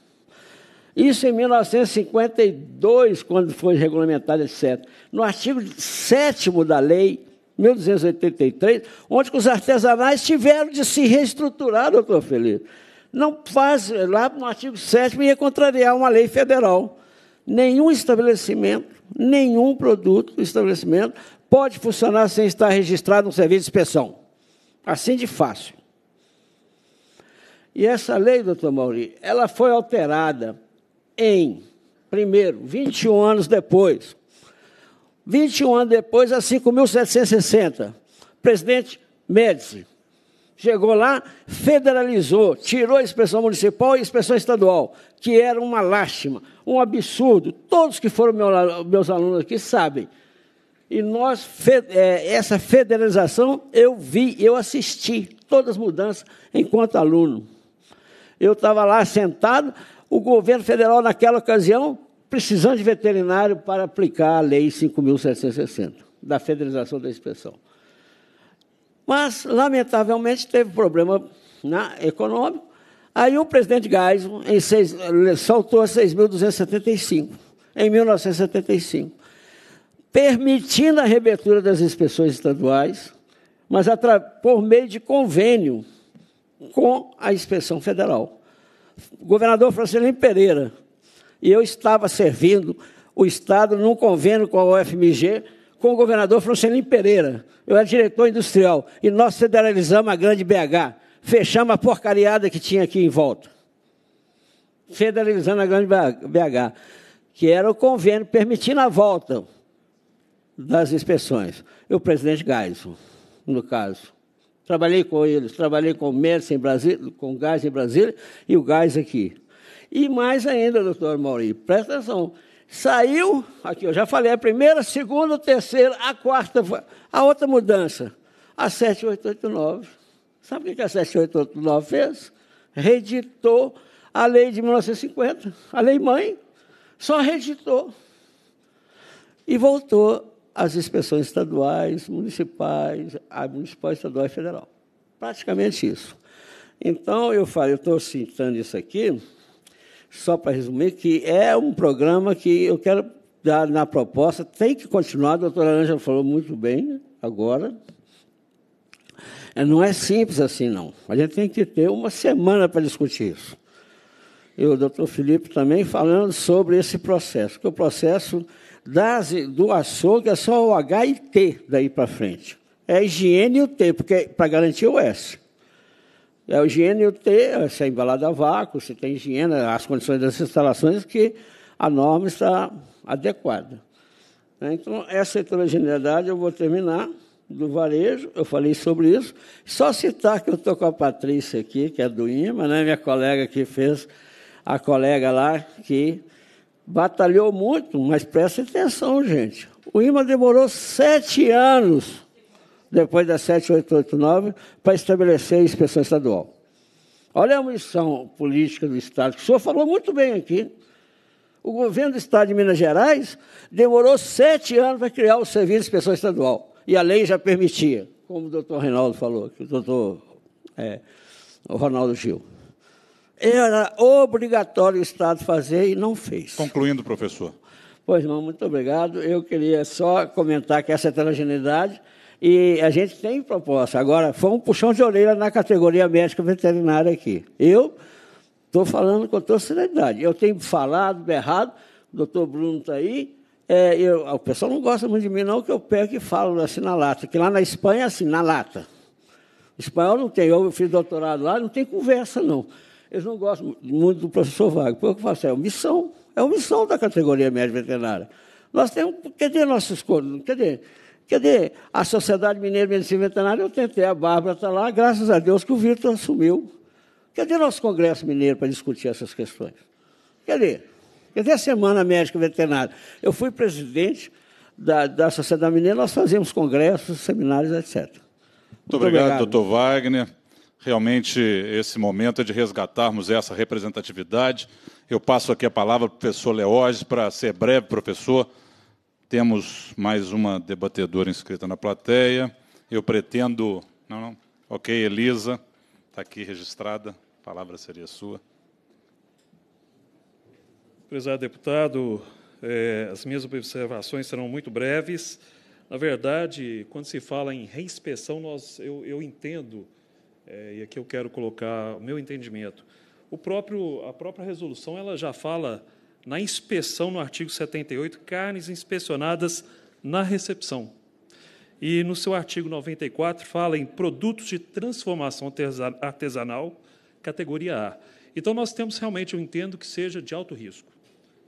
Isso em 1952, quando foi regulamentado, etc no artigo 7 da lei 1283, onde os artesanais tiveram de se reestruturar, doutor Felipe. Não faz, eh, lá no artigo 7 ia contrariar uma lei federal. Nenhum estabelecimento, nenhum produto, estabelecimento, pode funcionar sem estar registrado no serviço de inspeção. Assim de fácil. E essa lei, doutor Mauri, ela foi alterada em, primeiro, 21 anos depois, 21 anos depois, a 5.760. Presidente Médici. Chegou lá, federalizou, tirou a expressão municipal e a expressão estadual, que era uma lástima, um absurdo. Todos que foram meus alunos aqui sabem. E nós, é, essa federalização, eu vi, eu assisti todas as mudanças enquanto aluno. Eu estava lá sentado, o governo federal, naquela ocasião, precisando de veterinário para aplicar a Lei 5.760, da Federalização da Inspeção. Mas, lamentavelmente, teve problema né, econômico. Aí o presidente Geisel em seis, eh, soltou 6.275, em 1975, permitindo a reabertura das inspeções estaduais, mas por meio de convênio com a inspeção federal. O governador Francelino Pereira, e eu estava servindo o Estado num convênio com a UFMG, com o governador Francelino Pereira. Eu era diretor industrial e nós federalizamos a grande BH. Fechamos a porcariada que tinha aqui em volta. Federalizando a grande BH, que era o convênio permitindo a volta das inspeções. E o presidente Gaiso, no caso. Trabalhei com eles, trabalhei com o Merce em Brasília, com o Gás em Brasília e o Gás aqui. E mais ainda, doutor Mauri, presta atenção. Saiu, aqui eu já falei, a primeira, a segunda, a terceira, a quarta, a outra mudança, a 7889. Sabe o que a 7889 fez? Reditou a lei de 1950, a lei mãe, só reditou. E voltou às inspeções estaduais, municipais, a municipal, estadual e federal. Praticamente isso. Então, eu falei, eu estou citando isso aqui, só para resumir, que é um programa que eu quero dar na proposta, tem que continuar, a doutora Ângela falou muito bem agora. É, não é simples assim, não. A gente tem que ter uma semana para discutir isso. E o doutor Felipe também falando sobre esse processo, que o processo das, do açougue é só o H e T daí para frente. É higiene e o T, porque é para garantir o S. É o higiene ter, se é, é embalada a vácuo, se tem higiene, as condições das instalações que a norma está adequada. Né? Então, essa heterogeneidade eu vou terminar do varejo, eu falei sobre isso. Só citar que eu estou com a Patrícia aqui, que é do IMA, né? minha colega que fez, a colega lá, que batalhou muito, mas presta atenção, gente. O IMA demorou sete anos depois da 7889, para estabelecer a inspeção estadual. Olha a missão política do Estado, que o senhor falou muito bem aqui. O governo do Estado de Minas Gerais demorou sete anos para criar o Serviço de Inspeção Estadual. E a lei já permitia, como o doutor Reinaldo falou, que o doutor é, o Ronaldo Gil. Era obrigatório o Estado fazer e não fez. Concluindo, professor. Pois não, muito obrigado. Eu queria só comentar que essa heterogeneidade e a gente tem proposta. Agora, foi um puxão de orelha na categoria médica veterinária aqui. Eu estou falando com toda seriedade. Eu tenho falado, berrado, o doutor Bruno está aí. É, eu, o pessoal não gosta muito de mim, não, que eu pego e falo assim na lata. Que lá na Espanha é assim, na lata. O espanhol não tem. Eu fiz doutorado lá, não tem conversa, não. Eles não gostam muito do professor Vago. Porque eu falo assim, é omissão. É omissão da categoria médica veterinária. Nós temos. Cadê nossos. Cadê? Quer dizer, a Sociedade Mineira de Medicina Veterinária, eu tentei, a Bárbara está lá, graças a Deus que o Vitor assumiu. Quer dizer, nosso Congresso Mineiro para discutir essas questões. Quer dizer, quer dizer, a Semana Médica Veterinária. Eu fui presidente da, da Sociedade Mineira, nós fazíamos congressos, seminários, etc. Muito, Muito obrigado, obrigado, doutor Wagner. Realmente, esse momento é de resgatarmos essa representatividade. Eu passo aqui a palavra para o professor Leoges, para ser breve, professor. Temos mais uma debatedora inscrita na plateia. Eu pretendo. Não, não. Ok, Elisa, está aqui registrada. A palavra seria sua. Prezado deputado, é, as minhas observações serão muito breves. Na verdade, quando se fala em reinspeção, nós, eu, eu entendo, é, e aqui eu quero colocar o meu entendimento, o próprio, a própria resolução ela já fala na inspeção no artigo 78, carnes inspecionadas na recepção. E no seu artigo 94 fala em produtos de transformação artesanal, categoria A. Então nós temos realmente, eu entendo que seja de alto risco.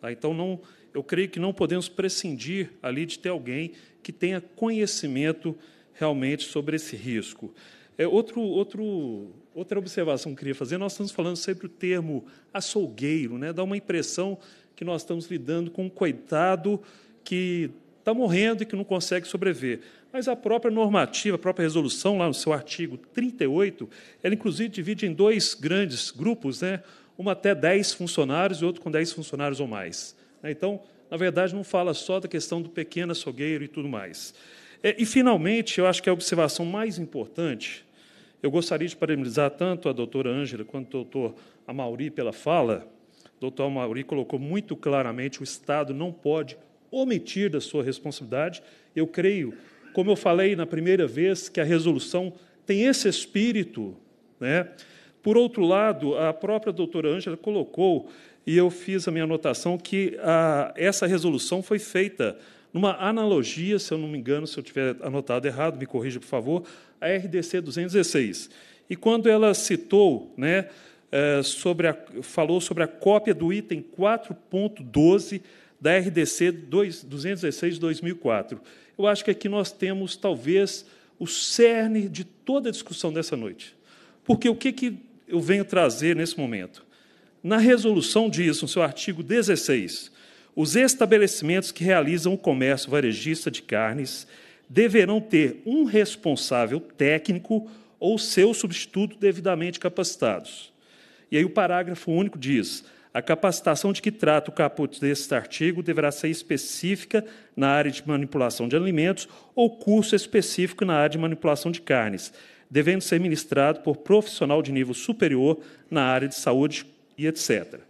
Tá? Então não, eu creio que não podemos prescindir ali de ter alguém que tenha conhecimento realmente sobre esse risco. É, outro, outro, outra observação que eu queria fazer, nós estamos falando sempre o termo açougueiro, né? dá uma impressão que nós estamos lidando com um coitado que está morrendo e que não consegue sobreviver. Mas a própria normativa, a própria resolução, lá no seu artigo 38, ela inclusive divide em dois grandes grupos, né? uma até 10 funcionários e outro com 10 funcionários ou mais. Né? Então, na verdade, não fala só da questão do pequeno açougueiro e tudo mais. É, e, finalmente, eu acho que a observação mais importante, eu gostaria de parabenizar tanto a doutora Ângela quanto o doutor Amauri pela fala, doutor Mauri colocou muito claramente, o Estado não pode omitir da sua responsabilidade. Eu creio, como eu falei na primeira vez, que a resolução tem esse espírito. Né? Por outro lado, a própria doutora Ângela colocou, e eu fiz a minha anotação, que a, ah, essa resolução foi feita numa analogia, se eu não me engano, se eu tiver anotado errado, me corrija, por favor, a RDC 216. E quando ela citou né, eh, sobre a, falou sobre a cópia do item 4.12 da RDC 216-2004. Eu acho que aqui nós temos, talvez, o cerne de toda a discussão dessa noite. Porque o que, que eu venho trazer nesse momento? Na resolução diz, no seu artigo 16, os estabelecimentos que realizam o comércio varejista de carnes deverão ter um responsável técnico ou seu substituto devidamente capacitados. E aí o parágrafo único diz: a capacitação de que trata o caput deste artigo deverá ser específica na área de manipulação de alimentos ou curso específico na área de manipulação de carnes, devendo ser ministrado por profissional de nível superior na área de saúde e etc.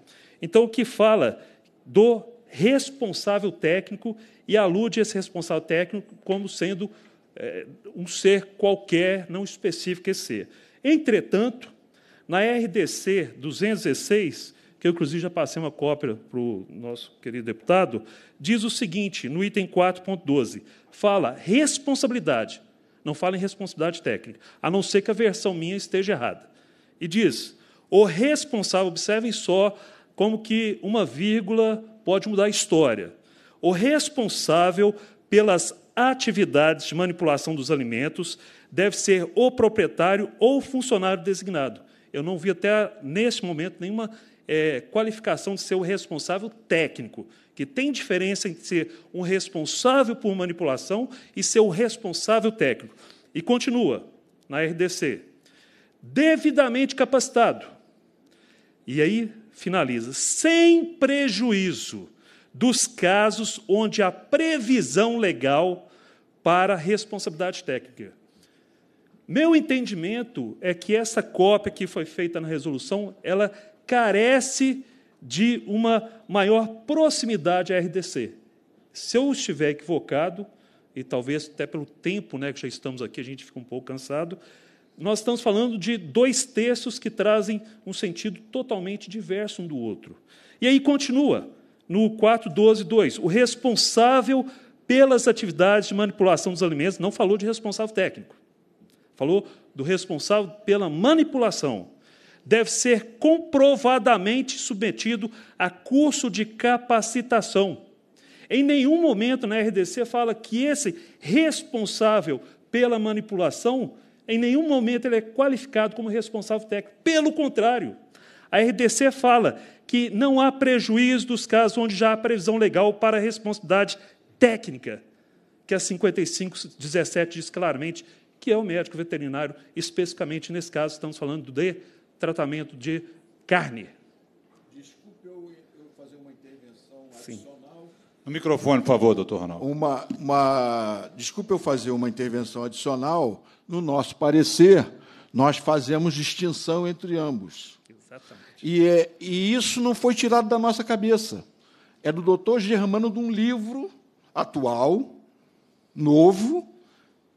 Então, o que fala do responsável técnico e alude esse responsável técnico como sendo é, um ser qualquer, não específico esse ser. Entretanto, na RDC 216, que eu inclusive já passei uma cópia para o nosso querido deputado, diz o seguinte, no item 4.12, fala responsabilidade, não fala em responsabilidade técnica, a não ser que a versão minha esteja errada. E diz, o responsável, observem só como que uma vírgula pode mudar a história. O responsável pelas atividades de manipulação dos alimentos deve ser o proprietário ou funcionário designado eu não vi até neste momento nenhuma é, qualificação de ser o responsável técnico, que tem diferença entre ser um responsável por manipulação e ser o responsável técnico. E continua na RDC. Devidamente capacitado. E aí finaliza. Sem prejuízo dos casos onde há previsão legal para responsabilidade técnica. Meu entendimento é que essa cópia que foi feita na resolução, ela carece de uma maior proximidade à RDC. Se eu estiver equivocado, e talvez até pelo tempo né, que já estamos aqui, a gente fica um pouco cansado, nós estamos falando de dois textos que trazem um sentido totalmente diverso um do outro. E aí continua, no 4.12.2, o responsável pelas atividades de manipulação dos alimentos, não falou de responsável técnico falou do responsável pela manipulação, deve ser comprovadamente submetido a curso de capacitação. Em nenhum momento na RDC fala que esse responsável pela manipulação, em nenhum momento ele é qualificado como responsável técnico. Pelo contrário, a RDC fala que não há prejuízo dos casos onde já há previsão legal para a responsabilidade técnica, que a 5517 diz claramente que é o médico veterinário, especificamente nesse caso, estamos falando de tratamento de carne. Desculpe eu, eu fazer uma intervenção Sim. adicional. No microfone, por favor, doutor Ronaldo. Uma, uma, desculpe eu fazer uma intervenção adicional. No nosso parecer, nós fazemos distinção entre ambos. Exatamente. E, é, e isso não foi tirado da nossa cabeça. É do doutor Germano de um livro atual, novo,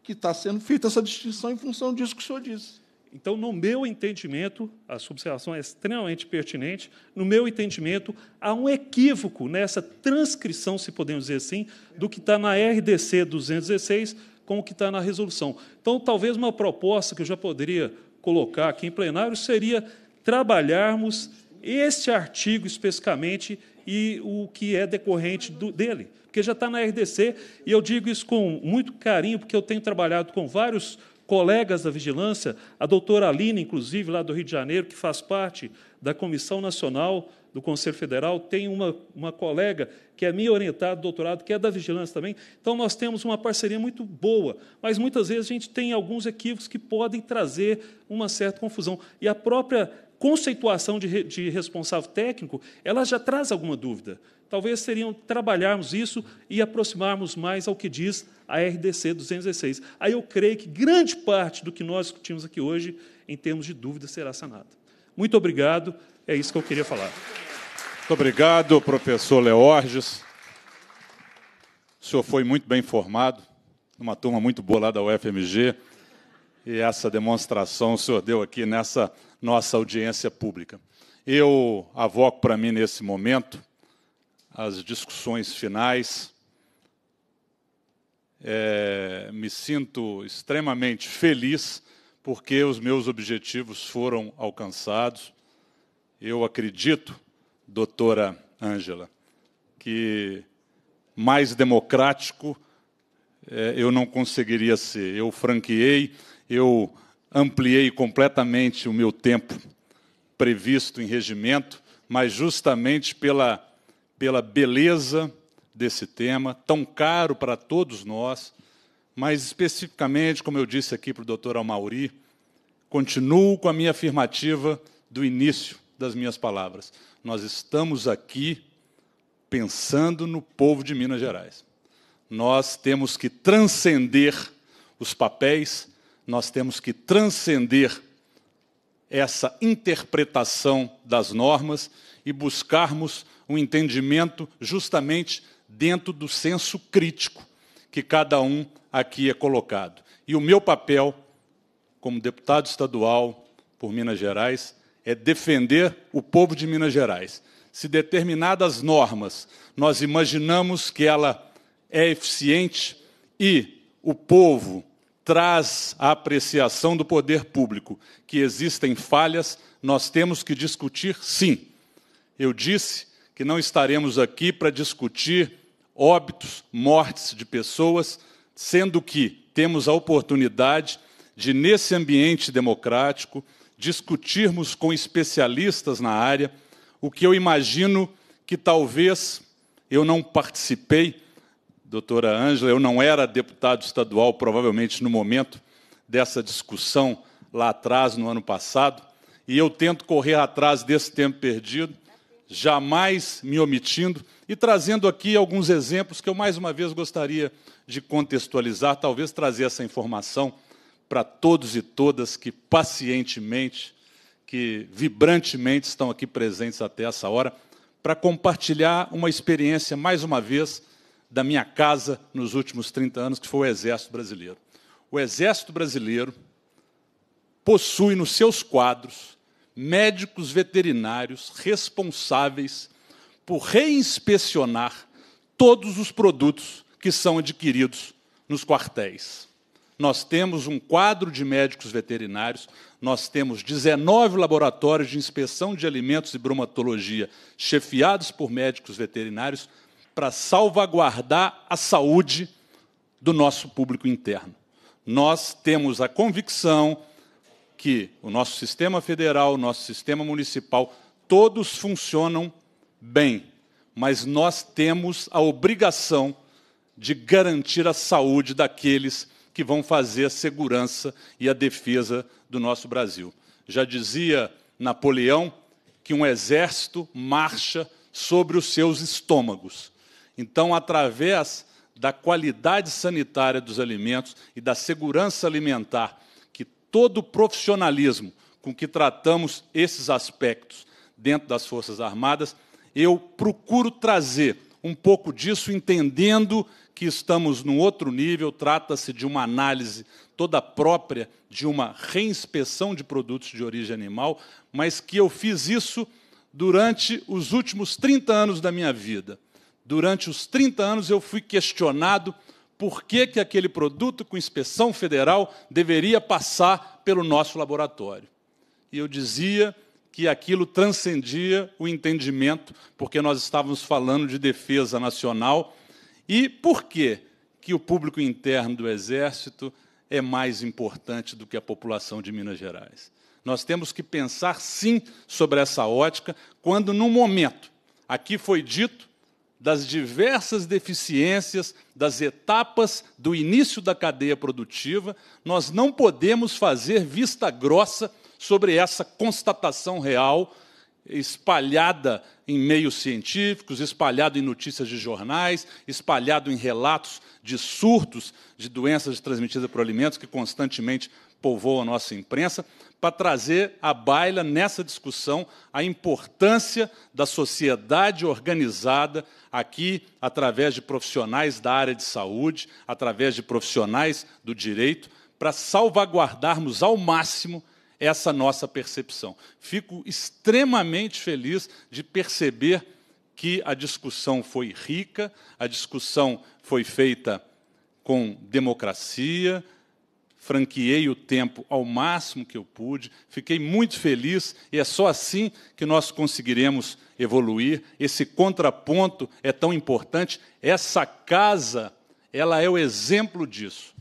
que está sendo feita essa distinção em função disso que o senhor disse. Então, no meu entendimento, a subservação é extremamente pertinente, no meu entendimento, há um equívoco nessa transcrição, se podemos dizer assim, do que está na RDC 216 com o que está na resolução. Então, talvez uma proposta que eu já poderia colocar aqui em plenário seria trabalharmos este artigo especificamente e o que é decorrente do, dele porque já está na RDC, e eu digo isso com muito carinho, porque eu tenho trabalhado com vários colegas da vigilância, a doutora Aline, inclusive, lá do Rio de Janeiro, que faz parte da Comissão Nacional do Conselho Federal, tem uma, uma colega que é minha orientada, doutorado, que é da vigilância também. Então, nós temos uma parceria muito boa, mas muitas vezes a gente tem alguns equívocos que podem trazer uma certa confusão. E a própria conceituação de, de responsável técnico, ela já traz alguma dúvida. Talvez seriam trabalharmos isso e aproximarmos mais ao que diz a RDC 216. Aí eu creio que grande parte do que nós discutimos aqui hoje, em termos de dúvida, será sanada. Muito obrigado, é isso que eu queria falar. Muito obrigado, professor Leorges. O senhor foi muito bem formado, numa turma muito boa lá da UFMG. E essa demonstração o senhor deu aqui nessa nossa audiência pública. Eu avoco para mim, nesse momento, as discussões finais. É, me sinto extremamente feliz porque os meus objetivos foram alcançados. Eu acredito, doutora Ângela, que mais democrático é, eu não conseguiria ser. Eu franqueei, eu ampliei completamente o meu tempo previsto em regimento, mas justamente pela, pela beleza desse tema, tão caro para todos nós, mas especificamente, como eu disse aqui para o doutor Almauri, continuo com a minha afirmativa do início das minhas palavras. Nós estamos aqui pensando no povo de Minas Gerais. Nós temos que transcender os papéis nós temos que transcender essa interpretação das normas e buscarmos um entendimento justamente dentro do senso crítico que cada um aqui é colocado. E o meu papel, como deputado estadual por Minas Gerais, é defender o povo de Minas Gerais. Se determinadas normas nós imaginamos que ela é eficiente e o povo traz a apreciação do poder público que existem falhas, nós temos que discutir sim. Eu disse que não estaremos aqui para discutir óbitos, mortes de pessoas, sendo que temos a oportunidade de, nesse ambiente democrático, discutirmos com especialistas na área o que eu imagino que talvez eu não participei, doutora Ângela, eu não era deputado estadual, provavelmente, no momento dessa discussão lá atrás, no ano passado, e eu tento correr atrás desse tempo perdido, jamais me omitindo e trazendo aqui alguns exemplos que eu mais uma vez gostaria de contextualizar, talvez trazer essa informação para todos e todas que pacientemente, que vibrantemente estão aqui presentes até essa hora, para compartilhar uma experiência mais uma vez da minha casa nos últimos 30 anos, que foi o Exército Brasileiro. O Exército Brasileiro possui nos seus quadros médicos veterinários responsáveis por reinspecionar todos os produtos que são adquiridos nos quartéis. Nós temos um quadro de médicos veterinários, nós temos 19 laboratórios de inspeção de alimentos e bromatologia chefiados por médicos veterinários para salvaguardar a saúde do nosso público interno. Nós temos a convicção que o nosso sistema federal, o nosso sistema municipal, todos funcionam bem, mas nós temos a obrigação de garantir a saúde daqueles que vão fazer a segurança e a defesa do nosso Brasil. Já dizia Napoleão que um exército marcha sobre os seus estômagos. Então, através da qualidade sanitária dos alimentos e da segurança alimentar, que todo o profissionalismo com que tratamos esses aspectos dentro das Forças Armadas, eu procuro trazer um pouco disso, entendendo que estamos num outro nível, trata-se de uma análise toda própria de uma reinspeção de produtos de origem animal, mas que eu fiz isso durante os últimos 30 anos da minha vida. Durante os 30 anos eu fui questionado por que, que aquele produto com inspeção federal deveria passar pelo nosso laboratório. E eu dizia que aquilo transcendia o entendimento, porque nós estávamos falando de defesa nacional. E por que, que o público interno do Exército é mais importante do que a população de Minas Gerais? Nós temos que pensar, sim, sobre essa ótica, quando, num momento, aqui foi dito das diversas deficiências das etapas do início da cadeia produtiva, nós não podemos fazer vista grossa sobre essa constatação real espalhada em meios científicos, espalhado em notícias de jornais, espalhado em relatos de surtos de doenças transmitidas por alimentos que constantemente povoam a nossa imprensa, para trazer à baila nessa discussão a importância da sociedade organizada aqui, através de profissionais da área de saúde, através de profissionais do direito, para salvaguardarmos ao máximo essa nossa percepção. Fico extremamente feliz de perceber que a discussão foi rica, a discussão foi feita com democracia, franqueei o tempo ao máximo que eu pude, fiquei muito feliz e é só assim que nós conseguiremos evoluir. Esse contraponto é tão importante. Essa casa, ela é o exemplo disso.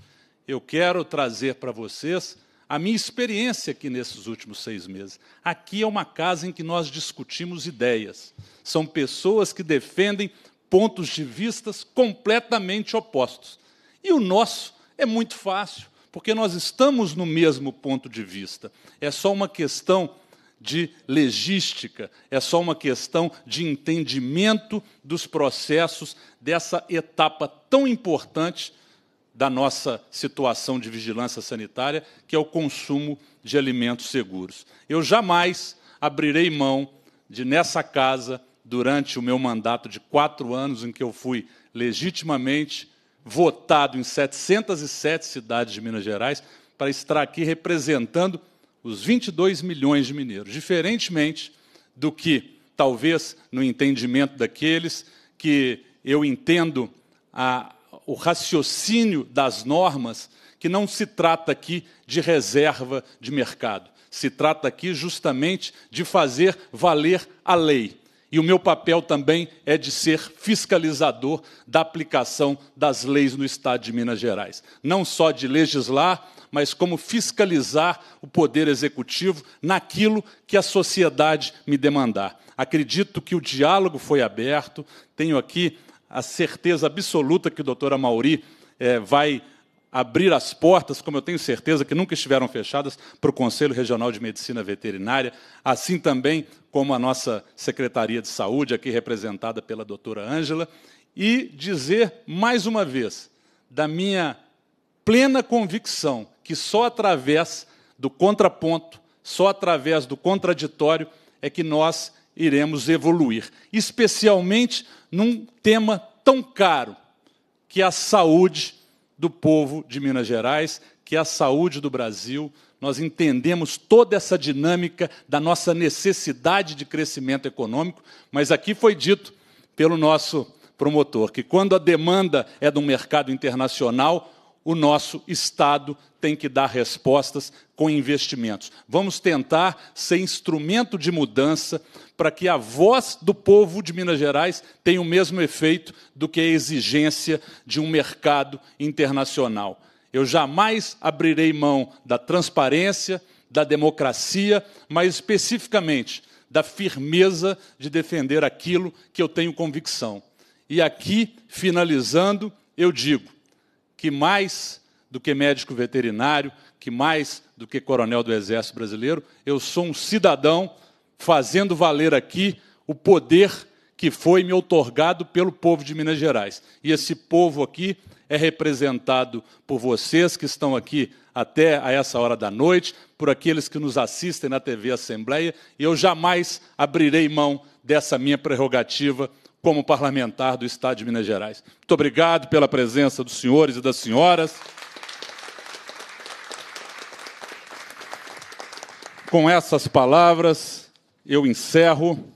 Eu quero trazer para vocês a minha experiência aqui nesses últimos seis meses. Aqui é uma casa em que nós discutimos ideias. São pessoas que defendem pontos de vistas completamente opostos. E o nosso é muito fácil porque nós estamos no mesmo ponto de vista. É só uma questão de legística, é só uma questão de entendimento dos processos dessa etapa tão importante da nossa situação de vigilância sanitária, que é o consumo de alimentos seguros. Eu jamais abrirei mão de, nessa casa, durante o meu mandato de quatro anos, em que eu fui legitimamente votado em 707 cidades de Minas Gerais para estar aqui representando os 22 milhões de mineiros, diferentemente do que, talvez, no entendimento daqueles que eu entendo a, o raciocínio das normas, que não se trata aqui de reserva de mercado, se trata aqui justamente de fazer valer a lei. E o meu papel também é de ser fiscalizador da aplicação das leis no Estado de Minas Gerais. Não só de legislar, mas como fiscalizar o poder executivo naquilo que a sociedade me demandar. Acredito que o diálogo foi aberto, tenho aqui a certeza absoluta que o doutor Amauri é, vai abrir as portas, como eu tenho certeza que nunca estiveram fechadas, para o Conselho Regional de Medicina Veterinária, assim também como a nossa Secretaria de Saúde, aqui representada pela doutora Ângela, e dizer mais uma vez, da minha plena convicção, que só através do contraponto, só através do contraditório, é que nós iremos evoluir, especialmente num tema tão caro que é a saúde do povo de Minas Gerais, que é a saúde do Brasil. Nós entendemos toda essa dinâmica da nossa necessidade de crescimento econômico, mas aqui foi dito pelo nosso promotor que quando a demanda é do mercado internacional, o nosso Estado tem que dar respostas com investimentos. Vamos tentar ser instrumento de mudança para que a voz do povo de Minas Gerais tenha o mesmo efeito do que a exigência de um mercado internacional. Eu jamais abrirei mão da transparência, da democracia, mas especificamente da firmeza de defender aquilo que eu tenho convicção. E aqui, finalizando, eu digo: que mais do que médico veterinário, que mais do que coronel do Exército Brasileiro, eu sou um cidadão fazendo valer aqui o poder que foi me outorgado pelo povo de Minas Gerais. E esse povo aqui é representado por vocês que estão aqui até a essa hora da noite, por aqueles que nos assistem na TV Assembleia, e eu jamais abrirei mão dessa minha prerrogativa como parlamentar do Estado de Minas Gerais. Muito obrigado pela presença dos senhores e das senhoras. Com essas palavras, eu encerro.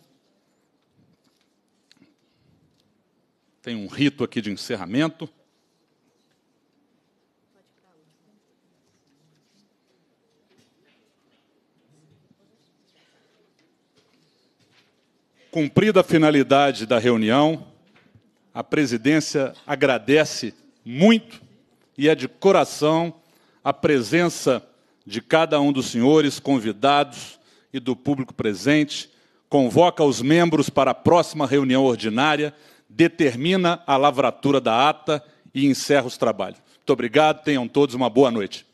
Tem um rito aqui de encerramento. Cumprida a finalidade da reunião, a presidência agradece muito e é de coração a presença de cada um dos senhores convidados e do público presente, convoca os membros para a próxima reunião ordinária, determina a lavratura da ata e encerra os trabalhos. Muito obrigado, tenham todos uma boa noite.